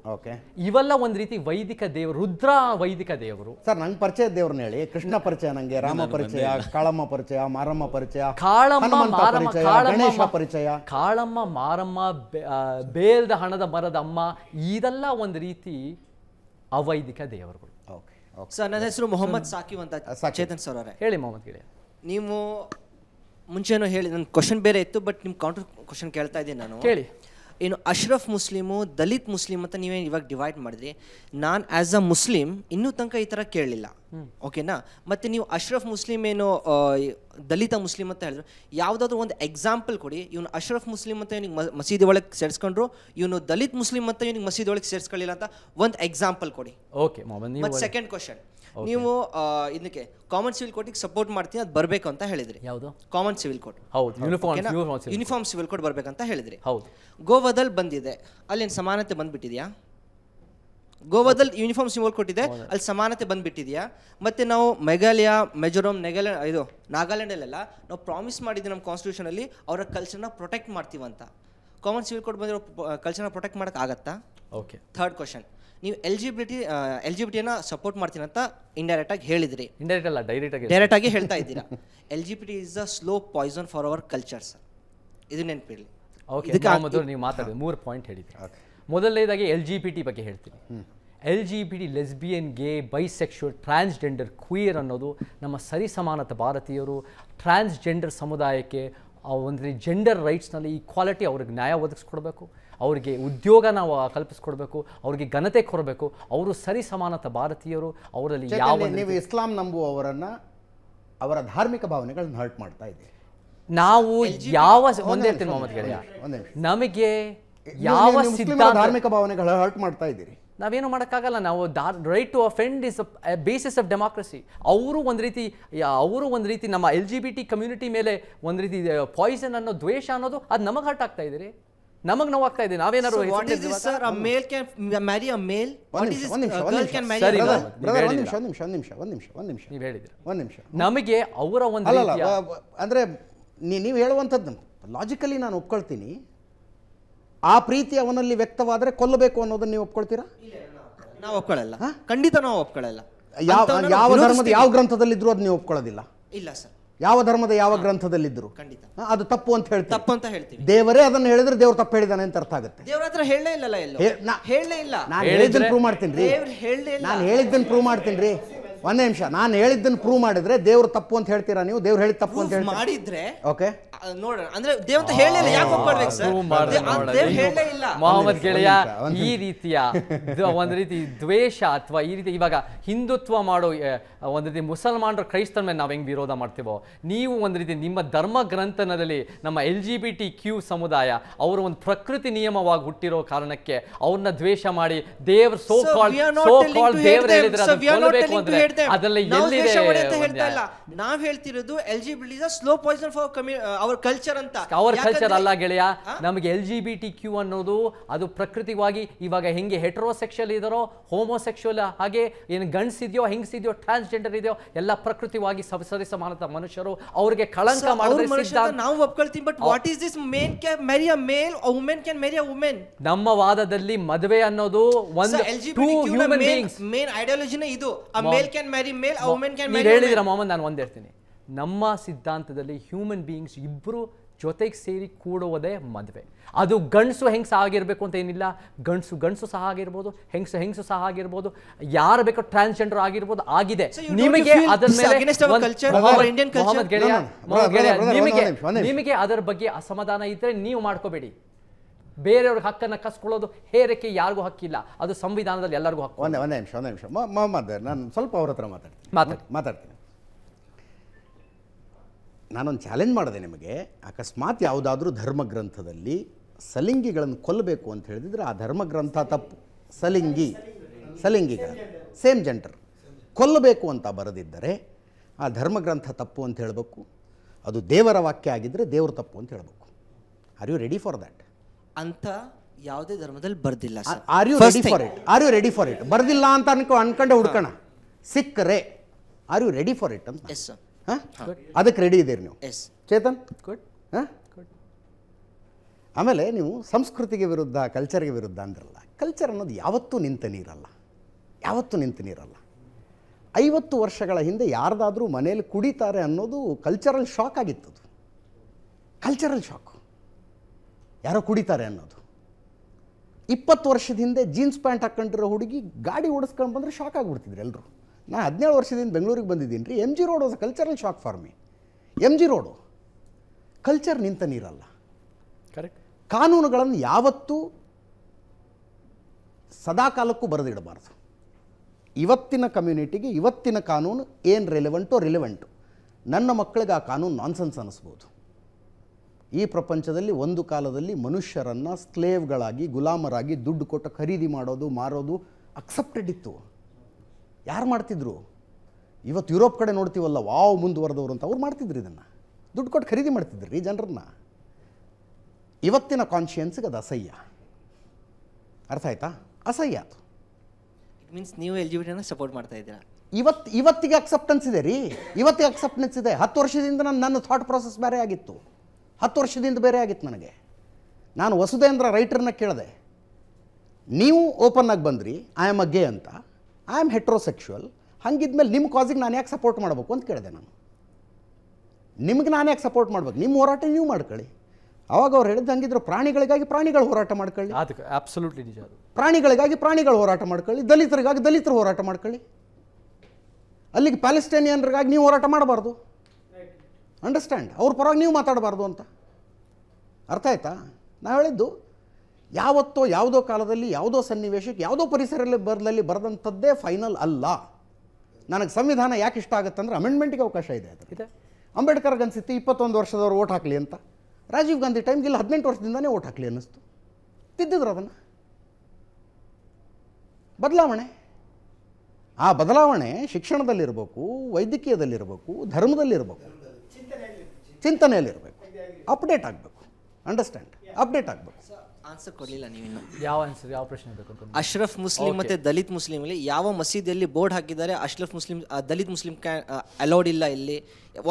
[SPEAKER 2] ಇವೆಲ್ಲ ಒಂದ್ ರೀತಿ ವೈದಿಕ ದೇವರು ರುದ್ರ ವೈದಿಕ ದೇವರು
[SPEAKER 1] ಸರ್ ನಂಗೆ ಪರಿಚಯ ದೇವ್ರನ್ನ ಹೇಳಿ ಕೃಷ್ಣ ಪರಿಚಯ ನಂಗೆ ರಾಮ ಪರಿಚಯ ಕಾಳಮ್ಮ ಪರಿಚಯ ಮಾರಮ್ಮ ಪರಿಚಯ ಕಾಳಮ್ಮ
[SPEAKER 2] ಪರಿಚಯ ಕಾಳಮ್ಮ ಮಾರಮ್ಮ ಬೇಲ್ದ ಹಣದ ಮರದ ಅಮ್ಮ ಇದೆಲ್ಲ ಒಂದ್ ರೀತಿ ಅವೈದಿಕ ದೇವರುಗಳು ಸರ್ ನನ್ನ ಹೆಸರು ಮೊಹಮ್ಮದ್
[SPEAKER 6] ಸಾಕಿವ್ ಅಂತ ಸಚೇತನ್ ಸರ್ ಅವರೇ ಹೇಳಿ ಮೊಹಮ್ಮದ್ ಗಿಳಿಯ ನೀವು ಮುಂಚೆನೂ ಹೇಳಿ ನನ್ನ ಕ್ವಶನ್ ಬೇರೆ ಇತ್ತು ಬಟ್ ನಿಮ್ಮ ಕೌಂಟರ್ ಕ್ವಶನ್ ಕೇಳ್ತಾ ಇದ್ದೀನಿ ನಾನು ಹೇಳಿ ಏನು ಅಶ್ರಫ್ ಮುಸ್ಲಿಮು ದಲಿತ್ ಮುಸ್ಲಿಂ ಅಂತ ನೀವೇನು ಇವಾಗ ಡಿವೈಡ್ ಮಾಡಿದ್ರಿ ನಾನು ಆ್ಯಸ್ ಅ ಮುಸ್ಲಿಂ ಇನ್ನೂ ತನಕ ಈ ಥರ ಕೇಳಲಿಲ್ಲ ಓಕೆನಾ ಮತ್ತು ನೀವು ಅಶ್ರಫ್ ಮುಸ್ಲಿಂ ಏನು ದಲಿತ ಮುಸ್ಲಿಂ ಅಂತ ಹೇಳಿದ್ರು ಯಾವ್ದಾದ್ರು ಒಂದು ಎಕ್ಸಾಂಪಲ್ ಕೊಡಿ ಇವನು ಅಶ್ರಫ್ ಮುಸ್ಲಿಂ ಅಂತ ಇವನಿಗೆ ಮಸೀದಿ ಒಳಗೆ ಸೇರಿಸ್ಕೊಂಡ್ರು ಇವನು ದಲಿತ್ ಮುಸ್ಲಿಂ ಅಂತ ಇವನಿಗೆ ಮಸೀದಿ ಒಳಗೆ ಸೇರಿಸ್ಕೊಳ್ಳಿಲ್ಲ ಅಂತ ಒಂದು ಎಕ್ಸಾಂಪಲ್ ಕೊಡಿ ಓಕೆ ಸೆಕೆಂಡ್ ಕ್ವಶನ್ ನೀವು ಇದಕ್ಕೆ ಕಾಮನ್ ಸಿವಿಲ್ ಕೋರ್ಟ್ ಸಪೋರ್ಟ್ ಮಾಡ್ತೀನಿ ಅದು ಬರಬೇಕು ಅಂತ ಹೇಳಿದ್ರಿ ಯಾವುದು common civil court uniform civil code ಬರ್ಬೇಕಂತ ಹೇಳಿದ್ರಿ ಹೌದು ಗೋವಾದಲ್ಲಿ ಬಂದಿದೆ ಅಲ್ಲೇನು ಸಮಾನತೆ ಬಂದ್ಬಿಟ್ಟಿದ್ಯಾ ಗೋವಾದಲ್ಲಿ ಯೂನಿಫಾರ್ಮ್ ಕೋರ್ಟ್ ಇದೆ ಅಲ್ಲಿ ಸಮಾನತೆ ಬಂದ್ಬಿಟ್ಟಿದ್ಯಾ ಮತ್ತೆ ನಾವು ಮೆಘಾಲಯ ಮೆಜೋರಾಮ್ ನೆಗಾಲ್ಯಾಂಡ್ ಇದು ನಾಗಾಲ್ಯಾಂಡ್ ಅಲ್ಲೆಲ್ಲ ನಾವು ಪ್ರಾಮಿಸ್ ಮಾಡಿದ್ವಿ ನಮ್ಮ ಕಾನ್ಸ್ಟಿಟ್ಯೂಷನ್ ಅಲ್ಲಿ ಅವರ ಕಲ್ಚರ್ನ ಪ್ರೊಟೆಕ್ಟ್ ಮಾಡ್ತೀವಂತ ಕಾಮನ್ ಸಿವಿಲ್ ಕೋಡ್ ಬಂದಿರೋ ಕಲ್ಚರ್ನ ಪ್ರೊಟೆಕ್ಟ್ ಆಗತ್ತಾ ಓಕೆ ಥರ್ಡ್ ಕ್ವಶನ್ ನೀವು ಎಲ್ ಜಿ ಎಲ್ ಜಿ ಟಿಯನ್ನು ಸಪೋರ್ಟ್ ಮಾಡ್ತೀನಿ ಅಂತ ಆಗಿ ಹೇಳಿದ್ರಿ ಇಂಡೈರೆಕ್ಟ್ ಅಲ್ಲ ಡೈರೆಕ್ಟ್ ಆಗಿ ಡೈರೆಕ್ಟ್ ಆಗಿ ಹೇಳ್ತಾ ಇದ್ದೀರಾ L G T is a slow poison for our culture sir ಇದು ನೆನಪಿರಲಿ ಓಕೆ ಮೊದಲು ನೀವು
[SPEAKER 2] ಮಾತಾಡೋದು ಮೂರು ಪಾಯಿಂಟ್ ಹೇಳಿದ್ರಿ ಮೊದಲನೇದಾಗಿ ಎಲ್ ಜಿ ಪಿ ಟಿ ಬಗ್ಗೆ ಹೇಳ್ತೀನಿ L G P T lesbian gay bisexual transgender queer ಅನ್ನೋದು ನಮ್ಮ ಸರಿಸಮಾನತ ಭಾರತೀಯರು ಟ್ರಾನ್ಸ್ಜೆಂಡರ್ ಸಮುದಾಯಕ್ಕೆ ಒಂದು ಜೆಂಡರ್ ರೈಟ್ಸ್ನಲ್ಲಿ ಈಕ್ವಾಲಿಟಿ ಅವ್ರಿಗೆ ನ್ಯಾಯ ಒದಗಿಸ್ಕೊಡ್ಬೇಕು ಅವರಿಗೆ ಉದ್ಯೋಗ ನಾವು ಕಲ್ಪಿಸ್ಕೊಡ್ಬೇಕು ಅವರಿಗೆ ಘನತೆ ಕೊಡಬೇಕು ಅವರು ಸರಿ ಭಾರತೀಯರು ಅವರಲ್ಲಿ ಯಾವ ನೀವು
[SPEAKER 1] ಇಸ್ಲಾಂ ನಂಬುವವರನ್ನ ಅವರ ಧಾರ್ಮಿಕ ಭಾವನೆಗಳನ್ನ
[SPEAKER 2] ಹರ್ಟ್ ಮಾಡ್ತಾ ಇದ್ದೀವಿ ನಾವು ಯಾವ ಒಂದೇ ಮೊಹಮ್ಮದ್ ನಮಗೆ ಯಾವ ಧಾರ್ಮಿಕ
[SPEAKER 1] ಭಾವನೆಗಳ ಹರ್ಟ್ ಮಾಡ್ತಾ ಇದ್ದೀರಿ
[SPEAKER 2] ನಾವೇನು ಮಾಡೋಕ್ಕಾಗಲ್ಲ ನಾವು right to offend is basis of democracy ಅವರು ಒಂದು ರೀತಿ ಅವರು ಒಂದು ರೀತಿ ನಮ್ಮ L G B T community ಮೇಲೆ ಒಂದು ರೀತಿ ಪಾಯ್ಸನ್ ಅನ್ನೋ ದ್ವೇಷ ಅನ್ನೋದು ಅದು ನಮಗೆ ಹರ್ಟ್ ಆಗ್ತಾ ಇದ್ದೀರಿ ನಮಗ್ ನೋವಾಗ್ತಾ ಇದೆ ನಾವೇನಾದ್ರು
[SPEAKER 6] ಮ್ಯಾರಿ ಅ ಮೇಲ್
[SPEAKER 2] ನಮಗೆ ಅವರ ಒಂದು
[SPEAKER 1] ಅಂದ್ರೆ ನೀವು ಹೇಳುವಂತದ್ದು ಲಾಜಿಕಲಿ ನಾನು ಒಪ್ಕೊಳ್ತೀನಿ ಆ ಪ್ರೀತಿ ಅವನಲ್ಲಿ ವ್ಯಕ್ತವಾದ್ರೆ ಕೊಲ್ಲಬೇಕು ಅನ್ನೋದನ್ನ ನೀವು ಒಪ್ಕೊಳ್ತೀರಾ
[SPEAKER 6] ನಾವು ಒಪ್ಕೊಳ್ಳಲ್ಲ ಖಂಡಿತ ನಾವು ಒಪ್ಕೊಳ್ಳಲ್ಲ ಯಾವ ಯಾವ ಧರ್ಮದ ಯಾವ
[SPEAKER 1] ಗ್ರಂಥದಲ್ಲಿದ್ರು ಅದು ನೀವು ಒಪ್ಕೊಳ್ಳೋದಿಲ್ಲ ಇಲ್ಲ ಸರ್ ಯಾವ ಧರ್ಮದ ಯಾವ ಗ್ರಂಥದಲ್ಲಿದ್ದರು ಖಂಡಿತ ಅದು ತಪ್ಪು ಅಂತ ಹೇಳಿ ತಪ್ಪು ಅಂತ ಹೇಳ್ತೀವಿ ದೇವರೇ ಅದನ್ನ ಹೇಳಿದ್ರೆ ದೇವರು ತಪ್ಪು ಹೇಳಿದಾನೆ ಅಂತ ಅರ್ಥ ಆಗುತ್ತೆ
[SPEAKER 6] ದೇವ್ರ ಹತ್ರ ಹೇಳಲೇ ಇಲ್ಲಲ್ಲ ಎಲ್ಲ ಇಲ್ಲ ನಾನು ಹೇಳಿದ್ದನ್ನು ಪ್ರೂವ್ ಮಾಡ್ತೀನಿ ರೀ ನಾನು ಹೇಳಿದ್ದನ್ನು
[SPEAKER 1] ಪ್ರೂವ್ ಮಾಡ್ತೀನಿ ರೀ ಒಂದೇ ನಿಮಿಷ ನಾನು ಹೇಳಿದ್ದನ್ನು ಪ್ರೂವ್ ಮಾಡಿದ್ರೆ ದೇವ್ರು ತಪ್ಪು ಅಂತ ಹೇಳ್ತೀರಾ ನೀವು ದೇವ್ರು ಹೇಳಿದ
[SPEAKER 6] ತಪ್ಪು ಅಂತ ಹೇಳಿ ಮಾಡಿದ್ರೆ ಓಕೆ ನೋಡೋಣ ಅಂದ್ರೆ ದೇವಂತ ಹೇಳಿಲ್ಲ ಯಾಕೆ ಹೋಗ್ಬಾರ್ಬೇಕು ಸರ್ ದೇವ್ ಹೇಳೇ ಇಲ್ಲ ಮೊಹಮ್ಮದ್ ಗೆಳೆಯ ಈ
[SPEAKER 2] ರೀತಿಯ ಒಂದ್ ರೀತಿ ದ್ವೇಷ ಅಥವಾ ಈ ರೀತಿ ಇವಾಗ ಹಿಂದುತ್ವ ಮಾಡೋ ಒಂದ್ ರೀತಿ ಮುಸಲ್ಮಾನರು ಕ್ರೈಸ್ತರ ಮೇಲೆ ನಾವು ಹೆಂಗ್ ವಿರೋಧ ಮಾಡ್ತೀವೋ ನೀವು ಒಂದ್ ರೀತಿ ನಿಮ್ಮ ಧರ್ಮ ಗ್ರಂಥನದಲ್ಲಿ ನಮ್ಮ L G B T Q ಸಮುದಾಯ ಅವರು ಒಂದು ಪ್ರಕೃತಿ ನಿಯಮವಾಗಿ ಹುಟ್ಟಿರೋ ಕಾರಣಕ್ಕೆ ಅವ್ರನ್ನ ದ್ವೇಷ ಮಾಡಿ ದೇವ್ರ ಸೋ ಕಾಲ್ ಸೋ ಕಾಲ್ ದೇವ್ರ ಹೇಳಿದ್ರೆ ಅದರಲ್ಲಿ ಎಲ್ಲಿದೆ
[SPEAKER 6] ನಾವ್ ಹೇಳ್ತಿರೋದು L G B T slow poison for ಅವ್ರ ಕಲ್ಚರ್ ಅಂತ
[SPEAKER 2] ಅವರ್ ಕಲ್ಚರ್ ಅಲ್ಲ ಗೆಳೆಯ ನಮಗೆ L G B T Q ಅನ್ನೋದು ಅದು ಪ್ರಕೃತಿವಾಗಿ ಇವಾಗ ಹೆಂಗೆ ಹೆಟ್ರೋಸೆಕ್ಷುವಲ್ ಇದಾರೋ ಹೋಮೋಸೆಕ್ಷುವಲ್ ಹಾಗೆ ಏನು ಗಂಡ್ಸಿದ್ಯೋ ಇದೆಯೋ ಟ್ರಾನ್ಸ್ಜೆಂಡರ್ ಇದೆಯೋ ಎಲ್ಲ ಪ್ರಕೃತಿವಾಗಿ ಸರಿ ಸಮಾನತ ಮನುಷ್ಯರು ಅವ್ರಿಗೆ ಕಳಂಕ ನಾವು ಒಪ್ಕೊಳ್ತೀವಿ but what is this
[SPEAKER 6] man can marry a male woman can marry a woman
[SPEAKER 2] ನಮ್ಮ ವಾದದಲ್ಲಿ ಮದುವೆ ಅನ್ನೋದು ಒಂದು ಟೂ ಹ್ಯೂಮನ್ ಬೀಯಿಂಗ್ಸ್
[SPEAKER 6] ಮೇನ್ ಐಡಿಯಾಲಜಿನೇ ಇದು a male can marry male a woman can marry ಹೇಳಿದ್ರೆ
[SPEAKER 2] ಮೊಹಮ್ಮದ್ ನಾನು ಒಂದೇ ಇರ್ತೀನಿ ನಮ್ಮ ಸಿದ್ಧಾಂತದಲ್ಲಿ ಹ್ಯೂಮನ್ ಬೀಯಿಂಗ್ಸ್ ಇಬ್ಬರು ಜೊತೆಗೆ ಸೇರಿ ಕೂಡುವುದೇ ಮದುವೆ ಅದು ಗಂಡಸು ಹೆಂಗಸು ಆಗಿರಬೇಕು ಅಂತ ಏನಿಲ್ಲ ಗಂಡಸು ಗಂಡಸು ಸಹ ಆಗಿರ್ಬೋದು ಹೆಂಗಸು ಹೆಂಗಸು ಸಹ ಆಗಿರ್ಬೋದು ಯಾರು ಬೇಕೋ ಟ್ರಾನ್ಸ್ಜೆಂಡರ್ ಆಗಿರ್ಬೋದು ಆಗಿದೆ ನಿಮಗೆ ಅದರ ಮೇಲೆ ನಿಮಗೆ ಅದರ ಬಗ್ಗೆ ಅಸಮಾಧಾನ ಇದ್ರೆ ನೀವು ಮಾಡ್ಕೋಬೇಡಿ ಬೇರೆಯವ್ರ ಹಕ್ಕನ್ನು ಕಸ್ಕೊಳ್ಳೋದು ಹೇರಕ್ಕೆ ಯಾರಿಗೂ ಹಕ್ಕಿಲ್ಲ ಅದು ಸಂವಿಧಾನದಲ್ಲಿ ಎಲ್ಲರಿಗೂ ಹಕ್ಕು
[SPEAKER 1] ಒಂದೇ ಒಂದೇ ನಿಮಿಷ ಒಂದೇ ನಿಮಿಷ ನಾನು ಸ್ವಲ್ಪ ಅವ್ರ ಹತ್ರ ಮಾತಾಡ್ತೀನಿ ಮಾತಾಡ್ತೀನಿ ನಾನೊಂದು ಚಾಲೆಂಜ್ ಮಾಡಿದೆ ನಿಮಗೆ ಅಕಸ್ಮಾತ್ ಯಾವುದಾದ್ರೂ ಧರ್ಮಗ್ರಂಥದಲ್ಲಿ ಸಲಿಂಗಿಗಳನ್ನು ಕೊಲ್ಲಬೇಕು ಅಂತ ಹೇಳಿದ್ರೆ ಆ ಧರ್ಮಗ್ರಂಥ ತಪ್ಪು ಸಲಿಂಗಿ ಸಲಿಂಗಿಗಳ ಸೇಮ್ ಜೆಂಡರ್ ಕೊಲ್ಲಬೇಕು ಅಂತ ಬರೆದಿದ್ದರೆ ಆ ಧರ್ಮಗ್ರಂಥ ತಪ್ಪು ಅಂತ ಹೇಳಬೇಕು ಅದು ದೇವರ ವಾಕ್ಯ ಆಗಿದ್ದರೆ ದೇವರು ತಪ್ಪು ಅಂತ ಹೇಳಬೇಕು are you ready for that
[SPEAKER 6] ಅಂತ ಯಾವುದೇ ಧರ್ಮದಲ್ಲಿ ಬರ್ದಿಲ್ಲ are you ready for it
[SPEAKER 1] are you ready for it ಬರ್ದಿಲ್ಲ ಅಂತ ಅನ್ಕೊ ಅನ್ಕೊಂಡೆ ಹುಡ್ಕೋಣ ಸಿಕ್ಕರೆ are you ready for it ಅಂತ ಎಸ್ ಸರ್ ಹಾಂ ಅದಕ್ಕೆ ರೆಡಿ ಇದ್ದೀರಿ ನೀವು ಚೇತನ್ ಗುಡ್ ಹಾಂ ಆಮೇಲೆ ನೀವು ಸಂಸ್ಕೃತಿಗೆ ವಿರುದ್ಧ ಕಲ್ಚರ್ಗೆ ವಿರುದ್ಧ ಅಂದ್ರಲ್ಲ ಕಲ್ಚರ್ ಅನ್ನೋದು ಯಾವತ್ತೂ ನಿಂತ ನೀರಲ್ಲ ಯಾವತ್ತೂ ನಿಂತ ನೀರಲ್ಲ ಐವತ್ತು ವರ್ಷಗಳ ಹಿಂದೆ ಯಾರ್ದಾದರೂ ಮನೇಲಿ ಕುಡಿತಾರೆ ಅನ್ನೋದು ಕಲ್ಚರಲ್ ಶಾಕ್ ಅದು ಕಲ್ಚರಲ್ ಶಾಕ್ ಯಾರೋ ಕುಡಿತಾರೆ ಅನ್ನೋದು ಇಪ್ಪತ್ತು ವರ್ಷದ ಹಿಂದೆ ಜೀನ್ಸ್ ಪ್ಯಾಂಟ್ ಹಾಕ್ಕೊಂಡಿರೋ ಹುಡುಗಿ ಗಾಡಿ ಓಡಿಸ್ಕೊಂಡು ಬಂದರೆ ಶಾಕ್ ಆಗಿಬಿಡ್ತಿದ್ರು ಎಲ್ಲರೂ ನಾನು ಹದಿನೇಳು ವರ್ಷದಿಂದ ಬೆಂಗಳೂರಿಗೆ ಬಂದಿದ್ದೀನಿ ರೀ M G road was cultural shock for me M G road culture ನಿಂತ ನೀರಲ್ಲ ಕರೆಕ್ಟ್ ಕಾನೂನುಗಳನ್ನು ಯಾವತ್ತೂ ಸದಾಕಾಲಕ್ಕೂ ಬರೆದಿಡಬಾರ್ದು ಇವತ್ತಿನ ಕಮ್ಯುನಿಟಿಗೆ ಇವತ್ತಿನ ಕಾನೂನು ಏನು ರೆಲೆವೆಂಟೋ ರಿಲೆವೆಂಟು ನನ್ನ ಮಕ್ಕಳಿಗೆ ಆ ಕಾನೂನು ನಾನ್ಸೆನ್ಸ್ ಅನ್ನಿಸ್ಬೋದು ಈ ಪ್ರಪಂಚದಲ್ಲಿ ಒಂದು ಕಾಲದಲ್ಲಿ ಮನುಷ್ಯರನ್ನು ಸ್ಲೇವ್ಗಳಾಗಿ ಗುಲಾಮರಾಗಿ ದುಡ್ಡು ಕೊಟ್ಟು ಖರೀದಿ ಮಾಡೋದು ಮಾರೋದು ಅಕ್ಸೆಪ್ಟೆಡ್ ಇತ್ತು ಯಾರು ಮಾಡ್ತಿದ್ರು ಇವತ್ತು ಯುರೋಪ್ ಕಡೆ ನೋಡ್ತೀವಲ್ಲ ವಾವ್ ಮುಂದುವರೆದವರು ಅಂತ ಅವ್ರು ಮಾಡ್ತಿದ್ರು ಇದನ್ನು ದುಡ್ಡು ಕೊಟ್ಟು ಖರೀದಿ ಮಾಡ್ತಿದ್ರು ರೀ ಜನರನ್ನ ಇವತ್ತಿನ ಕಾನ್ಶಿಯನ್ಸ್ಗೆ ಅದು ಅಸಹ್ಯ ಅರ್ಥ ಆಯ್ತಾ ಅಸಹ್ಯ ಅದು
[SPEAKER 6] ಮೀನ್ಸ್ ನೀವು ಎಲ್ ಜಿ ಸಪೋರ್ಟ್ ಮಾಡ್ತಾ ಇದ್ದೀರಾ
[SPEAKER 1] ಇವತ್ತು ಇವತ್ತಿಗೆ ಅಕ್ಸೆಪ್ಟೆನ್ಸ್ ಇದೆ ರೀ ಇವತ್ತಿಗೆ ಅಕ್ಸೆಪ್ಟೆನ್ಸ್ ಇದೆ ಹತ್ತು ವರ್ಷದಿಂದ ನಾನು ನನ್ನ ಥಾಟ್ ಪ್ರೊಸೆಸ್ ಬೇರೆ ಆಗಿತ್ತು ಹತ್ತು ವರ್ಷದಿಂದ ಬೇರೆ ಆಗಿತ್ತು ನನಗೆ ನಾನು ವಸುದೇಂದ್ರ ರೈಟರ್ನ ಕೇಳಿದೆ ನೀವು ಓಪನ್ ಆಗಿ ಬಂದ್ರಿ ಐ ಆಮ್ ಅ ಗೇ ಅಂತ ಐ ಆಮ್ ಹೆಟ್ರೋಸೆಕ್ಷುವಲ್ ಹಂಗಿದ್ಮೇಲೆ ನಿಮ್ಮ ಕಾಸಿಗೆ ನಾನು ಯಾಕೆ ಸಪೋರ್ಟ್ ಮಾಡಬೇಕು ಅಂತ ಕೇಳಿದೆ ನಾನು ನಿಮ್ಗೆ ನಾನು ಯಾಕೆ ಸಪೋರ್ಟ್ ಮಾಡ್ಬೇಕು ನಿಮ್ಮ ಹೋರಾಟ ನೀವು ಮಾಡ್ಕೊಳ್ಳಿ ಅವಾಗ ಅವ್ರು ಹೇಳಿದ್ದು ಹಂಗಿದ್ರು ಪ್ರಾಣಿಗಳಿಗಾಗಿ ಪ್ರಾಣಿಗಳು ಹೋರಾಟ ಮಾಡ್ಕೊಳ್ಳಿ ಅದಕ್ಕೆ ಅಬ್ಸಲ್ಯೂಟ್ಲಿ ನಿಜ ಪ್ರಾಣಿಗಳಿಗಾಗಿ ಪ್ರಾಣಿಗಳು ಹೋರಾಟ ಮಾಡ್ಕೊಳ್ಳಿ ದಲಿತರಿಗಾಗಿ ದಲಿತರು ಹೋರಾಟ ಮಾಡ್ಕೊಳ್ಳಿ ಅಲ್ಲಿಗೆ ಪ್ಯಾಲೆಸ್ಟೈನಿಯನ್ರಿಗಾಗಿ ನೀವು ಹೋರಾಟ ಮಾಡಬಾರ್ದು ಅಂಡರ್ಸ್ಟ್ಯಾಂಡ್ ಅವ್ರ ಪರವಾಗಿ ನೀವು ಮಾತಾಡಬಾರ್ದು ಅಂತ ಅರ್ಥ ಆಯ್ತಾ ನಾವು ಹೇಳಿದ್ದು ಯಾವತ್ತೋ ಯಾವುದೋ ಕಾಲದಲ್ಲಿ ಯಾವುದೋ ಸನ್ನಿವೇಶಕ್ಕೆ ಯಾವುದೋ ಪರಿಸರದಲ್ಲಿ ಬರಲಲ್ಲಿ ಬರೆದಂಥದ್ದೇ ಫೈನಲ್ ಅಲ್ಲ ನನಗೆ ಸಂವಿಧಾನ ಯಾಕೆ ಇಷ್ಟ ಆಗುತ್ತೆ ಅಂದರೆ ಅಮೆಂಡ್ಮೆಂಟ್ಗೆ ಅವಕಾಶ ಇದೆ ಅದಕ್ಕೆ ಅಂಬೇಡ್ಕರ್ಗೆ ಅನಿಸುತ್ತೆ ಇಪ್ಪತ್ತೊಂದು ವರ್ಷದವ್ರು ಓಟ್ ಹಾಕಲಿ ಅಂತ ರಾಜೀವ್ ಗಾಂಧಿ ಟೈಮ್ಗೆ ಇಲ್ಲಿ ಹದಿನೆಂಟು ವರ್ಷದಿಂದಾನೇ ಓಟ್ ಹಾಕಲಿ ಅನ್ನಿಸ್ತು ತಿದ್ದಿದ್ರು ಅದನ್ನು ಬದಲಾವಣೆ ಆ ಬದಲಾವಣೆ ಶಿಕ್ಷಣದಲ್ಲಿರಬೇಕು ವೈದ್ಯಕೀಯದಲ್ಲಿರಬೇಕು ಧರ್ಮದಲ್ಲಿರಬೇಕು
[SPEAKER 6] ಚಿಂತನೆಯಲ್ಲಿರಬೇಕು ಅಪ್ಡೇಟ್ ಆಗಬೇಕು ಅಂಡರ್ಸ್ಟ್ಯಾಂಡ್ ಅಪ್ಡೇಟ್ ಆಗಬೇಕು ಆನ್ಸರ್ ಕೊಡಲಿಲ್ಲ ನೀವು ಯಾವ ಆನ್ಸರ್ ಯಾವ ಪ್ರಶ್ನೆ ಬೇಕು ಅಶ್ರಫ್ ಮುಸ್ಲಿಂ ಮತ್ತೆ ದಲಿತ್ ಅಲ್ಲಿ ಯಾವ ಮಸೀದಿಯಲ್ಲಿ ಬೋರ್ಡ್ ಹಾಕಿದ್ದಾರೆ Ashraf Muslim Dalit Muslim allowed ಇಲ್ಲ ಇಲ್ಲಿ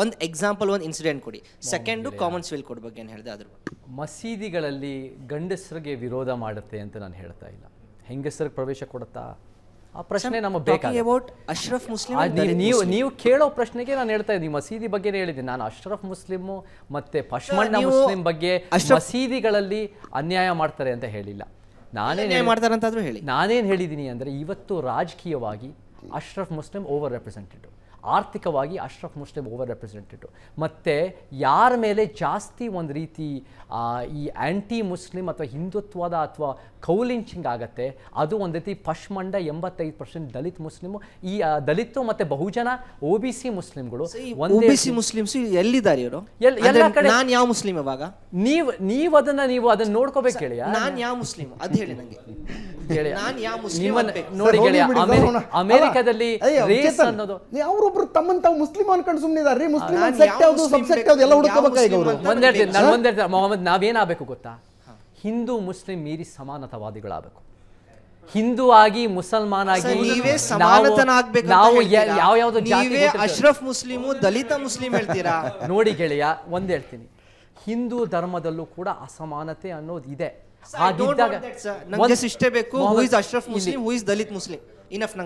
[SPEAKER 6] ಒಂದು ಎಕ್ಸಾಂಪಲ್ ಒಂದು ಇನ್ಸಿಡೆಂಟ್ ಕೊಡಿ ಸೆಕೆಂಡು ಕಾಮನ್ಸ್ ವೆಲ್ ಕೋಡ್ ಬಗ್ಗೆ ಹೇಳಿದೆ ಅದ್ರ
[SPEAKER 2] ಮಸೀದಿಗಳಲ್ಲಿ ಗಂಡಸರಿಗೆ ವಿರೋಧ ಮಾಡುತ್ತೆ ಅಂತ ನಾನು ಹೇಳ್ತಾ ಇಲ್ಲ ಹೆಂಗಸರಿಗೆ ಪ್ರವೇಶ ಕೊಡುತ್ತಾ ಆ ಪ್ರಶ್ನೆ ನಮಗೆ ಬೇಕಾಗಿ ಅಶ್ರಫ್ ಮುಸ್ಲಿಂ ನೀವು ನೀವು ಕೇಳೋ ಪ್ರಶ್ನೆಗೆ ನಾನು ಹೇಳ್ತಾ ಇದ್ದೀನಿ ಮಸೀದಿ ಬಗ್ಗೆ ಹೇಳಿದ್ದೀನಿ ನಾನು ಅಶ್ರಫ್ ಮುಸ್ಲಿಮು ಮತ್ತೆ ಪಶ್ಮಣ್ಣ ಮುಸ್ಲಿಂ ಬಗ್ಗೆ ಮಸೀದಿಗಳಲ್ಲಿ ಅನ್ಯಾಯ ಮಾಡ್ತಾರೆ ಅಂತ ಹೇಳಿಲ್ಲ ನಾನೇನು ಮಾಡ್ತಾರೆ ಅಂತಾದ್ರೂ ಹೇಳಿ ನಾನೇನು ಹೇಳಿದ್ದೀನಿ ಅಂದ್ರೆ ಇವತ್ತು ರಾಜಕೀಯವಾಗಿ ಅಶ್ರಫ್ ಮುಸ್ಲಿಂ ಓವರ್ ರೆಪ್ರೆಸೆಂಟೆಡ್ ಆರ್ಥಿಕವಾಗಿ ಅಶ್ರಫ್ ಮುಸ್ಲಿಂ ಓವರ್ ರೆಪ್ರೆಸೆಂಟೇಟಿವ್ ಮತ್ತು ಯಾರ ಮೇಲೆ ಜಾಸ್ತಿ ಒಂದು ರೀತಿ ಈ ಆ್ಯಂಟಿ ಮುಸ್ಲಿಮ್ ಅಥವಾ ಹಿಂದುತ್ವದ ಅಥವಾ ಕೌಲಿಂಚಿಂಗ್ ಆಗುತ್ತೆ ಅದು ಒಂದು ರೀತಿ ಪಶ್ಮಂಡ ಎಂಬತ್ತೈದು ಪರ್ಸೆಂಟ್ ದಲಿತ ಮುಸ್ಲಿಮು ಈ ದಲಿತು ಮತ್ತು ಬಹುಜನ ಒ ಬಿ ಸಿ ಮುಸ್ಲಿಮ್ಗಳು ಎಲ್ಲಿದ್ದಾರೆ ಇವರು ಎಲ್ಲ ಕಡೆ ನಾನು ಯಾವ ಮುಸ್ಲಿಂ ಇವಾಗ ನೀವು ನೀವು ಅದನ್ನು ನೀವು ಅದನ್ನ ನೋಡ್ಕೋಬೇಕು ಹೇಳಿ ನಾನು
[SPEAKER 6] ಯಾವ ಮುಸ್ಲಿಂ ಅದು ಹೇಳಿ ನನಗೆ
[SPEAKER 2] ನೋಡಿ ಅಮೆರಿಕದಲ್ಲಿ
[SPEAKER 1] ಅವರೊಬ್ರು ತಮ್ಮನ್ ತಾವು ಮುಸ್ಲಿಂ ಅನ್ಕೊಂಡು ಸುಮ್ಮನಿದಾರ್ರಿ ಮುಸ್ಲಿಂ
[SPEAKER 2] ಮೊಹಮ್ಮದ್ ನಾವೇನಾಗಬೇಕು ಗೊತ್ತಾ ಹಿಂದೂ ಮುಸ್ಲಿಂ ಮೀರಿ ಸಮಾನತಾವಾದಿಗಳಾಗಬೇಕು ಹಿಂದೂ ಆಗಿ ಮುಸಲ್ಮಾನ್ ಆಗಿ ನಾವು ಯಾವ ಯಾವ್ದು ಅಶ್ರಫ್ ಮುಸ್ಲಿಮು ದಲಿತ ಮುಸ್ಲಿಂ ಹೇಳ್ತೀರಾ ನೋಡಿ ಗೆಳೆಯ ಒಂದ್ ಹೇಳ್ತೀನಿ ಹಿಂದೂ ಧರ್ಮದಲ್ಲೂ ಕೂಡ ಅಸಮಾನತೆ ಅನ್ನೋದು ಇದೆ ಬೇಕು ಅಶ್ರಫ್ ಮುಸ್ಲಿಂ ದಲಿತ್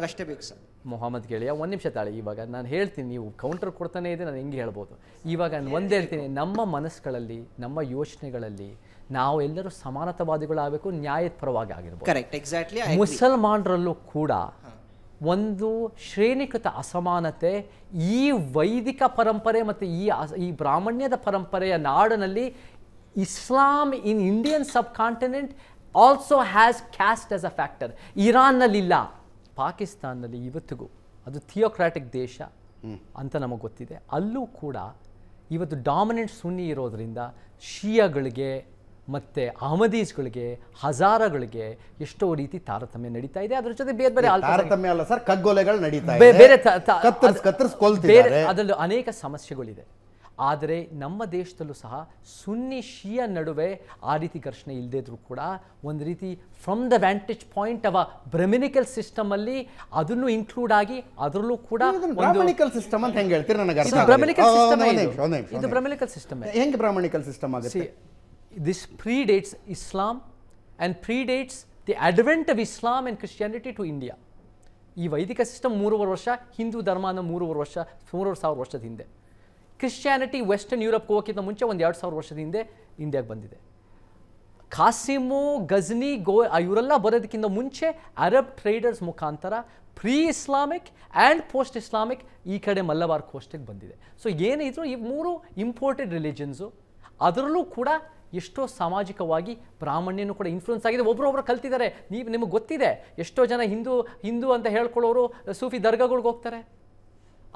[SPEAKER 2] ಅಷ್ಟೇ ಬೇಕು ಸರ್ ಮೊಹಮ್ಮದ್ ಗೆಳೆಯ ಒಂದು ನಿಮಿಷ ತಾಳಿ ಇವಾಗ ನಾನು ಹೇಳ್ತೀನಿ ನೀವು ಕೌಂಟರ್ ಕೊಡ್ತಾನೆ ಇದೆ ನಾನು ಹೆಂಗೆ ಹೇಳ್ಬೋದು ಇವಾಗ ನಾನು ಒಂದು ಹೇಳ್ತೀನಿ ನಮ್ಮ ಮನಸ್ಸುಗಳಲ್ಲಿ ನಮ್ಮ ಯೋಚನೆಗಳಲ್ಲಿ ನಾವು ಎಲ್ಲರೂ ಸಮಾನತವಾದಿಗಳಾಗಬೇಕು ನ್ಯಾಯದ ಪರವಾಗಿ ಆಗಿರ್ಬೋದು ಕರೆಕ್ಟ್ ಎಕ್ಸಾಕ್ಟ್ಲಿ ಮುಸಲ್ಮಾನರಲ್ಲೂ ಕೂಡ ಒಂದು ಶ್ರೇಣಿಕೃತ ಅಸಮಾನತೆ ಈ ವೈದಿಕ ಪರಂಪರೆ ಮತ್ತು ಈ ಈ ಬ್ರಾಹ್ಮಣ್ಯದ ಪರಂಪರೆಯ ನಾಡಿನಲ್ಲಿ Islam in Indian subcontinent also has caste as a factor ಇರಾನ್ನಲ್ಲಿಲ್ಲ ಪಾಕಿಸ್ತಾನಲ್ಲಿ ಇವತ್ತಿಗೂ ಅದು ಥಿಯೋಕ್ರಾಟಿಕ್ ದೇಶ ಅಂತ ನಮಗೆ ಗೊತ್ತಿದೆ ಅಲ್ಲೂ ಕೂಡ ಇವತ್ತು ಡಾಮಿನೆಂಟ್ ಸುನ್ನಿ ಇರೋದರಿಂದ ಶಿಯಾಗಳಿಗೆ ಮತ್ತು ಅಹಮದೀಸ್ಗಳಿಗೆ ಹಜಾರಗಳಿಗೆ ಎಷ್ಟೋ ರೀತಿ ತಾರತಮ್ಯ ನಡೀತಾ ಇದೆ ಅದರ ಜೊತೆ ಬೇರೆ ಬೇರೆ ತಾರತಮ್ಯ ಅಲ್ಲ ಸರ್ ಕಗ್ಗೊಲೆಗಳು ನಡೀತಾ ಇದೆ ಬೇರೆ ಅದರಲ್ಲಿ ಅನೇಕ ಸಮಸ್ಯೆಗಳಿದೆ ಆದರೆ ನಮ್ಮ ದೇಶದಲ್ಲೂ ಸಹ ಸುನ್ನಿ ಶಿಯ ನಡುವೆ ಆ ರೀತಿ ಘರ್ಷಣೆ ಇಲ್ಲದೇ ಇದ್ರೂ ಕೂಡ ಒಂದು ರೀತಿ ಫ್ರಮ್ ದ ವ್ಯಾಂಟೇಜ್ ಪಾಯಿಂಟ್ ಅವ ಬ್ರಮಿನಿಕಲ್ ಸಿಸ್ಟಮಲ್ಲಿ ಅದನ್ನು ಇನ್ಕ್ಲೂಡ್ ಆಗಿ ಅದರಲ್ಲೂ ಕೂಡ ಬ್ರಾಹ್ಮಣಿಕಲ್ ಸಿಸ್ಟಮ್ ಅಂತ ಹೆಂಗೆ ನನಗೆ ಇದು ಸಿಸ್ಟಮ್ ಹೆಂಗೆ ಬ್ರಾಹ್ಮಣಿಕಲ್ ಸಿಸ್ಟಮ್ ಆಗುತ್ತೆ this predates Islam and predates the advent of Islam and Christianity to India ಈ ವೈದಿಕ ಸಿಸ್ಟಮ್ ಮೂರುವರೆ ವರ್ಷ ಹಿಂದೂ ಧರ್ಮನ ಮೂರುವರೆ ವರ್ಷ ಮೂರುವರೆ ಸಾವಿರ ವರ್ಷದ ಹಿಂದೆ ಕ್ರಿಶ್ಚಿಯಾನಿಟಿ ವೆಸ್ಟರ್ನ್ ಯೂರೋಪ್ಗೆ ಹೋಗೋಕ್ಕಿಂತ ಮುಂಚೆ ಒಂದು ಎರಡು ಸಾವಿರ ವರ್ಷದ ಹಿಂದೆ ಇಂಡಿಯಾಗೆ ಬಂದಿದೆ ಖಾಸಿಮು ಗಜ್ನಿ ಗೋ ಇವರೆಲ್ಲ ಬರೋದಕ್ಕಿಂತ ಮುಂಚೆ ಅರಬ್ ಟ್ರೇಡರ್ಸ್ ಮುಖಾಂತರ pre Islamic and post Islamic ಈ ಕಡೆ ಮಲ್ಲಬಾರ್ ಕೋಸ್ಟಿಗೆ ಬಂದಿದೆ ಸೊ ಏನಿದ್ರು ಈ ಮೂರು ಇಂಪೋರ್ಟೆಡ್ ರಿಲಿಜನ್ಸು ಅದರಲ್ಲೂ ಕೂಡ ಎಷ್ಟೋ ಸಾಮಾಜಿಕವಾಗಿ ಬ್ರಾಹ್ಮಣ್ಯನೂ ಕೂಡ ಇನ್ಫ್ಲೂಯೆನ್ಸ್ ಆಗಿದೆ ಒಬ್ಬರೊಬ್ಬರು ಕಲ್ತಿದ್ದಾರೆ ನೀವು ನಿಮಗೆ ಗೊತ್ತಿದೆ ಎಷ್ಟೋ ಜನ ಹಿಂದೂ ಹಿಂದೂ ಅಂತ ಹೇಳ್ಕೊಳ್ಳೋರು ಸೂಫಿ ದರ್ಗಾಗಳಿಗೆ ಹೋಗ್ತಾರೆ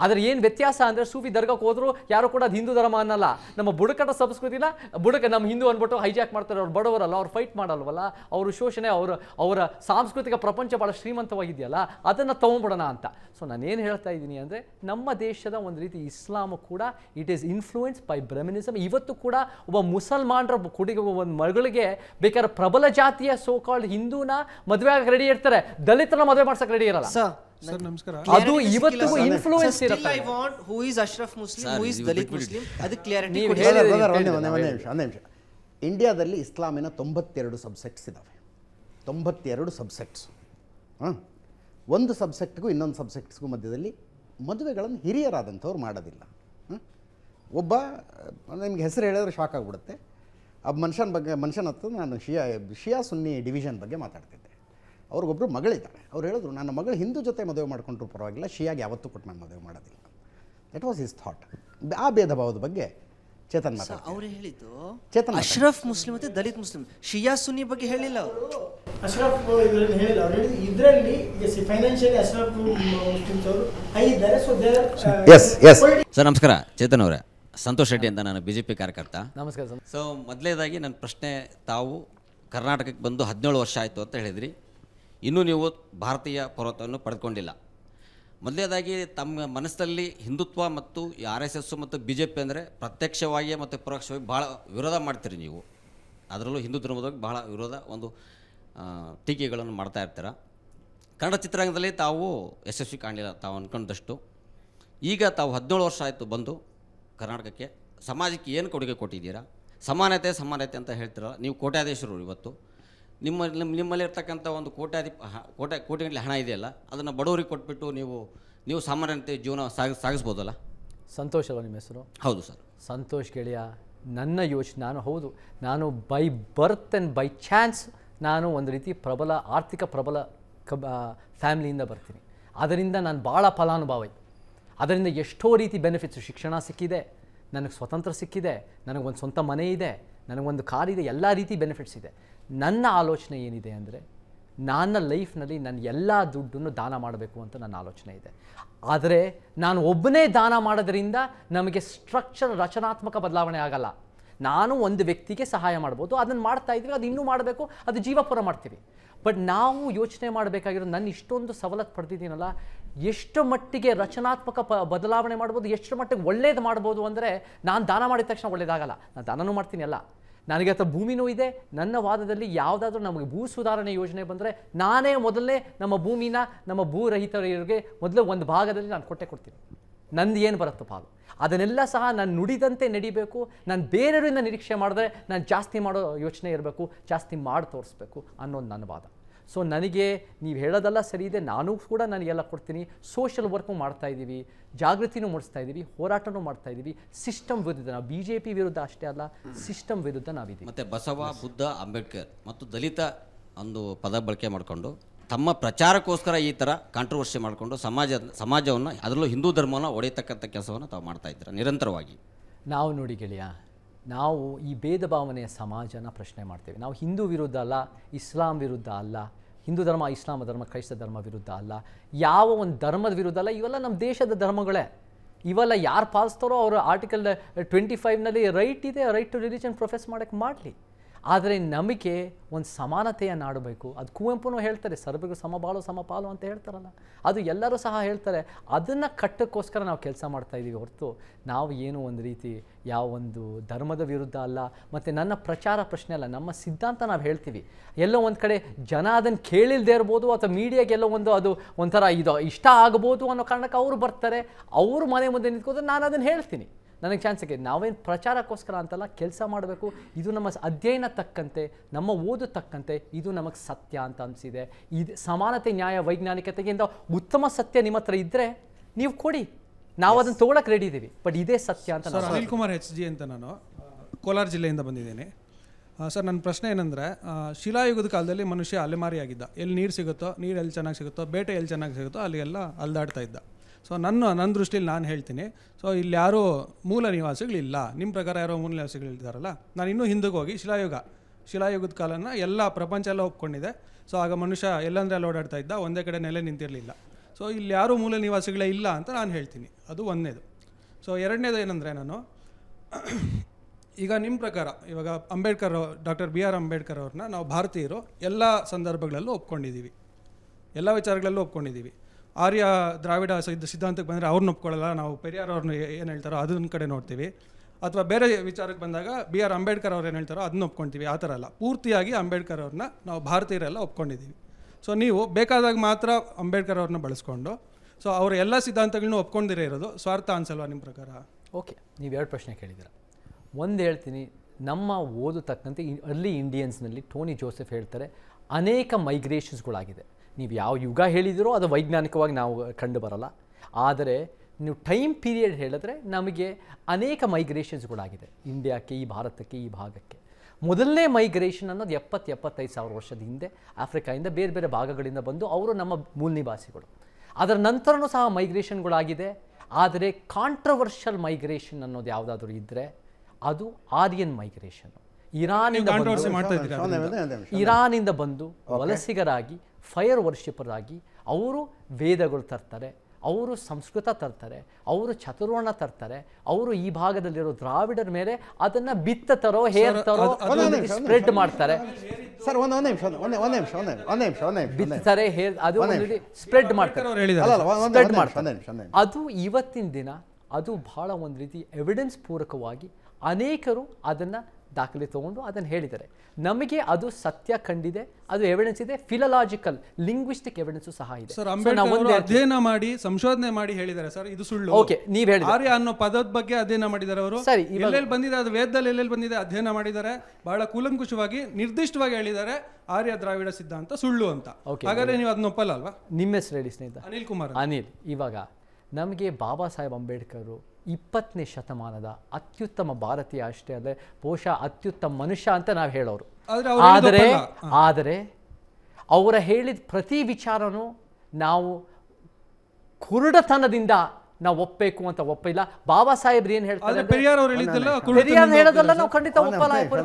[SPEAKER 2] ಆದರೆ ಏನು ವ್ಯತ್ಯಾಸ ಅಂದರೆ ಸೂಫಿ ದರ್ಗಕ್ಕೆ ಹೋದ್ರು ಯಾರು ಕೂಡ ಅದು ಹಿಂದೂ ಧರ್ಮ ಅನ್ನಲ್ಲ ನಮ್ಮ ಬುಡಕಟ್ಟ ಸಂಸ್ಕೃತಿನ ಬುಡಕ ನಮ್ಮ ಹಿಂದೂ ಅಂದ್ಬಿಟ್ಟು ಹೈಜಾಕ್ ಮಾಡ್ತಾರೆ ಅವ್ರು ಬಡವರಲ್ಲ ಅವ್ರು ಫೈಟ್ ಮಾಡಲ್ವಲ್ಲ ಅವರು ಶೋಷಣೆ ಅವರು ಅವರ ಸಾಂಸ್ಕೃತಿಕ ಪ್ರಪಂಚ ಭಾಳ ಶ್ರೀಮಂತವಾಗಿದೆಯಲ್ಲ ಅದನ್ನು ತೊಗೊಂಬಿಡೋಣ ಅಂತ ಸೊ ನಾನೇನು ಹೇಳ್ತಾ ಇದ್ದೀನಿ ಅಂದರೆ ನಮ್ಮ ದೇಶದ ಒಂದು ರೀತಿ ಇಸ್ಲಾಮ್ ಕೂಡ it is influence by Brahminism ಇವತ್ತು ಕೂಡ ಒಬ್ಬ ಮುಸಲ್ಮಾನರ ಕುಡಿಗೆ ಒಂದು ಮಗಳಿಗೆ ಬೇಕಾದ್ರೆ ಪ್ರಬಲ ಜಾತಿಯ ಸೋಕಾಲ್ಡ್ ಹಿಂದೂನ ಮದುವೆ ಆಗಕ್ಕೆ ರೆಡಿ ಇರ್ತಾರೆ ದಲಿತರ ಮದುವೆ ಮಾಡ್ಸಕ್ಕೆ ರೆಡಿ ಇರಲ್ಲ ಸರ್ ನಮಸ್ಕಾರ
[SPEAKER 6] ಅದು ಇವತ್ತಿಗೂ ಇರುತ್ತೆ ಐ ಅದು ಒಂದೇ ಒಂದೇ
[SPEAKER 1] ನಿಮಿಷ ಇಂಡಿಯಾದಲ್ಲಿ ಇಸ್ಲಾಮಿನ ತೊಂಬತ್ತೆರಡು ಸಬ್ಸೆಕ್ಟ್ಸ್ ಇದ್ದಾವೆ ತೊಂಬತ್ತೆರಡು ಸಬ್ಸೆಕ್ಟ್ಸ್ ಹಾಂ ಒಂದು ಸಬ್ಸೆಕ್ಟ್ಗೂ ಇನ್ನೊಂದು ಸಬ್ಸೆಕ್ಟ್ಸ್ಗೂ ಮಧ್ಯದಲ್ಲಿ ಮದುವೆಗಳನ್ನು ಹಿರಿಯರಾದಂಥವ್ರು ಮಾಡೋದಿಲ್ಲ ಒಬ್ಬ ನಿಮ್ಗೆ ಹೆಸರು ಹೇಳಿದ್ರೆ ಶಾಕ್ ಆಗಿಬಿಡುತ್ತೆ ಆ ಮನುಷ್ಯನ ಬಗ್ಗೆ ಮನುಷ್ಯನ ಹತ್ರ ನಾನು ಶಿಯಾ ಶಿಯಾ ಸುನ್ನಿ ಡಿವಿಷನ್ ಬಗ್ಗೆ ಮಾತಾಡ್ತೀನಿ ಅವ್ರಿಗೊಬ್ಬರು ಮಗಳಿದ್ದಾರೆ ಅವ್ರು ಹೇಳಿದ್ರು ನನ್ನ ಮಗಳು ಹಿಂದೂ ಜೊತೆ ಮದುವೆ ಮಾಡಿಕೊಂಡ್ರು ಪರವಾಗಿಲ್ಲ ಶಿಯಾಗಿ ಯಾವತ್ತೂ ಕೊಟ್ಟು ನಾನು ಮದುವೆ ಮಾಡೋದಿಲ್ಲ ದಟ್ ವಾಸ್ ಇಸ್ ಥಾಟ್ ಆ ಭೇದ ಭಾವದ ಬಗ್ಗೆ ಚೇತನ್
[SPEAKER 6] ಅವರು ಹೇಳಿದ್ದು ಚೇತನ್ ಅಶ್ರಫ್ ಮುಸ್ಲಿಂ ಮತ್ತೆ ದಲಿತ್ ಮುಸ್ಲಿಂ ಶಿಯಾ ಸುನ್ನಿ ಬಗ್ಗೆ ಹೇಳಿಲ್ಲ ಅವರು ಅಶ್ರಫ್ ಇದರಲ್ಲಿ ಹೇಳಿಲ್ಲ ಅವರು ಇದರಲ್ಲಿ ಫೈನಾನ್ಷಿಯಲಿ ಅಶ್ರಫ್
[SPEAKER 3] ಮುಸ್ಲಿಮ್ಸ್
[SPEAKER 7] ಅವರು ಹೈ ಇದ್ದಾರೆ ಸೊ ಎಸ್ ಎಸ್ ಸರ್ ನಮಸ್ಕಾರ ಚೇತನ್ ಅವರೇ ಸಂತೋಷ್ ರೆಡ್ಡಿ ಅಂತ ನಾನು ಬಿ ಜೆ ಪಿ ಕಾರ್ಯಕರ್ತ ನಮಸ್ಕಾರ ಸರ್ ಸೊ ಮೊದಲೇದಾಗಿ ನನ್ನ ಪ್ರಶ್ನೆ ತಾವು ಕರ್ನಾಟಕಕ್ಕೆ ಬಂದು ಹದಿನೇಳು ವರ್ಷ ಆಯಿತು ಅಂತ ಹೇಳಿದ್ರಿ ಇನ್ನೂ ನೀವು ಭಾರತೀಯ ಪೌರತ್ವವನ್ನು ಪಡೆದುಕೊಂಡಿಲ್ಲ ಮೊದಲನೇದಾಗಿ ತಮ್ಮ ಮನಸ್ಸಲ್ಲಿ ಹಿಂದುತ್ವ ಮತ್ತು ಆರ್ ಎಸ್ ಎಸ್ಸು ಮತ್ತು ಬಿ ಜೆ ಪಿ ಅಂದರೆ ಪ್ರತ್ಯಕ್ಷವಾಗಿ ಮತ್ತು ಪರೋಕ್ಷವಾಗಿ ಭಾಳ ವಿರೋಧ ಮಾಡ್ತೀರಿ ನೀವು ಅದರಲ್ಲೂ ಹಿಂದೂ ಧರ್ಮದಾಗ ಭಾಳ ವಿರೋಧ ಒಂದು ಟೀಕೆಗಳನ್ನು ಮಾಡ್ತಾ ಇರ್ತೀರ ಕನ್ನಡ ಚಿತ್ರರಂಗದಲ್ಲಿ ತಾವು ಯಶಸ್ವಿ ಕಾಣಲಿಲ್ಲ ತಾವು ಅಂದ್ಕೊಂಡಷ್ಟು ಈಗ ತಾವು ಹದಿನೇಳು ವರ್ಷ ಆಯಿತು ಬಂದು ಕರ್ನಾಟಕಕ್ಕೆ ಸಮಾಜಕ್ಕೆ ಏನು ಕೊಡುಗೆ ಕೊಟ್ಟಿದ್ದೀರಾ ಸಮಾನತೆ ಸಮಾನತೆ ಅಂತ ಹೇಳ್ತೀರಲ್ಲ ನೀವು ಕೋಟ್ಯಾಧೀಶರು ಇವತ್ತು ನಿಮ್ಮ ನಿಮ್ಮಲ್ಲಿರ್ತಕ್ಕಂಥ ಒಂದು ಕೋಟ್ಯಾಧಿ ಕೋಟ ಕೋಟಿಗಳಲ್ಲಿ ಹಣ ಇದೆಯಲ್ಲ ಅದನ್ನು ಬಡವರಿಗೆ ಕೊಟ್ಬಿಟ್ಟು ನೀವು ನೀವು ಸಾಮಾನ್ಯತೆ ಜೀವನ ಸಾಗ ಸಾಗಿಸ್ಬೋದಲ್ಲ
[SPEAKER 2] ಸಂತೋಷ ಅಲ್ಲ ನಿಮ್ಮ ಹೆಸರು ಹೌದು ಸರ್ ಸಂತೋಷ್ ಗೆಳೆಯ ನನ್ನ ಯೋಚನೆ ನಾನು ಹೌದು ನಾನು by birth and by chance ನಾನು ಒಂದು ರೀತಿ ಪ್ರಬಲ ಆರ್ಥಿಕ ಪ್ರಬಲ ಕಬ ಫ್ಯಾಮಿಲಿಯಿಂದ ಬರ್ತೀನಿ ಅದರಿಂದ ನಾನು ಭಾಳ ಫಲಾನುಭವಿ ಅದರಿಂದ ಎಷ್ಟೋ ರೀತಿ ಬೆನಿಫಿಟ್ಸ್ ಶಿಕ್ಷಣ ಸಿಕ್ಕಿದೆ ನನಗೆ ಸ್ವತಂತ್ರ ಸಿಕ್ಕಿದೆ ನನಗೊಂದು ಸ್ವಂತ ಮನೆ ಇದೆ ನನಗೊಂದು ಕಾರಿದೆ ಇದೆ ಎಲ್ಲ ರೀತಿ ಬೆನಿಫಿಟ್ಸ್ ಇದೆ ನನ್ನ ಆಲೋಚನೆ ಏನಿದೆ ಅಂದರೆ ನನ್ನ ಲೈಫ್ನಲ್ಲಿ ನನ್ನ ಎಲ್ಲ ದುಡ್ಡನ್ನು ದಾನ ಮಾಡಬೇಕು ಅಂತ ನನ್ನ ಆಲೋಚನೆ ಇದೆ ಆದರೆ ನಾನು ಒಬ್ಬನೇ ದಾನ ಮಾಡೋದರಿಂದ ನಮಗೆ ಸ್ಟ್ರಕ್ಚರ್ ರಚನಾತ್ಮಕ ಬದಲಾವಣೆ ಆಗಲ್ಲ ನಾನು ಒಂದು ವ್ಯಕ್ತಿಗೆ ಸಹಾಯ ಮಾಡ್ಬೋದು ಅದನ್ನು ಮಾಡ್ತಾ ಇದ್ದೀವಿ ಅದು ಇನ್ನೂ ಮಾಡಬೇಕು ಅದು ಜೀವಪುರ ಮಾಡ್ತೀವಿ ಬಟ್ ನಾವು ಯೋಚನೆ ಮಾಡಬೇಕಾಗಿರೋ ನನ್ನ ಇಷ್ಟೊಂದು ಸವಲತ್ತು ಪಡೆದಿದ್ದೀನಲ್ಲ ಎಷ್ಟು ಮಟ್ಟಿಗೆ ರಚನಾತ್ಮಕ ಪ ಬದಲಾವಣೆ ಮಾಡ್ಬೋದು ಎಷ್ಟು ಮಟ್ಟಿಗೆ ಒಳ್ಳೇದು ಮಾಡ್ಬೋದು ಅಂದರೆ ನಾನು ದಾನ ಮಾಡಿದ ತಕ್ಷಣ ಒಳ್ಳೇದಾಗಲ್ಲ ನಾನು ದಾನನೂ ಮಾಡ್ತೀನಿ ಅಲ್ಲ ನನಗೆ ಅಥವಾ ಭೂಮಿನೂ ಇದೆ ನನ್ನ ವಾದದಲ್ಲಿ ಯಾವುದಾದ್ರೂ ನಮಗೆ ಭೂ ಸುಧಾರಣೆ ಯೋಜನೆ ಬಂದರೆ ನಾನೇ ಮೊದಲನೇ ನಮ್ಮ ಭೂಮಿನ ನಮ್ಮ ಭೂ ರಹಿತರಿಗೆ ಮೊದಲು ಒಂದು ಭಾಗದಲ್ಲಿ ನಾನು ಕೊಟ್ಟೆ ಕೊಡ್ತೀನಿ ನಂದು ಏನು ಬರುತ್ತೋ ಪಾಲು ಅದನ್ನೆಲ್ಲ ಸಹ ನಾನು ನುಡಿದಂತೆ ನಡಿಬೇಕು ನಾನು ಬೇರೆಯವರಿಂದ ನಿರೀಕ್ಷೆ ಮಾಡಿದ್ರೆ ನಾನು ಜಾಸ್ತಿ ಮಾಡೋ ಯೋಚನೆ ಇರಬೇಕು ಜಾಸ್ತಿ ಮಾಡಿ ತೋರಿಸ್ಬೇಕು ಅನ್ನೋದು ನನ್ನ ವಾದ ಸೊ ನನಗೆ ನೀವು ಹೇಳೋದೆಲ್ಲ ಸರಿ ಇದೆ ನಾನು ಕೂಡ ನನಗೆಲ್ಲ ಕೊಡ್ತೀನಿ ಸೋಷಿಯಲ್ ವರ್ಕು ಮಾಡ್ತಾ ಇದ್ದೀವಿ ಜಾಗೃತಿನೂ ಮೂಡಿಸ್ತಾ ಇದ್ದೀವಿ ಹೋರಾಟನೂ ಮಾಡ್ತಾ ಇದ್ದೀವಿ ಸಿಸ್ಟಮ್ ವಿರುದ್ಧ ನಾವು ಬಿ ಜೆ ಪಿ ವಿರುದ್ಧ ಅಷ್ಟೇ ಅಲ್ಲ
[SPEAKER 7] ಸಿಸ್ಟಮ್ ವಿರುದ್ಧ ನಾವಿದ್ದೀವಿ ಮತ್ತು ಬಸವ ಬುದ್ಧ ಅಂಬೇಡ್ಕರ್ ಮತ್ತು ದಲಿತ ಒಂದು ಪದ ಬಳಕೆ ಮಾಡಿಕೊಂಡು ತಮ್ಮ ಪ್ರಚಾರಕ್ಕೋಸ್ಕರ ಈ ಥರ ಕಾಂಟ್ರವರ್ಸಿ ಮಾಡಿಕೊಂಡು ಸಮಾಜ ಸಮಾಜವನ್ನು ಅದರಲ್ಲೂ ಹಿಂದೂ ಧರ್ಮವನ್ನು ಒಡೆಯತಕ್ಕಂಥ ಕೆಲಸವನ್ನು ತಾವು ಮಾಡ್ತಾ ನಿರಂತರವಾಗಿ
[SPEAKER 2] ನಾವು ನೋಡಿ ಗೆಳೆಯ ನಾವು ಈ ಭೇದ ಭಾವನೆಯ ಸಮಾಜನ ಪ್ರಶ್ನೆ ಮಾಡ್ತೇವೆ ನಾವು ಹಿಂದೂ ವಿರುದ್ಧ ಅಲ್ಲ ಇಸ್ಲಾಂ ವಿರುದ್ಧ ಅಲ್ಲ ಹಿಂದೂ ಧರ್ಮ ಇಸ್ಲಾಂ ಧರ್ಮ ಕ್ರೈಸ್ತ ಧರ್ಮ ವಿರುದ್ಧ ಅಲ್ಲ ಯಾವ ಒಂದು ಧರ್ಮದ ವಿರುದ್ಧ ಅಲ್ಲ ಇವೆಲ್ಲ ನಮ್ಮ ದೇಶದ ಧರ್ಮಗಳೇ ಇವೆಲ್ಲ ಯಾರು ಪಾಲಿಸ್ತಾರೋ ಅವರು ಆರ್ಟಿಕಲ್ ಟ್ವೆಂಟಿ ಫೈವ್ನಲ್ಲಿ ರೈಟ್ ಇದೆ ರೈಟ್ ಟು ರಿಲಿಜನ್ ಪ್ರೊಫೆಸ್ ಮಾಡೋಕ್ಕೆ ಮಾಡಲಿ ಆದರೆ ನಮಗೆ ಒಂದು ಸಮಾನತೆಯನ್ನು ಆಡಬೇಕು ಅದು ಕುವೆಂಪುನು ಹೇಳ್ತಾರೆ ಸರ್ಬಿಗೂ ಸಮಬಾಳು ಸಮಪಾಲು ಅಂತ ಹೇಳ್ತಾರಲ್ಲ ಅದು ಎಲ್ಲರೂ ಸಹ ಹೇಳ್ತಾರೆ ಅದನ್ನು ಕಟ್ಟಕ್ಕೋಸ್ಕರ ನಾವು ಕೆಲಸ ಮಾಡ್ತಾ ಇದ್ದೀವಿ ಹೊರತು ನಾವು ಏನು ಒಂದು ರೀತಿ ಯಾವ ಒಂದು ಧರ್ಮದ ವಿರುದ್ಧ ಅಲ್ಲ ಮತ್ತು ನನ್ನ ಪ್ರಚಾರ ಪ್ರಶ್ನೆ ಅಲ್ಲ ನಮ್ಮ ಸಿದ್ಧಾಂತ ನಾವು ಹೇಳ್ತೀವಿ ಎಲ್ಲೋ ಒಂದು ಕಡೆ ಜನ ಅದನ್ನು ಕೇಳಿಲ್ಲದೆ ಇರ್ಬೋದು ಅಥವಾ ಮೀಡಿಯಾಗೆಲ್ಲೋ ಒಂದು ಅದು ಒಂಥರ ಇದು ಇಷ್ಟ ಆಗ್ಬೋದು ಅನ್ನೋ ಕಾರಣಕ್ಕೆ ಅವರು ಬರ್ತಾರೆ ಅವರು ಮನೆ ಮುಂದೆ ನಿಂತ್ಕೋದ್ರೆ ನಾನು ಅದನ್ನು ಹೇಳ್ತೀನಿ ನನಗೆ ಚಾನ್ಸ್ ಸಿಕ್ಕಿದೆ ನಾವೇನು ಪ್ರಚಾರಕ್ಕೋಸ್ಕರ ಅಂತಲ್ಲ ಕೆಲಸ ಮಾಡಬೇಕು ಇದು ನಮ್ಮ ಅಧ್ಯಯನ ತಕ್ಕಂತೆ ನಮ್ಮ ಓದು ತಕ್ಕಂತೆ ಇದು ನಮಗೆ ಸತ್ಯ ಅಂತ ಅನಿಸಿದೆ ಇದು ಸಮಾನತೆ ನ್ಯಾಯ ವೈಜ್ಞಾನಿಕತೆಗಿಂತ ಉತ್ತಮ ಸತ್ಯ ನಿಮ್ಮ ಹತ್ರ ಇದ್ದರೆ ನೀವು
[SPEAKER 4] ಕೊಡಿ ನಾವು ಅದನ್ನು ತೊಗೊಳಕ್ಕೆ ರೆಡಿ ಇದ್ದೀವಿ ಬಟ್ ಇದೇ
[SPEAKER 2] ಸತ್ಯ ಅಂತ ಅನಿಲ್
[SPEAKER 4] ಕುಮಾರ್ ಎಚ್ ಜಿ ಅಂತ ನಾನು ಕೋಲಾರ ಜಿಲ್ಲೆಯಿಂದ ಬಂದಿದ್ದೀನಿ ಸರ್ ನನ್ನ ಪ್ರಶ್ನೆ ಏನಂದರೆ ಶಿಲಾಯುಗದ ಕಾಲದಲ್ಲಿ ಮನುಷ್ಯ ಅಲೆಮಾರಿಯಾಗಿದ್ದ ಎಲ್ಲಿ ನೀರು ಸಿಗುತ್ತೋ ನೀರು ಎಲ್ಲಿ ಚೆನ್ನಾಗಿ ಸಿಗುತ್ತೋ ಬೇಟೆ ಎಲ್ಲಿ ಚೆನ್ನಾಗಿ ಸಿಗುತ್ತೋ ಅಲ್ಲಿಗೆಲ್ಲ ಅಲ್ದಾಡ್ತಾ ಇದ್ದ ಸೊ ನನ್ನ ನನ್ನ ದೃಷ್ಟಿಯಲ್ಲಿ ನಾನು ಹೇಳ್ತೀನಿ ಸೊ ಇಲ್ಲಿ ಯಾರೂ ಮೂಲ ನಿವಾಸಿಗಳಿಲ್ಲ ನಿಮ್ಮ ಪ್ರಕಾರ ಯಾರೋ ಮೂಲ ನಿವಾಸಿಗಳು ನಿವಾಸಿಗಳಿದ್ದಾರಲ್ಲ ನಾನು ಇನ್ನೂ ಹಿಂದಕ್ಕೆ ಹೋಗಿ ಶಿಲಾಯುಗ ಶಿಲಾಯುಗದ ಕಾಲನ ಎಲ್ಲ ಪ್ರಪಂಚ ಎಲ್ಲ ಒಪ್ಕೊಂಡಿದೆ ಸೊ ಆಗ ಮನುಷ್ಯ ಎಲ್ಲಂದರೆ ಅಲ್ಲಿ ಓಡಾಡ್ತಾ ಇದ್ದ ಒಂದೇ ಕಡೆ ನೆಲೆ ನಿಂತಿರಲಿಲ್ಲ ಸೊ ಇಲ್ಲಿ ಯಾರೂ ಮೂಲ ನಿವಾಸಿಗಳೇ ಇಲ್ಲ ಅಂತ ನಾನು ಹೇಳ್ತೀನಿ ಅದು ಒಂದನೇದು ಸೊ ಎರಡನೇದು ಏನಂದರೆ ನಾನು ಈಗ ನಿಮ್ಮ ಪ್ರಕಾರ ಇವಾಗ Ambedkar doctor B R Ambedkar ಅವ್ರನ್ನ ನಾವು ಭಾರತೀಯರು ಎಲ್ಲ ಸಂದರ್ಭಗಳಲ್ಲೂ ಒಪ್ಕೊಂಡಿದ್ದೀವಿ ಎಲ್ಲ ವಿಚಾರಗಳಲ್ಲೂ ಒಪ್ಕೊಂಡಿದ್ದೀವಿ ಆರ್ಯ ದ್ರಾವಿಡ ಇದು ಸಿದ್ಧಾಂತಕ್ಕೆ ಬಂದರೆ ಅವ್ರನ್ನ ಒಪ್ಕೊಳ್ಳಲ್ಲ ನಾವು ಪೆರಿಯಾರ್ ಅವ್ರನ್ನ ಏನು ಹೇಳ್ತಾರೋ ಅದನ್ನ ಕಡೆ ನೋಡ್ತೀವಿ ಅಥವಾ ಬೇರೆ ವಿಚಾರಕ್ಕೆ ಬಂದಾಗ ಬಿ ಆರ್ ಅಂಬೇಡ್ಕರ್ ಅವ್ರು ಏನು ಹೇಳ್ತಾರೋ ಅದನ್ನ ಒಪ್ಕೊಳ್ತೀವಿ ಆ ಥರ ಅಲ್ಲ ಪೂರ್ತಿಯಾಗಿ ಅಂಬೇಡ್ಕರ್ ಅವ್ರನ್ನ ನಾವು ಭಾರತೀಯರೆಲ್ಲ ಒಪ್ಕೊಂಡಿದ್ದೀವಿ ಸೊ ನೀವು ಬೇಕಾದಾಗ ಮಾತ್ರ ಅಂಬೇಡ್ಕರ್ ಅವ್ರನ್ನ ಬಳಸ್ಕೊಂಡು ಸೊ ಅವರ ಎಲ್ಲ ಸಿದ್ಧಾಂತಗಳನ್ನ ಒಪ್ಕೊಂಡಿರೇ ಇರೋದು ಸ್ವಾರ್ಥ ಅನ್ಸಲ್ವಾ ನಿಮ್ಮ ಪ್ರಕಾರ ಓಕೆ ನೀವು ಎರಡು ಪ್ರಶ್ನೆ ಕೇಳಿದ್ದೀರ ಒಂದು ಹೇಳ್ತೀನಿ ನಮ್ಮ ಓದು ತಕ್ಕಂತೆ ಅರ್ಲಿ ಇಂಡಿಯನ್ಸ್ನಲ್ಲಿ ಟೋನಿ ಜೋಸೆಫ್ ಹೇಳ್ತಾರೆ
[SPEAKER 2] ಅನೇಕ ಮೈಗ್ರೇಷನ್ಸ್ಗಳಾಗಿದೆ ನೀವು ಯಾವ ಯುಗ ಹೇಳಿದಿರೋ ಅದು ವೈಜ್ಞಾನಿಕವಾಗಿ ನಾವು ಕಂಡು ಬರಲ್ಲ ಆದರೆ ನೀವು ಟೈಮ್ ಪೀರಿಯಡ್ ಹೇಳಿದ್ರೆ ನಮಗೆ ಅನೇಕ ಮೈಗ್ರೇಷನ್ಸ್ಗಳಾಗಿದೆ ಇಂಡಿಯಾಕ್ಕೆ ಈ ಭಾರತಕ್ಕೆ ಈ ಭಾಗಕ್ಕೆ ಮೊದಲನೇ ಮೈಗ್ರೇಷನ್ ಅನ್ನೋದು ಎಪ್ಪತ್ತು ಎಪ್ಪತ್ತೈದು ಸಾವಿರ ವರ್ಷದ ಹಿಂದೆ ಆಫ್ರಿಕಾಯಿಂದ ಬೇರೆ ಬೇರೆ ಭಾಗಗಳಿಂದ ಬಂದು ಅವರು ನಮ್ಮ ಮೂಲ ನಿವಾಸಿಗಳು ಅದರ ನಂತರನೂ ಸಹ ಮೈಗ್ರೇಷನ್ಗಳಾಗಿದೆ ಆದರೆ ಕಾಂಟ್ರವರ್ಷಿಯಲ್ ಮೈಗ್ರೇಷನ್ ಅನ್ನೋದು ಯಾವುದಾದ್ರೂ ಇದ್ದರೆ ಅದು ಆರ್ಯನ್ ಮೈಗ್ರೇಷನ್ ಇರಾನಿಂದ ಇರಾನಿಂದ ಬಂದು ವಲಸಿಗರಾಗಿ ಫೈರ್ ವರ್ಷಿಪರಾಗಿ ಅವರು ವೇದಗಳು ತರ್ತಾರೆ ಅವರು ಸಂಸ್ಕೃತ ತರ್ತಾರೆ ಅವರು ಚತುರ್ವರ್ಣ ತರ್ತಾರೆ ಅವರು ಈ ಭಾಗದಲ್ಲಿರೋ ದ್ರಾವಿಡರ ಮೇಲೆ ಅದನ್ನ ಬಿತ್ತ ತರೋ ಹೇರ್ ತರೋ ಸ್ಪ್ರೆಡ್ ಮಾಡ್ತಾರೆ ಸರ್ ನಿಮಿಷ ಹೇರ್ ಅದು ಸ್ಪ್ರೆಡ್ ಮಾಡ್ತಾರೆ ಅದು ಇವತ್ತಿನ ದಿನ ಅದು ಬಹಳ ಒಂದು ರೀತಿ ಎವಿಡೆನ್ಸ್ ಪೂರಕವಾಗಿ ಅನೇಕರು ಅದನ್ನು ದಾಖಲೆ ತೊಗೊಂಡು ಅದನ್ನು ಹೇಳಿದ್ದಾರೆ ನಮಗೆ ಅದು ಸತ್ಯ ಕಂಡಿದೆ ಅದು ಎವಿಡೆನ್ಸ್ ಇದೆ ಫಿಲಲಾಜಿಕಲ್ ಲಿಂಗ್ವಿಸ್ಟಿಕ್ ಎವಿಡೆನ್ಸ್ ಸಹ ಇದೆ ಸರ್
[SPEAKER 4] ಅಧ್ಯಯನ ಮಾಡಿ ಸಂಶೋಧನೆ ಮಾಡಿ ಹೇಳಿದ್ದಾರೆ ಸರ್ ಇದು ಸುಳ್ಳು ಓಕೆ ನೀವು ಹೇಳಿ ಆರ್ಯ ಅನ್ನೋ ಪದದ ಬಗ್ಗೆ ಅಧ್ಯಯನ ಮಾಡಿದ್ದಾರೆ ಅವರು ಸರಿ ಎಲ್ಲೆಲ್ಲಿ ಬಂದಿದೆ ಅದು ವೇದದಲ್ಲಿ ಎಲ್ಲೆಲ್ಲಿ ಬಂದಿದೆ ಅಧ್ಯಯನ ಮಾಡಿದ್ದಾರೆ ಬಹಳ ಕೂಲಂಕುಷವಾಗಿ ನಿರ್ದಿಷ್ಟವಾಗಿ ಹೇಳಿದ್ದಾರೆ ಆರ್ಯ ದ್ರಾವಿಡ ಸಿದ್ಧಾಂತ ಸುಳ್ಳು ಅಂತ ಹಾಗಾದ್ರೆ ನೀವು ಅದನ್ನ ಒಪ್ಪಲ್ಲ ಅಲ್ವಾ ನಿಮ್ಮ ಹೆಸರು ಹೇಳಿ ಸ್ನೇಹಿತ ಅನಿಲ್ ಕುಮಾರ್ ಅನಿಲ್
[SPEAKER 2] ಇವಾಗ ನಮಗೆ ಬಾಬಾ ಸಾಹೇಬ್ ಅಂಬೇಡ್ಕರ್ ಇಪ್ಪತ್ತನೇ ಶತಮಾನದ ಅತ್ಯುತ್ತಮ ಭಾರತೀಯ ಅಷ್ಟೇ ಅಲ್ಲದೆ ಬಹುಶಃ ಅತ್ಯುತ್ತಮ ಮನುಷ್ಯ ಅಂತ ನಾವು ಹೇಳೋರು ಆದರೆ ಆದರೆ ಅವರ ಹೇಳಿದ ಪ್ರತಿ ವಿಚಾರನೂ ನಾವು ಕುರುಡತನದಿಂದ ನಾವು ಒಪ್ಪಬೇಕು ಅಂತ ಒಪ್ಪಿಲ್ಲ ಬಾಬಾ ಸಾಹೇಬ್ರು ಏನು ಹೇಳ್ತಾರೆ ನಾವು ಖಂಡಿತ ಒಪ್ಪಲ್ಲ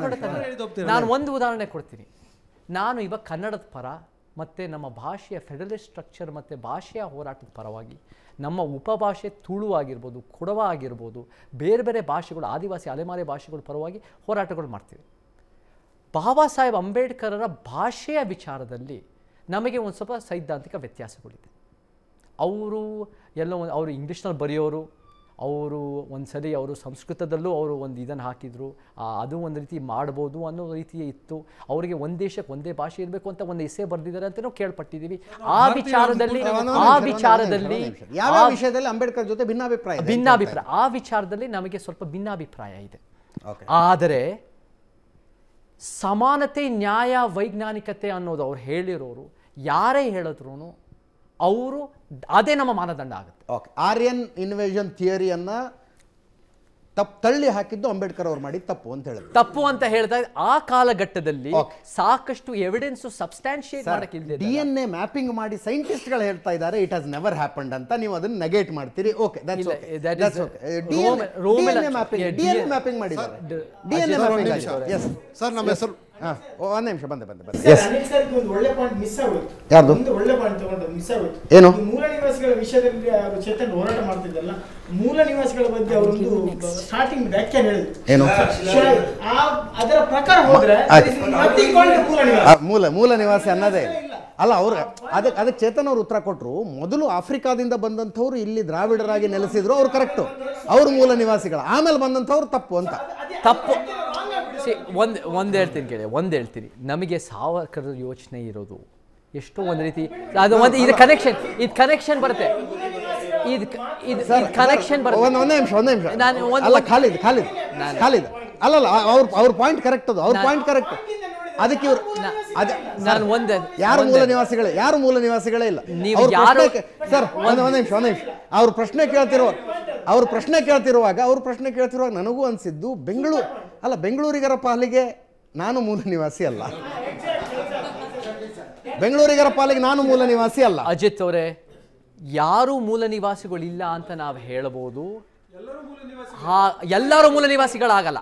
[SPEAKER 2] ನಾನು ಒಂದು ಉದಾಹರಣೆ ಕೊಡ್ತೀನಿ ನಾನು ಇವಾಗ ಕನ್ನಡದ ಪರ ಮತ್ತೆ ನಮ್ಮ ಭಾಷೆಯ ಫೆಡರಲಿಸ್ಟ್ ಸ್ಟ್ರಕ್ಚರ್ ಮತ್ತು ಭಾಷೆಯ ಹೋರಾಟದ ಪರವಾಗಿ ನಮ್ಮ ಉಪಭಾಷೆ ತುಳು ಆಗಿರ್ಬೋದು ಕೊಡವ ಆಗಿರ್ಬೋದು ಬೇರೆ ಬೇರೆ ಭಾಷೆಗಳು ಆದಿವಾಸಿ ಅಲೆಮಾರಿ ಭಾಷೆಗಳ ಪರವಾಗಿ ಹೋರಾಟಗಳು ಮಾಡ್ತೀವಿ ಬಾಬಾ ಸಾಹೇಬ್ ಅಂಬೇಡ್ಕರರ ಭಾಷೆಯ ವಿಚಾರದಲ್ಲಿ ನಮಗೆ ಒಂದು ಸ್ವಲ್ಪ ಸೈದ್ಧಾಂತಿಕ ವ್ಯತ್ಯಾಸಗಳಿದೆ ಅವರು ಎಲ್ಲೋ ಒಂದು ಅವರು ಇಂಗ್ಲೀಷ್ನಲ್ಲಿ ಬರೆಯೋರು ಅವರು ಒಂದು ಸರಿ ಅವರು ಸಂಸ್ಕೃತದಲ್ಲೂ ಅವರು ಒಂದು ಇದನ್ನು ಹಾಕಿದರು ಅದು ಒಂದು ರೀತಿ ಮಾಡ್ಬೋದು ಅನ್ನೋ ರೀತಿ ಇತ್ತು ಅವರಿಗೆ ಒಂದು ದೇಶಕ್ಕೆ ಒಂದೇ ಭಾಷೆ ಇರಬೇಕು ಅಂತ ಒಂದು ಎಸೆ ಬರೆದಿದ್ದಾರೆ ಅಂತ ನಾವು ಕೇಳ್ಪಟ್ಟಿದ್ದೀವಿ ಆ ವಿಚಾರದಲ್ಲಿ ಆ ವಿಚಾರದಲ್ಲಿ ಯಾವ
[SPEAKER 1] ವಿಷಯದಲ್ಲಿ ಅಂಬೇಡ್ಕರ್ ಜೊತೆ ಭಿನ್ನಾಭಿಪ್ರಾಯ ಭಿನ್ನಾಭಿಪ್ರಾಯ
[SPEAKER 2] ಆ ವಿಚಾರದಲ್ಲಿ ನಮಗೆ ಸ್ವಲ್ಪ ಭಿನ್ನಾಭಿಪ್ರಾಯ ಇದೆ ಆದರೆ ಸಮಾನತೆ ನ್ಯಾಯ ವೈಜ್ಞಾನಿಕತೆ ಅನ್ನೋದು ಅವ್ರು ಹೇಳಿರೋರು ಯಾರೇ ಹೇಳಿದ್ರು ಅವರು ಅದೇ ನಮ್ಮ ಮಾನದಂಡ
[SPEAKER 1] ಆಗುತ್ತೆ ಓಕೆ ಆರ್ಯನ್ ಇನ್ವೇಷನ್ ಥಿಯರಿಯನ್ನ ತಪ್ಪು ತಳ್ಳಿ ಹಾಕಿದ್ದು ಅಂಬೇಡ್ಕರ್ ಅವ್ರು ಮಾಡಿ ತಪ್ಪು ಅಂತ ಹೇಳಿದ್ರು
[SPEAKER 2] ತಪ್ಪು ಅಂತ ಹೇಳಿದಾಗ ಆ ಕಾಲಘಟ್ಟದಲ್ಲಿ ಸಾಕಷ್ಟು ಎವಿಡೆನ್ಸ್ ಸಬ್ಸ್ಟಾನ್ಶಿಯೇಟ್ ಮಾಡಕ್ಕೆ
[SPEAKER 1] ಡಿ ಎನ್ ಎ ಮ್ಯಾಪಿಂಗ್ ಮಾಡಿ ಸೈಂಟಿಸ್ಟ್ ಗಳು ಹೇಳ್ತಾ ಇದ್ದಾರೆ ಇಟ್ ಹ್ಯಾಸ್ ನೆವರ್ ಹ್ಯಾಪನ್ಡ್ ಅಂತ ನೀವು ಅದನ್ನ ನೆಗೆಟ್ ಮಾಡ್ತೀರಿ okay that's okay that's okay D N A mapping D N mapping ಮಾಡಿದ್ದಾರೆ D N A mapping yes sir ನಮ್ಮ ಹೆಸರು
[SPEAKER 3] ಹಾಂ ಒಂದು ನಿಮಿಷ ಬಂದೆ ಬಂದೆ ಬಂದೆ ಎಸ್ ಒಂದು ಒಳ್ಳೆ ಪಾಯಿಂಟ್ ಮಿಸ್ ಆಗೋಯ್ತು ಒಂದು ಒಳ್ಳೆ ಪಾಯಿಂಟ್ ತಗೊಂಡು ಮಿಸ್ ಆಗೋಯ್ತು ಏನು ಮೂಲ ನಿವಾಸಿಗಳ ವಿಷಯದಲ್ಲಿ ಚೇತನ್ ಹೋರಾಟ ಮಾಡ್ತಿದ್ದಲ್ಲ ಮೂಲ ನಿವಾಸಿಗಳ ಬಗ್ಗೆ ಅವರೊಂದು ಸ್ಟಾರ್ಟಿಂಗ್ ವ್ಯಾಖ್ಯಾನ ಹೇಳಿದ್ರು ಏನು ಅದರ ಪ್ರಕಾರ ಹೋದ್ರೆ
[SPEAKER 1] ಮೂಲ ಮೂಲ ನಿವಾಸಿ ಅನ್ನೋದೇ ಅಲ್ಲ ಅವ್ರು ಅದಕ್ಕೆ ಅದಕ್ಕೆ ಚೇತನ್ ಅವರು ಉತ್ತರ ಕೊಟ್ಟರು ಮೊದಲು ಆಫ್ರಿಕಾದಿಂದ ಬಂದಂಥವ್ರು ಇಲ್ಲಿ ದ್ರಾವಿಡರಾಗಿ ನೆಲೆಸಿದ್ರು ಅವ್ರು ಕರೆಕ್ಟು ಅವ್ರ ಮೂಲ ನಿವಾಸಿಗಳು ಆಮೇಲೆ ಬಂದಂಥವ್ರು ತಪ್ಪು ಅಂತ
[SPEAKER 2] ತಪ್ಪು ಒಂದು ಒಂದು ಹೇಳ್ತೀನಿ ಕೇಳಿ ಒಂದು ಹೇಳ್ತೀನಿ ನಮಗೆ ಸಾವರ್ಕರ್ ಯೋಚನೆ ಇರೋದು ಎಷ್ಟು ಒಂದು ರೀತಿ ಅದು ಒಂದು ಇದು ಕನೆಕ್ಷನ್ ಇದು ಕನೆಕ್ಷನ್ ಬರುತ್ತೆ ಇದು ಇದು ಕನೆಕ್ಷನ್ ಬರುತ್ತೆ ಒಂದು ಒಂದೇ ನಿಮಿಷ ಒಂದೇ ನಿಮಿಷ ನಾನು ಅಲ್ಲ ಖಾಲಿದ್ ಖಾಲಿದ್
[SPEAKER 1] ಖಾಲಿದ್ ಅಲ್ಲಲ್ಲ ಅವ್ರ ಅವ್ರ ಪಾಯಿಂಟ್ ಕರೆಕ್ಟ್ ಅದು ಅವ್ರ ಪಾಯಿಂಟ್ ಕರೆಕ್ಟ್ ಅದಕ್ಕೆ ಇವರು ನಾನು ಒಂದೇ ಯಾರು ಮೂಲ ನಿವಾಸಿಗಳೇ ಯಾರು ಮೂಲ ನಿವಾಸಿಗಳೇ ಇಲ್ಲ ನೀವು ಸರ್ ಒಂದು ಒಂದು ನಿಮಿಷ ಒಂದು ನಿಮಿಷ ಅವ್ರು ಪ್ರಶ್ನೆ ಕೇಳ್ತಿರುವ ಅವ್ರ ಪ್ರಶ್ನೆ ಕೇಳ್ತಿರುವಾಗ ಅವ್ರ ಪ್ರಶ್ನೆ ಕೇಳ್ತಿರುವಾಗ ನನಗೂ ಅನ್ಸಿದ್ದು ಬೆಂಗಳೂರು ಅಲ್ಲ ಬೆಂಗಳೂರಿಗರ ಪಾಲಿಗೆ ನಾನು ಮೂಲ ನಿವಾಸಿ ಅಲ್ಲ
[SPEAKER 5] ಬೆಂಗಳೂರಿಗರ ಪಾಲಿಗೆ ನಾನು ಮೂಲ ನಿವಾಸಿ ಅಲ್ಲ
[SPEAKER 2] ಅಜಿತ್ ಅವರೇ ಯಾರು ಮೂಲ ನಿವಾಸಿಗಳಿಲ್ಲ ಅಂತ ನಾವು ಹೇಳಬಹುದು ಎಲ್ಲರೂ ಮೂಲ ನಿವಾಸಿಗಳಾಗಲ್ಲ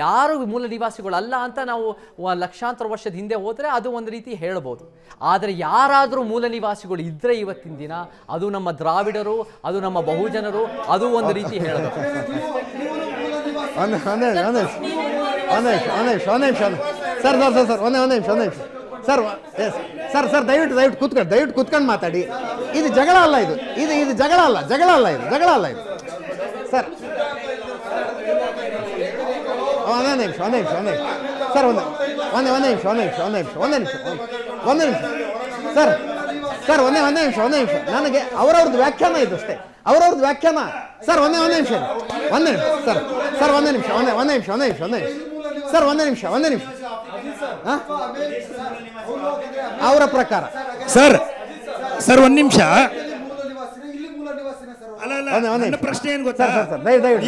[SPEAKER 2] ಯಾರು ಮೂಲ ನಿವಾಸಿಗಳು ಅಲ್ಲ ಅಂತ ನಾವು ಲಕ್ಷಾಂತರ ವರ್ಷದ ಹಿಂದೆ ಹೋದರೆ ಅದು ಒಂದು ರೀತಿ ಹೇಳ್ಬೋದು ಆದರೆ ಯಾರಾದರೂ ಮೂಲ ನಿವಾಸಿಗಳು ಇದ್ದರೆ ಇವತ್ತಿನ ದಿನ ಅದು ನಮ್ಮ ದ್ರಾವಿಡರು ಅದು ನಮ್ಮ ಬಹುಜನರು ಅದು ಒಂದು ರೀತಿ ಹೇಳಬೇಕು
[SPEAKER 1] ಸರ್ ಸರ್ ಸರ್ ಸರ್ ಒಂದೇ ಒಂದೇ ಸರ್ ಎಸ್ ಸರ್ ಸರ್ ದಯವಿಟ್ಟು ದಯವಿಟ್ಟು ಕೂತ್ಕೊಂಡು ದಯವಿಟ್ಟು ಕೂತ್ಕೊಂಡು ಮಾತಾಡಿ ಇದು ಜಗಳ ಅಲ್ಲ ಇದು ಇದು ಇದು ಜಗಳ ಅಲ್ಲ ಜಗಳ ಅಲ್ಲ ಇದು ಜಗಳ ಅಲ್ಲ ಇದು ಸರ್ ಒಂದೇ ನಿಮಿಷ ಒಂದೇ ನಿಮಿಷ ಒಂದೇ ನಿಮಿಷ ಸರ್ ಒಂದು ಒಂದೇ ಒಂದೇ ನಿಮಿಷ ಒಂದೇ ನಿಮಿಷ ಒಂದೇ ನಿಮಿಷ ಒಂದೇ ನಿಮಿಷ ಒಂದೇ ನಿಮಿಷ ಸರ್ ಸರ್ ಒಂದೇ ಒಂದೇ ನಿಮಿಷ ಒಂದೇ ನಿಮಿಷ ನನಗೆ ಅವರವ್ರದ್ದು ವ್ಯಾಖ್ಯಾನ ಇದು ಅಷ್ಟೇ ಅವರವ್ರದ್ದು ವ್ಯಾಖ್ಯಾನ ಸರ್ ಒಂದೇ ಒಂದೇ ನಿಮಿಷ ಒಂದೇ ನಿಮಿಷ ಸರ್ ಸರ್ ಒಂದೇ ನಿಮಿಷ ಒಂದೇ ಒಂದೇ ನಿಮಿಷ ಒಂದೇ ನಿಮಿಷ ಒಂದೇ ನಿಮಿಷ ಸರ್ ಒಂದೇ ನಿಮಿಷ ಒಂದೇ ನಿಮಿಷ
[SPEAKER 5] ಅವರ ಪ್ರಕಾರ ಸರ್ ಸರ್ ಒಂದು ನಿಮಿಷ ಅಲ್ಲ ಪ್ರಶ್ನೆ ಏನ್ ಗೊತ್ತಾ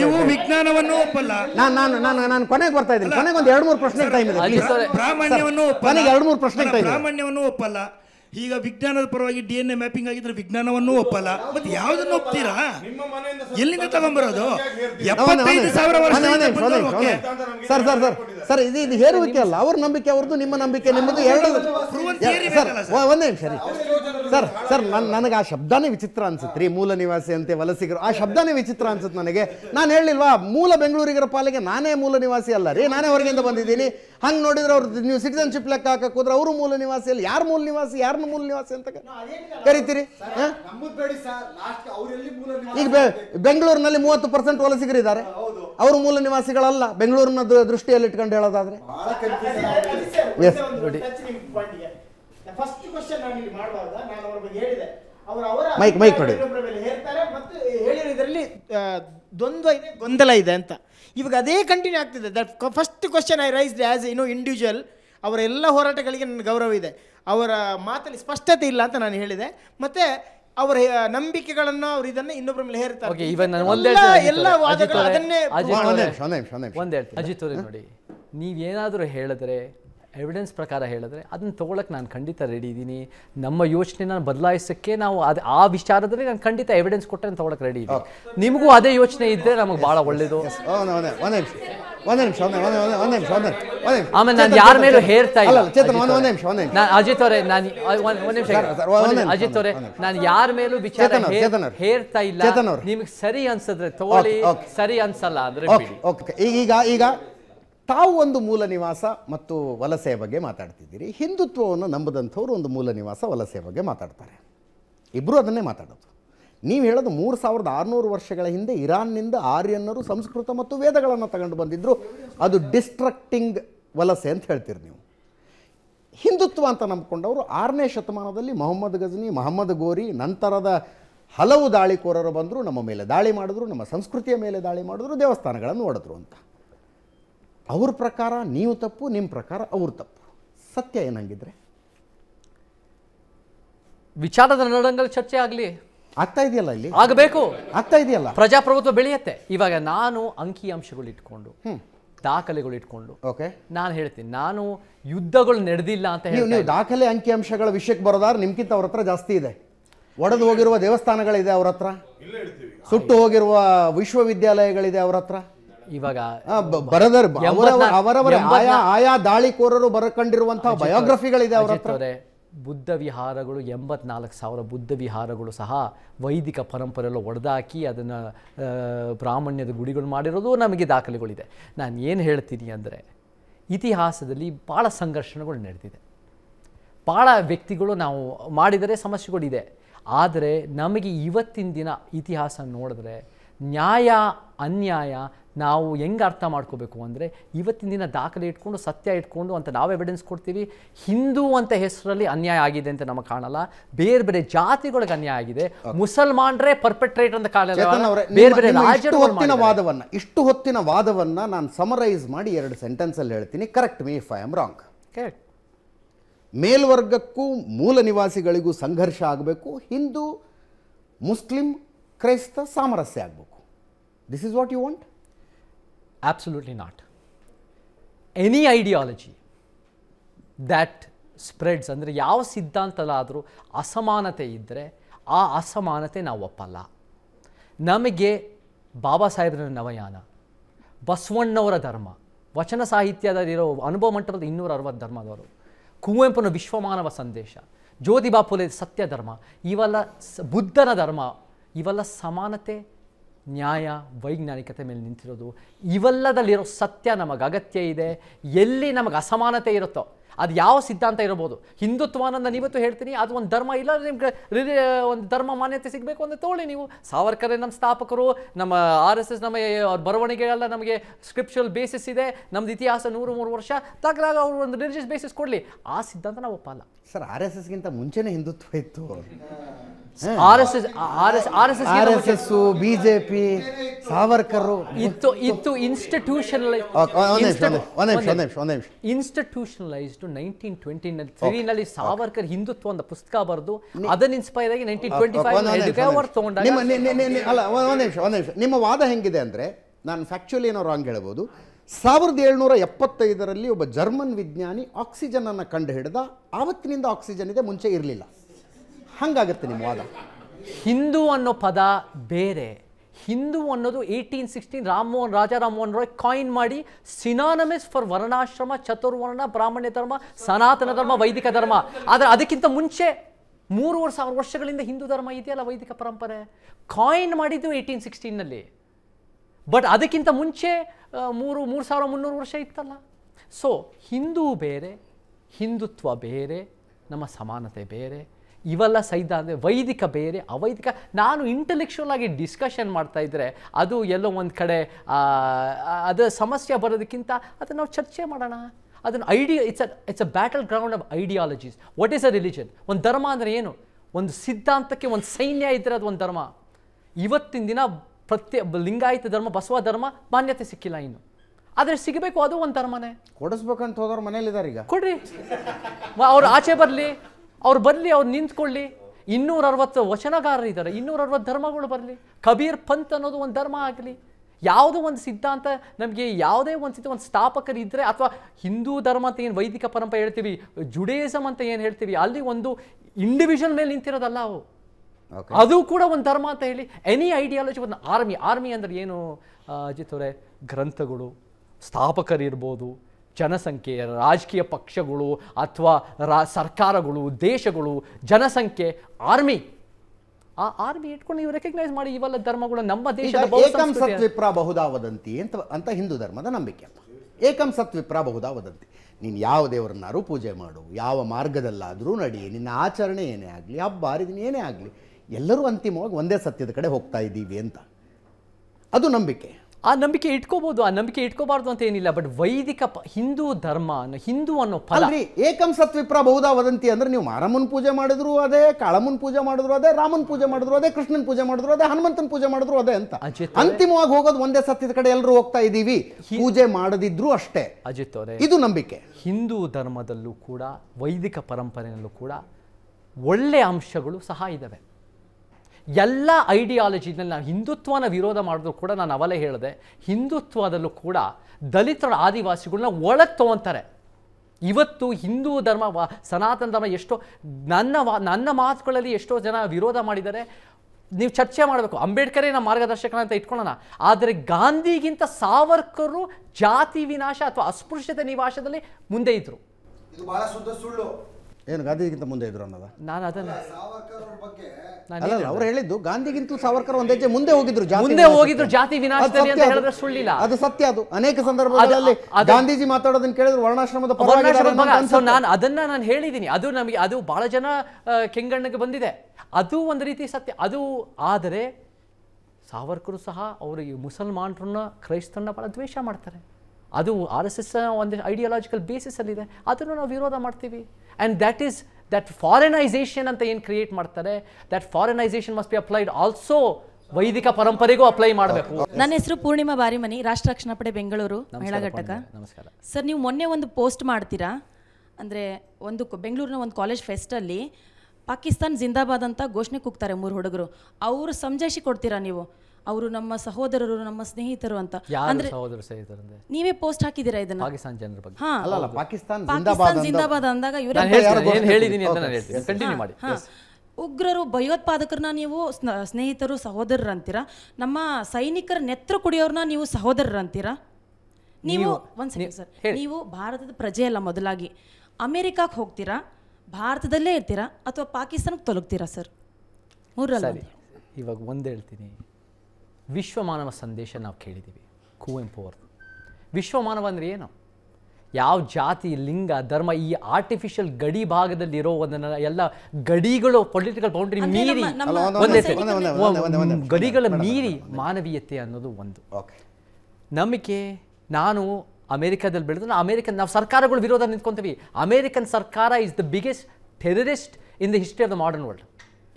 [SPEAKER 5] ನೀವು ವಿಜ್ಞಾನವನ್ನು ಒಪ್ಪಲ್ಲ ನಾನು
[SPEAKER 1] ನಾನು ನಾನು ಕೊನೆಗೆ ಬರ್ತಾ ಇದ್ದೀನಿ ಕೊನೆಗೆ ಒಂದು ಎರಡು ಮೂರು ಪ್ರಶ್ನೆ ಟೈಮ್ ಇದೆ ಪ್ರಾಮಾಣ್ಯವನ್ನು ಒಪ್ಪಲ್ಲ
[SPEAKER 5] ಎರಡು ಮೂರು ಪ್ರಶ್ನೆ ಪ್ರಾಮಾಣ್ಯವನ್ನು ಒಪ್ಪಲ್ಲ ಈಗ ವಿಜ್ಞಾನದ ಪರವಾಗಿ ಡಿ ಎನ್ ಎ ಮ್ಯಾಪಿಂಗ್ ಆಗಿದ್ರೆ ವಿಜ್ಞಾನವನ್ನು ಒಪ್ಪಲ್ಲ ಮತ್ತೆ ಯಾವ್ದನ್ನ ಒಪ್ತೀರಾ ಎಲ್ಲಿಂದ ತಗೊಂಬರೋದು ಎಪ್ಪತ್ತೈದು ಸಾವಿರ ವರ್ಷ
[SPEAKER 1] ಸರ್ ಸರ್ ಸರ್ ಸರ್ ಇದು ಇದು ಹೇರುವಿಕೆ ಅಲ್ಲ ಅವ್ರ ನಂಬಿಕೆ ಅವ್ರದ್ದು ನಿಮ್ಮ ನಂಬಿಕೆ ನಿಮ್ಮದು ಎರಡು ಸರ್ ಒಂದೇ ನಿಮಿಷ ಸರ್ ಸರ್ ನನ್ನ ನನಗೆ ಆ ಶಬ್ದನೇ ವಿಚಿತ್ರ ಅನ್ಸುತ್ತೆ ರೀ ಮೂಲ ನಿವಾಸಿ ಅಂತೆ ವಲಸಿಗರು ಆ ಶಬ್ದನೇ ವಿಚಿತ್ರ ಅನ್ಸುತ್ತೆ ನನಗೆ ನಾನು ಹೇಳಿಲ್ವಾ ಮೂಲ ಬೆಂಗಳೂರಿಗರ ಪಾಲಿಗೆ ನಾನೇ ಮೂಲ ನಿವಾಸಿ ಅಲ್ಲ ರೀ ನಾನೇ ಹೊರಗಿಂದ ಬಂದಿದ್ದೀನಿ ಹಂಗೆ ನೋಡಿದ್ರೆ ಅವ್ರದ್ದು ನೀವು ಸಿಟಿಸನ್ಶಿಪ್ ಲೆಕ್ಕ ಹಾಕಕ್ಕೆ ಹೋದ್ರೆ ಅವರು ಮೂಲ ನಿವಾಸಿ ಅಲ್ಲಿ ಯಾರು ಮೂಲ ನಿವಾಸಿ ಯಾರು ಯಾರನ್ನ ಮೂಲ ನಿವಾಸಿ ಅಂತ ಕರಿತೀರಿ ಈಗ ಬೆಂಗಳೂರಿನಲ್ಲಿ ಮೂವತ್ತು ಪರ್ಸೆಂಟ್ ವಲಸಿಗರಿದ್ದಾರೆ ಅವರು ಮೂಲ ನಿವಾಸಿಗಳಲ್ಲ ಬೆಂಗಳೂರಿನ ದೃಷ್ಟಿಯಲ್ಲಿ ಇಟ್ಕೊಂಡು ಹೇಳೋದಾದ್ರೆ
[SPEAKER 3] ಎಸ್ ಮೈಕ್ ಮೈಕ್ ನೋಡಿ ದ್ವಂದ್ವ ಇದೆ ಗೊಂದಲ ಇದೆ ಅಂತ ಇವಾಗ ಅದೇ ಕಂಟಿನ್ಯೂ ಆಗ್ತಿದೆ that first question I raise as no individual ಅವರ ಎಲ್ಲ ಹೋರಾಟಗಳಿಗೆ ನನ್ನ ಗೌರವ ಇದೆ ಅವರ ಮಾತಲ್ಲಿ ಸ್ಪಷ್ಟತೆ ಇಲ್ಲ ಅಂತ ನಾನು ಹೇಳಿದೆ ಮತ್ತೆ ಅವರ ನಂಬಿಕೆಗಳನ್ನು ಅವರು ಇದನ್ನ ಇನ್ನೊಬ್ಬರ ಮೇಲೆ ಹೇರ್ತಾರೆ ಎಲ್ಲ ವಾದಗಳು ಅದನ್ನೇ
[SPEAKER 2] ಅಜಿತ್ ನೋಡಿ ನೀವೇನಾದರೂ ಹೇಳಿದ್ರೆ ಎವಿಡೆನ್ಸ್ ಪ್ರಕಾರ ಹೇಳಿದ್ರೆ ಅದನ್ನ ತೊಗೊಳಕ್ಕೆ ನಾನು ಖಂಡಿತ ರೆಡಿ ಇದ್ದೀನಿ ನಮ್ಮ ಯೋಚನೆ ಬದಲಾಯಿಸಕ್ಕೆ ನಾವು ಅದು ಆ ವಿಚಾರದಲ್ಲಿ ನಾನು ಖಂಡಿತ ಎವಿಡೆನ್ಸ್ ಕೊಟ್ಟರೆ ತೊಗೊಳಕ್ ರೆಡಿ ಇದ್ದೀನಿ ನಿಮಗೂ ಅದೇ ಯೋಚನೆ ಇದ್ದರೆ ನಮಗೆ ಭಾಳ ಒಳ್ಳೆಯದು oh, ಆಮೇಲೆ ನಾನು ಯಾರ ಮೇಲೂ ಹೇರ್ತಾ ಇಲ್ಲ ನಾನು ಅಜಿತ್ ಅವರೇ ನಾನು ಅಜಿತ್ ಅವರೇ ನಾನು ಯಾರ ಮೇಲೂ ವಿಚಾರ ಹೇರ್ತಾ ಇಲ್ಲ ನಿಮಗೆ ಸರಿ ಅನ್ಸಿದ್ರೆ ತಗೊಳ್ಳಿ ಸರಿ ಅನ್ಸಲ್ಲ ಅಂದ್ರೆ ಈಗ ಈಗ
[SPEAKER 1] ತಾವು ಒಂದು ಮೂಲ ನಿವಾಸ ಮತ್ತು ವಲಸೆಯ ಬಗ್ಗೆ ಮಾತಾಡ್ತಿದ್ದೀರಿ ಹಿಂದುತ್ವವನ್ನು ನಂಬದಂಥವ್ರು ಒಂದು ಮೂಲ ನಿವಾಸ ವಲಸೆಯ ಬಗ್ಗೆ ಮಾತಾಡ್ತಾರೆ ಇಬ್ಬರು ಅದನ್ನೇ ಮಾತಾಡೋದು ನೀವು ಹೇಳೋದು ಮೂರು ಸಾವಿರದ ಆರುನೂರು ವರ್ಷಗಳ ಹಿಂದೆ ಇರಾನ್ನಿಂದ ಆರ್ಯನ್ನರು ಸಂಸ್ಕೃತ ಮತ್ತು ವೇದಗಳನ್ನು ತಗೊಂಡು ಬಂದಿದ್ದರು ಅದು ಡಿಸ್ಟ್ರಕ್ಟಿಂಗ್ ವಲಸೆ ಅಂತ ಹೇಳ್ತೀರಿ ನೀವು ಹಿಂದುತ್ವ ಅಂತ ನಂಬಿಕೊಂಡವರು ಆರನೇ ಶತಮಾನದಲ್ಲಿ ಮೊಹಮ್ಮದ್ ಗಜ್ನಿ ಮೊಹಮ್ಮದ್ ಗೋರಿ ನಂತರದ ಹಲವು ದಾಳಿಕೋರರು ಬಂದರು ನಮ್ಮ ಮೇಲೆ ದಾಳಿ ಮಾಡಿದ್ರು ನಮ್ಮ ಸಂಸ್ಕೃತಿಯ ಮೇಲೆ ದಾಳಿ ಮಾಡಿದ್ರು ದೇವಸ್ಥಾನಗಳನ್ನು ಓಡಿದ್ರು ಅಂತ ಅವ್ರ ಪ್ರಕಾರ ನೀವು ತಪ್ಪು ನಿಮ್ಮ ಪ್ರಕಾರ ಅವ್ರ ತಪ್ಪು ಸತ್ಯ ಏನಂಗಿದ್ರೆ
[SPEAKER 2] ವಿಚಾರದ ನಡಂಗಲ್ ಚರ್ಚೆ ಆಗಲಿ ಆಗ್ತಾ ಇದೆಯಲ್ಲ ಇಲ್ಲಿ ಆಗಬೇಕು ಆಗ್ತಾ ಇದೆಯಲ್ಲ ಪ್ರಜಾಪ್ರಭುತ್ವ ಬೆಳೆಯುತ್ತೆ ಇವಾಗ ನಾನು ಅಂಕಿ ಅಂಶಗಳು ಇಟ್ಕೊಂಡು ದಾಖಲೆಗಳು ಇಟ್ಕೊಂಡು ಓಕೆ ನಾನು ಹೇಳ್ತೀನಿ ನಾನು ಯುದ್ಧಗಳು ನಡೆದಿಲ್ಲ ಅಂತ ಹೇಳಿ ನೀವು
[SPEAKER 1] ದಾಖಲೆ ಅಂಕಿ ಅಂಶಗಳ ವಿಷಯಕ್ಕೆ ಬರೋದಾದ್ರೆ ನಿಮ್ಗಿಂತ ಅವ್ರ ಹತ್ರ ಜಾಸ್ತಿ ಇದೆ ಒಡೆದು ಹೋಗಿರುವ ದೇವಸ್ಥಾನಗಳಿದೆ ಅವ್ರ ಹತ್ರ ಸುಟ್ಟು ಹೋಗಿರುವ ವಿಶ್ವವಿದ್ಯಾಲಯಗಳಿದೆ ಅವ್ರ ಹತ್ರ ಇವಾಗ ಬರದರ್ ಅವರವರ ಆಯಾ ದಾಳಿಕೋರರು ಬರಕೊಂಡಿರುವಂತಹ ಬಯೋಗ್ರಫಿಗಳಿದೆ ಅವರ
[SPEAKER 2] ಬುದ್ಧ ವಿಹಾರಗಳು ಎಂಬತ್ನಾಲ್ಕು ಸಾವಿರ ಬುದ್ಧ ವಿಹಾರಗಳು ಸಹ ವೈದಿಕ ಪರಂಪರೆಯಲ್ಲಿ ಒಡೆದಾಕಿ ಅದನ್ನು ಬ್ರಾಹ್ಮಣ್ಯದ ಗುಡಿಗಳು ಮಾಡಿರೋದು ನಮಗೆ ದಾಖಲೆಗಳಿದೆ ನಾನು ಏನು ಹೇಳ್ತೀನಿ ಅಂದರೆ ಇತಿಹಾಸದಲ್ಲಿ ಭಾಳ ಸಂಘರ್ಷಣಗಳು ನಡೆದಿದೆ ಭಾಳ ವ್ಯಕ್ತಿಗಳು ನಾವು ಮಾಡಿದರೆ ಸಮಸ್ಯೆಗಳಿದೆ ಆದರೆ ನಮಗೆ ಇವತ್ತಿನ ದಿನ ಇತಿಹಾಸ ನೋಡಿದ್ರೆ ನ್ಯಾಯ ಅನ್ಯಾಯ ನಾವು ಹೆಂಗೆ ಅರ್ಥ ಮಾಡ್ಕೋಬೇಕು ಅಂದರೆ ಇವತ್ತಿನ ದಿನ ದಾಖಲೆ ಇಟ್ಕೊಂಡು ಸತ್ಯ ಇಟ್ಕೊಂಡು ಅಂತ ನಾವು ಎವಿಡೆನ್ಸ್ ಕೊಡ್ತೀವಿ ಹಿಂದೂ ಅಂತ ಹೆಸರಲ್ಲಿ ಅನ್ಯಾಯ ಆಗಿದೆ ಅಂತ ನಮಗೆ ಕಾಣಲ್ಲ ಬೇರೆ ಬೇರೆ ಜಾತಿಗಳಿಗೆ ಅನ್ಯಾಯ ಆಗಿದೆ ಮುಸಲ್ಮಾನ್ರೇ ಪರ್ಪೆಟ್ರೇಟ್ ಅಂತ ಬೇರೆ ಬೇರೆ ಹೊತ್ತಿನ
[SPEAKER 1] ವಾದವನ್ನ ಇಷ್ಟು ಹೊತ್ತಿನ ವಾದವನ್ನ ನಾನು ಸಮರೈಸ್ ಮಾಡಿ ಎರಡು ಸೆಂಟೆನ್ಸಲ್ಲಿ ಹೇಳ್ತೀನಿ correct me if I am wrong correct ಮೇಲ್ವರ್ಗಕ್ಕೂ ಮೂಲ ನಿವಾಸಿಗಳಿಗೂ ಸಂಘರ್ಷ ಆಗಬೇಕು ಹಿಂದೂ ಮುಸ್ಲಿಂ
[SPEAKER 2] ಕ್ರೈಸ್ತ ಸಾಮರಸ್ಯ ಆಗಬೇಕು this is what you want Absolutely not any ideology that spreads ಅಂದರೆ ಯಾವ ಸಿದ್ಧಾಂತಲಾದರೂ ಅಸಮಾನತೆ ಇದ್ದರೆ ಆ ಅಸಮಾನತೆ ನಾವು ಒಪ್ಪಲ್ಲ ನಮಗೆ ಬಾಬಾ ಸಾಹೇಬ್ರ ನವಯಾನ ಬಸವಣ್ಣವರ ಧರ್ಮ ವಚನ ಸಾಹಿತ್ಯದಲ್ಲಿರೋ ಅನುಭವ ಮಂಟಪದ ಇನ್ನೂರ ಅರವತ್ತು ಧರ್ಮದವರು ಕುವೆಂಪನ ವಿಶ್ವಮಾನವ ಸಂದೇಶ ಜ್ಯೋತಿಬಾ ಫುಲೆ ಸತ್ಯ ಧರ್ಮ ಇವೆಲ್ಲ ಬುದ್ಧನ ಧರ್ಮ ಇವೆಲ್ಲ ಸಮಾನತೆ ನ್ಯಾಯ ವೈಜ್ಞಾನಿಕತೆ ಮೇಲೆ ನಿಂತಿರೋದು ಇವೆಲ್ಲದಲ್ಲಿರೋ ಸತ್ಯ ನಮಗೆ ಅಗತ್ಯ ಇದೆ ಎಲ್ಲಿ ನಮಗೆ ಅಸಮಾನತೆ ಇರುತ್ತೋ ಅದು ಯಾವ ಸಿದ್ಧಾಂತ ಇರಬಹುದು ಹಿಂದುತ್ವ ಅನ್ನೋದು ಇವತ್ತು ಹೇಳ್ತೀನಿ ಅದು ಒಂದು ಧರ್ಮ ಇಲ್ಲ ನಿಮ್ಗೆ ಒಂದು ಧರ್ಮ ಮಾನ್ಯತೆ ಸಿಗಬೇಕು ಅಂತ ತೋಳಿ ನೀವು ಸಾವರ್ಕರೇ ನಮ್ಮ ಸ್ಥಾಪಕರು ನಮ್ಮ ಆರ್ ಎಸ್ ಎಸ್ ನಮ್ಮ ಬರವಣಿಗೆಗಳೆಲ್ಲ ನಮಗೆ ಸ್ಕ್ರಿಪ್ಚುರಲ್ ಬೇಸಿಸ್ ಇದೆ ನಮ್ದು ಇತಿಹಾಸ ನೂರು ಮೂರು ವರ್ಷ ತಗ್ರಾಗ ಅವರು ಒಂದು ರಿಲಿಜಿಯಸ್ ಬೇಸಿಸ್ ಕೊಡಲಿ ಆ ಸಿದ್ಧಾಂತ ನಾವು ಒಪ್ಪಲ್ಲ ಸರ್ ಆರ್ ಎಸ್ ಎಸ್ಗಿಂತ ಮುಂಚೆನೇ ಹಿಂದುತ್ವ ಇತ್ತು R S S R S S R S S
[SPEAKER 1] BJP Savarkar
[SPEAKER 2] ಇತ್ತು ಇತ್ತು ಇನ್ಸ್ಟಿಟ್ಯೂಷನಲೈಸ್ ಇನ್ಸ್ಟಿಟ್ಯೂಷನಲೈಸ್ಡ್ ನೈನ್ಟೀನ್ ಟ್ವೆಂಟಿ ತ್ರೀನಲ್ಲಿ ಸಾವರ್ಕರ್ ಹಿಂದುತ್ವ ಒಂದು ಪುಸ್ತಕ ಬರೆದು ಅದನ್ನ ಇನ್ಸ್ಪೈರ್ ಆಗಿ ಟ್ವೆಂಟಿ ಫೈವ್ ನಿಮ್ಮ ಅಲ್ಲ
[SPEAKER 1] ಒಂದು ಒಂದು ನಿಮ್ಮ ವಾದ ಹೆಂಗಿದೆ ಅಂದ್ರೆ ನಾನು ಫ್ಯಾಕ್ಚುಲಿ ಏನೋ ರಾಂಗ್ ಹೇಳ್ಬೋದು ಸಾವಿರದ ಏಳ್ನೂರ ಎಪ್ಪತ್ತೈದರಲ್ಲಿ ಒಬ್ಬ ಜರ್ಮನ್ ವಿಜ್ಞಾನಿ ಆಕ್ಸಿಜನ್ ಕಂಡು ಹಿಡಿದ ಆವತ್ತಿನಿಂದ
[SPEAKER 2] ಆಕ್ಸಿಜನ್ ಇದೆ ಮುಂಚೆ ಇರಲಿಲ್ಲ ಹಂಗಾಗುತ್ತೆ ನಿಮ್ಮ ವಾದ ಹಿಂದೂ ಅನ್ನೋ ಪದ ಬೇರೆ ಹಿಂದೂ ಅನ್ನೋದು eighteen sixteen Rammohan Raja Rammohan Roy coin ಮಾಡಿ ಸಿನಾನಮಿಸ್ ಫಾರ್ ವರ್ಣಾಶ್ರಮ ಚತುರ್ವರ್ಣ ಬ್ರಾಹ್ಮಣ್ಯ ಧರ್ಮ ಸನಾತನ ಧರ್ಮ ವೈದಿಕ ಧರ್ಮ ಆದರೆ ಅದಕ್ಕಿಂತ ಮುಂಚೆ ಮೂರುವರೆ ಸಾವಿರ ವರ್ಷಗಳಿಂದ ಹಿಂದೂ ಧರ್ಮ ಇದೆಯಲ್ಲ ವೈದಿಕ ಪರಂಪರೆ ಕಾಯಿನ್ ಮಾಡಿದ್ದು ಏಯ್ಟೀನ್ ಸಿಕ್ಸ್ಟೀನಲ್ಲಿ ಬಟ್ ಅದಕ್ಕಿಂತ ಮುಂಚೆ ಮೂರು ಮೂರು ಸಾವಿರ ಮುನ್ನೂರು ವರ್ಷ ಇತ್ತಲ್ಲ ಸೊ ಹಿಂದೂ ಬೇರೆ ಹಿಂದುತ್ವ ಬೇರೆ ನಮ್ಮ ಸಮಾನತೆ ಬೇರೆ ಇವೆಲ್ಲ ಅಂದರೆ ವೈದಿಕ ಬೇರೆ ಅವೈದಿಕ ನಾನು ಇಂಟೆಲೆಕ್ಚುವಲ್ ಆಗಿ ಡಿಸ್ಕಷನ್ ಮಾಡ್ತಾ ಇದ್ದರೆ ಅದು ಎಲ್ಲೋ ಒಂದು ಕಡೆ ಅದು ಸಮಸ್ಯೆ ಬರೋದಕ್ಕಿಂತ ಅದನ್ನು ನಾವು ಚರ್ಚೆ ಮಾಡೋಣ ಅದನ್ನು idea it's a it's a battle ground of ideologies what is a religion ಒಂದು ಧರ್ಮ ಅಂದರೆ ಏನು ಒಂದು ಸಿದ್ಧಾಂತಕ್ಕೆ ಒಂದು ಸೈನ್ಯ ಇದ್ದರೆ ಅದು ಒಂದು ಧರ್ಮ ಇವತ್ತಿನ ದಿನ ಪ್ರತ್ಯ ಲಿಂಗಾಯತ ಧರ್ಮ ಬಸವ ಧರ್ಮ ಮಾನ್ಯತೆ ಸಿಕ್ಕಿಲ್ಲ ಇನ್ನು ಆದರೆ ಸಿಗಬೇಕು ಅದು ಒಂದು ಧರ್ಮನೇ ಕೊಡಿಸ್ಬೇಕಂತ ಹೋದವ್ರು ಮನೇಲಿದ್ದಾರೆ ಈಗ ಕೊಡ್ರಿ ಅವ್ರು ಆಚೆ ಬರಲಿ ಅವ್ರು ಬರಲಿ ಅವ್ರು ನಿಂತ್ಕೊಳ್ಳಿ ಇನ್ನೂರ ಅರವತ್ತು ವಚನಗಾರರು ಇದ್ದಾರೆ ಇನ್ನೂರ ಅರವತ್ತು ಧರ್ಮಗಳು ಬರಲಿ ಕಬೀರ್ ಪಂತ್ ಅನ್ನೋದು ಒಂದು ಧರ್ಮ ಆಗಲಿ ಯಾವುದೋ ಒಂದು ಸಿದ್ಧಾಂತ ನಮಗೆ ಯಾವುದೇ ಒಂದು ಸಿದ್ಧ ಒಂದು ಸ್ಥಾಪಕರು ಇದ್ದರೆ ಅಥವಾ ಹಿಂದೂ ಧರ್ಮ ಅಂತ ಏನು ವೈದಿಕ ಪರಂಪರೆ ಹೇಳ್ತೀವಿ ಜುಡೇಸಮ್ ಅಂತ ಏನು ಹೇಳ್ತೀವಿ ಅಲ್ಲಿ ಒಂದು ಇಂಡಿವಿಜುವಲ್ ಮೇಲೆ ನಿಂತಿರೋದಲ್ಲ ಅವು ಅದು ಕೂಡ ಒಂದು ಧರ್ಮ ಅಂತ ಹೇಳಿ ಎನಿ ಐಡಿಯಾಲಜಿ ಒಂದು ಆರ್ಮಿ ಆರ್ಮಿ ಅಂದರೆ ಏನು ಅಜಿತ್ ಅವರೇ ಗ್ರಂಥಗಳು ಸ್ಥಾಪಕರಿರ್ಬೋದು ಜನಸಂಖ್ಯೆ ರಾಜಕೀಯ ಪಕ್ಷಗಳು ಅಥವಾ ರಾ ಸರ್ಕಾರಗಳು ದೇಶಗಳು ಜನಸಂಖ್ಯೆ ಆರ್ಮಿ ಆ ಆರ್ಮಿ ಇಟ್ಕೊಂಡು ನೀವು ರೆಕಗ್ನೈಸ್ ಮಾಡಿ ಇವೆಲ್ಲ ಧರ್ಮಗಳು ನಮ್ಮ ದೇಶದ ಏಕಂ ಸತ್ವಿಪ್ರ
[SPEAKER 1] ಬಹುದಾವದಂತಿ ಅಂತ ಅಂತ ಹಿಂದೂ ಧರ್ಮದ ನಂಬಿಕೆ ಏಕಂ ಸತ್ವಿಪ್ರ ಬಹುದಾವದಂತಿ ನೀನು ಯಾವ ದೇವರನ್ನಾದರೂ ಪೂಜೆ ಮಾಡು ಯಾವ ಮಾರ್ಗದಲ್ಲಾದರೂ ನಡಿ ನಿನ್ನ ಆಚರಣೆ ಏನೇ ಆಗಲಿ ಹಬ್ಬ ಹರಿದಿನ ಏನೇ ಆಗಲಿ ಎಲ್ಲರೂ ಅಂತಿಮವಾಗಿ ಒಂದೇ ಸತ್ಯದ ಕಡೆ ಹೋಗ್ತಾ ಇದ್ದೀವಿ ಅಂತ ಅದು ನಂಬಿಕೆ
[SPEAKER 2] ಆ ನಂಬಿಕೆ ಇಟ್ಕೋಬಹುದು ಆ ನಂಬಿಕೆ ಇಟ್ಕೋಬಾರ್ದು ಅಂತ ಏನಿಲ್ಲ ಬಟ್ ವೈದಿಕ ಹಿಂದೂ ಧರ್ಮ ಅನ್ನೋ ಹಿಂದೂ ಅನ್ನೋ ಫಲ
[SPEAKER 1] ಏಕಂ ಸತ್ವಿಪ್ರ ಬಹುದಾ ವದಂತಿ ಅಂದ್ರೆ ನೀವು ಮಾರಮ್ಮನ ಪೂಜೆ ಮಾಡಿದ್ರು ಅದೇ ಕಾಳಮ್ಮನ ಪೂಜೆ ಮಾಡಿದ್ರು ಅದೇ ರಾಮನ್ ಪೂಜೆ ಮಾಡಿದ್ರು ಅದೇ ಕೃಷ್ಣನ್ ಪೂಜೆ ಮಾಡಿದ್ರು ಅದೇ ಹನುಮಂತನ ಪೂಜೆ ಮಾಡಿದ್ರು ಅದೇ ಅಂತ ಅಂತಿಮವಾಗಿ ಹೋಗೋದು ಒಂದೇ ಸತ್ಯದ ಕಡೆ ಎಲ್ಲರೂ ಹೋಗ್ತಾ ಇದೀವಿ ಪೂಜೆ ಮಾಡದಿದ್ರು
[SPEAKER 2] ಅಷ್ಟೇ ಅಜಿತ್ ಅವರೇ ಇದು ನಂಬಿಕೆ ಹಿಂದೂ ಧರ್ಮದಲ್ಲೂ ಕೂಡ ವೈದಿಕ ಪರಂಪರೆಯಲ್ಲೂ ಕೂಡ ಒಳ್ಳೆ ಅಂಶಗಳು ಸಹ ಇದಾವೆ ಎಲ್ಲ ಐಡಿಯಾಲಜಿನಲ್ಲಿ ನಾನು ಹಿಂದುತ್ವನ ವಿರೋಧ ಮಾಡಿದ್ರು ಕೂಡ ನಾನು ಅವಲೇ ಹೇಳಿದೆ ಹಿಂದುತ್ವದಲ್ಲೂ ಕೂಡ ದಲಿತರ ಆದಿವಾಸಿಗಳನ್ನ ಒಳಗೆ ತೊಗೊತಾರೆ ಇವತ್ತು ಹಿಂದೂ ಧರ್ಮ ಸನಾತನ ಧರ್ಮ ಎಷ್ಟೋ ನನ್ನ ನನ್ನ ಮಾತುಗಳಲ್ಲಿ ಎಷ್ಟೋ ಜನ ವಿರೋಧ ಮಾಡಿದ್ದಾರೆ ನೀವು ಚರ್ಚೆ ಮಾಡಬೇಕು ಅಂಬೇಡ್ಕರೇ ನಮ್ಮ ಅಂತ ಇಟ್ಕೊಳ್ಳೋಣ ಆದರೆ ಗಾಂಧಿಗಿಂತ ಸಾವರ್ಕರು ಜಾತಿ ವಿನಾಶ ಅಥವಾ ಅಸ್ಪೃಶ್ಯತೆ ನಿವಾಸದಲ್ಲಿ ಮುಂದೆ ಇದ್ದರು ಸುಳ್ಳು ಏನು
[SPEAKER 1] ಗಾಂಧಿಗಿಂತ ಮುಂದೆ ಇದ್ರು ಅನ್ನೋದ ನಾನು ಅದನ್ನ ಅಲ್ಲ ಅವ್ರು ಹೇಳಿದ್ದು ಗಾಂಧಿಗಿಂತ ಸಾವರ್ಕರ್ ಒಂದ್ ಹೆಜ್ಜೆ ಮುಂದೆ ಹೋಗಿದ್ರು ಮುಂದೆ ಹೋಗಿದ್ರು ಜಾತಿ ವಿನಾಶದಲ್ಲಿ ಅಂತ ಹೇಳಿದ್ರೆ ಸುಳ್ಳಿಲ್ಲ ಅದು ಸತ್ಯ ಅದು ಅನೇಕ ಸಂದರ್ಭಗಳಲ್ಲಿ ಗಾಂಧೀಜಿ ಮಾತಾಡೋದನ್ನ ಕೇಳಿದ್ರು ವರ್ಣಾಶ್ರಮದ
[SPEAKER 2] ನಾನು ಅದನ್ನ ನಾನು ಹೇಳಿದೀನಿ ಅದು ನಮಗೆ ಅದು ಬಹಳ ಜನ ಕೆಂಗಣ್ಣಗೆ ಬಂದಿದೆ ಅದು ಒಂದ್ ರೀತಿ ಸತ್ಯ ಅದು ಆದರೆ ಸಾವರ್ಕರು ಸಹ ಅವರಿಗೆ ಮುಸಲ್ಮಾನರನ್ನ ಕ್ರೈಸ್ತರನ್ನ ಬಹಳ ದ್ವೇಷ ಮಾಡ್ತಾರೆ ಅದು ಆರ್ ಎಸ್ ಎಸ್ನ ಒಂದು ಐಡಿಯಾಲಜಿಕಲ್ ಬೇಸಿಸಲ್ಲಿದೆ ಅದನ್ನು ನಾವು ವಿರೋಧ ಮಾಡ್ತೀವಿ and that is that foreignisation ಅಂತ ಏನು ಕ್ರಿಯೇಟ್ ಮಾಡ್ತಾರೆ that foreignisation must be applied also ವೈದಿಕ ಪರಂಪರೆಗೂ ಅಪ್ಲೈ ಮಾಡಬೇಕು ನನ್ನ ಹೆಸರು ಪೂರ್ಣಿಮಾ ಬಾರಿಮನಿ ರಾಷ್ಟ್ರ ರಕ್ಷಣಾ ಪಡೆ ಬೆಂಗಳೂರು ಮಹಿಳಾ ಘಟಕ ನಮಸ್ಕಾರ
[SPEAKER 11] ಸರ್ ನೀವು ಮೊನ್ನೆ ಒಂದು ಪೋಸ್ಟ್ ಮಾಡ್ತೀರಾ ಅಂದರೆ ಒಂದು ಬೆಂಗಳೂರಿನ ಒಂದು ಕಾಲೇಜ್ ಫೆಸ್ಟಲ್ಲಿ ಪಾಕಿಸ್ತಾನ್ ಜಿಂದಾಬಾದ್ ಅಂತ ಘೋಷಣೆ ಕೂಗ್ತಾರೆ ಮೂರು ಹುಡುಗರು ಅವರು ಸಂಜಾಯಿಸಿ ಕೊಡ್ತೀರಾ ನೀವು ಅವರು ನಮ್ಮ ಸಹೋದರರು ನಮ್ಮ ಸ್ನೇಹಿತರು ಅಂತ ಅಂದ್ರೆ
[SPEAKER 2] ಸಹೋದರ ಸ್ನೇಹಿತರು
[SPEAKER 11] ನೀವೇ ಪೋಸ್ಟ್ ಹಾಕಿದಿರ ಇದನ್ನ
[SPEAKER 2] ಪಾಕಿಸ್ತಾನ ಜನರ ಬಗ್ಗೆ ಹಾ ಅಲ್ಲ ಪಾಕಿಸ್ತಾನ ಪಾಕಿಸ್ತಾನ ಜಿಂದಾಬಾದ್
[SPEAKER 11] ಅಂದಾಗ ಇವರ ಏನು ಹೇಳಿದೀನಿ ಅಂತ ನಾನು ಹೇಳ್ತೀನಿ ಕಂಟಿನ್ಯೂ ಮಾಡಿ ಉಗ್ರರು ಭಯೋತ್ಪಾದಕರನ್ನ ನೀವು ಸ್ನೇಹಿತರು ಅಂತೀರಾ ನಮ್ಮ ಸೈನಿಕರ ನೆತ್ರ ಕುಡಿಯೋರ್ನ ನೀವು ಸಹೋದರರಂತೀರಾ ನೀವು ಒಂದು ಸೆಕೆಂಡ್ ಸರ್ ನೀವು ಭಾರತದ ಪ್ರಜೆ ಅಲ್ಲ ಮೊದಲಾಗಿ ಅಮೆರಿಕಕ್ಕೆ ಹೋಗ್ತೀರಾ ಭಾರತದಲ್ಲೇ ಇರ್ತೀರಾ ಅಥವಾ ಪಾಕಿಸ್ತಾನಕ್ಕೆ ತೊಲಗ್ತೀರಾ ಸರ್ ಮೂರಲ್ಲ
[SPEAKER 2] ಇವಾಗ ಒಂದು ಹೇಳ್ತೀನಿ ವಿಶ್ವಮಾನವ ಸಂದೇಶ ನಾವು ಕೇಳಿದ್ದೀವಿ ಕುವೆಂಪು ಅವರು ಮಾನವ ಅಂದರೆ ಏನು ಯಾವ ಜಾತಿ ಲಿಂಗ ಧರ್ಮ ಈ ಆರ್ಟಿಫಿಷಿಯಲ್ ಗಡಿ ಭಾಗದಲ್ಲಿ ಇರೋ ಒಂದನ್ನ ಎಲ್ಲ ಗಡಿಗಳು ಪೊಲಿಟಿಕಲ್ ಬೌಂಡ್ರಿ ಮೀರಿ ಗಡಿಗಳ ಮೀರಿ ಮಾನವೀಯತೆ ಅನ್ನೋದು ಒಂದು ನಂಬಿಕೆ ನಾನು ಅಮೇರಿಕಾದಲ್ಲಿ ಬೆಳೆದು ಅಮೇರಿಕನ್ ನಾವು ಸರ್ಕಾರಗಳು ವಿರೋಧ ನಿಂತ್ಕೊತೀವಿ ಅಮೇರಿಕನ್ ಸರ್ಕಾರ is the biggest terrorist in the history of the modern world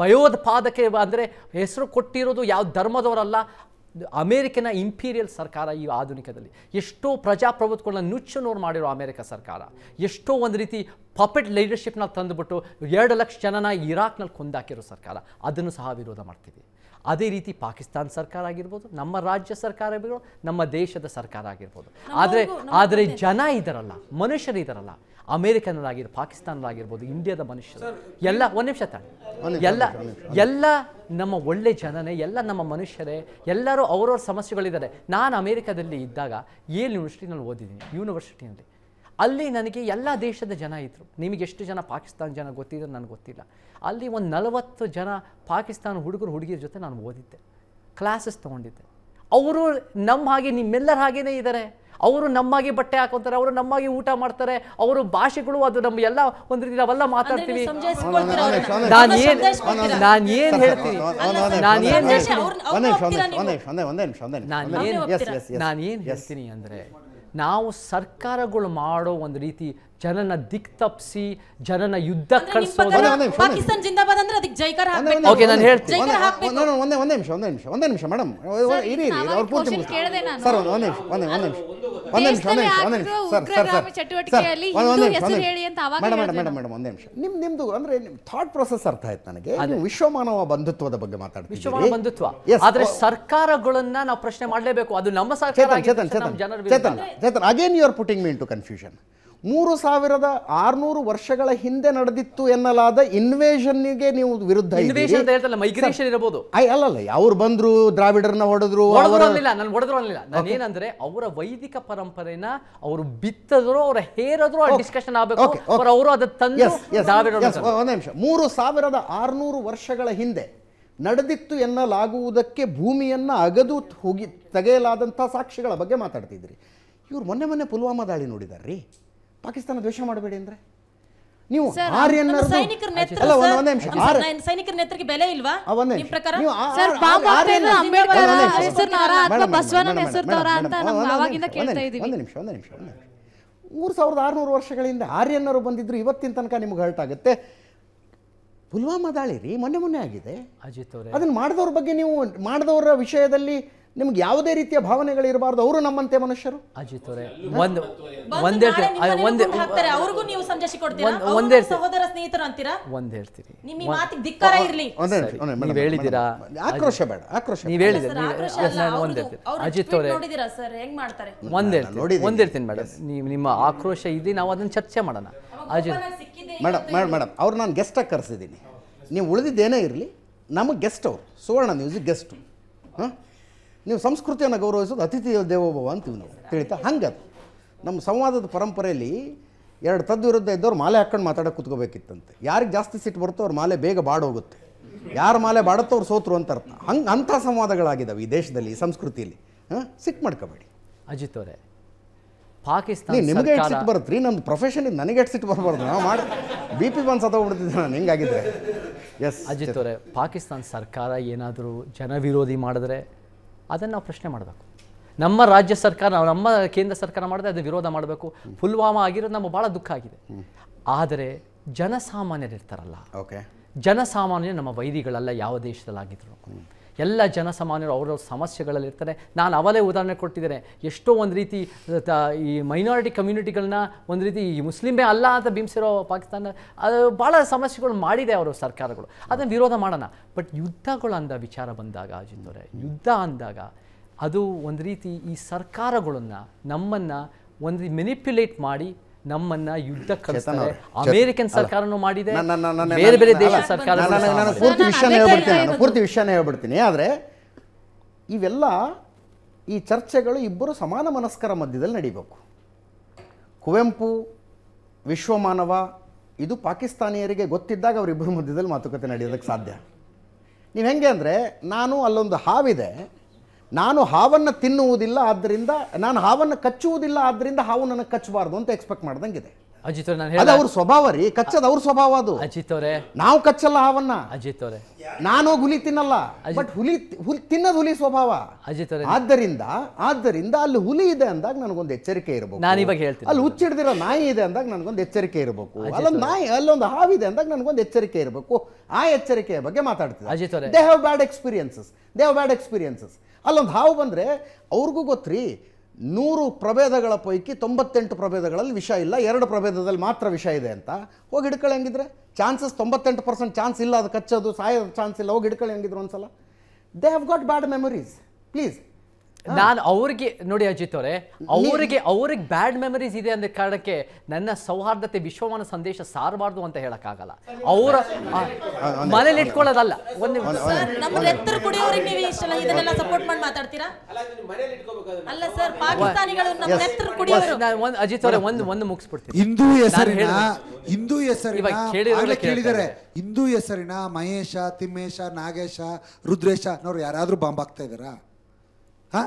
[SPEAKER 2] ಭಯೋತ್ಪಾದಕ ಅಂದರೆ ಹೆಸರು ಕೊಟ್ಟಿರೋದು ಯಾವ ಧರ್ಮದವರಲ್ಲ ಅಮೇರಿಕನ ಇಂಪೀರಿಯಲ್ ಸರ್ಕಾರ ಈ ಆಧುನಿಕದಲ್ಲಿ ಎಷ್ಟೋ ಪ್ರಜಾಪ್ರಭುತ್ವಗಳನ್ನ ನುಚ್ಚು ನೋರು ಮಾಡಿರೋ ಅಮೇರಿಕ ಸರ್ಕಾರ ಎಷ್ಟೋ ಒಂದು ರೀತಿ ಪಪೆಟ್ ಲೀಡರ್ಶಿಪ್ನ ತಂದುಬಿಟ್ಟು ಎರಡು ಲಕ್ಷ ಜನನ ಇರಾಕ್ನಲ್ಲಿ ಕೊಂದಾಕಿರೋ ಸರ್ಕಾರ ಅದನ್ನು ಸಹ ವಿರೋಧ ಮಾಡ್ತೀವಿ ಅದೇ ರೀತಿ ಪಾಕಿಸ್ತಾನ ಸರ್ಕಾರ ಆಗಿರ್ಬೋದು ನಮ್ಮ ರಾಜ್ಯ ಸರ್ಕಾರ ಆಗಿರ್ಬೋದು ನಮ್ಮ ದೇಶದ ಸರ್ಕಾರ ಆಗಿರ್ಬೋದು ಆದರೆ ಆದರೆ ಜನ ಇದರಲ್ಲ ಮನುಷ್ಯರು ಇದರಲ್ಲ ಅಮೇರಿಕನಲ್ಲಾಗಿರ್ಬೋದು ಪಾಕಿಸ್ತಾನದಾಗಿರ್ಬೋದು ಇಂಡಿಯಾದ ಮನುಷ್ಯರು ಎಲ್ಲ ಒಂದು ನಿಮಿಷ ತಾನೆ ಎಲ್ಲ ಎಲ್ಲ ನಮ್ಮ ಒಳ್ಳೆ ಜನನೇ ಎಲ್ಲ ನಮ್ಮ ಮನುಷ್ಯರೇ ಎಲ್ಲರೂ ಅವ್ರವ್ರ ಸಮಸ್ಯೆಗಳಿದ್ದಾರೆ ನಾನು ಅಮೇರಿಕಾದಲ್ಲಿ ಇದ್ದಾಗ ಏಲ್ ಯೂನಿವರ್ಸಿಟಿನಲ್ಲಿ ಓದಿದ್ದೀನಿ ಯೂನಿವರ್ಸಿಟಿನಲ್ಲಿ ಅಲ್ಲಿ ನನಗೆ ಎಲ್ಲ ದೇಶದ ಜನ ಇದ್ದರು ನಿಮಗೆ ಎಷ್ಟು ಜನ ಪಾಕಿಸ್ತಾನ ಜನ ಗೊತ್ತಿದ್ರೆ ನನಗೆ ಗೊತ್ತಿಲ್ಲ ಅಲ್ಲಿ ಒಂದು ನಲವತ್ತು ಜನ ಪಾಕಿಸ್ತಾನ ಹುಡುಗರು ಹುಡುಗಿಯರ ಜೊತೆ ನಾನು ಓದಿದ್ದೆ ಕ್ಲಾಸಸ್ ತೊಗೊಂಡಿದ್ದೆ ಅವರು ನಮ್ಮ ಹಾಗೆ ನಿಮ್ಮೆಲ್ಲರ ಹಾಗೇನೇ ಇದ್ದಾರೆ ಅವರು ನಮ್ಮಾಗಿ ಬಟ್ಟೆ ಹಾಕೊಂತಾರೆ ಅವರು ನಮ್ಮಾಗಿ ಊಟ ಮಾಡ್ತಾರೆ ಅವರು ಭಾಷೆಗಳು ಅದು ನಮ್ಮ ಎಲ್ಲ ಒಂದು ರೀತಿ ನಾವೆಲ್ಲ ಮಾತಾಡ್ತೀವಿ ನಾನು ಏನ್ ಹೇಳ್ತೀನಿ ನಾನು ಏನ್ ಹೇಳ್ತೀನಿ ಅಂದ್ರೆ ನಾವು ಸರ್ಕಾರಗಳು ಮಾಡೋ ಒಂದು ರೀತಿ ಜನನ ದಿಕ್ ತಪ್ಪಿಸಿ ಜನನ ಯುದ್ಧ ಕಳಿಸೋದು ಪಾಕಿಸ್ತಾನ
[SPEAKER 11] ಜಿಂದಾಬಾದ್ ಅಂದ್ರೆ ಅದಕ್ಕೆ ಜೈಕಾರ ಹಾಕಬೇಕು ಓಕೆ ನಾನು ಹೇಳ್ತೀನಿ
[SPEAKER 2] ಒಂದೇ ಒಂದೇ ನಿಮಿಷ ಒಂದೇ ನಿಮಿಷ
[SPEAKER 1] ಒಂದೇ ನಿಮಿಷ ಮೇಡಮ್ ಇರಿ ಇರಿ ಅವ್ರ ಪೂರ್ತಿ ಮುಗಿಸಿ ಸರ್ ಒಂದೇ ನಿಮಿಷ ಒಂದೇ ಒಂದೇ ನಿಮಿಷ ಒಂದೇ ನಿಮಿಷ ಒಂದೇ ನಿಮಿಷ ಒಂದೇ ನಿಮಿಷ ಸರ್ ಸರ್ ಸರ್ ಚಟುವಟಿಕೆಯಲ್ಲಿ ಹಿಂದೂ ಹೆಸರು ಹೇಳಿ ಅಂತ ಆವಾಗ ಮೇಡಮ್ ಮೇಡಮ್ ಮೇಡಮ್ ಒಂದೇ ನಿಮಿಷ ನಿಮ್ ನಿಮ್ದು ಅಂದ್ರೆ ಥಾಟ್ ಪ್ರೊಸೆಸ್ ಅರ್ಥ ಆಯ್ತು ನನಗೆ ನೀವು ವಿಶ್ವಮಾನವ ಬಂಧುತ್ವದ ಬಗ್ಗೆ ಮಾತಾಡ್ತೀವಿ ವಿಶ್ವಮಾನವ ಬಂಧುತ್ವ ಆದ್ರೆ
[SPEAKER 2] ಸರ್ಕಾರಗಳನ್ನ ನಾವು ಪ್ರಶ್ನೆ ಮಾಡಲೇಬೇಕು ಅದು ನಮ್ಮ ಸರ್ಕಾರ Chetan Chetan Chetan
[SPEAKER 1] Chetan again you are putting me into confusion ಮೂರು ಸಾವಿರದ ಆರುನೂರು ವರ್ಷಗಳ ಹಿಂದೆ ನಡೆದಿತ್ತು ಎನ್ನಲಾದ ಇನ್ವೇಷನ್ಗೆ ನೀವು ವಿರುದ್ಧ
[SPEAKER 2] ಮೈಗ್ರೇಷನ್ ಇರಬಹುದು
[SPEAKER 1] ಅಲ್ಲಲ್ಲ ಅವ್ರು ಬಂದ್ರು ದ್ರಾವಿಡರ್ನ ಹೊಡೆದ್ರು ನಾನು
[SPEAKER 2] ಹೊಡೆದ್ರು ನಾನು ಏನಂದ್ರೆ ಅವರ ವೈದಿಕ ಪರಂಪರೆನ ಅವರು ಬಿತ್ತದ್ರು ಅವ್ರ ಹೇರದ್ರು ಡಿಸ್ಕಷನ್ ಆಗಬೇಕು ಅವರು ಅದ ತಂದು
[SPEAKER 1] ನಿಮಿಷ ಮೂರು ಸಾವಿರದ ಆರುನೂರು ವರ್ಷಗಳ ಹಿಂದೆ ನಡೆದಿತ್ತು ಎನ್ನಲಾಗುವುದಕ್ಕೆ ಭೂಮಿಯನ್ನ ಅಗದು ಹೋಗಿ ತೆಗೆಯಲಾದಂತಹ ಸಾಕ್ಷಿಗಳ ಬಗ್ಗೆ ಮಾತಾಡ್ತಿದ್ರಿ ಇವ್ರು ಮೊನ್ನೆ ಮೊನ್ನೆ ಪುಲ್ವಾಮಾ ದಾಳಿ ನೋಡಿದಾರ್ರಿ ಪಾಕಿಸ್ತಾನ ದ್ವೇಷ ಮಾಡಬೇಡಿ ಅಂದ್ರೆ ನೀವು ಸೈನಿಕರ
[SPEAKER 11] ನೇತ್ರಕ್ಕೆ ಬೆಲೆ ಇಲ್ವಾ
[SPEAKER 1] ಮೂರು ಸಾವಿರದ ಆರುನೂರು ವರ್ಷಗಳಿಂದ ಆರ್ಯನ್ನರು ಬಂದಿದ್ರು ಇವತ್ತಿನ ತನಕ ನಿಮ್ಗೆ ಹರ್ಟ್ ಆಗುತ್ತೆ ಪುಲ್ವಾಮಾ ದಾಳಿ ರೀ ಮೊನ್ನೆ ಮೊನ್ನೆ ಆಗಿದೆ
[SPEAKER 2] ಅಜಿತ್ ಅದನ್ನ
[SPEAKER 1] ಮಾಡಿದವ್ರ ಬಗ್ಗೆ ನೀವು ಮಾಡಿದವರ ವಿಷಯದಲ್ಲಿ ನಿಮ್ಗೆ ಯಾವುದೇ ರೀತಿಯ ಭಾವನೆಗಳಿರಬಾರ್ದು ಅವರು ನಮ್ಮಂತೆ ಮನುಷ್ಯರು
[SPEAKER 2] ಅಜಿತ್ ಅವರೇ ಒಂದು ಒಂದೇ ಒಂದೇ ಅವ್ರಿಗೂ ನೀವು ಸಂದೇಶ
[SPEAKER 11] ಕೊಡ್ತೀರಾ ಒಂದೇ ಸಹೋದರ ಸ್ನೇಹಿತರು ಅಂತೀರಾ
[SPEAKER 2] ಒಂದೇ ಹೇಳ್ತೀರಿ ನಿಮ್ಮ ಮಾತಿಗೆ
[SPEAKER 11] ಧಿಕ್ಕಾರ ಇರಲಿ ನೀವು ಹೇಳಿದ್ದೀರಾ ಆಕ್ರೋಶ
[SPEAKER 2] ಬೇಡ ಆಕ್ರೋಶ ನೀವು ಹೇಳಿದ್ದೀರಿ ಒಂದೇ ಅಜಿತ್ ಅವರೇ
[SPEAKER 11] ನೋಡಿದ್ದೀರಾ ಸರ್ ಹೆಂಗ್ ಮಾಡ್ತಾರೆ ಒಂದೇ ಹೇಳ್ತೀನಿ
[SPEAKER 2] ಒಂದ್ ಮೇಡಮ್ ನೀವು ನಿಮ್ಮ ಆಕ್ರೋಶ ಇದೆ ನಾವು ಅದನ್ನ ಚರ್ಚೆ ಮಾಡೋಣ ಅಜಿತ್
[SPEAKER 11] ಮೇಡಮ್ ಮೇಡಮ್ ಮೇಡಮ್
[SPEAKER 2] ಅವ್ರು
[SPEAKER 1] ನಾನು ಗೆಸ್ಟಾಗಿ ಕರೆಸಿದ್ದೀನಿ ನೀವು ಉಳಿದಿದ್ದೇನೇ ಇರಲಿ ನಮಗೆ ಗೆಸ್ಟ್ ಅವರು ಸುವರ್ಣ ನ್ಯೂಸ್ ಗೆಸ್ಟು ಹಾಂ ನೀವು ಸಂಸ್ಕೃತಿಯನ್ನು ಗೌರವಿಸೋದು ಅತಿಥಿ ದೇವೋಭವ ಅಂತೀವಿ ನಾವು ತಿಳಿತಾ ಹಂಗದು ನಮ್ಮ ಸಂವಾದದ ಪರಂಪರೆಯಲ್ಲಿ ಎರಡು ತದ್ವಿರುದ್ಧ ಇದ್ದವ್ರು ಮಾಲೆ ಹಾಕ್ಕೊಂಡು ಮಾತಾಡೋಕೆ ಕೂತ್ಕೋಬೇಕಿತ್ತಂತೆ ಯಾರಿಗೆ ಜಾಸ್ತಿ ಸಿಟ್ಟು ಬರುತ್ತೋ ಅವ್ರ ಮಾಲೆ ಬೇಗ ಬಾಡೋಗುತ್ತೆ ಯಾರು ಮಾಲೆ ಬಾಡುತ್ತೋ ಅವ್ರು ಸೋತರು ಅಂತ ಅರ್ಥ ಹಂಗೆ ಅಂಥ ಸಂವಾದಗಳಾಗಿದ್ದಾವೆ ಈ ದೇಶದಲ್ಲಿ ಈ ಸಂಸ್ಕೃತಿಯಲ್ಲಿ ಹಾಂ ಸಿಟ್ಟು ಮಾಡ್ಕೋಬೇಡಿ
[SPEAKER 2] ಅಜಿತ್ ಅವರೇ ಪಾಕಿಸ್ತಾನ ನಿಮಗೆ ಎಷ್ಟು ಸಿಟ್ಟು ಬರುತ್ತೆ
[SPEAKER 1] ರೀ ನನ್ನ ಪ್ರೊಫೆಷನ್ ನನಗೆ ಎಷ್ಟು ಸಿಟ್ಟು ಬರಬಾರ್ದು ನಾವು ಮಾಡಿ ಬಿ ಪಿ ಬಂದು ಸತ್ತೋಗ್ಬಿಡ್ತಿದ್ದೆ
[SPEAKER 2] ನಾನು ಹೆಂಗಾಗಿದ್ದರೆ ಎಸ್ ಅಜಿತ್ ಅವರೇ ಪಾಕಿಸ್ತಾನ ಸರ್ಕಾರ ಏನಾದರೂ ಜನವಿರೋಧಿ ಮಾಡಿದ್ರೆ ಅದನ್ನು ನಾವು ಪ್ರಶ್ನೆ ಮಾಡಬೇಕು ನಮ್ಮ ರಾಜ್ಯ ಸರ್ಕಾರ ನಮ್ಮ ಕೇಂದ್ರ ಸರ್ಕಾರ ಮಾಡಿದ್ರೆ ಅದು ವಿರೋಧ ಮಾಡಬೇಕು ಪುಲ್ವಾಮಾ ಆಗಿರೋದು ನಮ್ಗೆ ಭಾಳ ದುಃಖ ಆಗಿದೆ ಆದರೆ ಜನಸಾಮಾನ್ಯರಿರ್ತಾರಲ್ಲ ಓಕೆ ಜನಸಾಮಾನ್ಯ ನಮ್ಮ ವೈದಿಗಳೆಲ್ಲ ಯಾವ ದೇಶದಲ್ಲಾಗಿದ್ರು ಎಲ್ಲ ಜನಸಾಮಾನ್ಯರು ಅವರವ್ರ ಸಮಸ್ಯೆಗಳಲ್ಲಿರ್ತಾರೆ ನಾನು ಅವಲೇ ಉದಾಹರಣೆ ಕೊಡ್ತಿದ್ದೇನೆ ಎಷ್ಟೋ ಒಂದು ರೀತಿ ಈ ಮೈನಾರಿಟಿ ಕಮ್ಯುನಿಟಿಗಳನ್ನ ಒಂದು ರೀತಿ ಈ ಮುಸ್ಲಿಮೇ ಅಲ್ಲ ಅಂತ ಬಿಂಬಿಸಿರೋ ಪಾಕಿಸ್ತಾನ ಅದು ಭಾಳ ಸಮಸ್ಯೆಗಳು ಮಾಡಿದೆ ಅವರ ಸರ್ಕಾರಗಳು ಅದನ್ನು ವಿರೋಧ ಮಾಡೋಣ ಬಟ್ ಯುದ್ಧಗಳು ಅಂದ ವಿಚಾರ ಬಂದಾಗ ಅಜಿಂದವರೇ ಯುದ್ಧ ಅಂದಾಗ ಅದು ಒಂದು ರೀತಿ ಈ ಸರ್ಕಾರಗಳನ್ನು ನಮ್ಮನ್ನು ಒಂದು ಮೆನಿಪ್ಯುಲೇಟ್ ಮಾಡಿ ನಮ್ಮನ್ನ ಯುದ್ಧ ಕಳಿಸ್ತಾರೆ ಅಮೇರಿಕನ್ ಸರ್ಕಾರನು ಮಾಡಿದೆ ಬೇರೆ ಬೇರೆ ದೇಶ ಸರ್ಕಾರ ಪೂರ್ತಿ ವಿಷಯನ ಹೇಳ್ಬಿಡ್ತೀನಿ ನಾನು ಪೂರ್ತಿ
[SPEAKER 1] ವಿಷಯನ ಹೇಳ್ಬಿಡ್ತೀನಿ ಆದ್ರೆ ಇವೆಲ್ಲ ಈ ಚರ್ಚೆಗಳು ಇಬ್ಬರು ಸಮಾನ ಮನಸ್ಕರ ಮಧ್ಯದಲ್ಲಿ ನಡೀಬೇಕು ಕುವೆಂಪು ವಿಶ್ವಮಾನವ ಇದು ಪಾಕಿಸ್ತಾನಿಯರಿಗೆ ಗೊತ್ತಿದ್ದಾಗ ಅವರಿಬ್ಬರ ಮಧ್ಯದಲ್ಲಿ ಮಾತುಕತೆ ನಡೆಯೋದಕ್ಕೆ ಸಾಧ್ಯ ನೀವು ಹೆಂಗೆ ಅಂದರೆ ನಾನು ಅಲ್ಲೊಂದು ಹಾವಿದೆ ನಾನು ಹಾವನ್ನು ತಿನ್ನುವುದಿಲ್ಲ ಆದ್ದರಿಂದ ನಾನು ಹಾವನ್ನು ಕಚ್ಚುವುದಿಲ್ಲ ಆದ್ದರಿಂದ ಹಾವು ನನಗೆ ಕಚ್ಚಬಾರ್ದು ಅಂತ ಎಕ್ಸ್ಪೆಕ್ಟ್ ಮಾಡ್ದಂಗಿದೆ
[SPEAKER 2] ಅಜಿತ್ ಅದು ಅವ್ರ
[SPEAKER 1] ಸ್ವಭಾವ ರೀ ಕಚ್ಚದ ಅವ್ರ ಸ್ವಭಾವ ಅದು ಅಜಿತ್ ಅವರೇ ನಾವು ಕಚ್ಚಲ್ಲ ಹಾವನ್ನ ಅಜಿತ್ ಅವರೇ ನಾನು ಹುಲಿ ತಿನ್ನಲ್ಲ ಬಟ್ ಹುಲಿ ಹುಲಿ ತಿನ್ನದ ಹುಲಿ ಸ್ವಭಾವ ಅಜಿತ್ ಅವರೇ ಆದ್ದರಿಂದ ಆದ್ದರಿಂದ ಅಲ್ಲಿ ಹುಲಿ ಇದೆ ಅಂದಾಗ ನನಗೊಂದು ಎಚ್ಚರಿಕೆ ಇರಬೇಕು ನಾನು ಇವಾಗ ಹೇಳ್ತೀನಿ ಅಲ್ಲಿ ಹುಚ್ಚಿಡ್ದಿರೋ ನಾಯಿ ಇದೆ ಅಂದಾಗ ನನಗೊಂದು ಎಚ್ಚರಿಕೆ ಇರಬೇಕು ಅಲ್ಲೊಂದು ನಾಯಿ ಅಲ್ಲೊಂದು ಹಾವಿದೆ ಅಂದಾಗ ನನಗೊಂದು ಎಚ್ಚರಿಕೆ ಇರಬೇಕು ಆ ಎಚ್ಚರಿಕೆಯ ಬಗ್ಗೆ ಮಾತಾಡ್ತೀನಿ ಅಜಿತ್ ಅವರೇ they have bad experiences they have bad experiences ಅಲ್ಲೊಂದು ಹಾವು ಬಂದರೆ ಅವ್ರಿಗೂ ಗೊತ್ತ್ರಿ ನೂರು ಪ್ರಭೇದಗಳ ಪೈಕಿ ತೊಂಬತ್ತೆಂಟು ಪ್ರಭೇದಗಳಲ್ಲಿ ವಿಷ ಇಲ್ಲ ಎರಡು ಪ್ರಭೇದದಲ್ಲಿ ಮಾತ್ರ ವಿಷ ಇದೆ ಅಂತ ಹೋಗಿ ಹಿಡ್ಕೊಳ್ಳಿ ಹೆಂಗಿದ್ರೆ ಚಾನ್ಸಸ್ ತೊಂಬತ್ತೆಂಟು ಪರ್ಸೆಂಟ್ ಚಾನ್ಸ್ ಇಲ್ಲ ಅದು ಕಚ್ಚೋದು ಸಾಯೋದು ಚಾನ್ಸ್ ಇಲ್ಲ ಹೋಗಿ ಹಿಡ್ಕೊಳ್ಳಿ ಹೆಂಗಿದ್ರು ಒಂದ್ಸಲ they have got bad memories please
[SPEAKER 2] ನಾನು ಅವ್ರಿಗೆ ನೋಡಿ ಅಜಿತ್ ಅವರೇ ಅವರಿಗೆ ಅವ್ರಿಗೆ ಬ್ಯಾಡ್ ಮೆಮರೀಸ್ ಇದೆ ಅಂದ ಕಾರಣಕ್ಕೆ ನನ್ನ ಸೌಹಾರ್ದತೆ ವಿಶ್ವಮಾನ ಸಂದೇಶ ಸಾರಬಾರ್ದು ಅಂತ ಹೇಳಕ್ ಆಗಲ್ಲ ಅವರ ಮನೇಲಿ ಇಟ್ಕೊಳ್ಳೋದಲ್ಲ ಒಂದು ಅಜಿತ್ ಅವರೇ ಒಂದು ಒಂದು ಮುಗಿಸ್ಬಿಡ್ತೀನಿ ಹಿಂದೂ ಹೆಸರಿನ ಹಿಂದೂ ಹೆಸರಿನ ಕೇಳಿದರೆ
[SPEAKER 10] ಹಿಂದೂ ಹೆಸರಿನ ಮಹೇಶ ತಿಮ್ಮೇಶ ನಾಗೇಶ ರುದ್ರೇಶ ಅನ್ನೋರು ಯಾರಾದ್ರೂ ಬಾಂಬ್
[SPEAKER 2] ಆಗ್ತಾ ಇದಾರಾ ಹಾ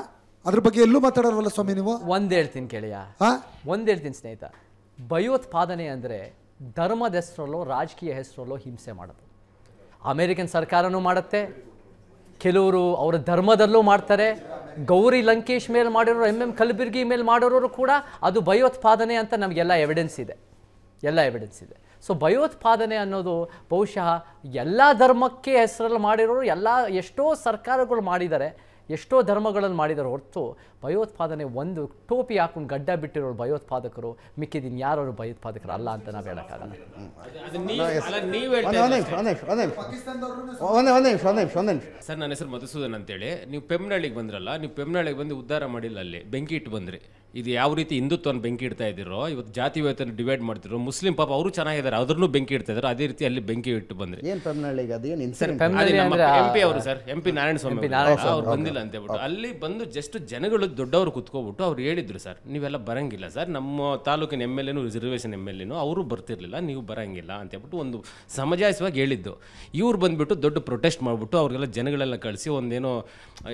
[SPEAKER 2] ಅದ್ರ ಬಗ್ಗೆ ಎಲ್ಲೂ ಮಾತಾಡೋಲ್ವಲ್ಲ ಸ್ವಾಮಿ ನೀವು ಒಂದ್ ಹೇಳ್ತೀನಿ ಕೇಳಿಯ ಹಾ ಒಂದ್ ಹೇಳ್ತೀನಿ ಸ್ನೇಹಿತ ಭಯೋತ್ಪಾದನೆ ಅಂದ್ರೆ ಧರ್ಮದ ಹೆಸರಲ್ಲೋ ರಾಜಕೀಯ ಹೆಸರಲ್ಲೋ ಹಿಂಸೆ ಮಾಡೋದು ಅಮೇರಿಕನ್ ಸರ್ಕಾರನೂ ಮಾಡುತ್ತೆ ಕೆಲವರು ಅವರ ಧರ್ಮದಲ್ಲೂ ಮಾಡ್ತಾರೆ ಗೌರಿ ಲಂಕೇಶ್ ಮೇಲೆ ಮಾಡಿರೋರು ಎಮ್ ಎಮ್ ಕಲಬುರ್ಗಿ ಮೇಲೆ ಮಾಡಿರೋರು ಕೂಡ ಅದು ಭಯೋತ್ಪಾದನೆ ಅಂತ ನಮಗೆಲ್ಲ ಎವಿಡೆನ್ಸ್ ಇದೆ ಎಲ್ಲ ಎವಿಡೆನ್ಸ್ ಇದೆ ಸೊ ಭಯೋತ್ಪಾದನೆ ಅನ್ನೋದು ಬಹುಶಃ ಎಲ್ಲ ಧರ್ಮಕ್ಕೆ ಹೆಸರಲ್ಲಿ ಮಾಡಿರೋರು ಎಲ್ಲ ಎಷ್ಟೋ ಸರ್ಕಾರಗಳು ಮಾಡಿದ್ದಾರೆ ಎಷ್ಟೋ ಧರ್ಮಗಳನ್ನು ಮಾಡಿದರ ಹೊರತು ಭಯೋತ್ಪಾದನೆ ಒಂದು ಟೋಪಿ ಹಾಕೊಂಡು ಗಡ್ಡ ಬಿಟ್ಟಿರೋರು ಭಯೋತ್ಪಾದಕರು ಮಿಕ್ಕಿದ್ದೀನಿ ಯಾರು ಭಯೋತ್ಪಾದಕರು ಅಲ್ಲ ಅಂತ ನಾವು ಹೇಳೋಕ್ಕಾಗಲ್ಲ
[SPEAKER 12] ಸರ್ ನನ್ನ ಹೆಸರು ಮಧುಸೂದನ್ ಅಂತೇಳಿ ನೀವು ಪೆಮ್ನಳ್ಳಿಗೆ ಬಂದ್ರಲ್ಲ ನೀವು ಪೆಮ್ನಳ್ಳಿಗೆ ಬಂದು ಉದ್ಧಾರ ಮಾಡಿಲ್ಲ ಅಲ್ಲಿ ಬೆಂಕಿ ಇಟ್ಟು ಬಂದ್ರಿ ಇದು ಯಾವ ರೀತಿ ಹಿಂದುತ್ವನ ಬೆಂಕಿ ಇಡ್ತಾ ಇದ್ದೀರೋ ಇವತ್ತು ಜಾತಿ ವ್ಯವಸ್ಥೆಯನ್ನು ಡಿವೈಡ್ ಮಾಡ್ತಿರೋ ಮುಸ್ಲಿಂ ಪಾಪ ಅವರು ಚೆನ್ನಾಗಿದ್ದಾರೆ ಅದ್ರೂ ಬೆಂಕಿ ಇಡ್ತಾ ಇದ್ದಾರೆ ಅದೇ ರೀತಿ ಅಲ್ಲಿ ಬೆಂಕಿ ಇಟ್ಟು ಬಂದ್ರೆ
[SPEAKER 1] ಏನು ಅದು ಎಂ ಪಿ ಅವರು ಸರ್
[SPEAKER 12] ಎಂ ಪಿ ನಾರಾಯಣಸ್ವಾಮಿ ಅವ್ರು ಬಂದಿಲ್ಲ ಅಂತ ಹೇಳ್ಬಿಟ್ಟು ಅಲ್ಲಿ ಬಂದು ಜಸ್ಟ್ ಜನಗಳು ದೊಡ್ಡವರು ಕುತ್ಕೊಬಿಟ್ಟು ಅವ್ರು ಹೇಳಿದ್ರು ಸರ್ ನೀವೆಲ್ಲ ಬರಂಗಿಲ್ಲ ಸರ್ ನಮ್ಮ ತಾಲೂಕಿನ ಎಮ್ ಎಲ್ ಎನು ರಿಸರ್ವೇಷನ್ ಎಮ್ ಎಲ್ ಎನು ಅವರು ಬರ್ತಿರ್ಲಿಲ್ಲ ನೀವು ಬರಂಗಿಲ್ಲ ಅಂತ ಹೇಳ್ಬಿಟ್ಟು ಒಂದು ಸಮಜಾಯಿಸವಾಗಿ ಹೇಳಿದ್ದು ಇವ್ರು ಬಂದ್ಬಿಟ್ಟು ದೊಡ್ಡ ಪ್ರೊಟೆಸ್ಟ್ ಮಾಡಿಬಿಟ್ಟು ಅವ್ರಿಗೆಲ್ಲ ಜನಗಳೆಲ್ಲ ಕಳಿಸಿ ಒಂದೇನೋ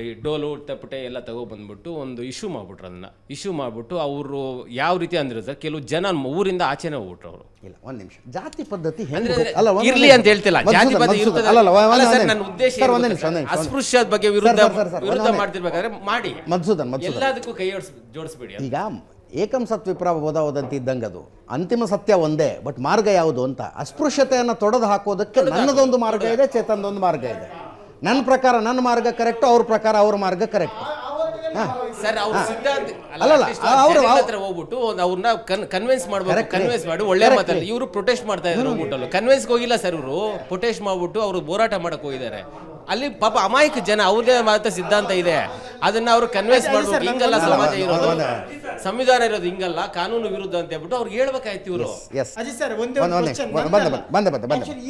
[SPEAKER 12] ಈ ಡೋಲು ತಪ್ಪಟೆ ಎಲ್ಲ ತಗೋ ಬಂದ್ಬಿಟ್ಟು ಒಂದು ಇಶ್ಯೂ ಮಾಡಿಬಿಟ್ರು ಅದನ್ನ ಇಶ್ಯೂ ಮಾಡಿ ಮಾಡಿಬಿಟ್ಟು ಅವರು ಯಾವ ರೀತಿ ಸರ್ ಕೆಲವು ಜನ ಊರಿಂದ ಆಚೆನೇ ಹೋಗ್ಬಿಟ್ರು ಅವರು ಇಲ್ಲ ಒಂದು ನಿಮಿಷ
[SPEAKER 1] ಜಾತಿ ಪದ್ಧತಿ ಇರ್ಲಿ ಅಂತ ಹೇಳ್ತಿಲ್ಲ ಜಾತಿ ಪದ್ಧತಿ
[SPEAKER 12] ಅಸ್ಪೃಶ್ಯದ ಬಗ್ಗೆ ವಿರುದ್ಧ ವಿರುದ್ಧ ಮಾಡ್ತಿರ್ಬೇಕಾದ್ರೆ ಮಾಡಿ ಮಧುಸೂದನ್ ಎಲ್ಲದಕ್ಕೂ ಕೈ ಜೋಡಿಸ್ಬಿಡಿ ಈಗ ಏಕಂ
[SPEAKER 1] ಸತ್ವಿಪ್ರ ಓದಂತ ಇದ್ದಂಗೆ ಅದು ಅಂತಿಮ ಸತ್ಯ ಒಂದೇ ಬಟ್ ಮಾರ್ಗ ಯಾವುದು ಅಂತ ಅಸ್ಪೃಶ್ಯತೆಯನ್ನು ತೊಡೆದು ಹಾಕೋದಕ್ಕೆ ನನ್ನದೊಂದು ಮಾರ್ಗ ಇದೆ ಚೇತನದೊಂದು ಮಾರ್ಗ ಇದೆ ನನ್ನ ಪ್ರಕಾರ ನನ್ನ ಮಾರ್ಗ ಕರೆಕ್ಟು ಅವ್ರ ಪ್ರಕಾರ ಅವ್ರ ಮಾರ್ಗ ಕರೆಕ್ಟು
[SPEAKER 12] ಸರ್ ಅವ್ರ ಸಿದ್ಧಾಂತ ಹತ್ರ ಹೋಗ್ಬಿಟ್ಟು ಅವ್ರನ್ನ ಕನ್ವಿನ್ಸ್ ಮಾಡ್ಬೇಕು ಕನ್ವಿನ್ಸ್ ಮಾಡಿ ಒಳ್ಳೆ ಮಾತಲ್ಲಿ ಇವರು ಪ್ರೊಟೆಸ್ಟ್ ಮಾಡ್ತಾ ಇದ್ರು ಹೋಗ್ಬಿಟ್ಟು ಕನ್ವಿನ್ಸ್ ಹೋಗಿಲ್ಲ ಸರ್ ಇವರು ಪ್ರೊಟೆಸ್ಟ್ ಮಾಡ್ಬಿಟ್ಟು ಅವರು ಹೋರಾಟ ಮಾಡಕ್ ಹೋಗಿದ್ದಾರೆ ಅಲ್ಲಿ ಪಾಪ ಅಮಾಯಕ ಜನ ಅವ್ರದೇ ಮಾತ್ರ ಸಿದ್ಧಾಂತ ಇದೆ ಅದನ್ನ ಅವ್ರು ಕನ್ವೆನ್ಸ್ ಮಾಡಬೇಕು ಹಿಂಗಲ್ಲ ಸಮಾಜ ಇರೋದು ಸಂವಿಧಾನ ಇರೋದು ಹಿಂಗಲ್ಲ ಕಾನೂನು ವಿರುದ್ಧ ಅಂತ ಹೇಳ್ಬಿಟ್ಟು ಅವ್ರಿಗೆ ಹೇಳ್ಬೇಕಾಯ್ತು ಇವರು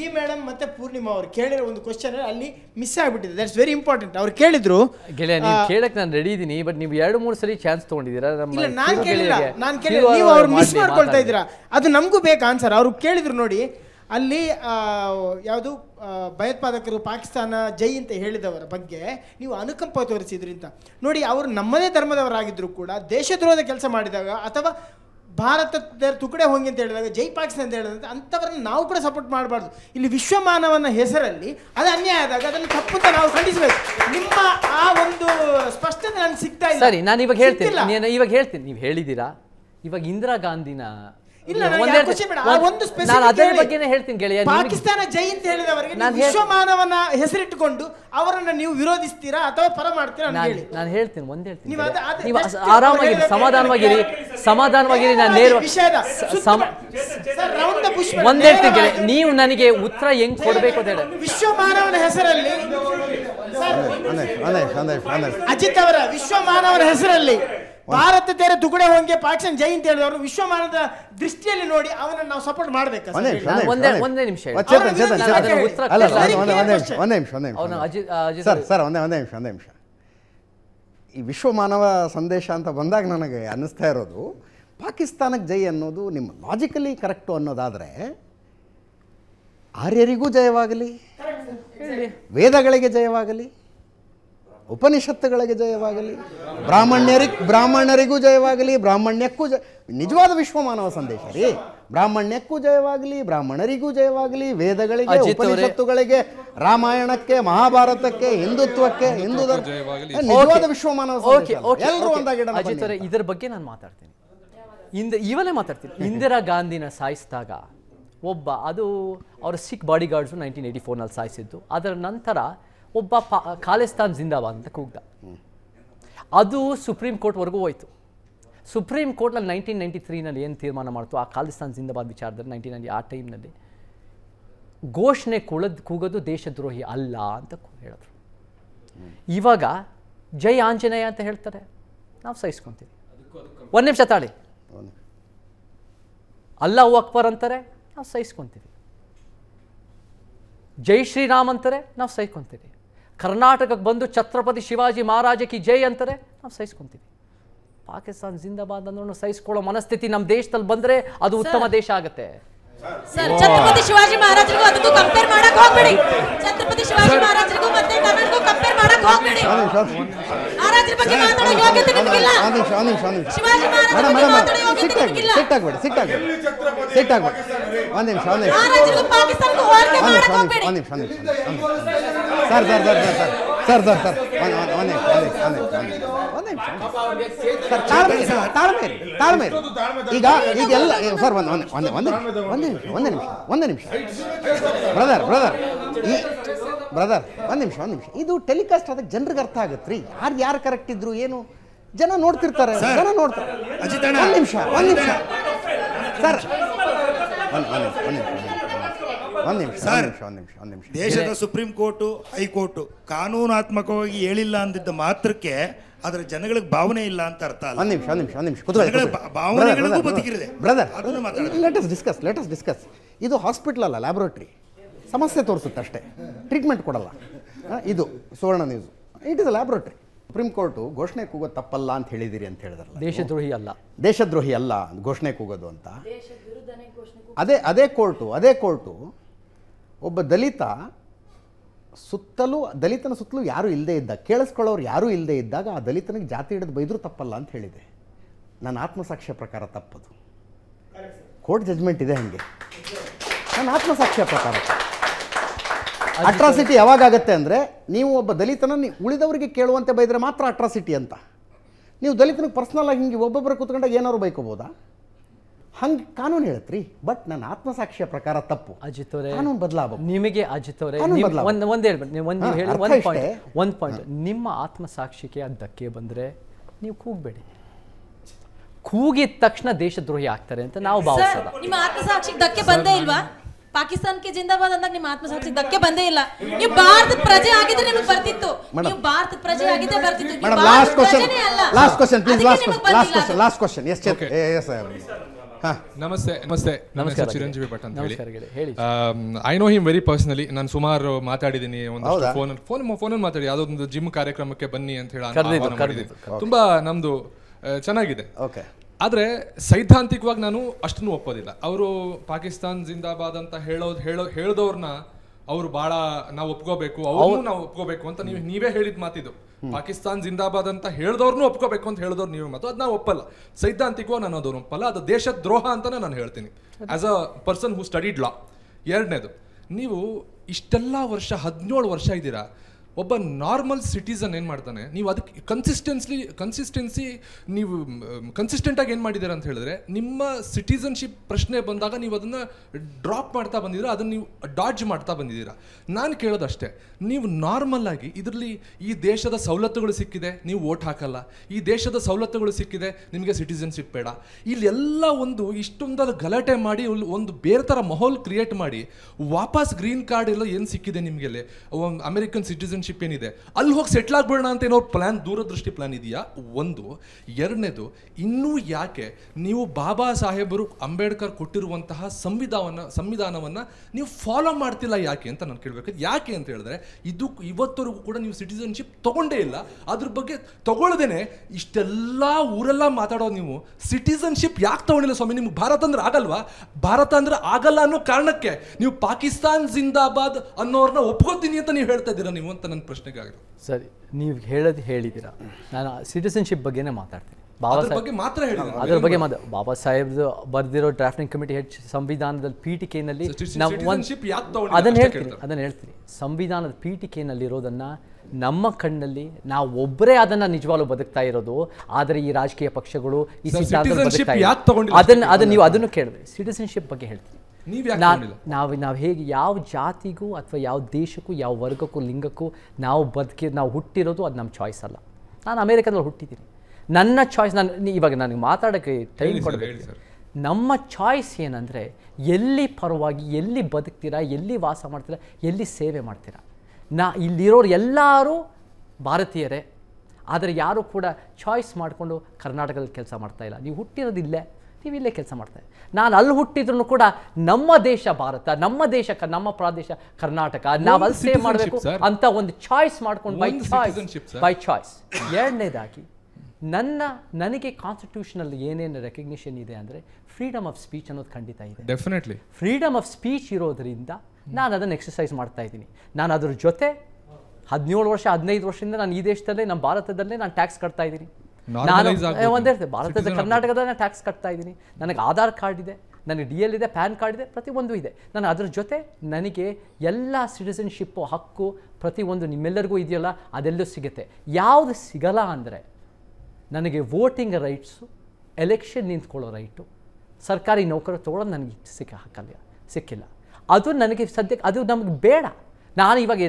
[SPEAKER 12] ಈ
[SPEAKER 3] ಮೇಡಮ್ ಮತ್ತೆ ಪೂರ್ಣಿಮಾ ಅವರು ಕೇಳಿರೋ ಒಂದು ಕ್ವಶನ್ ಅಲ್ಲಿ ಮಿಸ್ ಆಗ್ಬಿಟ್ಟಿದೆ ದಟ್ಸ್ ವೆರಿ ಇಂಪಾರ್ಟೆಂಟ್ ಅವ್ರು ಕೇಳಿದ್ರು
[SPEAKER 2] ಗೆಳೆಯ ನೀವು ಕೇಳಕ್ ನಾನು ರೆಡಿ ಇದ್ದೀನಿ ಬಟ್ ನೀವು ಎರಡು ಮೂರು ಸರಿ ಚಾನ್ಸ್ ತಗೊಂಡಿದ್ದೀರಾ ನಾನು ಕೇಳಿಲ್ಲ ನಾನು ಕೇಳಿಲ್ಲ ನೀವು ಅವ್ರು ಮಿಸ್ ಮಾಡ್ಕೊಳ್ತಾ ಇದ್ದೀರಾ
[SPEAKER 3] ಅದು ನಮಗೂ ಬೇಕು ಆನ್ಸರ್ ಅವ್ರು ಕೇಳಿದ್ರು ನೋಡಿ ಅಲ್ಲಿ ಯಾವುದು ಭಯೋತ್ಪಾದಕರು ಪಾಕಿಸ್ತಾನ ಜೈ ಅಂತ ಹೇಳಿದವರ ಬಗ್ಗೆ ನೀವು ಅನುಕಂಪ ತೋರಿಸಿದ್ರಿ ನೋಡಿ ಅವರು ನಮ್ಮದೇ ಧರ್ಮದವರಾಗಿದ್ದರೂ ಕೂಡ ದೇಶದ್ರೋಹದ ಕೆಲಸ ಮಾಡಿದಾಗ ಅಥವಾ ಭಾರತದ ತುಕಡೆ ಹೋಗಿ ಅಂತ ಹೇಳಿದಾಗ ಜೈ ಪಾಕಿಸ್ತಾನ ಅಂತ ಹೇಳಿದ್ರೆ ಅಂಥವ್ರನ್ನ ನಾವು ಕೂಡ ಸಪೋರ್ಟ್ ಮಾಡಬಾರ್ದು ಇಲ್ಲಿ ವಿಶ್ವಮಾನವನ ಹೆಸರಲ್ಲಿ ಅದು ಅನ್ಯಾಯ ಆದಾಗ ಅದನ್ನು ತಪ್ಪು ನಾವು ಖಂಡಿಸಬೇಕು ನಿಮ್ಮ ಆ ಒಂದು ಸ್ಪಷ್ಟನೆ ನಾನು ಸಿಗ್ತಾ ಇಲ್ಲ ಸರಿ
[SPEAKER 2] ನಾನು ಇವಾಗ ಹೇಳ್ತೀನಿ ಇವಾಗ ಹೇಳ್ತೀನಿ ನೀವು ಹೇಳಿದ್ದೀರಾ ಇವಾಗ ಇಂದಿರಾ ಗಾಂಧಿನ ಇಲ್ಲ ಒಂದು ನಾನು ಅದರ ಬಗ್ಗೆನೇ ಹೇಳ್ತೀನಿ ಗೆಳೆಯ ಪಾಕಿಸ್ತಾನ
[SPEAKER 3] ಜೈ ಅಂತ ಹೇಳಿದವರಿಗೆ ವಿಶ್ವ ಹೆಸರಿಟ್ಟುಕೊಂಡು ಅವರನ್ನ ನೀವು ವಿರೋಧಿಸ್ತೀರಾ ಅಥವಾ ಪರ ಮಾಡ್ತೀರಾ ಹೇಳಿ
[SPEAKER 2] ನಾನು ಹೇಳ್ತೀನಿ ಒಂದ್ ಹೇಳ್ತೀನಿ ನೀವು ಆರಾಮಾಗಿರಿ ಸಮಾಧಾನವಾಗಿರಿ ಸಮಾಧಾನವಾಗಿರಿ ನಾನು ನೇರ
[SPEAKER 3] ಒಂದ್ ಹೇಳ್ತೀನಿ ಗೆಳೆಯ
[SPEAKER 2] ನೀವು ನನಗೆ ಉತ್ತರ ಹೆಂಗ್ ಕೊಡ್ಬೇಕು ಅಂತ ಹೇಳಿ
[SPEAKER 3] ವಿಶ್ವಮಾನವನ ಹೆಸರಲ್ಲಿ ಅಜಿತ್ ಅವರ ವಿಶ್ವಮಾನವನ ಹೆಸರಲ್ಲಿ ಭಾರತ ತೆರೆ ತುಗಡೆ ಹೋಗಿ ಪಾಕಿಸ್ತಾನ ಜೈ ಅಂತ ಹೇಳಿದವರು ವಿಶ್ವಮಾನದ ದೃಷ್ಟಿಯಲ್ಲಿ ನೋಡಿ ಅವನನ್ನು ನಾವು ಸಪೋರ್ಟ್ ಮಾಡಬೇಕು ಒಂದೇ ನಿಮಿಷ ಒಂದೇ
[SPEAKER 1] ನಿಮಿಷ ಸರ್ ಸರ್ ಒಂದೇ ಒಂದೇ ನಿಮಿಷ ಒಂದೇ ನಿಮಿಷ ಈ ವಿಶ್ವಮಾನವ ಸಂದೇಶ ಅಂತ ಬಂದಾಗ ನನಗೆ ಅನ್ನಿಸ್ತಾ ಇರೋದು ಪಾಕಿಸ್ತಾನಕ್ಕೆ ಜೈ ಅನ್ನೋದು ನಿಮ್ಮ ಲಾಜಿಕಲಿ ಕರೆಕ್ಟು ಅನ್ನೋದಾದರೆ ಆರ್ಯರಿಗೂ ಜಯವಾಗಲಿ ವೇದಗಳಿಗೆ ಜಯವಾಗಲಿ ಉಪನಿಷತ್ತುಗಳಿಗೆ ಜಯವಾಗಲಿ ಬ್ರಾಹ್ಮಣ್ಯರಿಗೆ ಬ್ರಾಹ್ಮಣರಿಗೂ ಜಯವಾಗಲಿ ಬ್ರಾಹ್ಮಣ್ಯಕ್ಕೂ ಜಯ ನಿಜವಾದ ಮಾನವ ಸಂದೇಶ ರೀ ಬ್ರಾಹ್ಮಣ್ಯಕ್ಕೂ ಜಯವಾಗಲಿ ಬ್ರಾಹ್ಮಣರಿಗೂ ಜಯವಾಗಲಿ ವೇದಗಳಿಗೆ ಉಪನಿಷತ್ತುಗಳಿಗೆ ರಾಮಾಯಣಕ್ಕೆ ಮಹಾಭಾರತಕ್ಕೆ ಹಿಂದುತ್ವಕ್ಕೆ ಹಿಂದೂ
[SPEAKER 2] ನಿಜವಾದ ಸಂದೇಶ ಎಲ್ಲರೂ ಒಂದಾಗಿ ಇದರ ಬಗ್ಗೆ ನಾನು ಮಾತಾಡ್ತೀನಿ ಹಿಂದೆ ಇವನೇ ಮಾತಾಡ್ತೀನಿ ಇಂದಿರಾ ಗಾಂಧಿನ ಸಾಯಿಸಿದಾಗ ಒಬ್ಬ ಅದು ಅವರ ಸಿಖ್ ಬಾಡಿಗಾರ್ಡ್ಸು ನೈನ್ಟೀನ್ ಏಯ್ಟಿ ಫೋರ್ನಲ್ಲಿ ಸಾಯಿಸಿದ್ದು ಅದರ ನಂತರ ಒಬ್ಬ ಪಾ ಖಾಲಿಸ್ತಾನ್ ಜಿಂದಾಬಾದ್ ಅಂತ ಕೂಗ್ದ ಅದು ಸುಪ್ರೀಂ ಕೋರ್ಟ್ವರೆಗೂ ಹೋಯಿತು ಸುಪ್ರೀಂ ಕೋರ್ಟ್ನಲ್ಲಿ ನೈನ್ಟೀನ್ ನೈಂಟಿ ತ್ರೀನಲ್ಲಿ ಏನು ತೀರ್ಮಾನ ಮಾಡ್ತು ಆ ಖಾಲಿಸ್ತಾನ್ ಜಿಂದಾಬಾದ್ ವಿಚಾರದಲ್ಲಿ ನೈನ್ಟೀನ್ ನೈಂಟಿ ಆ ಟೈಮ್ನಲ್ಲಿ ಘೋಷಣೆ ಕುಳದ್ ಕೂಗೋದು ದೇಶದ್ರೋಹಿ ಅಲ್ಲ ಅಂತ ಹೇಳಿದ್ರು ಇವಾಗ ಜೈ ಆಂಜನೇಯ ಅಂತ ಹೇಳ್ತಾರೆ ನಾವು ಸಹಿಸ್ಕೊತೀವಿ ಒಂದು ನಿಮಿಷ ತಾಳಿ ಅಲ್ಲ ಅಕ್ಬರ್ ಅಂತಾರೆ ನಾವು ಸಹಿಸ್ಕೊತೀವಿ ಜೈ ಶ್ರೀರಾಮ್ ಅಂತಾರೆ ನಾವು ಸಹಿಸ್ಕೊತೀವಿ ಕರ್ನಾಟಕಕ್ಕೆ ಬಂದು ಛತ್ರಪತಿ ಶಿವಾಜಿ ಮಹಾರಾಜಕ್ಕೆ ಕಿ ಜೈ ಅಂತಾರೆ ನಾವು ಸಹಿಸ್ಕೊತೀವಿ ಪಾಕಿಸ್ತಾನ ಜಿಂದಾಬಾದ್ ಅಂದ್ರೂ ಸಹಿಸ್ಕೊಳ್ಳೋ ಮನಸ್ಥಿತಿ ನಮ್ಮ ದೇಶದಲ್ಲಿ ಬಂದರೆ ಅದು ಉತ್ತಮ ದೇಶ ಆಗುತ್ತೆ ಛತ್ರಪತಿ ಶಿವಾಜಿ ಮಹಾರಾಜರಿಗೂ ಅದಕ್ಕೂ ಕಂಪೇರ್ ಮಾಡಕ್ ಹೋಗ್ಬೇಡಿ ಛತ್ರಪತಿ ಶಿವಾಜಿ ಮಹಾರಾಜರಿಗೂ ಮತ್ತೆ ಕಂಪೇರ್ ಮಾಡಕ್ ಹೋಗ್ಬೇಡಿ
[SPEAKER 11] ಮಹಾರಾಜರ ಬಗ್ಗೆ
[SPEAKER 1] ಒಂದು ನಿಮಿಷ ನಿಮಿಷ ನಿಮಿಷ sir sir sir sir sir sir ನಿಮಿಷ
[SPEAKER 7] ನಿಮಿಷ ಸರ್ ತಾಳ್ಮೆ ಸರ್ ತಾಳ್ಮೆ ಈಗ ಈಗ
[SPEAKER 1] ಸರ್ ಒಂದು ಒಂದು ಒಂದು ಒಂದೇ ನಿಮಿಷ ಒಂದು ನಿಮಿಷ ಒಂದು ನಿಮಿಷ ಬ್ರದರ್ ಬ್ರದರ್ ಈ ಬ್ರದರ್ ಒಂದು ನಿಮಿಷ ಒಂದು ನಿಮಿಷ ಇದು ಟೆಲಿಕಾಸ್ಟ್ ಆದಾಗ ಜನರಿಗೆ ಅರ್ಥ ಆಗತ್ತೆ ರೀ ಯಾರು ಯಾರು ಕರೆಕ್ಟ್ ಇದ್ರು ಏನು ಜನ ನೋಡ್ತಿರ್ತಾರೆ ಜನ ನೋಡ್ತಾರೆ ಒಂದು ನಿಮಿಷ ಒಂದು ನಿಮಿಷ ಸರ್ ಒಂದು ನಿಮಿಷ ಒಂದು ನಿಮಿಷ ಒಂದು ನಿಮಿಷ ದೇಶದ
[SPEAKER 5] ಸುಪ್ರೀಂ ಕೋರ್ಟು ಹೈಕೋರ್ಟು ಕಾನೂನಾತ್ಮಕವಾಗಿ ಹೇಳಿಲ್ಲ ಅಂದಿದ್ದ ಮಾತ್ರಕ್ಕೆ ಅದರ ಜನಗಳಿಗೆ ಭಾವನೆ ಇಲ್ಲ ಅಂತ ಅರ್ಥ ಅಲ್ಲ ಒಂದು ನಿಮಿಷ ಒಂದು ನಿಮಿಷ ಒಂದು ನಿಮಿಷ ಭಾವನೆಗಳಿಗೂ
[SPEAKER 1] ಬದುಕಿರಿದೆ brother let us discuss let us discuss ಇದು ಹಾಸ್ಪಿಟಲ್ ಅಲ್ಲ ಲ್ಯಾಬೊರೇಟ್ರಿ ಸಮಸ್ಯೆ ತೋರಿಸುತ್ತೆ ಅಷ್ಟೇ ಟ್ರೀಟ್ಮೆಂಟ್ ಕೊಡಲ್ಲ ಇದು Suvarna news it is a laboratory supreme court ಘೋಷಣೆ ಕೂಗೋದು ತಪ್ಪಲ್ಲ ಅಂತ ಹೇಳಿದಿರಿ ಅಂತ ಹೇಳಿದ್ರಲ್ಲ ದೇಶದ್ರೋಹಿ ಅಲ್ಲ ದೇಶದ್ರೋಹಿ ಅಲ್ಲ ಘೋಷಣೆ ಕೂಗೋದು ಅಂತ
[SPEAKER 6] ಅದೇ ಅದೇ ಕೋರ್ಟು
[SPEAKER 1] ಅದೇ ಕೋರ್ಟು ಒಬ್ಬ ದಲಿತ ಸುತ್ತಲೂ ದಲಿತನ ಸುತ್ತಲೂ ಯಾರೂ ಇಲ್ಲದೆ ಇದ್ದಾಗ ಕೇಳಿಸ್ಕೊಳ್ಳೋರು ಯಾರೂ ಇಲ್ಲದೆ ಇದ್ದಾಗ ಆ ದಲಿತನಿಗೆ ಜಾತಿ ಹಿಡಿದು ಬೈದರೂ ತಪ್ಪಲ್ಲ ಅಂತ ಹೇಳಿದೆ ನನ್ನ ಆತ್ಮಸಾಕ್ಷ್ಯ ಪ್ರಕಾರ ತಪ್ಪದು ಕೋರ್ಟ್ ಜಜ್ಮೆಂಟ್ ಇದೆ ಹಾಗೆ ನನ್ನ ಆತ್ಮಸಾಕ್ಷ್ಯ ಪ್ರಕಾರ ಅಟ್ರಾಸಿಟಿ ಯಾವಾಗ ಆಗುತ್ತೆ ಅಂದರೆ ನೀವು ಒಬ್ಬ ದಲಿತನ ಉಳಿದವರಿಗೆ ಕೇಳುವಂತೆ ಬೈದರೆ ಮಾತ್ರ ಅಟ್ರಾಸಿಟಿ ಅಂತ ನೀವು ದಲಿತನಿಗೆ ಪರ್ಸ್ನಲ್ ಆಗಿ ಹಿಂಗೆ ಒಬ್ಬೊಬ್ಬರು ಕೂತ್ಕೊಂಡಾಗ ಏನಾದ್ರು ಬೈಕೋಬೋದಾ ಹಂಗೆ ಕಾನೂನು ಹೇಳತ್ರಿ ಬಟ್ ನನ್ನ ಆತ್ಮಸಾಕ್ಷಿಯ ಪ್ರಕಾರ ತಪ್ಪು ಅಜಿತ್ ಅವರೇ ಕಾನೂನು ಬದಲಾಗಬೇಕು
[SPEAKER 2] ನಿಮಗೆ ಅಜಿತ್ ಅವರೇ ಒಂದು ಹೇಳ್ಬಿಟ್ಟು ಹೇಳಿ ಒಂದು ಪಾಯಿಂಟ್ ಪಾಯಿಂಟ್ ನಿಮ್ಮ ಆತ್ಮಸಾಕ್ಷಿಗೆ ಅದು ಧಕ್ಕೆ ಬಂದರೆ ನೀವು ಕೂಗಬೇಡಿ ಕೂಗಿದ ತಕ್ಷಣ ದೇಶದ್ರೋಹಿ ಆಗ್ತಾರೆ ಅಂತ ನಾವು ಭಾವಿಸೋದು ನಿಮ್ಮ
[SPEAKER 11] ಆತ್ಮಸಾಕ್ಷಿಗೆ ಧಕ್ಕೆ ಬಂದೇ ಇಲ್ವಾ ಪಾಕಿಸ್ತಾನಕ್ಕೆ ಜಿಂದಾಬಾದ್ ಅಂದಾಗ ನಿಮ್ಮ ಆತ್ಮಸಾಕ್ಷಿ ಧಕ್ಕೆ ಬಂದೇ ಇಲ್ಲ ನೀವು ಭಾರತದ ಪ್ರಜೆ ಆಗಿದ್ರೆ ನಿಮಗೆ ಬರ್ತಿತ್ತು ನೀವು ಭಾರತದ ಪ್ರಜೆ ಆಗಿದ್ರೆ ಬರ್ತಿತ್ತು madam last
[SPEAKER 1] question last please last last last question yes yes
[SPEAKER 13] ನಮಸ್ತೆ ನಮಸ್ತೆ ನಮಸ್ಕಾರ ಚಿರಂಜೀವಿ ಭಟ್ ಅಂತ ಹೇಳಿ I know him very personally ನಾನು ಸುಮಾರು ಮಾತಾಡಿದ್ದೀನಿ ಒಂದು ಫೋನ್ ಫೋನ್ ಫೋನ್ ಮಾತಾಡಿ ಯಾವುದೋ ಒಂದು ಜಿಮ್ ಕಾರ್ಯಕ್ರಮಕ್ಕೆ ಬನ್ನಿ ಅಂತ ಹೇಳಿ ತುಂಬಾ ನಮ್ದು ಚೆನ್ನಾಗಿದೆ ಓಕೆ ಆದರೆ ಸೈದ್ಧಾಂತಿಕವಾಗಿ ನಾನು ಅಷ್ಟನ್ನು ಒಪ್ಪೋದಿಲ್ಲ ಅವರು ಪಾಕಿಸ್ತಾನ್ ಜಿಂದಾಬಾದ್ ಅಂತ ಹೇಳೋದು ಹೇಳೋ ಹೇಳ್ದವ್ರನ್ನ ಅವ್ರು ಭಾಳ ನಾವು ಒಪ್ಕೋಬೇಕು ಅವ್ರು ನಾವು ಒಪ್ಕೋಬೇಕು ಅಂತ ನೀವು ನೀವೇ ಹೇಳಿದ ಮಾತಿದು ಪಾಕಿಸ್ತಾನ್ ಜಿಂದಾಬಾದ್ ಅಂತ ಹೇಳ್ದವ್ರನ್ನೂ ಒಪ್ಕೋಬೇಕು ಅಂತ ಹೇಳಿದವ್ರು ನೀವೇ ಮಾತು ನಾವು ಒಪ್ಪಲ್ಲ ಸೈದ್ಧಾಂತಿಕವಾಗಿ ನಾನು ಅದನ್ನು ಒಪ್ಪಲ್ಲ ಅದು ದೇಶ ದ್ರೋಹ ಅಂತಲೇ ನಾನು ಹೇಳ್ತೀನಿ as a person who studied law ಎರಡನೇದು ನೀವು ಇಷ್ಟೆಲ್ಲ ವರ್ಷ ಹದಿನೇಳು ವರ್ಷ ಇದ್ದೀರಾ ಒಬ್ಬ ನಾರ್ಮಲ್ ಸಿಟಿಸನ್ ಏನು ಮಾಡ್ತಾನೆ ನೀವು ಅದಕ್ಕೆ ಕನ್ಸಿಸ್ಟೆನ್ಸ್ಲಿ ಕನ್ಸಿಸ್ಟೆನ್ಸಿ ನೀವು ಕನ್ಸಿಸ್ಟೆಂಟಾಗಿ ಏನು ಮಾಡಿದ್ದೀರ ಅಂತ ಹೇಳಿದ್ರೆ ನಿಮ್ಮ ಸಿಟಿಸನ್ಶಿಪ್ ಪ್ರಶ್ನೆ ಬಂದಾಗ ನೀವು ಅದನ್ನು ಡ್ರಾಪ್ ಮಾಡ್ತಾ ಬಂದಿದ್ದೀರಾ ಅದನ್ನು ನೀವು ಡಾಡ್ಜ್ ಮಾಡ್ತಾ ಬಂದಿದ್ದೀರಾ ನಾನು ಕೇಳೋದಷ್ಟೇ ನೀವು ನಾರ್ಮಲ್ ಆಗಿ ಇದರಲ್ಲಿ ಈ ದೇಶದ ಸವಲತ್ತುಗಳು ಸಿಕ್ಕಿದೆ ನೀವು ಓಟ್ ಹಾಕಲ್ಲ ಈ ದೇಶದ ಸವಲತ್ತುಗಳು ಸಿಕ್ಕಿದೆ ನಿಮಗೆ ಸಿಟಿಸನ್ಶಿಪ್ ಬೇಡ ಇಲ್ಲೆಲ್ಲ ಒಂದು ಇಷ್ಟೊಂದಲ್ಲ ಗಲಾಟೆ ಮಾಡಿ ಒಂದು ಬೇರೆ ಥರ ಮಹೋಲ್ ಕ್ರಿಯೇಟ್ ಮಾಡಿ ವಾಪಸ್ ಗ್ರೀನ್ ಕಾರ್ಡ್ ಎಲ್ಲ ಏನು ಸಿಕ್ಕಿದೆ ಅಲ್ಲಿ ಅಮೆರಿಕನ್ ಸಿಟಿಸನ್ ರಿಲೇಷನ್ಶಿಪ್ ಏನಿದೆ ಅಲ್ಲಿ ಹೋಗಿ ಸೆಟ್ಲ್ ಆಗ್ಬಿಡೋಣ ಅಂತ ಏನೋ ಪ್ಲಾನ್ ದೂರದೃಷ್ಟಿ ಪ್ಲಾನ್ ಇದೆಯಾ ಒಂದು ಎರಡನೇದು ಇನ್ನೂ ಯಾಕೆ ನೀವು ಬಾಬಾ ಸಾಹೇಬರು ಅಂಬೇಡ್ಕರ್ ಕೊಟ್ಟಿರುವಂತಹ ಸಂವಿಧಾನ ಸಂವಿಧಾನವನ್ನು ನೀವು ಫಾಲೋ ಮಾಡ್ತಿಲ್ಲ ಯಾಕೆ ಅಂತ ನಾನು ಕೇಳಬೇಕಾದ್ರೆ ಯಾಕೆ ಅಂತ ಹೇಳಿದ್ರೆ ಇದು ಇವತ್ತವರೆಗೂ ಕೂಡ ನೀವು ಸಿಟಿಸನ್ಶಿಪ್ ತೊಗೊಂಡೇ ಇಲ್ಲ ಅದ್ರ ಬಗ್ಗೆ ತೊಗೊಳ್ದೇನೆ ಇಷ್ಟೆಲ್ಲ ಊರೆಲ್ಲ ಮಾತಾಡೋದು ನೀವು ಸಿಟಿಸನ್ಶಿಪ್ ಯಾಕೆ ತೊಗೊಂಡಿಲ್ಲ ಸ್ವಾಮಿ ನಿಮ್ಗೆ ಭಾರತ ಅಂದ್ರೆ ಆಗಲ್ವಾ ಭಾರತ ಅಂದ್ರೆ ಆಗಲ್ಲ ಅನ್ನೋ ಕಾರಣಕ್ಕೆ ನೀವು ಪಾಕಿಸ್ತಾನ್ ಜಿಂದಾಬಾದ್ ಅನ್ನೋರನ್ನ ಒಪ್ಕೋತೀನಿ ಅಂತ ನೀವು ಹೇಳ್ತಾ ಇದ್ದೀರಾ ನೀವು ಅಂತ ನನ್ನ ಪ್ರಶ್ನೆಗೆ
[SPEAKER 2] ಸರಿ ನೀವು ಹೇಳೋದು ಹೇಳಿದ್ದೀರಾ ನಾನು ಸಿಟಿಸನ್ಶಿಪ್ ಬಗ್ಗೆನೇ ಮಾತಾಡ್ತೀನಿ ಬಾಬಾ ಬಗ್ಗೆ ಮಾತ್ರ ಹೇಳಿದ್ರು ಅದರ ಬಗ್ಗೆ ಮಾತ್ರ ಬಾಬಾ ಸಾಹೇಬ್ ಬರೆದಿರೋ ಡ್ರಾಫ್ಟಿಂಗ್ ಕಮಿಟಿ ಹೆಚ್ ಸಂವಿಧಾನದ ಪೀಠಿಕೆನಲ್ಲಿ ಅದನ್ನ ಹೇಳ್ತೀನಿ ಅದನ್ನು ಹೇಳ್ತೀನಿ ಸಂವಿಧಾನದ ಇರೋದನ್ನ ನಮ್ಮ ಕಣ್ಣಲ್ಲಿ ನಾವು ಒಬ್ಬರೇ ಅದನ್ನ ನಿಜವಾಗ್ಲು ಬದುಕ್ತಾ ಇರೋದು ಆದರೆ ಈ ರಾಜಕೀಯ ಪಕ್ಷಗಳು ಈ ಸಿದ್ಧಾಂತ ಅದನ್ನು ಅದನ್ನು ನೀವು ಅದನ್ನು ಕೇಳಿದ್ರಿ ಸಿಟಿಸನ್ಶಿಪ್ ಬಗ್ಗೆ ಹೇಳ್ತೀನಿ ನಾವು ನಾವು ಹೇಗೆ ಯಾವ ಜಾತಿಗೂ ಅಥವಾ ಯಾವ ದೇಶಕ್ಕೂ ಯಾವ ವರ್ಗಕ್ಕೂ ಲಿಂಗಕ್ಕೂ ನಾವು ಬದುಕಿ ನಾವು ಹುಟ್ಟಿರೋದು ಅದು ನಮ್ಮ ಚಾಯ್ಸ್ ಅಲ್ಲ ನಾನು ಅಮೇರಿಕಾದಲ್ಲಿ ಹುಟ್ಟಿದ್ದೀನಿ ನನ್ನ ಚಾಯ್ಸ್ ನಾನು ಇವಾಗ ನನಗೆ ಮಾತಾಡೋಕ್ಕೆ ಟೈಮ್ ಕೊಡಬೇಕು ನಮ್ಮ ಚಾಯ್ಸ್ ಏನಂದರೆ ಎಲ್ಲಿ ಪರವಾಗಿ ಎಲ್ಲಿ ಬದುಕ್ತೀರಾ ಎಲ್ಲಿ ವಾಸ ಮಾಡ್ತೀರಾ ಎಲ್ಲಿ ಸೇವೆ ಮಾಡ್ತೀರಾ ನಾ ಇಲ್ಲಿರೋರು ಎಲ್ಲರೂ ಭಾರತೀಯರೇ ಆದರೆ ಯಾರೂ ಕೂಡ ಚಾಯ್ಸ್ ಮಾಡಿಕೊಂಡು ಕರ್ನಾಟಕದಲ್ಲಿ ಕೆಲಸ ಮಾಡ್ತಾಯಿಲ್ಲ ನೀವು ಹುಟ್ಟಿರೋದಿಲ್ಲೇ ಮಾಡ್ತೀವಿ ಇಲ್ಲೇ ಕೆಲಸ ಮಾಡ್ತೇವೆ ನಾನು ಅಲ್ಲಿ ಹುಟ್ಟಿದ್ರು ಕೂಡ ನಮ್ಮ ದೇಶ ಭಾರತ ನಮ್ಮ ದೇಶ ನಮ್ಮ ಪ್ರದೇಶ ಕರ್ನಾಟಕ ನಾವು ಅಲ್ಲಿ ಸೇವ್ ಮಾಡಬೇಕು ಅಂತ ಒಂದು ಚಾಯ್ಸ್ ಮಾಡ್ಕೊಂಡು ಬೈ ಚಾಯ್ಸ್ ಬೈ ಚಾಯ್ಸ್ ಎರಡನೇದಾಗಿ ನನ್ನ ನನಗೆ ಕಾನ್ಸ್ಟಿಟ್ಯೂಷನಲ್ ಏನೇನು ರೆಕಗ್ನಿಷನ್ ಇದೆ ಅಂದರೆ ಫ್ರೀಡಮ್ ಆಫ್ ಸ್ಪೀಚ್ ಅನ್ನೋದು ಖಂಡಿತ ಇದೆ ಡೆಫಿನೆಟ್ಲಿ ಫ್ರೀಡಮ್ ಆಫ್ ಸ್ಪೀಚ್ ಇರೋದರಿಂದ ನಾನು ಅದನ್ನು ಎಕ್ಸಸೈಸ್ ಮಾಡ್ತಾ ಇದ್ದೀನಿ ನಾನು ಅದ್ರ ಜೊತೆ ಹದಿನೇಳು ವರ್ಷ ಹದಿನೈದು ವರ್ಷದಿಂದ ನಾನು ಈ ದೇಶದಲ್ಲೇ ನಮ್ಮ ಭಾರತದಲ್ಲೇ ನಾನು ಟ್ಯಾಕ್ಸ್ ಕಟ್ತಾ ಇದ್ದೀನಿ
[SPEAKER 4] ನಾನು ಒಂದೇ
[SPEAKER 2] ಭಾರತದ ಕರ್ನಾಟಕದ ಟ್ಯಾಕ್ಸ್ ಕಟ್ತಾ ಇದ್ದೀನಿ ನನಗೆ ಆಧಾರ್ ಕಾರ್ಡ್ ಇದೆ ನನಗೆ ಡಿ ಎಲ್ ಇದೆ ಪ್ಯಾನ್ ಕಾರ್ಡ್ ಇದೆ ಪ್ರತಿಯೊಂದು ಇದೆ ನಾನು ಅದ್ರ ಜೊತೆ ನನಗೆ ಎಲ್ಲ ಸಿಟಿಸನ್ಶಿಪ್ಪು ಹಕ್ಕು ಪ್ರತಿಯೊಂದು ನಿಮ್ಮೆಲ್ಲರಿಗೂ ಇದೆಯಲ್ಲ ಅದೆಲ್ಲೂ ಸಿಗುತ್ತೆ ಯಾವುದು ಸಿಗಲ್ಲ ಅಂದರೆ ನನಗೆ ವೋಟಿಂಗ್ ರೈಟ್ಸು ಎಲೆಕ್ಷನ್ ನಿಂತ್ಕೊಳ್ಳೋ ರೈಟು ಸರ್ಕಾರಿ ನೌಕರ ತೊಗೊಳ್ಳೋದು ನನಗೆ ಸಿಕ್ಕ ಹಕ್ಕಲ್ಲ ಸಿಕ್ಕಿಲ್ಲ ಅದು ನನಗೆ ಸದ್ಯಕ್ಕೆ ಅದು ನಮಗೆ ಬೇಡ ನಾನು ಇವಾಗ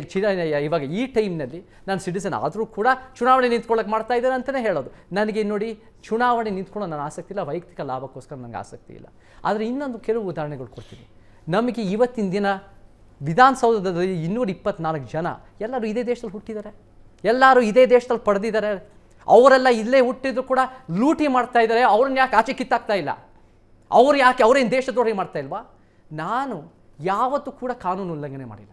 [SPEAKER 2] ಇವಾಗ ಈ ಟೈಮ್ನಲ್ಲಿ ನಾನು ಸಿಟಿಸನ್ ಆದರೂ ಕೂಡ ಚುನಾವಣೆ ನಿಂತ್ಕೊಳ್ಳೋಕೆ ಮಾಡ್ತಾ ಇದ್ದಾರೆ ಅಂತಲೇ ಹೇಳೋದು ನನಗೆ ನೋಡಿ ಚುನಾವಣೆ ನಿಂತ್ಕೊಳ್ಳೋ ನಾನು ಆಸಕ್ತಿ ಇಲ್ಲ ವೈಯಕ್ತಿಕ ಲಾಭಕ್ಕೋಸ್ಕರ ನನಗೆ ಆಸಕ್ತಿ ಇಲ್ಲ ಆದರೆ ಇನ್ನೊಂದು ಕೆಲವು ಉದಾಹರಣೆಗಳು ಕೊಡ್ತೀನಿ ನಮಗೆ ಇವತ್ತಿನ ದಿನ ವಿಧಾನಸೌಧದಲ್ಲಿ ಇನ್ನೂರ ಇಪ್ಪತ್ನಾಲ್ಕು ಜನ ಎಲ್ಲರೂ ಇದೇ ದೇಶದಲ್ಲಿ ಹುಟ್ಟಿದ್ದಾರೆ ಎಲ್ಲರೂ ಇದೇ ದೇಶದಲ್ಲಿ ಪಡೆದಿದ್ದಾರೆ ಅವರೆಲ್ಲ ಇಲ್ಲೇ ಹುಟ್ಟಿದ್ರು ಕೂಡ ಲೂಟಿ ಮಾಡ್ತಾ ಇದ್ದಾರೆ ಅವ್ರನ್ನ ಯಾಕೆ ಆಚೆ ಕಿತ್ತಾಗ್ತಾ ಇಲ್ಲ ಅವ್ರು ಯಾಕೆ ಅವ್ರೇನು ದೇಶದ್ರೋಹಿ ಮಾಡ್ತಾ ಇಲ್ವಾ ನಾನು ಯಾವತ್ತೂ ಕೂಡ ಕಾನೂನು ಉಲ್ಲಂಘನೆ ಮಾಡಿಲ್ಲ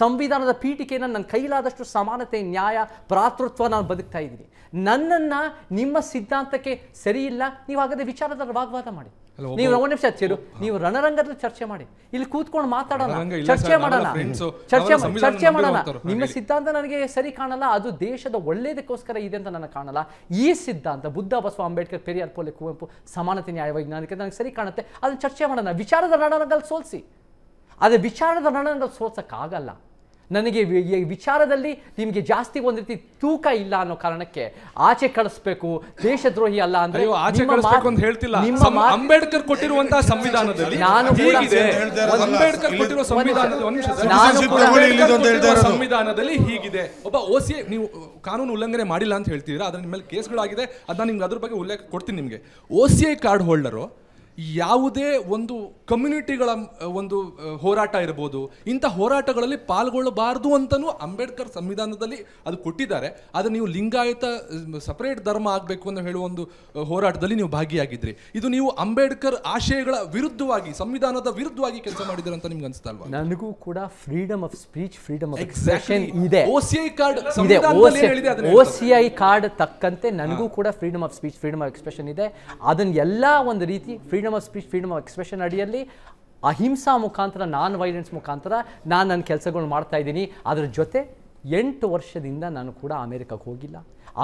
[SPEAKER 2] ಸಂವಿಧಾನದ ಪೀಠಿಕೆಯನ್ನು ನನ್ನ ಕೈಲಾದಷ್ಟು ಸಮಾನತೆ ನ್ಯಾಯ ಪ್ರಾತೃತ್ವ ನಾನು ಬದುಕ್ತಾ ಇದ್ದೀನಿ ನನ್ನನ್ನು ನಿಮ್ಮ ಸಿದ್ಧಾಂತಕ್ಕೆ ಸರಿ ಇಲ್ಲ ನೀವು ಹಾಗಾದ್ರೆ ವಿಚಾರದ ವಾಗ್ವಾದ ಮಾಡಿ ನೀವು ಒಂದು ನಿಮಿಷ ನೀವು ರಣರಂಗದಲ್ಲಿ ಚರ್ಚೆ ಮಾಡಿ ಇಲ್ಲಿ ಕೂತ್ಕೊಂಡು ಮಾತಾಡೋಣ ಚರ್ಚೆ ಮಾಡೋಣ ಚರ್ಚೆ ಚರ್ಚೆ ಮಾಡೋಣ ನಿಮ್ಮ ಸಿದ್ಧಾಂತ ನನಗೆ ಸರಿ ಕಾಣಲ್ಲ ಅದು ದೇಶದ ಒಳ್ಳೇದಕ್ಕೋಸ್ಕರ ಇದೆ ಅಂತ ನನಗೆ ಕಾಣಲ್ಲ ಈ ಸಿದ್ಧಾಂತ ಬುದ್ಧ ಬಸವ ಅಂಬೇಡ್ಕರ್ ಪೆರಿಯಾರ್ ಪೋಲೆ ಕುವೆಂಪು ಸಮಾನತೆ ನ್ಯಾಯ ವೈಜ್ಞಾನಿಕ ನನಗೆ ಸರಿ ಕಾಣುತ್ತೆ ಅದನ್ನ ಚರ್ಚೆ ಮಾಡೋಣ ವಿಚಾರದ ರಣರಂಗದಲ್ಲಿ ಸೋಲ್ಸಿ ಆದರೆ ವಿಚಾರದ ನನ್ನನ್ನು ಸೋಸೋಕ್ಕಾಗಲ್ಲ ನನಗೆ ವಿಚಾರದಲ್ಲಿ ನಿಮಗೆ ಜಾಸ್ತಿ ಒಂದು ರೀತಿ ತೂಕ ಇಲ್ಲ ಅನ್ನೋ ಕಾರಣಕ್ಕೆ ಆಚೆ ಕಳಿಸ್ಬೇಕು ದೇಶದ್ರೋಹಿ ಅಲ್ಲ ಅಂದ್ರೆ ಆಚೆ ಕಳಿಸ್ಬೇಕು ಅಂತ ಹೇಳ್ತಿಲ್ಲ
[SPEAKER 13] ಅಂಬೇಡ್ಕರ್ ಕೊಟ್ಟಿರುವಂತಹ ಸಂವಿಧಾನದಲ್ಲಿ ನಾನು ಅಂಬೇಡ್ಕರ್ ಕೊಟ್ಟಿರುವ ಸಂವಿಧಾನದಲ್ಲಿ ಹೀಗಿದೆ ಒಬ್ಬ ಓಸಿ ನೀವು ಕಾನೂನು ಉಲ್ಲಂಘನೆ ಮಾಡಿಲ್ಲ ಅಂತ ಹೇಳ್ತಿದ್ದೀರಾ ಅದ್ರ ನಿಮ್ಮಲ್ಲಿ ಕೇಸ್ಗಳಾಗಿದೆ ಅದನ್ನ ನಿಮ್ಗೆ ಅದ್ರ ಬಗ್ಗೆ ಉಲ್ಲೇಖ ಕೊಡ್ತೀನಿ ನಿಮಗೆ O C I card holder ಯಾವುದೇ ಒಂದು ಕಮ್ಯುನಿಟಿಗಳ ಒಂದು ಹೋರಾಟ ಇರ್ಬೋದು ಇಂಥ ಹೋರಾಟಗಳಲ್ಲಿ ಪಾಲ್ಗೊಳ್ಳಬಾರ್ದು ಅಂತಲೂ ಅಂಬೇಡ್ಕರ್ ಸಂವಿಧಾನದಲ್ಲಿ ಅದು ಕೊಟ್ಟಿದ್ದಾರೆ ಆದರೆ ನೀವು ಲಿಂಗಾಯತ ಸಪರೇಟ್ ಧರ್ಮ ಆಗಬೇಕು ಅಂತ ಹೇಳುವ ಒಂದು ಹೋರಾಟದಲ್ಲಿ ನೀವು ಭಾಗಿಯಾಗಿದ್ರಿ ಇದು ನೀವು ಅಂಬೇಡ್ಕರ್ ಆಶಯಗಳ ವಿರುದ್ಧವಾಗಿ ಸಂವಿಧಾನದ ವಿರುದ್ಧವಾಗಿ ಕೆಲಸ ಮಾಡಿದಿರ ಅಂತ ನಿಮ್ಗೆ ಅನಿಸ್ತಾ ನನಗೂ ಕೂಡ
[SPEAKER 2] freedom of speech freedom of expression ಇದೆ ಓಸಿಐ ಕಾರ್ಡ್ ಓಸಿಐ ಕಾರ್ಡ್ ತಕ್ಕಂತೆ ನನಗೂ ಕೂಡ freedom of speech freedom of expression ಇದೆ ಅದನ್ನ ಎಲ್ಲ ಒಂದು ರೀತಿ freedom freedom of speech freedom of expression ಅಡಿಯಲ್ಲಿ ಅಹಿಂಸಾ ಮುಖಾಂತರ ನಾನ್ ವೈಲೆನ್ಸ್ ಮುಖಾಂತರ ನಾನು ನನ್ನ ಕೆಲಸಗಳು ಮಾಡ್ತಾ ಇದ್ದೀನಿ ಅದರ ಜೊತೆ ಎಂಟು ವರ್ಷದಿಂದ ನಾನು ಕೂಡ ಅಮೇರಿಕಾಗೆ ಹೋಗಿಲ್ಲ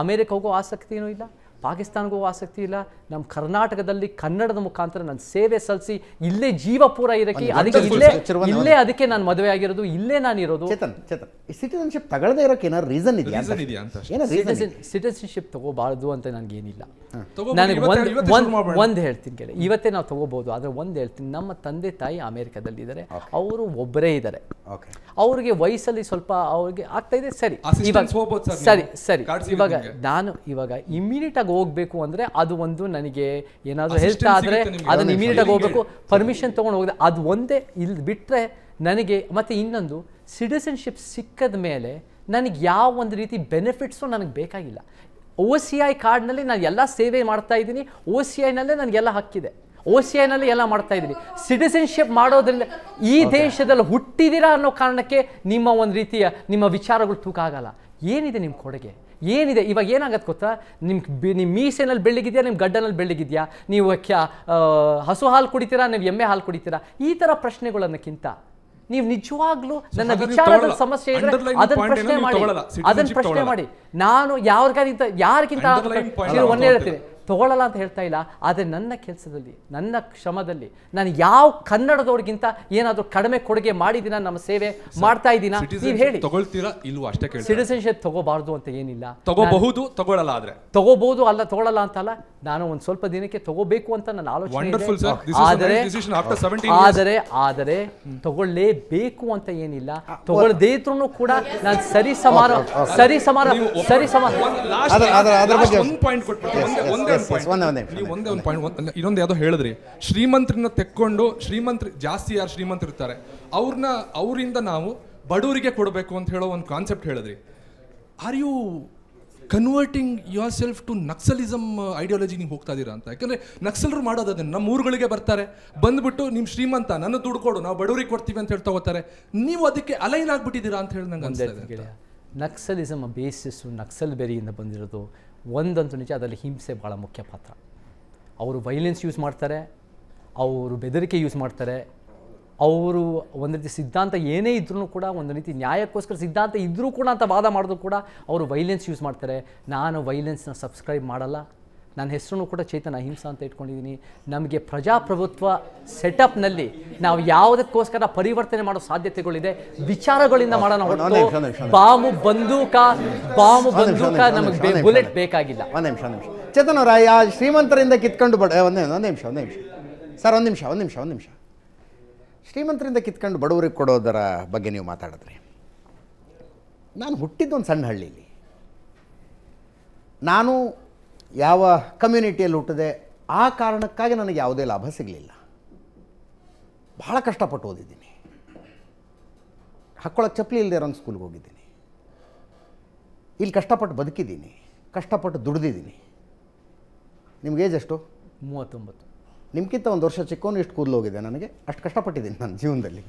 [SPEAKER 2] ಅಮೇರಿಕಾಗೂ ಹೋಗೋ ಆಸಕ್ತಿಯೂ ಇಲ್ಲ ಪಾಕಿಸ್ತಾನಗೂ ಆಸಕ್ತಿ ಇಲ್ಲ ನಮ್ಮ ಕರ್ನಾಟಕದಲ್ಲಿ ಕನ್ನಡದ ಮುಖಾಂತರ ನಾನು ಸೇವೆ ಸಲ್ಲಿಸಿ ಇಲ್ಲೇ ಜೀವ ಪೂರ ಇರಕ್ಕೆ ಅದಕ್ಕೆ ಇಲ್ಲೇ ಇಲ್ಲೇ ಅದಕ್ಕೆ ನಾನು ಮದುವೆ ಆಗಿರೋದು ಇಲ್ಲೇ ನಾನು ಇರೋದು ಚೇತನ್ ಚೇತನ್ ಸಿಟಿಸನ್ಶಿಪ್
[SPEAKER 1] ತಗೊಳ್ಳದೇ ಇರೋಕೆ ಏನಾದ್ರು ರೀಸನ್ ಇದೆಯಾ
[SPEAKER 2] ಸಿಟಿಸನ್ಶಿಪ್ ತಗೋಬಾರ್ದು ಅಂತ ಏನಿಲ್ಲ ನನಗೆ ಒಂದು ಹೇಳ್ತೀನಿ ಕೇಳಿ ಇವತ್ತೇ ನಾವು ತಗೋಬಹುದು ಆದರೆ ಒಂದು ಹೇಳ್ತೀನಿ ನಮ್ಮ ತಂದೆ ತಾಯಿ ಇದ್ದಾರೆ ಅವರು ಒಬ್ಬರೇ ಇದ್ದಾರೆ ಓಕೆ ಅವ್ರಿಗೆ ವಯಸ್ಸಲ್ಲಿ ಸ್ವಲ್ಪ ಅವ್ರಿಗೆ ಆಗ್ತಾ ಇದೆ ಸರಿ ಇವಾಗ ಸರಿ ಸರಿ ಇವಾಗ ನಾನು ಇವಾಗ ಇಮ್ಮಿಡಿಯೇಟ್ ಆಗಿ ಹೋಗ್ಬೇಕು ಅಂದ್ರೆ ಅದು ಒಂದು ನನಗೆ ಏನಾದರೂ ಹೆಲ್ಪ್ ಆದರೆ ಅದನ್ನ ಇಮ್ಮಿಡಿಯೇಟ್ ಆಗಿ ಹೋಗ್ಬೇಕು ಪರ್ಮಿಷನ್ ತಗೊಂಡು ಹೋಗಿದೆ ಅದು ಒಂದೇ ಇಲ್ಲಿ ಬಿಟ್ಟರೆ ನನಗೆ ಮತ್ತು ಇನ್ನೊಂದು ಸಿಟಿಸನ್ಶಿಪ್ ಸಿಕ್ಕದ ಮೇಲೆ ನನಗೆ ಯಾವ ಒಂದು ರೀತಿ ಬೆನಿಫಿಟ್ಸು ನನಗೆ ಬೇಕಾಗಿಲ್ಲ ಓ ಸಿ ಐ ಕಾರ್ಡ್ನಲ್ಲಿ ನಾನು ಎಲ್ಲ ಸೇವೆ ಮಾಡ್ತಾ ಇದ್ದೀನಿ ಓ ಸಿ ಐನಲ್ಲೇ ನನಗೆಲ್ಲ ಹಕ್ಕಿದೆ ಓಸಿಯಾನಲ್ಲಿ ಎಲ್ಲ ಮಾಡ್ತಾ ಇದ್ದೀರಿ ಸಿಟಿಸನ್ಶಿಪ್ ಮಾಡೋದ್ರಿಂದ ಈ ದೇಶದಲ್ಲಿ ಹುಟ್ಟಿದಿರಾ ಅನ್ನೋ ಕಾರಣಕ್ಕೆ ನಿಮ್ಮ ಒಂದು ರೀತಿಯ ನಿಮ್ಮ ವಿಚಾರಗಳು ತೂಕ ಆಗಲ್ಲ ಏನಿದೆ ನಿಮ್ಮ ಕೊಡುಗೆ ಏನಿದೆ ಇವಾಗ ಏನಾಗತ್ತೆ ಗೊತ್ತಾ ನಿಮ್ಮ ನಿಮ್ಮ ಮೀಸೆನಲ್ಲಿ ಬೆಳ್ಳಿಗಿದೆಯಾ ನಿಮ್ಮ ಗಡ್ಡನಲ್ಲಿ ಬೆಳ್ಳಿಗಿದೆಯಾ ನೀವು ಕ್ಯಾ ಹಸು ಹಾಲು ಕುಡಿತೀರಾ ನೀವು ಎಮ್ಮೆ ಹಾಲು ಕುಡಿತೀರಾ ಈ ಥರ ಪ್ರಶ್ನೆಗಳನ್ನಕ್ಕಿಂತ ನೀವು ನಿಜವಾಗ್ಲೂ ನನ್ನ ವಿಚಾರದ ಸಮಸ್ಯೆ ಇದ್ರೆ ಅದನ್ನ ಪ್ರಶ್ನೆ ಮಾಡಿ ಅದನ್ನ ಪ್ರಶ್ನೆ ಮಾಡಿ ನಾನು ಯಾವ್ದಕ್ಕಿಂತ ಯಾರಿಗಿಂತ ಒಂದೇ ಹೇಳ್ತೀನಿ ತಗೊಳ್ಳಲ್ಲ ಅಂತ ಹೇಳ್ತಾ ಇಲ್ಲ ಆದರೆ ನನ್ನ ಕೆಲಸದಲ್ಲಿ ನನ್ನ ಕ್ಷಮದಲ್ಲಿ ನಾನು ಯಾವ ಕನ್ನಡದವ್ರಿಗಿಂತ ಏನಾದರೂ ಕಡಿಮೆ ಕೊಡುಗೆ ಮಾಡಿದ್ದೀನ ನಮ್ಮ ಸೇವೆ ಮಾಡ್ತಾ ಇದ್ದೀನ ನೀವು ಹೇಳಿ
[SPEAKER 13] ತಗೊಳ್ತೀರಾ ಇಲ್ವೋ ಅಷ್ಟೇ
[SPEAKER 2] ಸಿಟಿಸನ್ಶಿಪ್ ತಗೋಬಾರ್ದು ಅಂತ ಏನಿಲ್ಲ ತಗೋಬಹುದು ತಗೊಳ್ಳಲ್ಲ ಆದರೆ ತಗೋಬಹುದು ಅಲ್ಲ ತಗೊಳ್ಳಲ್ಲ ಅಂತಲ್ಲ ನಾನು ಒಂದು ಸ್ವಲ್ಪ ದಿನಕ್ಕೆ ತಗೋಬೇಕು ಅಂತ ನನ್ನ ಆಲೋಚನೆ ಆದರೆ ಆದರೆ ಆದರೆ ತಗೊಳ್ಳೇಬೇಕು ಅಂತ ಏನಿಲ್ಲ ತಗೊಳ್ಳದೇ ಇದ್ರು ಕೂಡ ನಾನು ಸರಿ ಸಮಾರ ಸರಿ ಸಮಾರ ಸರಿ ಸಮಾನ
[SPEAKER 13] ಒಂದೇ ಒಂದು ಪಾಯಿಂಟ್ ಇನ್ನೊಂದು ಯಾವುದೋ ಹೇಳಿದ್ರಿ ಶ್ರೀಮಂತರನ್ನ ತೆಕ್ಕೊಂಡು ಶ್ರೀಮಂತ್ರ ಜಾಸ್ತಿ ಯಾರು ಇರ್ತಾರೆ ಅವ್ರನ್ನ ಅವರಿಂದ ನಾವು ಬಡವರಿಗೆ ಕೊಡಬೇಕು ಅಂತ ಹೇಳೋ ಒಂದು ಕಾನ್ಸೆಪ್ಟ್ ಹೇಳಿದ್ರಿ are you converting yourself to naxalism ideology ನೀವು ಹೋಗ್ತಾ ಇದ್ದೀರಾ ಅಂತ ಯಾಕಂದ್ರೆ ನಕ್ಸಲರು ಮಾಡೋದು ಅದನ್ನು ನಮ್ಮ ಊರುಗಳಿಗೆ ಬರ್ತಾರೆ ಬಂದ್ಬಿಟ್ಟು ನಿಮ್ಮ ಶ್ರೀಮಂತ ನನ್ನ ದುಡ್ಡು ನಾವು ಬಡವರಿಗೆ ಕೊಡ್ತೀವಿ ಅಂತ ಹೇಳಿ ತಗೋತಾರೆ ನೀವು ಅದಕ್ಕೆ ಅಲೈನ್ ಆಗಿಬಿಟ್ಟಿದ್ದೀರಾ ಅಂತ ಹೇಳಿ ನಂಗೆ ಅನ್ಸುತ್ತೆ
[SPEAKER 2] ನಕ್ಸಲಿಸಮ್ ಬೇಸಿಸ್ ನಕ್ಸಲ್ ಬೆರಿಯಿಂದ ಬಂದಿರೋದು ಒಂದಂತೂ ನಿಜ ಅದರಲ್ಲಿ ಹಿಂಸೆ ಭಾಳ ಮುಖ್ಯ ಪಾತ್ರ ಅವರು ವೈಲೆನ್ಸ್ ಯೂಸ್ ಮಾಡ್ತಾರೆ ಅವರು ಬೆದರಿಕೆ ಯೂಸ್ ಮಾಡ್ತಾರೆ ಅವರು ಒಂದು ರೀತಿ ಸಿದ್ಧಾಂತ ಏನೇ ಇದ್ರೂ ಕೂಡ ಒಂದು ರೀತಿ ನ್ಯಾಯಕ್ಕೋಸ್ಕರ ಸಿದ್ಧಾಂತ ಇದ್ದರೂ ಕೂಡ ಅಂತ ವಾದ ಮಾಡಿದ್ರು ಕೂಡ ಅವರು ವೈಲೆನ್ಸ್ ಯೂಸ್ ಮಾಡ್ತಾರೆ ನಾನು ವೈಲೆನ್ಸ್ನ ಸಬ್ಸ್ಕ್ರೈಬ್ ಮಾಡಲ್ಲ ನನ್ನ ಹೆಸರು ಕೂಡ ಚೇತನ ಅಹಿಂಸಾ ಅಂತ ಇಟ್ಕೊಂಡಿದ್ದೀನಿ ನಮಗೆ ಪ್ರಜಾಪ್ರಭುತ್ವ ಸೆಟಪ್ನಲ್ಲಿ ನಾವು ಯಾವುದಕ್ಕೋಸ್ಕರ ಪರಿವರ್ತನೆ ಮಾಡೋ ಸಾಧ್ಯತೆಗಳಿದೆ ವಿಚಾರಗಳಿಂದ ಮಾಡೋಣ ಬಾಮು ಬಂದೂಕ ಬಾಮು ಬಂದೂಕ ನಮಗೆ ಬುಲೆಟ್ ಬೇಕಾಗಿಲ್ಲ ಒಂದು ನಿಮಿಷ ಒಂದು ನಿಮಿಷ
[SPEAKER 1] ಚೇತನ ಶ್ರೀಮಂತರಿಂದ ಕಿತ್ಕೊಂಡು ಬಡ ಒಂದೇ ಒಂದು ನಿಮಿಷ ಒಂದು ನಿಮಿಷ ಸರ್ ಒಂದು ನಿಮಿಷ ಒಂದು ನಿಮಿಷ ಒಂದು ನಿಮಿಷ ಶ್ರೀಮಂತರಿಂದ ಕಿತ್ಕೊಂಡು ಬಡವರಿಗೆ ಕೊಡೋದರ ಬಗ್ಗೆ ನೀವು ಮಾತಾಡಿದ್ರಿ ನಾನು ಒಂದು ಸಣ್ಣ ಹಳ್ಳಿಲಿ ನಾನು ಯಾವ ಕಮ್ಯುನಿಟಿಯಲ್ಲಿ ಹುಟ್ಟಿದೆ ಆ ಕಾರಣಕ್ಕಾಗಿ ನನಗೆ ಯಾವುದೇ ಲಾಭ ಸಿಗಲಿಲ್ಲ ಭಾಳ ಕಷ್ಟಪಟ್ಟು ಓದಿದ್ದೀನಿ ಹಾಕ್ಕೊಳಕ್ಕೆ ಚಪ್ಪಲಿ ಇಲ್ಲದೆ ಇರೋ ಸ್ಕೂಲ್ಗೆ ಹೋಗಿದ್ದೀನಿ ಇಲ್ಲಿ ಕಷ್ಟಪಟ್ಟು ಬದುಕಿದ್ದೀನಿ ಕಷ್ಟಪಟ್ಟು ದುಡ್ದಿದ್ದೀನಿ ನಿಮ್ಗೆ ಏಜ್ ಎಷ್ಟು ಮೂವತ್ತೊಂಬತ್ತು ನಿಮ್ಗಿಂತ ಒಂದು ವರ್ಷ ಚಿಕ್ಕವನು ಇಷ್ಟು ಕೂದಲು ಹೋಗಿದೆ ನನಗೆ ಅಷ್ಟು ಕಷ್ಟಪಟ್ಟಿದ್ದೀನಿ ನನ್ನ ಜೀವನದಲ್ಲಿ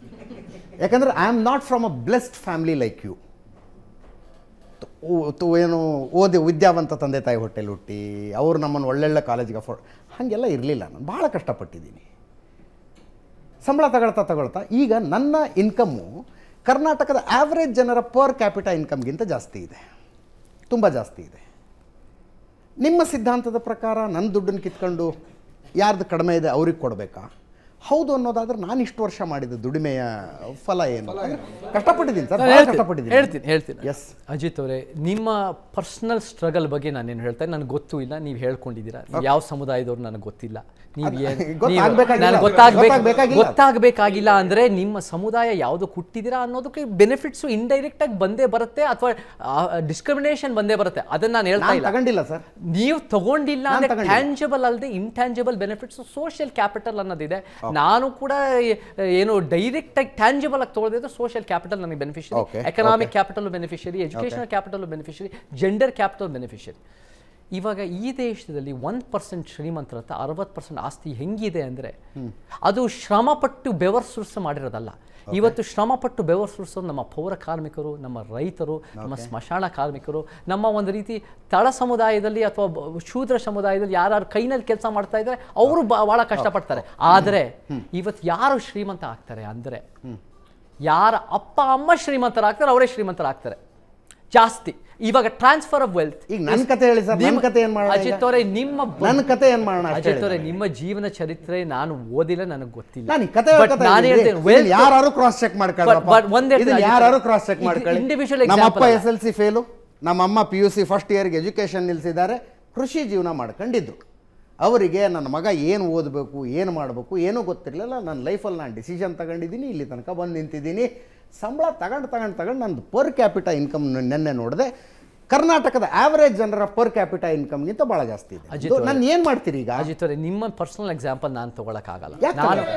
[SPEAKER 1] ಯಾಕಂದರೆ I am not from a blessed family like you ಏನು ಓದಿ ವಿದ್ಯಾವಂತ ತಂದೆ ತಾಯಿ ಹೊಟ್ಟೆಲಿ ಹುಟ್ಟಿ ಅವರು ನಮ್ಮನ್ನು ಒಳ್ಳೊಳ್ಳೆ ಕಾಲೇಜಿಗೆ ಅಫೋರ್ಡ್ ಹಾಗೆಲ್ಲ ಇರಲಿಲ್ಲ ನಾನು ಭಾಳ ಕಷ್ಟಪಟ್ಟಿದ್ದೀನಿ ಸಂಬಳ ತಗೊಳ್ತಾ ತಗೊಳ್ತಾ ಈಗ ನನ್ನ ಇನ್ಕಮ್ಮು ಕರ್ನಾಟಕದ ಆ್ಯಾವ್ರೇಜ್ ಜನರ ಪರ್ ಕ್ಯಾಪಿಟಾ ಇನ್ಕಮ್ಗಿಂತ ಜಾಸ್ತಿ ಇದೆ ತುಂಬ ಜಾಸ್ತಿ ಇದೆ ನಿಮ್ಮ ಸಿದ್ಧಾಂತದ ಪ್ರಕಾರ ನನ್ನ ದುಡ್ಡನ್ನು ಕಿತ್ಕೊಂಡು ಯಾರ್ದು ಕಡಿಮೆ ಇದೆ ಅವ್ರಿಗೆ ಕೊಡಬೇಕಾ ಹೌದು ಅನ್ನೋದಾದ್ರೆ ನಾನು ಇಷ್ಟು ವರ್ಷ ಮಾಡಿದ ದುಡಿಮೆಯ ಫಲ ಏನು ಕಷ್ಟಪಟ್ಟಿದ್ದೀನಿ ಸರ್ ಕಷ್ಟಪಟ್ಟಿದ್ದೀನಿ ಹೇಳ್ತೀನಿ
[SPEAKER 2] ಹೇಳ್ತೀನಿ ಎಸ್ ಅಜಿತ್ ಅವರೇ ನಿಮ್ಮ ಪರ್ಸ್ನಲ್ ಸ್ಟ್ರಗಲ್ ಬಗ್ಗೆ ನಾನೇನು ಹೇಳ್ತೇನೆ ನನಗೆ ಗೊತ್ತೂ ಇಲ್ಲ ನೀವು ಹೇಳ್ಕೊಂಡಿದ್ದೀರಾ ಯಾವ ಸಮುದಾಯದವ್ರು ನನಗೆ ಗೊತ್ತಿಲ್ಲ ಗೊತ್ತಾಗಬೇಕಾಗಿಲ್ಲ ಅಂದ್ರೆ ನಿಮ್ಮ ಸಮುದಾಯ ಯಾವುದು ಹುಟ್ಟಿದಿರಾ ಅನ್ನೋದಕ್ಕೆ ಬೆನಿಫಿಟ್ಸ್ ಇಂಡೈರೆಕ್ಟ್ ಆಗಿ ಬಂದೇ ಬರುತ್ತೆ ಅಥವಾ ಡಿಸ್ಕ್ರಿಮಿನೇಷನ್ ಬಂದೇ ಬರುತ್ತೆ ಅದನ್ನ ನಾನು ಹೇಳ್ತಾ ಇಲ್ಲ ಸರ್ ನೀವು ತಗೊಂಡಿಲ್ಲ ಅಂದ್ರೆ ಟ್ಯಾಂಜಬಲ್ ಅಲ್ಲದೆ ಇಂಟ್ಯಾಂಜಬಲ್ ಬೆನಿಫಿಟ್ಸ್ ಸೋಷಿಯಲ್ ಕ್ಯಾಪಿಟಲ್ ಅನ್ನೋದಿದೆ ನಾನು ಕೂಡ ಏನು ಡೈರೆಕ್ಟ್ ಆಗಿ ಟ್ಯಾಂಜಬಲ್ ಆಗಿ ತಗೊಳ್ದಿದ್ರೆ ಸೋಷಿಯಲ್ ಕ್ಯಾಪಿಟಲ್ ನನಗೆ beneficiary economic capital beneficiary educational capital beneficiary gender capital beneficiary ಇವಾಗ ಈ ದೇಶದಲ್ಲಿ ಒಂದು ಪರ್ಸೆಂಟ್ ಶ್ರೀಮಂತರ ಹತ್ರ ಅರವತ್ತು ಪರ್ಸೆಂಟ್ ಆಸ್ತಿ ಹೆಂಗಿದೆ ಅಂದರೆ ಅದು ಶ್ರಮಪಟ್ಟು ಬೆವರ್ ಸುರ್ಸ ಮಾಡಿರೋದಲ್ಲ ಇವತ್ತು ಶ್ರಮಪಟ್ಟು ಬೆವರ್ ಸುರ್ಸ ನಮ್ಮ ಪೌರ ಕಾರ್ಮಿಕರು ನಮ್ಮ ರೈತರು ನಮ್ಮ ಸ್ಮಶಾನ ಕಾರ್ಮಿಕರು ನಮ್ಮ ಒಂದು ರೀತಿ ತಳ ಸಮುದಾಯದಲ್ಲಿ ಅಥವಾ ಶೂದ್ರ ಸಮುದಾಯದಲ್ಲಿ ಯಾರು ಕೈನಲ್ಲಿ ಕೆಲಸ ಮಾಡ್ತಾ ಇದ್ದಾರೆ ಅವರು ಬಹಳ ಕಷ್ಟಪಡ್ತಾರೆ ಆದರೆ ಇವತ್ತು ಯಾರು ಶ್ರೀಮಂತ ಆಗ್ತಾರೆ ಅಂದರೆ ಯಾರ ಅಪ್ಪ ಅಮ್ಮ ಶ್ರೀಮಂತರಾಗ್ತಾರೆ ಅವರೇ ಶ್ರೀಮಂತರಾಗ್ತಾರೆ ಜಾಸ್ತಿ ಇವಾಗ ಟ್ರಾನ್ಸ್ಫರ್ ಆಫ್ ವೆಲ್ತ್ ಈಗ ನನ್ನ ಕತೆ
[SPEAKER 1] ಹೇಳಿ ಸರ್ ನಿಮ್ಮ ಕತೆ ಏನು ಮಾಡೋಣ ಅಜಿತ್
[SPEAKER 2] ಅವರೇ ನಿಮ್ಮ ನನ್ನ
[SPEAKER 1] ಕತೆ ಏನು ಮಾಡೋಣ ಅಜಿತ್
[SPEAKER 2] ಅವರೇ ನಿಮ್ಮ ಜೀವನ ಚರಿತ್ರೆ ನಾನು ಓದಿಲ್ಲ ನನಗೆ ಗೊತ್ತಿಲ್ಲ ನಾನು ಕತೆ ನಾನು ಹೇಳ್ತೇನೆ ಯಾರು ಕ್ರಾಸ್ ಚೆಕ್ ಮಾಡ್ಕೊಳ್ಳಿ ಬಟ್ ಒಂದೇ ಇದನ್ನ
[SPEAKER 1] ಯಾರು ಕ್ರಾಸ್ ಚೆಕ್ ಮಾಡ್ಕೊಳ್ಳಿ ಇಂಡಿವಿಜುವಲ್ ನಮ್ಮ ಅಪ್ಪ ಎಸ್ಎಲ್ಸಿ ಎಲ್ ಫೇಲು ನಮ್ಮ ಅಮ್ಮ ಪಿ ಯು ಸಿ ಫಸ್ಟ್ ಇಯರ್ಗೆ ಎಜುಕೇಷನ್ ನಿಲ್ಲಿಸಿದ್ದಾರೆ ಕೃಷಿ ಜೀವನ ಮಾಡ್ಕೊಂಡಿದ್ರು ಅವರಿಗೆ ನನ್ನ ಮಗ ಏನು ಓದಬೇಕು ಏನು ಮಾಡಬೇಕು ಏನೂ ಗೊತ್ತಿರಲಿಲ್ಲ ನನ್ನ ಲೈಫಲ್ಲಿ ನಾನು ಡಿಸಿಷನ್ ತಗೊಂಡಿದ್ದೀನಿ ಇಲ್ಲಿ ತನಕ ಬಂದು ನಿಂತಿದ್ದೀನಿ ಸಂಬಳ ತಗೊಂಡು ತಗೊಂಡು ತಗೊಂಡು ನಂದು ಪರ್ ಕ್ಯಾಪಿಟ ಇನ್ಕಮ್ ನೆನ್ನೆ ನೋಡಿದೆ ಕರ್ನಾಟಕದ ಆವರೇಜ್ ಜನರ ಪರ್ ಕ್ಯಾಪಿಟ ಇನ್ಕಮ್ಗಿಂತ ಬಹಳ ಜಾಸ್ತಿ ಇದೆ ನಾನು ಏನು ಮಾಡ್ತೀರಿ ಈಗ
[SPEAKER 2] ಅಜಿತ್ ಅವರೇ ನಿಮ್ಮ ಪರ್ಸನಲ್ ಎಕ್ಸಾಂಪಲ್ ನಾನು
[SPEAKER 1] ತಗೊಳಕ್ಕಾಗಲ್ಲ ನಾನು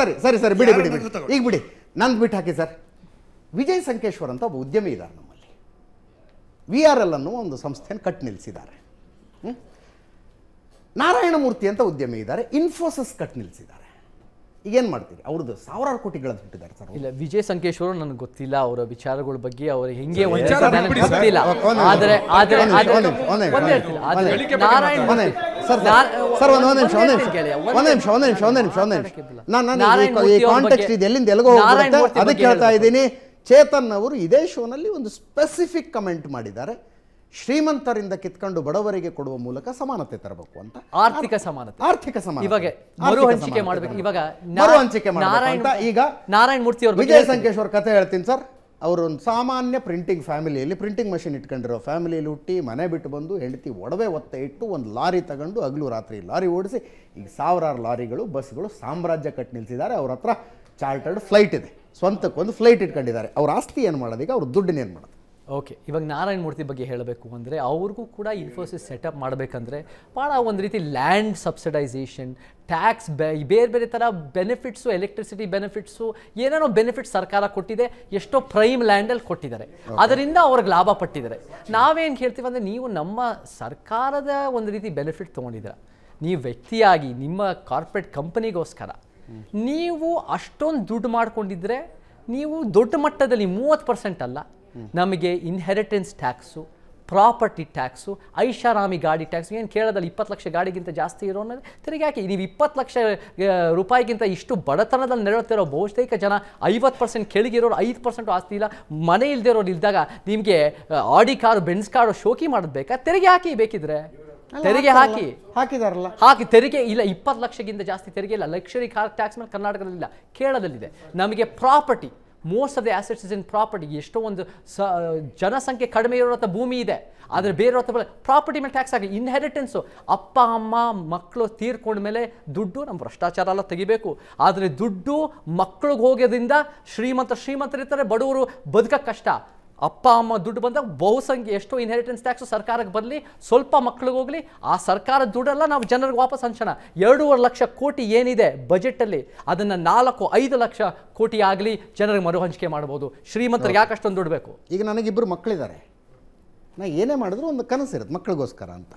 [SPEAKER 3] ಸರಿ ಸರಿ ಸರಿ ಬಿಡಿ ಬಿಡಿ ಬಿಡಿ
[SPEAKER 1] ಈಗ ಬಿಡಿ ನಂದು ಬಿಟ್ಟು ಹಾಕಿ ಸರ್ ವಿಜಯ್ ಸಂಕೇಶ್ವರ್ ಅಂತ ಒಬ್ಬ ಉದ್ಯಮಿ ಇದ್ದಾರೆ ನಮ್ಮಲ್ಲಿ ವಿ ಆರ್ ಎಲ್ ಅನ್ನು ಒಂದು ಸಂಸ್ಥೆಯನ್ನು ಕಟ್ ನಿಲ್ಲಿಸಿದ್ದಾರೆ ನಾರಾಯಣ ಮೂರ್ತಿ ಅಂತ ಉದ್ಯಮಿ ಇದ್ದಾರೆ ಇನ್ಫೋಸಿಸ್ ಕಟ್
[SPEAKER 2] ನಿಲ್ಲಿಸಿದ್ದಾರೆ ಈಗೇನು ಮಾಡ್ತೀರಿ ಅವ್ರದ್ದು ಸಾವಿರಾರು ಕೋಟಿಗಳ ಬಿಟ್ಟಿದ್ದಾರೆ ಸರ್ ಇಲ್ಲ ವಿಜಯ್ ಸಂಕೇಶ್ವರ ನನಗೆ ಗೊತ್ತಿಲ್ಲ ಅವರ ವಿಚಾರಗಳ ಬಗ್ಗೆ ಅವರು ಹೆಂಗೆ ಗೊತ್ತಿಲ್ಲ ಆದರೆ ಆದರೆ
[SPEAKER 1] ಎಲ್ಲಿಂದ ಎಲ್ಲಿಗೋ ಅದಕ್ಕೆ ಹೇಳ್ತಾ ಇದ್ದೀನಿ ಚೇತನ್ ಅವರು ಇದೇ ಶೋನಲ್ಲಿ ಒಂದು ಸ್ಪೆಸಿಫಿಕ್ ಕಮೆಂಟ್ ಮಾಡಿದ್ದಾರೆ ಶ್ರೀಮಂತರಿಂದ ಕಿತ್ಕೊಂಡು ಬಡವರಿಗೆ ಕೊಡುವ ಮೂಲಕ ಸಮಾನತೆ ತರಬೇಕು ಅಂತ
[SPEAKER 2] ಆರ್ಥಿಕ ಸಮಾನತೆ ಆರ್ಥಿಕ ಸಮಾನತೆ ಇವಾಗ ಹಂಚಿಕೆ ಮಾಡಬೇಕು ಇವಾಗ ಹಂಚಿಕೆ ಅಂತ ಈಗ ನಾರಾಯಣ ಮೂರ್ತಿ ಅವರು ವಿಜಯ
[SPEAKER 1] ಸಂಕೇಶ್ವರ್ ಕಥೆ ಹೇಳ್ತೀನಿ ಸರ್ ಅವರು ಒಂದು ಸಾಮಾನ್ಯ ಪ್ರಿಂಟಿಂಗ್ ಫ್ಯಾಮಿಲಿಯಲ್ಲಿ ಪ್ರಿಂಟಿಂಗ್ ಮಷಿನ್ ಇಟ್ಕೊಂಡಿರೋ ಫ್ಯಾಮಿಲಿಯಲ್ಲಿ ಹುಟ್ಟಿ ಮನೆ ಬಿಟ್ಟು ಬಂದು ಹೆಂಡತಿ ಒಡವೆ ಒತ್ತೆ ಇಟ್ಟು ಒಂದು ಲಾರಿ ತಗೊಂಡು ಹಗಲು ರಾತ್ರಿ ಲಾರಿ ಓಡಿಸಿ ಈಗ ಸಾವಿರಾರು ಲಾರಿಗಳು ಬಸ್ಗಳು ಸಾಮ್ರಾಜ್ಯ ಕಟ್ಟಿ ನಿಲ್ಸಿದ್ದಾರೆ ಅವ್ರ ಹತ್ರ ಚಾರ್ಟರ್ಡ್ ಫ್ಲೈಟ್ ಇದೆ ಸ್ವಂತಕ್ಕೊಂದು ಫ್ಲೈಟ್ ಇಟ್ಕೊಂಡಿದ್ದಾರೆ ಅವ್ರ ಆಸ್ತಿ ಏನು ಮಾಡೋದೀಗ ಅವ್ರ ಏನು ಮಾಡೋದು
[SPEAKER 2] ಓಕೆ ಇವಾಗ ನಾರಾಯಣ ಮೂರ್ತಿ ಬಗ್ಗೆ ಹೇಳಬೇಕು ಅಂದರೆ ಅವ್ರಿಗೂ ಕೂಡ ಇನ್ಫೋಸಿಸ್ ಸೆಟಪ್ ಮಾಡಬೇಕಂದ್ರೆ ಭಾಳ ಒಂದು ರೀತಿ ಲ್ಯಾಂಡ್ ಸಬ್ಸಿಡೈಸೇಷನ್ ಟ್ಯಾಕ್ಸ್ ಬೇ ಬೇರೆ ಬೇರೆ ಥರ ಬೆನಿಫಿಟ್ಸು ಎಲೆಕ್ಟ್ರಿಸಿಟಿ ಬೆನಿಫಿಟ್ಸು ಏನೇನೋ ಬೆನಿಫಿಟ್ಸ್ ಸರ್ಕಾರ ಕೊಟ್ಟಿದೆ ಎಷ್ಟೋ ಪ್ರೈಮ್ ಲ್ಯಾಂಡಲ್ಲಿ ಕೊಟ್ಟಿದ್ದಾರೆ ಅದರಿಂದ ಅವ್ರಿಗೆ ಲಾಭ ಪಟ್ಟಿದ್ದಾರೆ ನಾವೇನು ಕೇಳ್ತೀವಿ ಅಂದರೆ ನೀವು ನಮ್ಮ ಸರ್ಕಾರದ ಒಂದು ರೀತಿ ಬೆನಿಫಿಟ್ ತೊಗೊಂಡಿದ್ದೀರ ನೀವು ವ್ಯಕ್ತಿಯಾಗಿ ನಿಮ್ಮ ಕಾರ್ಪೊರೇಟ್ ಕಂಪನಿಗೋಸ್ಕರ ನೀವು ಅಷ್ಟೊಂದು ದುಡ್ಡು ಮಾಡಿಕೊಂಡಿದ್ರೆ ನೀವು ದೊಡ್ಡ ಮಟ್ಟದಲ್ಲಿ ಮೂವತ್ತು ಪರ್ಸೆಂಟ್ ಅಲ್ಲ ನಮಗೆ ಇನ್ಹೆರಿಟೆನ್ಸ್ ಟ್ಯಾಕ್ಸು ಪ್ರಾಪರ್ಟಿ ಟ್ಯಾಕ್ಸು ಐಷಾರಾಮಿ ಗಾಡಿ ಟ್ಯಾಕ್ಸ್ ಏನು ಕೇರಳದಲ್ಲಿ ಇಪ್ಪತ್ತು ಲಕ್ಷ ಗಾಡಿಗಿಂತ ಜಾಸ್ತಿ ಇರೋ ತೆರಿಗೆ ಹಾಕಿ ನೀವು ಇಪ್ಪತ್ತು ಲಕ್ಷ ರೂಪಾಯಿಗಿಂತ ಇಷ್ಟು ಬಡತನದಲ್ಲಿ ನೆರಳುತ್ತಿರೋ ಬಹುತೇಕ ಜನ ಐವತ್ತು ಪರ್ಸೆಂಟ್ ಕೆಳಗಿರೋರು ಐದು ಪರ್ಸೆಂಟ್ ಆಸ್ತಿ ಇಲ್ಲ ಮನೆ ಇಲ್ಲದೆ ಇಲ್ದಾಗ ನಿಮಗೆ ಆಡಿ ಕಾರು ಬೆನ್ಸ್ ಕಾರು ಶೋಕಿ ಮಾಡಬೇಕಾ ತೆರಿಗೆ ಹಾಕಿ ಬೇಕಿದ್ರೆ ತೆರಿಗೆ ಹಾಕಿ ಹಾಕಿದಾರಲ್ಲ ಹಾಕಿ ತೆರಿಗೆ ಇಲ್ಲ ಇಪ್ಪತ್ತು ಲಕ್ಷಗಿಂತ ಜಾಸ್ತಿ ತೆರಿಗೆ ಇಲ್ಲ ಲಕ್ಷರಿ ಕಾರ್ ಟ್ಯಾಕ್ಸ್ ಮೇಲೆ ಕರ್ನಾಟಕದಲ್ಲಿ ಇಲ್ಲ ಕೇರಳದಲ್ಲಿದೆ ನಮಗೆ property most of the assets is in property ಎಷ್ಟೋ ಒಂದು ಸ ಜನಸಂಖ್ಯೆ ಕಡಿಮೆ ಇರೋ ಭೂಮಿ ಇದೆ ಆದರೆ ಬೇರೆ ಹತ್ರ ಪ್ರಾಪರ್ಟಿ ಮೇಲೆ ಟ್ಯಾಕ್ಸ್ ಆಗಲಿ ಇನ್ಹೆರಿಟೆನ್ಸು ಅಪ್ಪ ಅಮ್ಮ ಮಕ್ಕಳು ತೀರ್ಕೊಂಡ ಮೇಲೆ ದುಡ್ಡು ನಮ್ಮ ಭ್ರಷ್ಟಾಚಾರ ಎಲ್ಲ ತೆಗಿಬೇಕು ಆದರೆ ದುಡ್ಡು ಮಕ್ಕಳಿಗೆ ಹೋಗೋದ್ರಿಂದ ಶ್ರೀಮಂತ ಶ್ರೀಮಂತರಿರ್ತಾರೆ ಬಡವರು ಬದುಕಕ್ಕೆ ಕಷ್ಟ ಅಪ್ಪ ಅಮ್ಮ ದುಡ್ಡು ಬಂದಾಗ ಬಹುಸಂಖ್ಯೆ ಎಷ್ಟೋ ಇನ್ಹೆರಿಟೆನ್ಸ್ ಟ್ಯಾಕ್ಸು ಸರ್ಕಾರಕ್ಕೆ ಬರಲಿ ಸ್ವಲ್ಪ ಮಕ್ಕಳಿಗೆ ಹೋಗಲಿ ಆ ಸರ್ಕಾರದ ದುಡ್ಡೆಲ್ಲ ನಾವು ಜನರಿಗೆ ವಾಪಸ್ ಹಂಚೋಣ ಎರಡೂವರೆ ಲಕ್ಷ ಕೋಟಿ ಏನಿದೆ ಬಜೆಟಲ್ಲಿ ಅದನ್ನು ನಾಲ್ಕು ಐದು ಲಕ್ಷ ಕೋಟಿ ಆಗಲಿ ಜನರಿಗೆ ಮರು ಹಂಚಿಕೆ ಮಾಡ್ಬೋದು ಶ್ರೀಮಂತರಿಗೆ ಯಾಕಷ್ಟೊಂದು ದುಡ್ಡು ಬೇಕು
[SPEAKER 1] ಈಗ ನನಗಿಬ್ಬರು ಮಕ್ಕಳಿದ್ದಾರೆ ನಾ ಏನೇ ಮಾಡಿದ್ರು ಒಂದು ಕನಸಿರುತ್ತೆ ಮಕ್ಕಳಿಗೋಸ್ಕರ ಅಂತ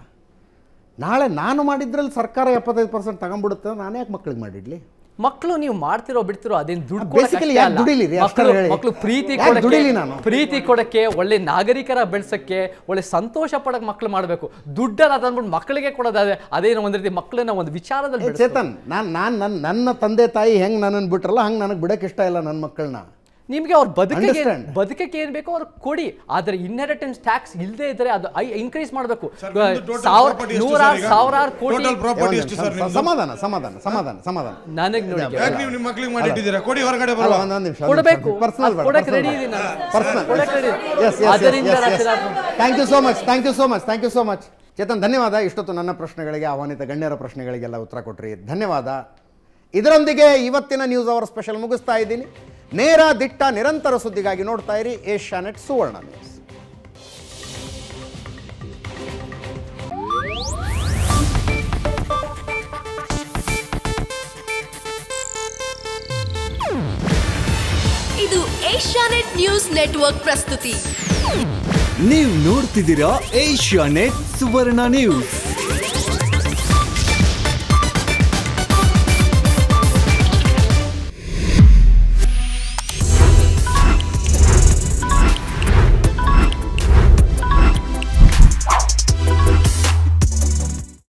[SPEAKER 1] ನಾಳೆ ನಾನು ಮಾಡಿದ್ರಲ್ಲಿ ಸರ್ಕಾರ ಎಪ್ಪತ್ತೈದು ಪರ್ಸೆಂಟ್ ತಗೊಂಡ್ಬಿಡುತ್ತೆ ನಾನು ಯಾಕೆ ಮಕ್ಕಳಿಗೆ ಮಾಡಿಡಲಿ
[SPEAKER 2] ಮಕ್ಕಳು ನೀವು ಮಾಡ್ತಿರೋ ಬಿಡ್ತಿರೋ ಅದೇನು ದುಡ್ಡು ಮಕ್ಕಳು ಪ್ರೀತಿ ನಾನು ಪ್ರೀತಿ ಕೊಡಕ್ಕೆ ಒಳ್ಳೆ ನಾಗರಿಕರ ಬೆಳೆಸಕ್ಕೆ ಒಳ್ಳೆ ಸಂತೋಷ ಪಡಕ್ ಮಕ್ಕಳು ಮಾಡಬೇಕು ದುಡ್ಡನ್ನ ಅದನ್ಬಿಟ್ಟು ಮಕ್ಕಳಿಗೆ ಕೊಡೋದಾದ್ರೆ ಅದೇನೋ ಒಂದು ರೀತಿ ಮಕ್ಕಳನ್ನ ಒಂದು ವಿಚಾರದಲ್ಲಿ ಚೇತನ್
[SPEAKER 1] ನಾನು ನಾನು ನನ್ನ ನನ್ನ ತಂದೆ ತಾಯಿ ಹೆಂಗ್ ನನ್ನನ್ನು ಬಿಟ್ರಲ್ಲ ಹಂಗ್ ನನಗೆ ಬಿಡಕ್ಕೆ ಇಷ್ಟ ಇಲ್ಲ ನನ್ನ ಮಕ್ಕಳನ್ನ ನಿಮಗೆ ಅವ್ರ ಬದುಕಿಗೆ
[SPEAKER 2] ಬದುಕಕ್ಕೆ ಏನ್ ಬೇಕೋ ಅವ್ರ ಕೊಡಿ ಆದ್ರೆ ಇನ್ಹೆರಿಟೆನ್ಸ್ ಟ್ಯಾಕ್ಸ್ ಇಲ್ಲದೆ ಇದ್ರೆ ಅದು ಇನ್ಕ್ರೀಸ್ ಮಾಡಬೇಕು ಸಾವಿರಾರು ಕೋಟಿ
[SPEAKER 1] ಸಮಾಧಾನ ಸಮಾಧಾನ ಸಮಾಧಾನ ಸಮಾಧಾನ ನನಗೆ
[SPEAKER 10] ಕೊಡಬೇಕು ready thank
[SPEAKER 1] you so much thank you so much thank you so much Chetan ಧನ್ಯವಾದ ಇಷ್ಟೊತ್ತು ನನ್ನ ಪ್ರಶ್ನೆಗಳಿಗೆ ಆಹ್ವಾನಿತ ಗಣ್ಯರ ಪ್ರಶ್ನೆಗಳಿಗೆಲ್ಲ ಉತ್ತರ ಕೊಟ್ರಿ ಧನ್ಯವಾದ ಇದರೊಂದಿಗೆ ಇವತ್ತಿನ ನ್ಯೂಸ್ ಅವರ್ ಸ್ಪೆಷಲ್ ಮುಗಿಸ್ತಾ ಇದ್ದೀನಿ ನೇರ ದಿಟ್ಟ ನಿರಂತರ ಸುದ್ದಿಗಾಗಿ ನೋಡ್ತಾ ಇರಿ ಏಷ್ಯಾನೆಟ್ ಸುವರ್ಣ ನ್ಯೂಸ್
[SPEAKER 6] ಇದು ಏಷ್ಯಾನೆಟ್
[SPEAKER 9] ನ್ಯೂಸ್ ನೆಟ್ವರ್ಕ್ ಪ್ರಸ್ತುತಿ
[SPEAKER 2] ನೀವು ನೋಡ್ತಿದ್ದೀರಾ ಏಷ್ಯಾನೆಟ್ ಸುವರ್ಣ ನ್ಯೂಸ್